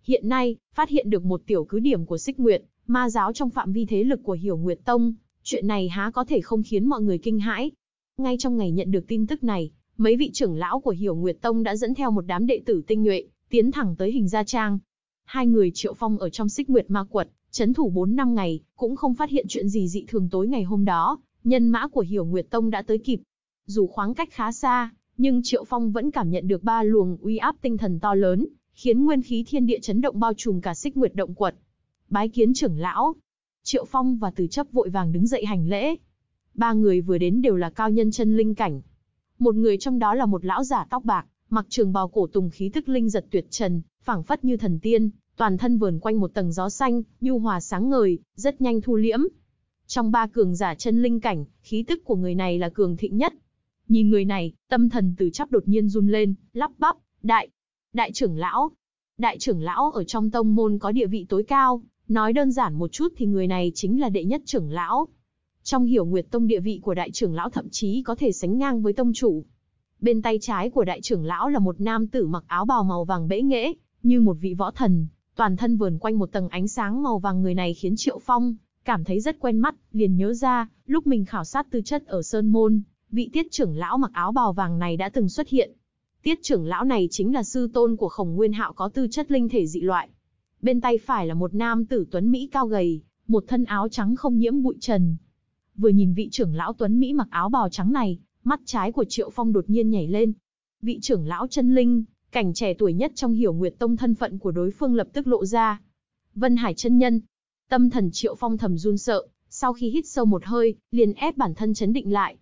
Hiện nay, phát hiện được một tiểu cứ điểm của Sích Nguyệt, ma giáo trong phạm vi thế lực của Hiểu Nguyệt Tông, chuyện này há có thể không khiến mọi người kinh hãi. Ngay trong ngày nhận được tin tức này, mấy vị trưởng lão của Hiểu Nguyệt Tông đã dẫn theo một đám đệ tử tinh nhuệ, tiến thẳng tới hình gia trang. Hai người Triệu Phong ở trong Sích Nguyệt Ma Quật, chấn thủ 4 năm ngày, cũng không phát hiện chuyện gì dị thường tối ngày hôm đó, nhân mã của Hiểu Nguyệt Tông đã tới kịp. Dù khoảng cách khá xa, nhưng Triệu Phong vẫn cảm nhận được ba luồng uy áp tinh thần to lớn, khiến nguyên khí thiên địa chấn động bao trùm cả xích nguyệt động quật. Bái kiến trưởng lão, Triệu Phong và Từ Chấp vội vàng đứng dậy hành lễ. Ba người vừa đến đều là cao nhân chân linh cảnh. Một người trong đó là một lão giả tóc bạc, mặc trường bào cổ tùng khí thức linh giật tuyệt trần, phảng phất như thần tiên, toàn thân vườn quanh một tầng gió xanh, nhu hòa sáng ngời, rất nhanh thu liễm. Trong ba cường giả chân linh cảnh, khí tức của người này là cường thịnh nhất. Nhìn người này, tâm thần Từ Chấp đột nhiên run lên, lắp bắp, đại, Đại trưởng lão. Đại trưởng lão ở trong tông môn có địa vị tối cao, nói đơn giản một chút thì người này chính là đệ nhất trưởng lão. Trong hiểu nguyệt tông địa vị của đại trưởng lão thậm chí có thể sánh ngang với tông chủ. Bên tay trái của đại trưởng lão là một nam tử mặc áo bào màu vàng bễ nghễ, như một vị võ thần, toàn thân vườn quanh một tầng ánh sáng màu vàng người này khiến Triệu Phong cảm thấy rất quen mắt, liền nhớ ra, lúc mình khảo sát tư chất ở Sơn Môn, vị tiết trưởng lão mặc áo bào vàng này đã từng xuất hiện. Tiết trưởng lão này chính là sư tôn của khổng nguyên hạo có tư chất linh thể dị loại. Bên tay phải là một nam tử tuấn Mỹ cao gầy, một thân áo trắng không nhiễm bụi trần. Vừa nhìn vị trưởng lão tuấn Mỹ mặc áo bào trắng này, mắt trái của Triệu Phong đột nhiên nhảy lên. Vị trưởng lão chân linh, cảnh trẻ tuổi nhất trong hiểu nguyệt tông thân phận của đối phương lập tức lộ ra. Vân Hải chân nhân, tâm thần Triệu Phong thầm run sợ, sau khi hít sâu một hơi, liền ép bản thân chấn định lại.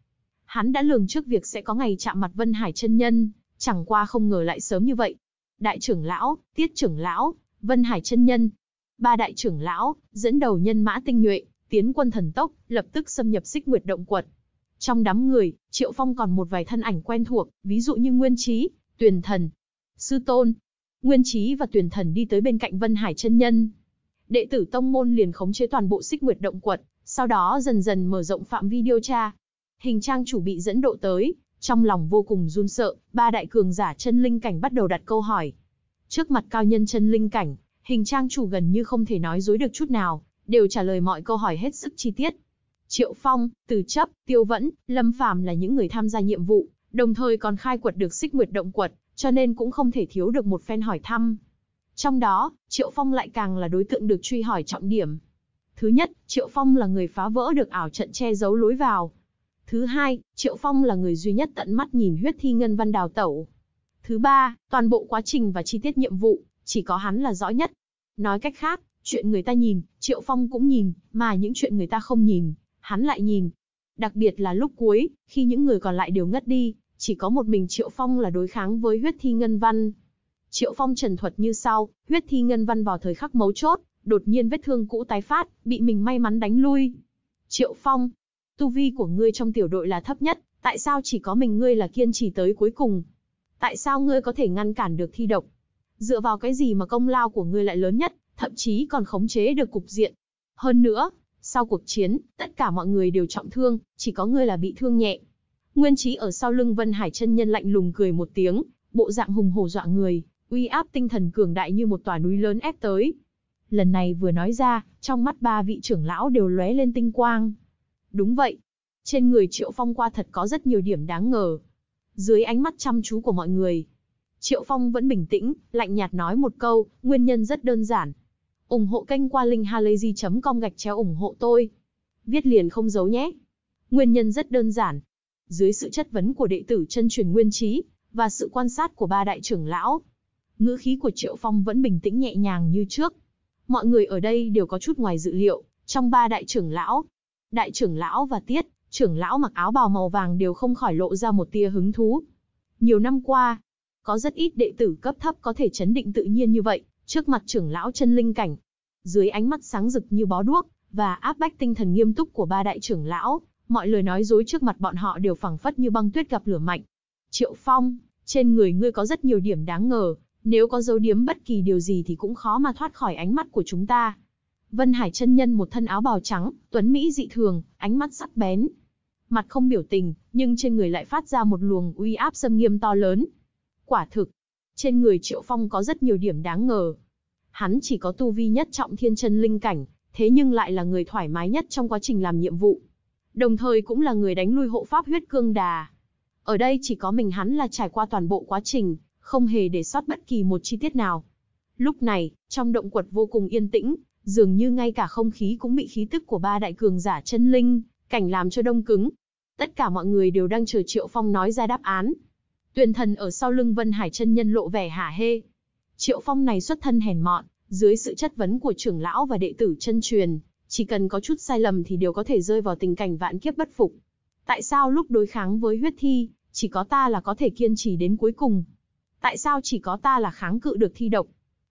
Hắn đã lường trước việc sẽ có ngày chạm mặt Vân Hải chân nhân, Chẳng qua không ngờ lại sớm như vậy. Đại trưởng lão, Tiết trưởng lão, Vân Hải chân nhân, ba đại trưởng lão dẫn đầu nhân mã tinh nhuệ, tiến quân thần tốc, lập tức xâm nhập Xích Nguyệt động quật. Trong đám người, Triệu Phong còn một vài thân ảnh quen thuộc, ví dụ như Nguyên Chí, Tuyền Thần, Sư Tôn. Nguyên Chí và Tuyền Thần đi tới bên cạnh Vân Hải chân nhân. Đệ tử tông môn liền khống chế toàn bộ Xích Nguyệt động quật, sau đó dần dần mở rộng phạm vi điều tra. Hình trang chủ bị dẫn độ tới, trong lòng vô cùng run sợ, ba đại cường giả chân linh cảnh bắt đầu đặt câu hỏi. Trước mặt cao nhân chân linh cảnh, hình trang chủ gần như không thể nói dối được chút nào, đều trả lời mọi câu hỏi hết sức chi tiết. Triệu Phong, Từ Chấp, Tiêu Vẫn, Lâm Phàm là những người tham gia nhiệm vụ, đồng thời còn khai quật được xích nguyệt động quật, cho nên cũng không thể thiếu được một phen hỏi thăm. Trong đó, Triệu Phong lại càng là đối tượng được truy hỏi trọng điểm. Thứ nhất, Triệu Phong là người phá vỡ được ảo trận che giấu lối vào, Thứ hai, Triệu Phong là người duy nhất tận mắt nhìn huyết thi Ngân Văn đào tẩu. Thứ ba, toàn bộ quá trình và chi tiết nhiệm vụ, chỉ có hắn là rõ nhất. Nói cách khác, chuyện người ta nhìn, Triệu Phong cũng nhìn, mà những chuyện người ta không nhìn, hắn lại nhìn. Đặc biệt là lúc cuối, khi những người còn lại đều ngất đi, chỉ có một mình Triệu Phong là đối kháng với huyết thi Ngân Văn. Triệu Phong trần thuật như sau, huyết thi Ngân Văn vào thời khắc mấu chốt, đột nhiên vết thương cũ tái phát, bị mình may mắn đánh lui. Triệu Phong, Tu vi của ngươi trong tiểu đội là thấp nhất, tại sao chỉ có mình ngươi là kiên trì tới cuối cùng? Tại sao ngươi có thể ngăn cản được thi độc? Dựa vào cái gì mà công lao của ngươi lại lớn nhất, thậm chí còn khống chế được cục diện? Hơn nữa, sau cuộc chiến, tất cả mọi người đều trọng thương, chỉ có ngươi là bị thương nhẹ. Nguyên trí ở sau lưng Vân Hải chân nhân lạnh lùng cười một tiếng, bộ dạng hùng hổ dọa người, uy áp tinh thần cường đại như một tòa núi lớn ép tới. Lần này vừa nói ra, trong mắt ba vị trưởng lão đều lóe lên tinh quang, Đúng vậy. Trên người Triệu Phong qua thật có rất nhiều điểm đáng ngờ. Dưới ánh mắt chăm chú của mọi người, Triệu Phong vẫn bình tĩnh, lạnh nhạt nói một câu, nguyên nhân rất đơn giản. ủng hộ kênh qua linkhalazy.com gạch chéo ủng hộ tôi. Viết liền không giấu nhé. Nguyên nhân rất đơn giản. Dưới sự chất vấn của đệ tử chân truyền nguyên trí, và sự quan sát của ba đại trưởng lão, ngữ khí của Triệu Phong vẫn bình tĩnh nhẹ nhàng như trước. Mọi người ở đây đều có chút ngoài dự liệu, trong ba đại trưởng lão, đại trưởng lão và tiết, trưởng lão mặc áo bào màu vàng đều không khỏi lộ ra một tia hứng thú. Nhiều năm qua, có rất ít đệ tử cấp thấp có thể chấn định tự nhiên như vậy, trước mặt trưởng lão chân linh cảnh. Dưới ánh mắt sáng rực như bó đuốc, và áp bách tinh thần nghiêm túc của ba đại trưởng lão, mọi lời nói dối trước mặt bọn họ đều phẳng phất như băng tuyết gặp lửa mạnh. Triệu Phong, trên người ngươi có rất nhiều điểm đáng ngờ, nếu có dấu điếm bất kỳ điều gì thì cũng khó mà thoát khỏi ánh mắt của chúng ta. Vân Hải chân nhân một thân áo bào trắng, tuấn mỹ dị thường, ánh mắt sắc bén. Mặt không biểu tình, nhưng trên người lại phát ra một luồng uy áp xâm nghiêm to lớn. Quả thực, trên người Triệu Phong có rất nhiều điểm đáng ngờ. Hắn chỉ có tu vi nhất trọng thiên chân linh cảnh, thế nhưng lại là người thoải mái nhất trong quá trình làm nhiệm vụ. Đồng thời cũng là người đánh lui hộ pháp huyết cương đà. Ở đây chỉ có mình hắn là trải qua toàn bộ quá trình, không hề để sót bất kỳ một chi tiết nào. Lúc này, trong động quật vô cùng yên tĩnh, dường như ngay cả không khí cũng bị khí tức của ba đại cường giả chân linh, cảnh làm cho đông cứng. Tất cả mọi người đều đang chờ Triệu Phong nói ra đáp án. Tuyền thần ở sau lưng Vân Hải chân nhân lộ vẻ hả hê. Triệu Phong này xuất thân hèn mọn, dưới sự chất vấn của trưởng lão và đệ tử chân truyền, chỉ cần có chút sai lầm thì đều có thể rơi vào tình cảnh vạn kiếp bất phục. Tại sao lúc đối kháng với huyết thi, chỉ có ta là có thể kiên trì đến cuối cùng? Tại sao chỉ có ta là kháng cự được thi độc?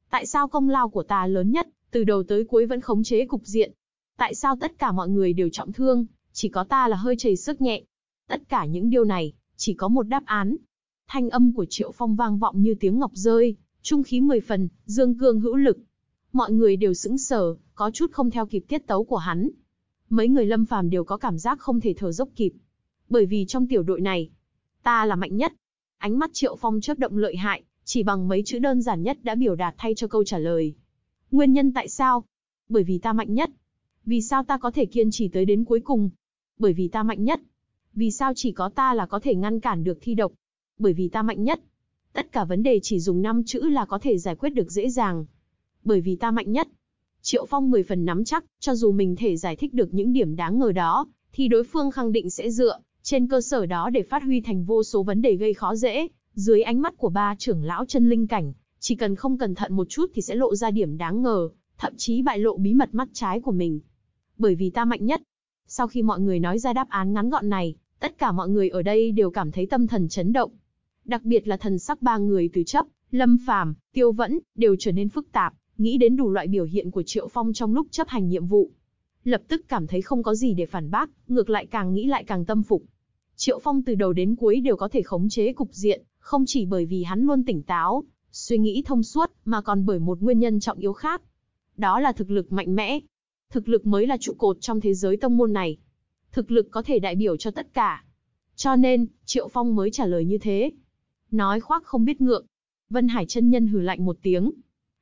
Tại sao công lao của ta lớn nhất? từ đầu tới cuối vẫn khống chế cục diện. Tại sao tất cả mọi người đều trọng thương, chỉ có ta là hơi chảy sức nhẹ? Tất cả những điều này, chỉ có một đáp án. Thanh âm của Triệu Phong vang vọng như tiếng ngọc rơi, trung khí mười phần, dương cương hữu lực. Mọi người đều sững sờ, có chút không theo kịp tiết tấu của hắn. Mấy người lâm phàm đều có cảm giác không thể thở dốc kịp. Bởi vì trong tiểu đội này, ta là mạnh nhất. Ánh mắt Triệu Phong chớp động lợi hại, chỉ bằng mấy chữ đơn giản nhất đã biểu đạt thay cho câu trả lời. Nguyên nhân tại sao? Bởi vì ta mạnh nhất. Vì sao ta có thể kiên trì tới đến cuối cùng? Bởi vì ta mạnh nhất. Vì sao chỉ có ta là có thể ngăn cản được thi độc? Bởi vì ta mạnh nhất. Tất cả vấn đề chỉ dùng 5 chữ là có thể giải quyết được dễ dàng. Bởi vì ta mạnh nhất. Triệu Phong 10 phần nắm chắc, cho dù mình thể giải thích được những điểm đáng ngờ đó, thì đối phương khẳng định sẽ dựa, trên cơ sở đó để phát huy thành vô số vấn đề gây khó dễ, dưới ánh mắt của ba trưởng lão chân linh cảnh, chỉ cần không cẩn thận một chút thì sẽ lộ ra điểm đáng ngờ, thậm chí bại lộ bí mật mắt trái của mình. Bởi vì ta mạnh nhất. Sau khi mọi người nói ra đáp án ngắn gọn này, tất cả mọi người ở đây đều cảm thấy tâm thần chấn động. Đặc biệt là thần sắc ba người từ chấp, lâm phàm, tiêu vẫn, đều trở nên phức tạp, nghĩ đến đủ loại biểu hiện của Triệu Phong trong lúc chấp hành nhiệm vụ. Lập tức cảm thấy không có gì để phản bác, ngược lại càng nghĩ lại càng tâm phục. Triệu Phong từ đầu đến cuối đều có thể khống chế cục diện, không chỉ bởi vì hắn luôn tỉnh táo, suy nghĩ thông suốt, mà còn bởi một nguyên nhân trọng yếu khác. Đó là thực lực mạnh mẽ. Thực lực mới là trụ cột trong thế giới tông môn này. Thực lực có thể đại biểu cho tất cả. Cho nên, Triệu Phong mới trả lời như thế. Nói khoác không biết ngượng. Vân Hải chân nhân hừ lạnh một tiếng.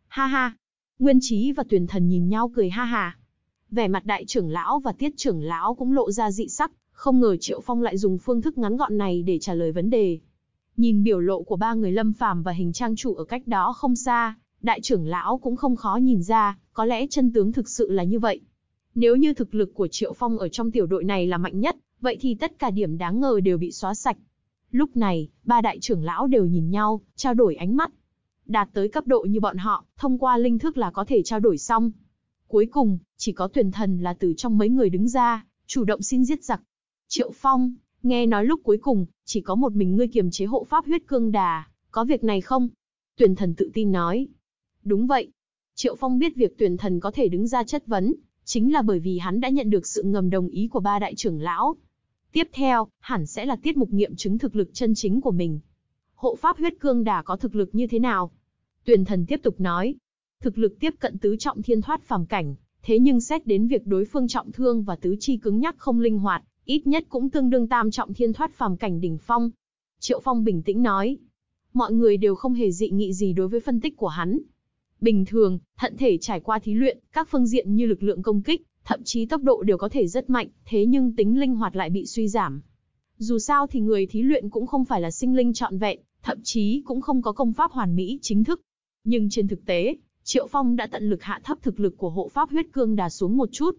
Ha ha. Nguyên trí và Tuyền Thần nhìn nhau cười ha ha. Vẻ mặt đại trưởng lão và tiết trưởng lão cũng lộ ra dị sắc, không ngờ Triệu Phong lại dùng phương thức ngắn gọn này để trả lời vấn đề. Nhìn biểu lộ của ba người Lâm Phàm và Hình Trang Chủ ở cách đó không xa, đại trưởng lão cũng không khó nhìn ra, có lẽ chân tướng thực sự là như vậy. Nếu như thực lực của Triệu Phong ở trong tiểu đội này là mạnh nhất, vậy thì tất cả điểm đáng ngờ đều bị xóa sạch. Lúc này, ba đại trưởng lão đều nhìn nhau, trao đổi ánh mắt. Đạt tới cấp độ như bọn họ, thông qua linh thức là có thể trao đổi xong. Cuối cùng, chỉ có tuyển thần là từ trong mấy người đứng ra, chủ động xin giết giặc. Triệu Phong, Nghe nói lúc cuối cùng, chỉ có một mình ngươi kiềm chế hộ pháp huyết cương đà, có việc này không? Tuyển thần tự tin nói. Đúng vậy. Triệu Phong biết việc tuyển thần có thể đứng ra chất vấn, chính là bởi vì hắn đã nhận được sự ngầm đồng ý của ba đại trưởng lão. Tiếp theo, hẳn sẽ là tiết mục nghiệm chứng thực lực chân chính của mình. Hộ pháp huyết cương đà có thực lực như thế nào? Tuyển thần tiếp tục nói. Thực lực tiếp cận tứ trọng thiên thoát phàm cảnh, thế nhưng xét đến việc đối phương trọng thương và tứ chi cứng nhắc không linh hoạt, ít nhất cũng tương đương tam trọng thiên thoát phàm cảnh đỉnh phong. Triệu Phong bình tĩnh nói, mọi người đều không hề dị nghị gì đối với phân tích của hắn. Bình thường, thận thể trải qua thí luyện, các phương diện như lực lượng công kích, thậm chí tốc độ đều có thể rất mạnh, thế nhưng tính linh hoạt lại bị suy giảm. Dù sao thì người thí luyện cũng không phải là sinh linh trọn vẹn, thậm chí cũng không có công pháp hoàn mỹ chính thức. Nhưng trên thực tế, Triệu Phong đã tận lực hạ thấp thực lực của hộ pháp huyết cương đà xuống một chút,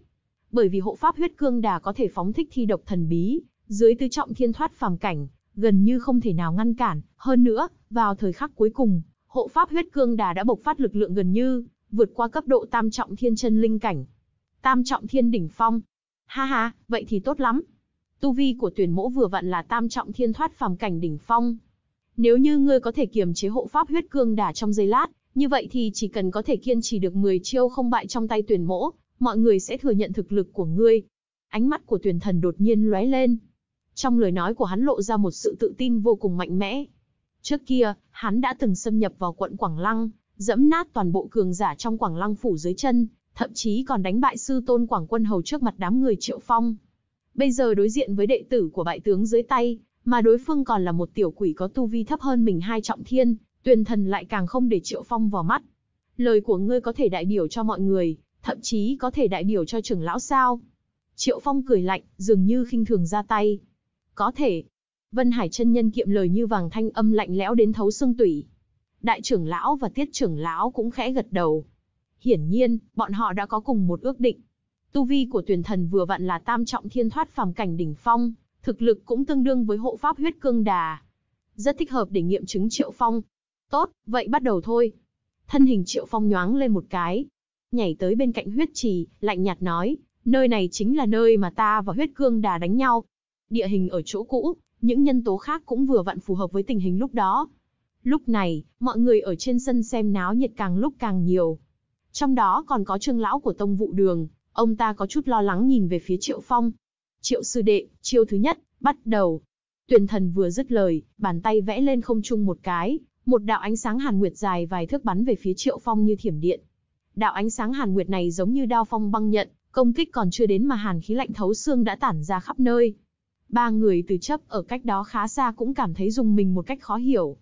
bởi vì hộ pháp huyết cương đà có thể phóng thích thi độc thần bí, dưới tứ trọng thiên thoát phàm cảnh, gần như không thể nào ngăn cản, hơn nữa, vào thời khắc cuối cùng, hộ pháp huyết cương đà đã bộc phát lực lượng gần như vượt qua cấp độ tam trọng thiên chân linh cảnh, tam trọng thiên đỉnh phong. Ha ha, vậy thì tốt lắm. Tu vi của tuyển mỗ vừa vặn là tam trọng thiên thoát phàm cảnh đỉnh phong. Nếu như ngươi có thể kiềm chế hộ pháp huyết cương đà trong giây lát, như vậy thì chỉ cần có thể kiên trì được 10 chiêu không bại trong tay tuyển mỗ, mọi người sẽ thừa nhận thực lực của ngươi. Ánh mắt của tuyển thần đột nhiên lóe lên. Trong lời nói của hắn lộ ra một sự tự tin vô cùng mạnh mẽ. Trước kia, hắn đã từng xâm nhập vào quận Quảng Lăng, dẫm nát toàn bộ cường giả trong Quảng Lăng phủ dưới chân, thậm chí còn đánh bại sư tôn Quảng Quân Hầu trước mặt đám người Triệu Phong. Bây giờ đối diện với đệ tử của bại tướng dưới tay, mà đối phương còn là một tiểu quỷ có tu vi thấp hơn mình hai trọng thiên, Tuyền thần lại càng không để Triệu Phong vào mắt. Lời của ngươi có thể đại biểu cho mọi người, thậm chí có thể đại biểu cho trưởng lão sao. Triệu Phong cười lạnh, dường như khinh thường ra tay. Có thể. Vân Hải chân nhân kiệm lời như vàng thanh âm lạnh lẽo đến thấu xương tủy. Đại trưởng lão và tiết trưởng lão cũng khẽ gật đầu. Hiển nhiên, bọn họ đã có cùng một ước định. Tu vi của Tuyền thần vừa vặn là tam trọng thiên thoát phàm cảnh đỉnh phong, thực lực cũng tương đương với hộ pháp huyết cương đà. Rất thích hợp để nghiệm chứng Triệu Phong. Tốt, vậy bắt đầu thôi. Thân hình Triệu Phong nhoáng lên một cái, nhảy tới bên cạnh huyết trì, lạnh nhạt nói, nơi này chính là nơi mà ta và huyết cương đà đánh nhau. Địa hình ở chỗ cũ, những nhân tố khác cũng vừa vặn phù hợp với tình hình lúc đó. Lúc này, mọi người ở trên sân xem náo nhiệt càng lúc càng nhiều. Trong đó còn có trương lão của tông vụ đường, ông ta có chút lo lắng nhìn về phía triệu phong. Triệu sư đệ, chiêu thứ nhất, bắt đầu. tuyền thần vừa dứt lời, bàn tay vẽ lên không trung một cái, một đạo ánh sáng hàn nguyệt dài vài thước bắn về phía triệu phong như thiểm điện. Đạo ánh sáng hàn nguyệt này giống như đao phong băng nhận, công kích còn chưa đến mà hàn khí lạnh thấu xương đã tản ra khắp nơi. Ba người từ chấp ở cách đó khá xa cũng cảm thấy dùng mình một cách khó hiểu.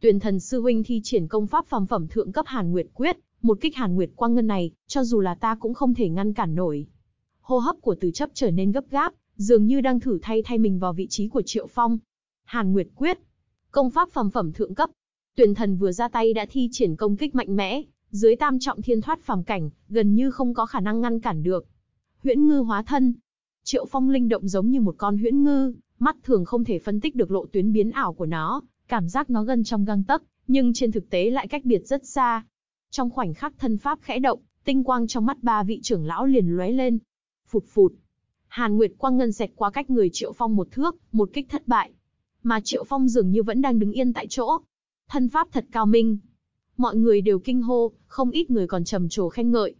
Tuyền thần sư huynh thi triển công pháp phàm phẩm thượng cấp hàn nguyệt quyết, một kích hàn nguyệt quang ngân này, cho dù là ta cũng không thể ngăn cản nổi. Hô hấp của từ chấp trở nên gấp gáp, dường như đang thử thay thay mình vào vị trí của triệu phong. Hàn nguyệt quyết, công pháp phàm phẩm thượng cấp. tuyền thần vừa ra tay đã thi triển công kích mạnh mẽ, dưới tam trọng thiên thoát phàm cảnh, gần như không có khả năng ngăn cản được. Huyễn ngư hóa thân. Triệu Phong linh động giống như một con huyễn ngư, mắt thường không thể phân tích được lộ tuyến biến ảo của nó, cảm giác nó gần trong gang tấc, nhưng trên thực tế lại cách biệt rất xa. Trong khoảnh khắc thân pháp khẽ động, tinh quang trong mắt ba vị trưởng lão liền lóe lên. Phụt phụt. Hàn Nguyệt quang ngân xẹt qua cách người Triệu Phong một thước, một kích thất bại. Mà Triệu Phong dường như vẫn đang đứng yên tại chỗ. Thân pháp thật cao minh, mọi người đều kinh hô, không ít người còn trầm trồ khen ngợi.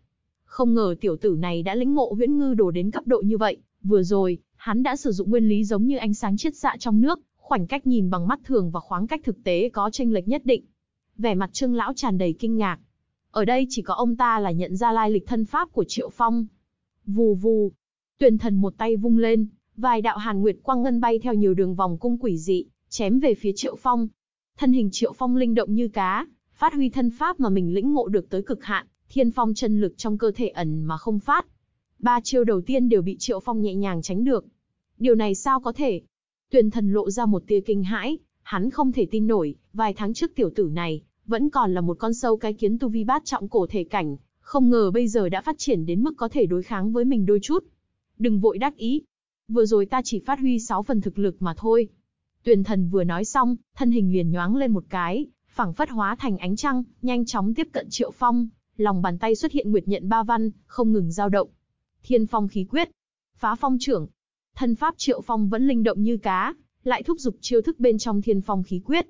Không ngờ tiểu tử này đã lĩnh ngộ huyễn ngư đồ đến cấp độ như vậy, vừa rồi, hắn đã sử dụng nguyên lý giống như ánh sáng chiết xạ trong nước, khoảnh cách nhìn bằng mắt thường và khoảng cách thực tế có chênh lệch nhất định. Vẻ mặt Trương lão tràn đầy kinh ngạc. Ở đây chỉ có ông ta là nhận ra lai lịch thân pháp của Triệu Phong. Vù vù, Tuyền thần một tay vung lên, vài đạo hàn nguyệt quang ngân bay theo nhiều đường vòng cung quỷ dị, chém về phía Triệu Phong. Thân hình Triệu Phong linh động như cá, phát huy thân pháp mà mình lĩnh ngộ được tới cực hạn, thiên phong chân lực trong cơ thể ẩn mà không phát. Ba chiêu đầu tiên đều bị Triệu Phong nhẹ nhàng tránh được. Điều này sao có thể? Tuyền thần lộ ra một tia kinh hãi, hắn không thể tin nổi, vài tháng trước tiểu tử này, vẫn còn là một con sâu cái kiến tu vi bát trọng cổ thể cảnh, không ngờ bây giờ đã phát triển đến mức có thể đối kháng với mình đôi chút. Đừng vội đắc ý. Vừa rồi ta chỉ phát huy 6 phần thực lực mà thôi. Tuyền thần vừa nói xong, thân hình liền nhoáng lên một cái, phảng phất hóa thành ánh trăng, nhanh chóng tiếp cận Triệu Phong, lòng bàn tay xuất hiện nguyệt nhận ba văn, không ngừng dao động. Thiên Phong khí quyết, Phá Phong trưởng. Thân pháp Triệu Phong vẫn linh động như cá, lại thúc giục chiêu thức bên trong Thiên Phong khí quyết.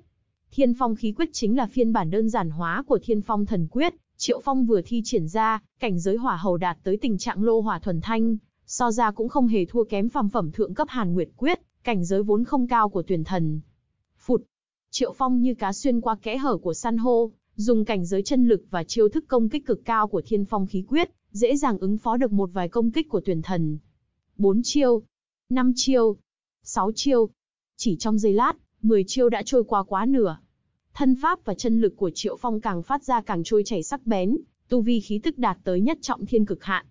Thiên Phong khí quyết chính là phiên bản đơn giản hóa của Thiên Phong thần quyết, Triệu Phong vừa thi triển ra, cảnh giới hỏa hầu đạt tới tình trạng lô hỏa thuần thanh, so ra cũng không hề thua kém phàm phẩm thượng cấp Hàn Nguyệt quyết, cảnh giới vốn không cao của tuyển thần, Triệu Phong như cá xuyên qua kẽ hở của san hô, dùng cảnh giới chân lực và chiêu thức công kích cực cao của Thiên Phong khí quyết, dễ dàng ứng phó được một vài công kích của tuyển thần. Bốn chiêu, năm chiêu, sáu chiêu. Chỉ trong giây lát, mười chiêu đã trôi qua quá nửa. Thân pháp và chân lực của Triệu Phong càng phát ra càng trôi chảy sắc bén, tu vi khí tức đạt tới nhất trọng thiên cực hạn.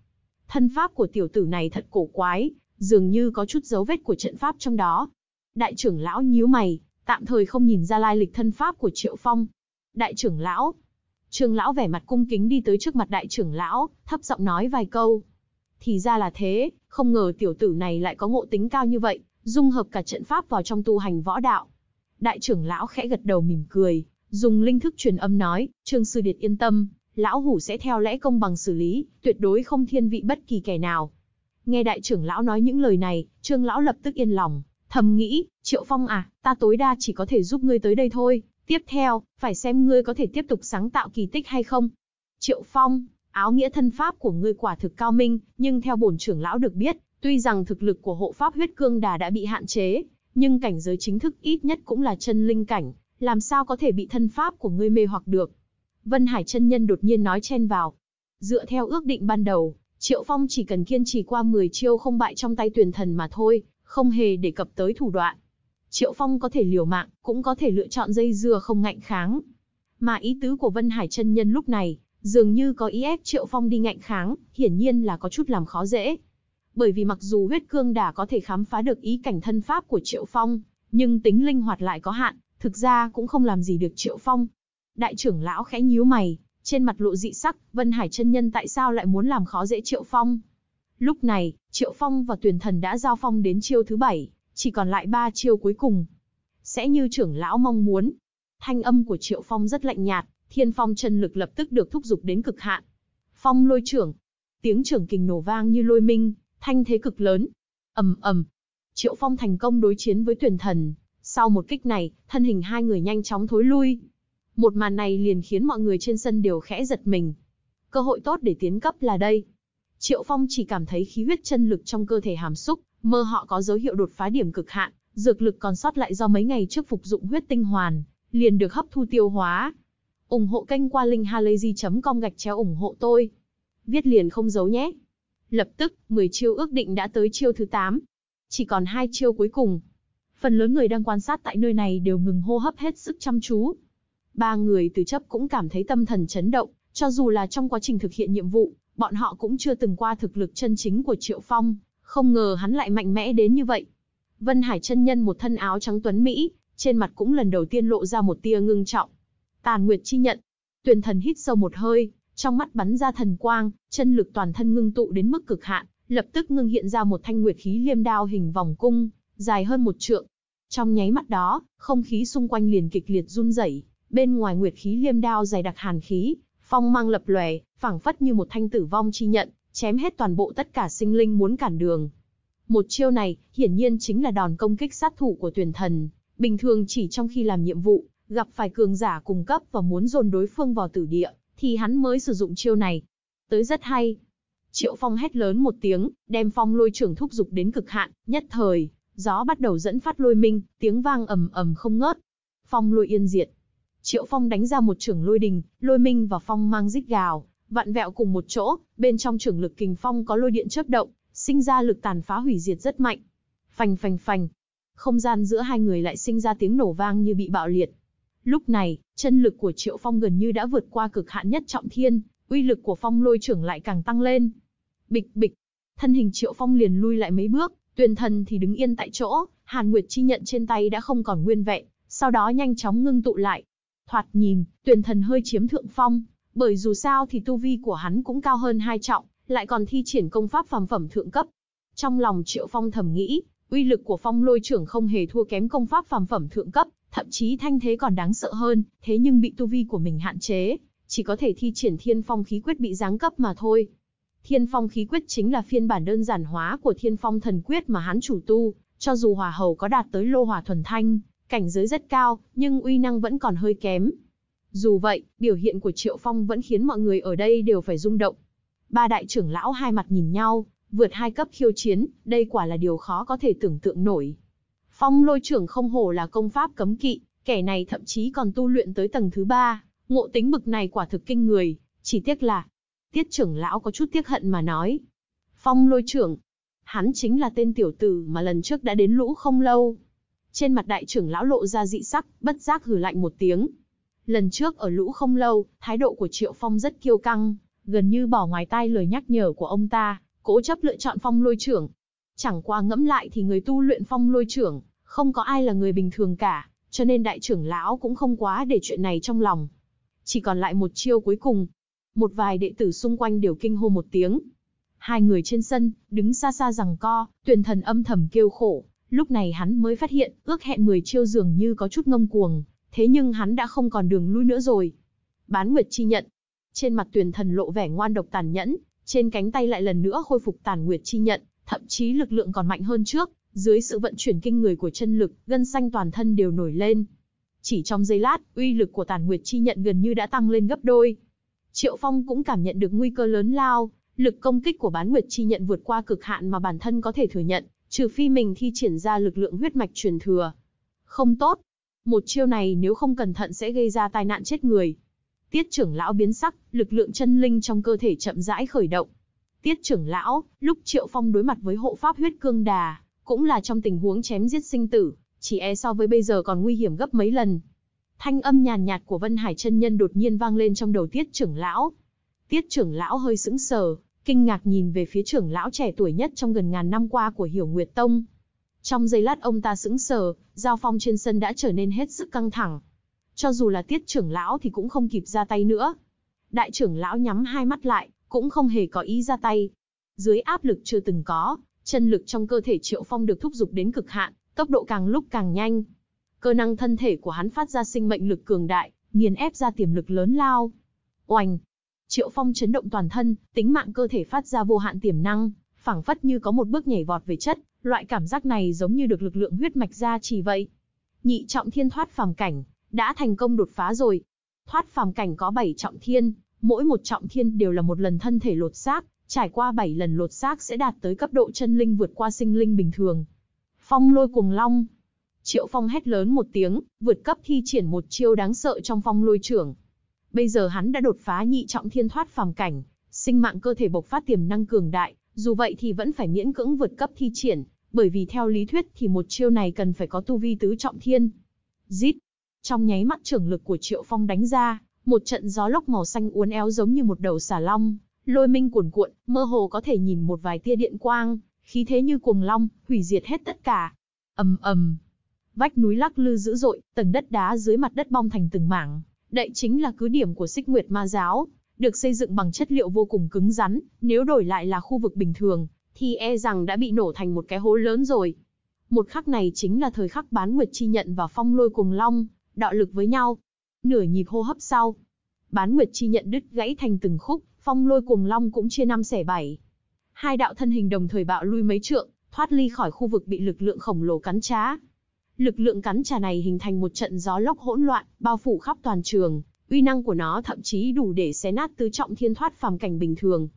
Thân pháp của tiểu tử này thật cổ quái, dường như có chút dấu vết của trận pháp trong đó. Đại trưởng lão nhíu mày, tạm thời không nhìn ra lai lịch thân pháp của Triệu Phong. Đại trưởng lão. trương lão vẻ mặt cung kính đi tới trước mặt đại trưởng lão, thấp giọng nói vài câu. Thì ra là thế, không ngờ tiểu tử này lại có ngộ tính cao như vậy, dung hợp cả trận pháp vào trong tu hành võ đạo. Đại trưởng lão khẽ gật đầu mỉm cười, dùng linh thức truyền âm nói, Trương Sư Điệt yên tâm, lão hủ sẽ theo lẽ công bằng xử lý, tuyệt đối không thiên vị bất kỳ kẻ nào. Nghe đại trưởng lão nói những lời này, Trương lão lập tức yên lòng, Thầm nghĩ, Triệu Phong à, ta tối đa chỉ có thể giúp ngươi tới đây thôi, tiếp theo, phải xem ngươi có thể tiếp tục sáng tạo kỳ tích hay không. Triệu Phong, áo nghĩa thân pháp của ngươi quả thực cao minh, nhưng theo bổn trưởng lão được biết, tuy rằng thực lực của hộ pháp huyết cương đà đã bị hạn chế, nhưng cảnh giới chính thức ít nhất cũng là chân linh cảnh, làm sao có thể bị thân pháp của ngươi mê hoặc được. Vân Hải chân nhân đột nhiên nói chen vào. Dựa theo ước định ban đầu, Triệu Phong chỉ cần kiên trì qua 10 chiêu không bại trong tay tuyển thần mà thôi, không hề đề cập tới thủ đoạn. Triệu Phong có thể liều mạng, cũng có thể lựa chọn dây dưa không ngạnh kháng. Mà ý tứ của Vân Hải chân nhân lúc này, dường như có ý ép Triệu Phong đi ngạnh kháng, hiển nhiên là có chút làm khó dễ. Bởi vì mặc dù huyết cương đã có thể khám phá được ý cảnh thân pháp của Triệu Phong, nhưng tính linh hoạt lại có hạn, thực ra cũng không làm gì được Triệu Phong. Đại trưởng lão khẽ nhíu mày, trên mặt lộ dị sắc, Vân Hải chân nhân tại sao lại muốn làm khó dễ Triệu Phong? Lúc này, Triệu Phong và Tuyền Thần đã giao phong đến chiêu thứ bảy, chỉ còn lại ba chiêu cuối cùng. Sẽ như trưởng lão mong muốn. Thanh âm của Triệu Phong rất lạnh nhạt, thiên phong chân lực lập tức được thúc giục đến cực hạn. Phong lôi trưởng. Tiếng trưởng kình nổ vang như lôi minh, thanh thế cực lớn. ầm ầm. Triệu Phong thành công đối chiến với Tuyền Thần. Sau một kích này, thân hình hai người nhanh chóng thối lui. Một màn này liền khiến mọi người trên sân đều khẽ giật mình. Cơ hội tốt để tiến cấp là đây. Triệu Phong chỉ cảm thấy khí huyết chân lực trong cơ thể hàm xúc, mơ họ có dấu hiệu đột phá điểm cực hạn, dược lực còn sót lại do mấy ngày trước phục dụng huyết tinh hoàn, liền được hấp thu tiêu hóa. ủng hộ kênh qua linkhalazy.com gạch chéo ủng hộ tôi. Viết liền không giấu nhé. Lập tức, 10 chiêu ước định đã tới chiêu thứ 8. Chỉ còn hai chiêu cuối cùng. Phần lớn người đang quan sát tại nơi này đều ngừng hô hấp hết sức chăm chú. Ba người từ chấp cũng cảm thấy tâm thần chấn động, cho dù là trong quá trình thực hiện nhiệm vụ, bọn họ cũng chưa từng qua thực lực chân chính của Triệu Phong, không ngờ hắn lại mạnh mẽ đến như vậy. Vân Hải chân nhân một thân áo trắng tuấn Mỹ, trên mặt cũng lần đầu tiên lộ ra một tia ngưng trọng. Tàn Nguyệt chi nhận. Tuyền thần hít sâu một hơi, trong mắt bắn ra thần quang, chân lực toàn thân ngưng tụ đến mức cực hạn, lập tức ngưng hiện ra một thanh nguyệt khí liêm đao hình vòng cung, dài hơn một trượng. Trong nháy mắt đó, không khí xung quanh liền kịch liệt run rẩy, bên ngoài nguyệt khí liêm đao dày đặc hàn khí, Phong mang lập lòe, phảng phất như một thanh tử vong chi nhận, chém hết toàn bộ tất cả sinh linh muốn cản đường. Một chiêu này, hiển nhiên chính là đòn công kích sát thủ của tuyển thần, bình thường chỉ trong khi làm nhiệm vụ, gặp phải cường giả cung cấp và muốn dồn đối phương vào tử địa, thì hắn mới sử dụng chiêu này. Tới rất hay. Triệu Phong hét lớn một tiếng, đem phong lôi trưởng thúc dục đến cực hạn, nhất thời, gió bắt đầu dẫn phát lôi minh, tiếng vang ầm ầm không ngớt. Phong lôi yên diệt, Triệu Phong đánh ra một trưởng lôi đình, lôi minh và phong mang rít gào, vặn vẹo cùng một chỗ, bên trong trưởng lực kình phong có lôi điện chớp động, sinh ra lực tàn phá hủy diệt rất mạnh. Phành phành phành. Không gian giữa hai người lại sinh ra tiếng nổ vang như bị bạo liệt. Lúc này, chân lực của Triệu Phong gần như đã vượt qua cực hạn nhất trọng thiên, uy lực của phong lôi trưởng lại càng tăng lên. Bịch bịch, thân hình Triệu Phong liền lui lại mấy bước, Tuyền Thần thì đứng yên tại chỗ, Hàn Nguyệt chi nhận trên tay đã không còn nguyên vẹn, sau đó nhanh chóng ngưng tụ lại, Thoạt nhìn, tuyển thần hơi chiếm thượng phong, bởi dù sao thì tu vi của hắn cũng cao hơn hai trọng, lại còn thi triển công pháp phàm phẩm thượng cấp. Trong lòng Triệu Phong thầm nghĩ, uy lực của phong lôi trưởng không hề thua kém công pháp phàm phẩm thượng cấp, thậm chí thanh thế còn đáng sợ hơn, thế nhưng bị tu vi của mình hạn chế, chỉ có thể thi triển thiên phong khí quyết bị giáng cấp mà thôi. Thiên phong khí quyết chính là phiên bản đơn giản hóa của thiên phong thần quyết mà hắn chủ tu, cho dù hòa hầu có đạt tới lô hòa thuần thanh, Cảnh giới rất cao, nhưng uy năng vẫn còn hơi kém. Dù vậy, biểu hiện của Triệu Phong vẫn khiến mọi người ở đây đều phải rung động. Ba đại trưởng lão hai mặt nhìn nhau, vượt hai cấp khiêu chiến, đây quả là điều khó có thể tưởng tượng nổi. Phong lôi trưởng không hổ là công pháp cấm kỵ, kẻ này thậm chí còn tu luyện tới tầng thứ ba, ngộ tính bực này quả thực kinh người, chỉ tiếc là... Tiết trưởng lão có chút tiếc hận mà nói. Phong lôi trưởng, hắn chính là tên tiểu tử mà lần trước đã đến lũ không lâu, trên mặt đại trưởng lão lộ ra dị sắc, bất giác hừ lạnh một tiếng. Lần trước ở lũ không lâu, thái độ của Triệu Phong rất kiêu căng, gần như bỏ ngoài tai lời nhắc nhở của ông ta, cố chấp lựa chọn phong lôi trưởng. Chẳng qua ngẫm lại thì người tu luyện phong lôi trưởng, không có ai là người bình thường cả, cho nên đại trưởng lão cũng không quá để chuyện này trong lòng. Chỉ còn lại một chiêu cuối cùng. Một vài đệ tử xung quanh đều kinh hô một tiếng. Hai người trên sân, đứng xa xa rằng co, tuyển thần âm thầm kêu khổ, Lúc này hắn mới phát hiện, ước hẹn 10 chiêu dường như có chút ngông cuồng, thế nhưng hắn đã không còn đường lui nữa rồi. Bán Nguyệt chi nhận. Trên mặt tuyển thần lộ vẻ ngoan độc tàn nhẫn, trên cánh tay lại lần nữa khôi phục tàn Nguyệt chi nhận, thậm chí lực lượng còn mạnh hơn trước, dưới sự vận chuyển kinh người của chân lực, gân xanh toàn thân đều nổi lên. Chỉ trong giây lát, uy lực của tàn Nguyệt chi nhận gần như đã tăng lên gấp đôi. Triệu Phong cũng cảm nhận được nguy cơ lớn lao, lực công kích của bán Nguyệt chi nhận vượt qua cực hạn mà bản thân có thể thừa nhận, Trừ phi mình thi triển ra lực lượng huyết mạch truyền thừa. Không tốt. Một chiêu này nếu không cẩn thận sẽ gây ra tai nạn chết người. Tiết trưởng lão biến sắc, lực lượng chân linh trong cơ thể chậm rãi khởi động. Tiết trưởng lão, lúc Triệu Phong đối mặt với hộ pháp huyết cương đà, cũng là trong tình huống chém giết sinh tử, chỉ e so với bây giờ còn nguy hiểm gấp mấy lần. Thanh âm nhàn nhạt của Vân Hải chân nhân đột nhiên vang lên trong đầu Tiết trưởng lão. Tiết trưởng lão hơi sững sờ, kinh ngạc nhìn về phía trưởng lão trẻ tuổi nhất trong gần ngàn năm qua của Hiểu Nguyệt Tông. Trong giây lát ông ta sững sờ, giao phong trên sân đã trở nên hết sức căng thẳng. Cho dù là tiết trưởng lão thì cũng không kịp ra tay nữa. Đại trưởng lão nhắm hai mắt lại, cũng không hề có ý ra tay. Dưới áp lực chưa từng có, chân lực trong cơ thể triệu phong được thúc giục đến cực hạn, tốc độ càng lúc càng nhanh. Cơ năng thân thể của hắn phát ra sinh mệnh lực cường đại, nghiền ép ra tiềm lực lớn lao. Oành, Triệu Phong chấn động toàn thân, tính mạng cơ thể phát ra vô hạn tiềm năng, phảng phất như có một bước nhảy vọt về chất, loại cảm giác này giống như được lực lượng huyết mạch ra chỉ vậy. Nhị trọng thiên thoát phàm cảnh, đã thành công đột phá rồi. Thoát phàm cảnh có 7 trọng thiên, mỗi một trọng thiên đều là một lần thân thể lột xác, trải qua 7 lần lột xác sẽ đạt tới cấp độ chân linh vượt qua sinh linh bình thường. Phong lôi cuồng long. Triệu Phong hét lớn một tiếng, vượt cấp thi triển một chiêu đáng sợ trong phong lôi trưởng. Bây giờ hắn đã đột phá nhị trọng thiên thoát phàm cảnh, sinh mạng cơ thể bộc phát tiềm năng cường đại, dù vậy thì vẫn phải miễn cưỡng vượt cấp thi triển, bởi vì theo lý thuyết thì một chiêu này cần phải có tu vi tứ trọng thiên. Rít, trong nháy mắt trưởng lực của Triệu Phong đánh ra, một trận gió lốc màu xanh uốn éo giống như một đầu xà long, lôi minh cuồn cuộn, mơ hồ có thể nhìn một vài tia điện quang, khí thế như cuồng long, hủy diệt hết tất cả. Ầm ầm. Vách núi lắc lư dữ dội, tầng đất đá dưới mặt đất bong thành từng mảng, đây chính là cứ điểm của xích nguyệt ma giáo, được xây dựng bằng chất liệu vô cùng cứng rắn, nếu đổi lại là khu vực bình thường, thì e rằng đã bị nổ thành một cái hố lớn rồi. Một khắc này chính là thời khắc bán nguyệt chi nhận và phong lôi cùng long, đọ lực với nhau. Nửa nhịp hô hấp sau, bán nguyệt chi nhận đứt gãy thành từng khúc, phong lôi cùng long cũng chia năm xẻ bảy. Hai đạo thân hình đồng thời bạo lui mấy trượng, thoát ly khỏi khu vực bị lực lượng khổng lồ cắn trá. Lực lượng cắn trà này hình thành một trận gió lốc hỗn loạn, bao phủ khắp toàn trường, uy năng của nó thậm chí đủ để xé nát tứ trọng thiên thoát phàm cảnh bình thường.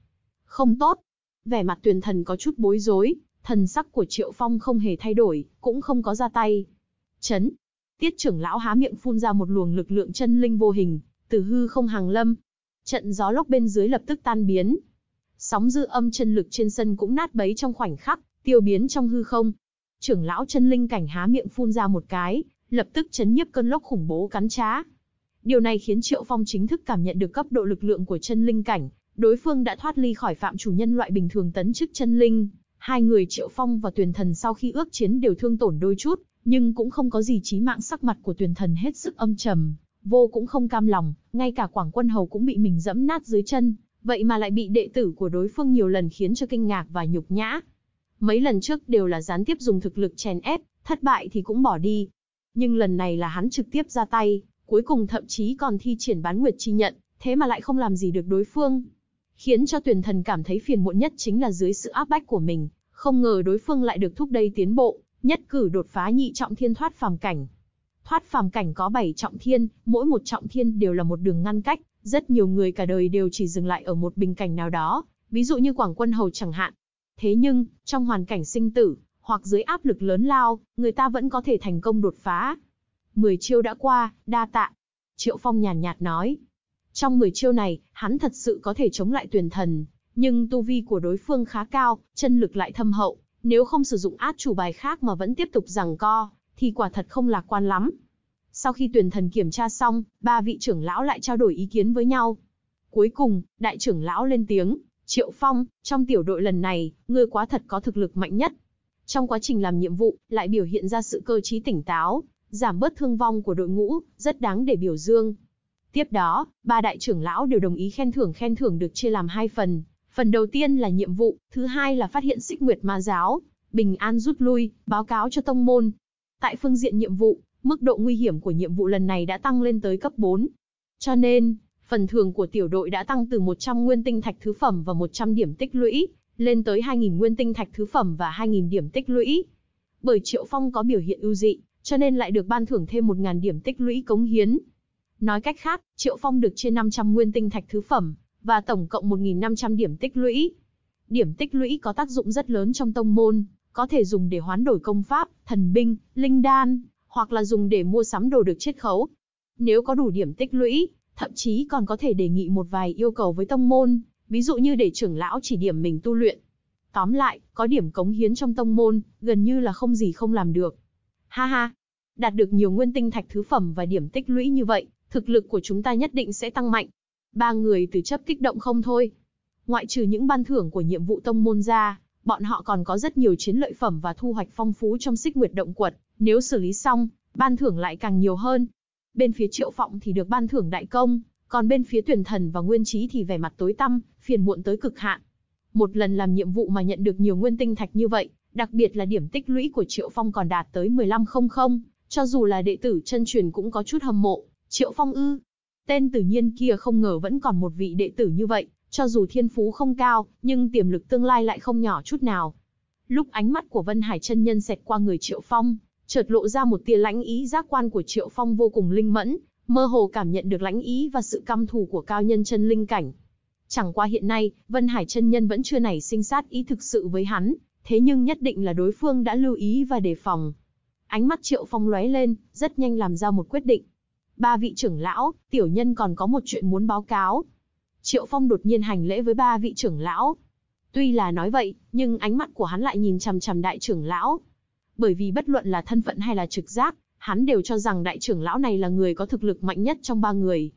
Không tốt. Vẻ mặt Tuyền Thần có chút bối rối, thần sắc của Triệu Phong không hề thay đổi, cũng không có ra tay. Chấn. Tiết trưởng lão há miệng phun ra một luồng lực lượng chân linh vô hình, từ hư không hàng lâm. Trận gió lốc bên dưới lập tức tan biến. Sóng dư âm chân lực trên sân cũng nát bấy trong khoảnh khắc, tiêu biến trong hư không, trưởng lão chân linh cảnh há miệng phun ra một cái, lập tức chấn nhiếp cơn lốc khủng bố cắn trá. Điều này khiến Triệu Phong chính thức cảm nhận được cấp độ lực lượng của chân linh cảnh, đối phương đã thoát ly khỏi phạm chủ nhân loại bình thường tấn chức chân linh. Hai người Triệu Phong và Tuyền Thần sau khi ước chiến đều thương tổn đôi chút, nhưng cũng không có gì chí mạng sắc mặt của Tuyền Thần hết sức âm trầm, vô cũng không cam lòng, ngay cả Quảng Quân Hầu cũng bị mình dẫm nát dưới chân, vậy mà lại bị đệ tử của đối phương nhiều lần khiến cho kinh ngạc và nhục nhã. Mấy lần trước đều là gián tiếp dùng thực lực chèn ép, thất bại thì cũng bỏ đi. Nhưng lần này là hắn trực tiếp ra tay, cuối cùng thậm chí còn thi triển bán nguyệt chi nhận, thế mà lại không làm gì được đối phương. Khiến cho tuyển thần cảm thấy phiền muộn nhất chính là dưới sự áp bách của mình, không ngờ đối phương lại được thúc đẩy tiến bộ, nhất cử đột phá nhị trọng thiên thoát phàm cảnh. Thoát phàm cảnh có 7 trọng thiên, mỗi một trọng thiên đều là một đường ngăn cách, rất nhiều người cả đời đều chỉ dừng lại ở một bình cảnh nào đó, ví dụ như Quảng Quân Hầu chẳng hạn, Thế nhưng, trong hoàn cảnh sinh tử, hoặc dưới áp lực lớn lao, người ta vẫn có thể thành công đột phá. mười chiêu đã qua, đa tạ. Triệu Phong nhàn nhạt nói. Trong mười chiêu này, hắn thật sự có thể chống lại tuyển thần, nhưng tu vi của đối phương khá cao, chân lực lại thâm hậu, nếu không sử dụng át chủ bài khác mà vẫn tiếp tục rằng co, thì quả thật không lạc quan lắm. Sau khi tuyển thần kiểm tra xong, ba vị trưởng lão lại trao đổi ý kiến với nhau. Cuối cùng, đại trưởng lão lên tiếng. Triệu Phong, trong tiểu đội lần này, ngươi quá thật có thực lực mạnh nhất. Trong quá trình làm nhiệm vụ, lại biểu hiện ra sự cơ trí tỉnh táo, giảm bớt thương vong của đội ngũ, rất đáng để biểu dương. Tiếp đó, ba đại trưởng lão đều đồng ý khen thưởng khen thưởng được chia làm hai phần. Phần đầu tiên là nhiệm vụ, thứ hai là phát hiện xích nguyệt ma giáo, bình an rút lui, báo cáo cho tông môn. Tại phương diện nhiệm vụ, mức độ nguy hiểm của nhiệm vụ lần này đã tăng lên tới cấp 4. Cho nên, Phần thưởng của tiểu đội đã tăng từ 100 nguyên tinh thạch thứ phẩm và 100 điểm tích lũy, lên tới 2.000 nguyên tinh thạch thứ phẩm và 2.000 điểm tích lũy. Bởi Triệu Phong có biểu hiện ưu dị, cho nên lại được ban thưởng thêm 1.000 điểm tích lũy cống hiến. Nói cách khác, Triệu Phong được trên 500 nguyên tinh thạch thứ phẩm, và tổng cộng 1.500 điểm tích lũy. Điểm tích lũy có tác dụng rất lớn trong tông môn, có thể dùng để hoán đổi công pháp, thần binh, linh đan, hoặc là dùng để mua sắm đồ được chiết khấu. Nếu có đủ điểm tích lũy, thậm chí còn có thể đề nghị một vài yêu cầu với tông môn, ví dụ như để trưởng lão chỉ điểm mình tu luyện. Tóm lại, có điểm cống hiến trong tông môn, gần như là không gì không làm được. Ha ha, đạt được nhiều nguyên tinh thạch thứ phẩm và điểm tích lũy như vậy, thực lực của chúng ta nhất định sẽ tăng mạnh. Ba người từ chấp kích động không thôi. Ngoại trừ những ban thưởng của nhiệm vụ tông môn ra, bọn họ còn có rất nhiều chiến lợi phẩm và thu hoạch phong phú trong xích nguyệt động quật. Nếu xử lý xong, ban thưởng lại càng nhiều hơn, bên phía Triệu Phọng thì được ban thưởng đại công, còn bên phía Tuyển Thần và Nguyên trí thì vẻ mặt tối tăm, phiền muộn tới cực hạn. Một lần làm nhiệm vụ mà nhận được nhiều nguyên tinh thạch như vậy, đặc biệt là điểm tích lũy của Triệu Phong còn đạt tới 1500, cho dù là đệ tử chân truyền cũng có chút hâm mộ, Triệu Phong ư? Tên tử nhiên kia không ngờ vẫn còn một vị đệ tử như vậy, cho dù thiên phú không cao, nhưng tiềm lực tương lai lại không nhỏ chút nào. Lúc ánh mắt của Vân Hải chân nhân xẹt qua người Triệu Phong, chợt lộ ra một tia lãnh ý giác quan của Triệu Phong vô cùng linh mẫn, mơ hồ cảm nhận được lãnh ý và sự căm thù của cao nhân chân linh cảnh. Chẳng qua hiện nay, Vân Hải chân nhân vẫn chưa nảy sinh sát ý thực sự với hắn, thế nhưng nhất định là đối phương đã lưu ý và đề phòng. Ánh mắt Triệu Phong lóe lên, rất nhanh làm ra một quyết định. Ba vị trưởng lão, tiểu nhân còn có một chuyện muốn báo cáo. Triệu Phong đột nhiên hành lễ với ba vị trưởng lão. Tuy là nói vậy, nhưng ánh mắt của hắn lại nhìn chằm chằm đại trưởng lão, bởi vì bất luận là thân phận hay là trực giác, hắn đều cho rằng đại trưởng lão này là người có thực lực mạnh nhất trong ba người.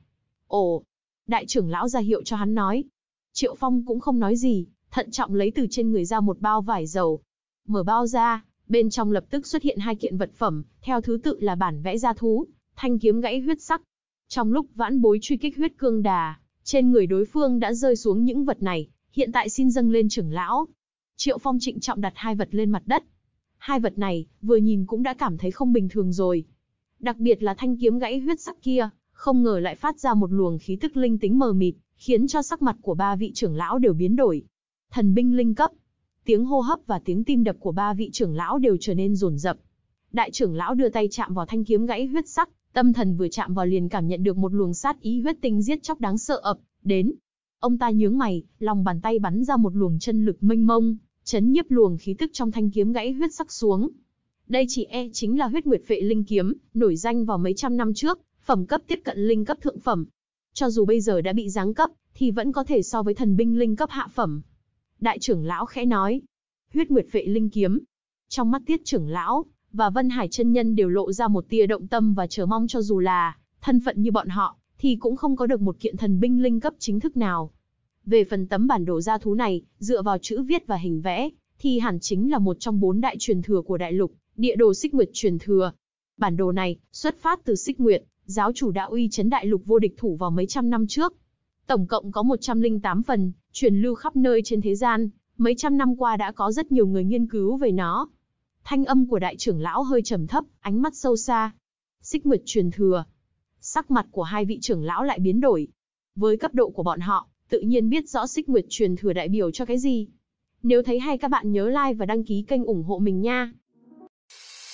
Ồ, đại trưởng lão ra hiệu cho hắn nói. Triệu Phong cũng không nói gì, thận trọng lấy từ trên người ra một bao vải dầu. Mở bao ra, bên trong lập tức xuất hiện hai kiện vật phẩm, theo thứ tự là bản vẽ gia thú, thanh kiếm gãy huyết sắc. Trong lúc vãn bối truy kích huyết cương đà, trên người đối phương đã rơi xuống những vật này, hiện tại xin dâng lên trưởng lão. Triệu Phong trịnh trọng đặt hai vật lên mặt đất, Hai vật này, vừa nhìn cũng đã cảm thấy không bình thường rồi. Đặc biệt là thanh kiếm gãy huyết sắc kia, không ngờ lại phát ra một luồng khí tức linh tính mờ mịt, khiến cho sắc mặt của ba vị trưởng lão đều biến đổi. Thần binh linh cấp, tiếng hô hấp và tiếng tim đập của ba vị trưởng lão đều trở nên rồn rập. Đại trưởng lão đưa tay chạm vào thanh kiếm gãy huyết sắc, tâm thần vừa chạm vào liền cảm nhận được một luồng sát ý huyết tinh giết chóc đáng sợ ập đến. Ông ta nhướng mày, lòng bàn tay bắn ra một luồng chân lực mênh mông, chấn nhiếp luồng khí tức trong thanh kiếm gãy huyết sắc xuống. Đây chỉ e chính là huyết nguyệt vệ linh kiếm, nổi danh vào mấy trăm năm trước, phẩm cấp tiếp cận linh cấp thượng phẩm. Cho dù bây giờ đã bị giáng cấp, thì vẫn có thể so với thần binh linh cấp hạ phẩm. Đại trưởng lão khẽ nói, huyết nguyệt vệ linh kiếm. Trong mắt tiết trưởng lão, và Vân Hải chân nhân đều lộ ra một tia động tâm và chờ mong cho dù là thân phận như bọn họ, thì cũng không có được một kiện thần binh linh cấp chính thức nào, về phần tấm bản đồ gia thú này, dựa vào chữ viết và hình vẽ, thì hẳn chính là một trong bốn đại truyền thừa của đại lục, địa đồ xích nguyệt truyền thừa. Bản đồ này xuất phát từ xích nguyệt, giáo chủ đạo uy chấn đại lục vô địch thủ vào mấy trăm năm trước. Tổng cộng có 108 phần, truyền lưu khắp nơi trên thế gian, mấy trăm năm qua đã có rất nhiều người nghiên cứu về nó. Thanh âm của đại trưởng lão hơi trầm thấp, ánh mắt sâu xa. Xích nguyệt truyền thừa. Sắc mặt của hai vị trưởng lão lại biến đổi. Với cấp độ của bọn họ, tự nhiên biết rõ xích nguyệt truyền thừa đại biểu cho cái gì. Nếu thấy hay các bạn nhớ like và đăng ký kênh ủng hộ mình nha.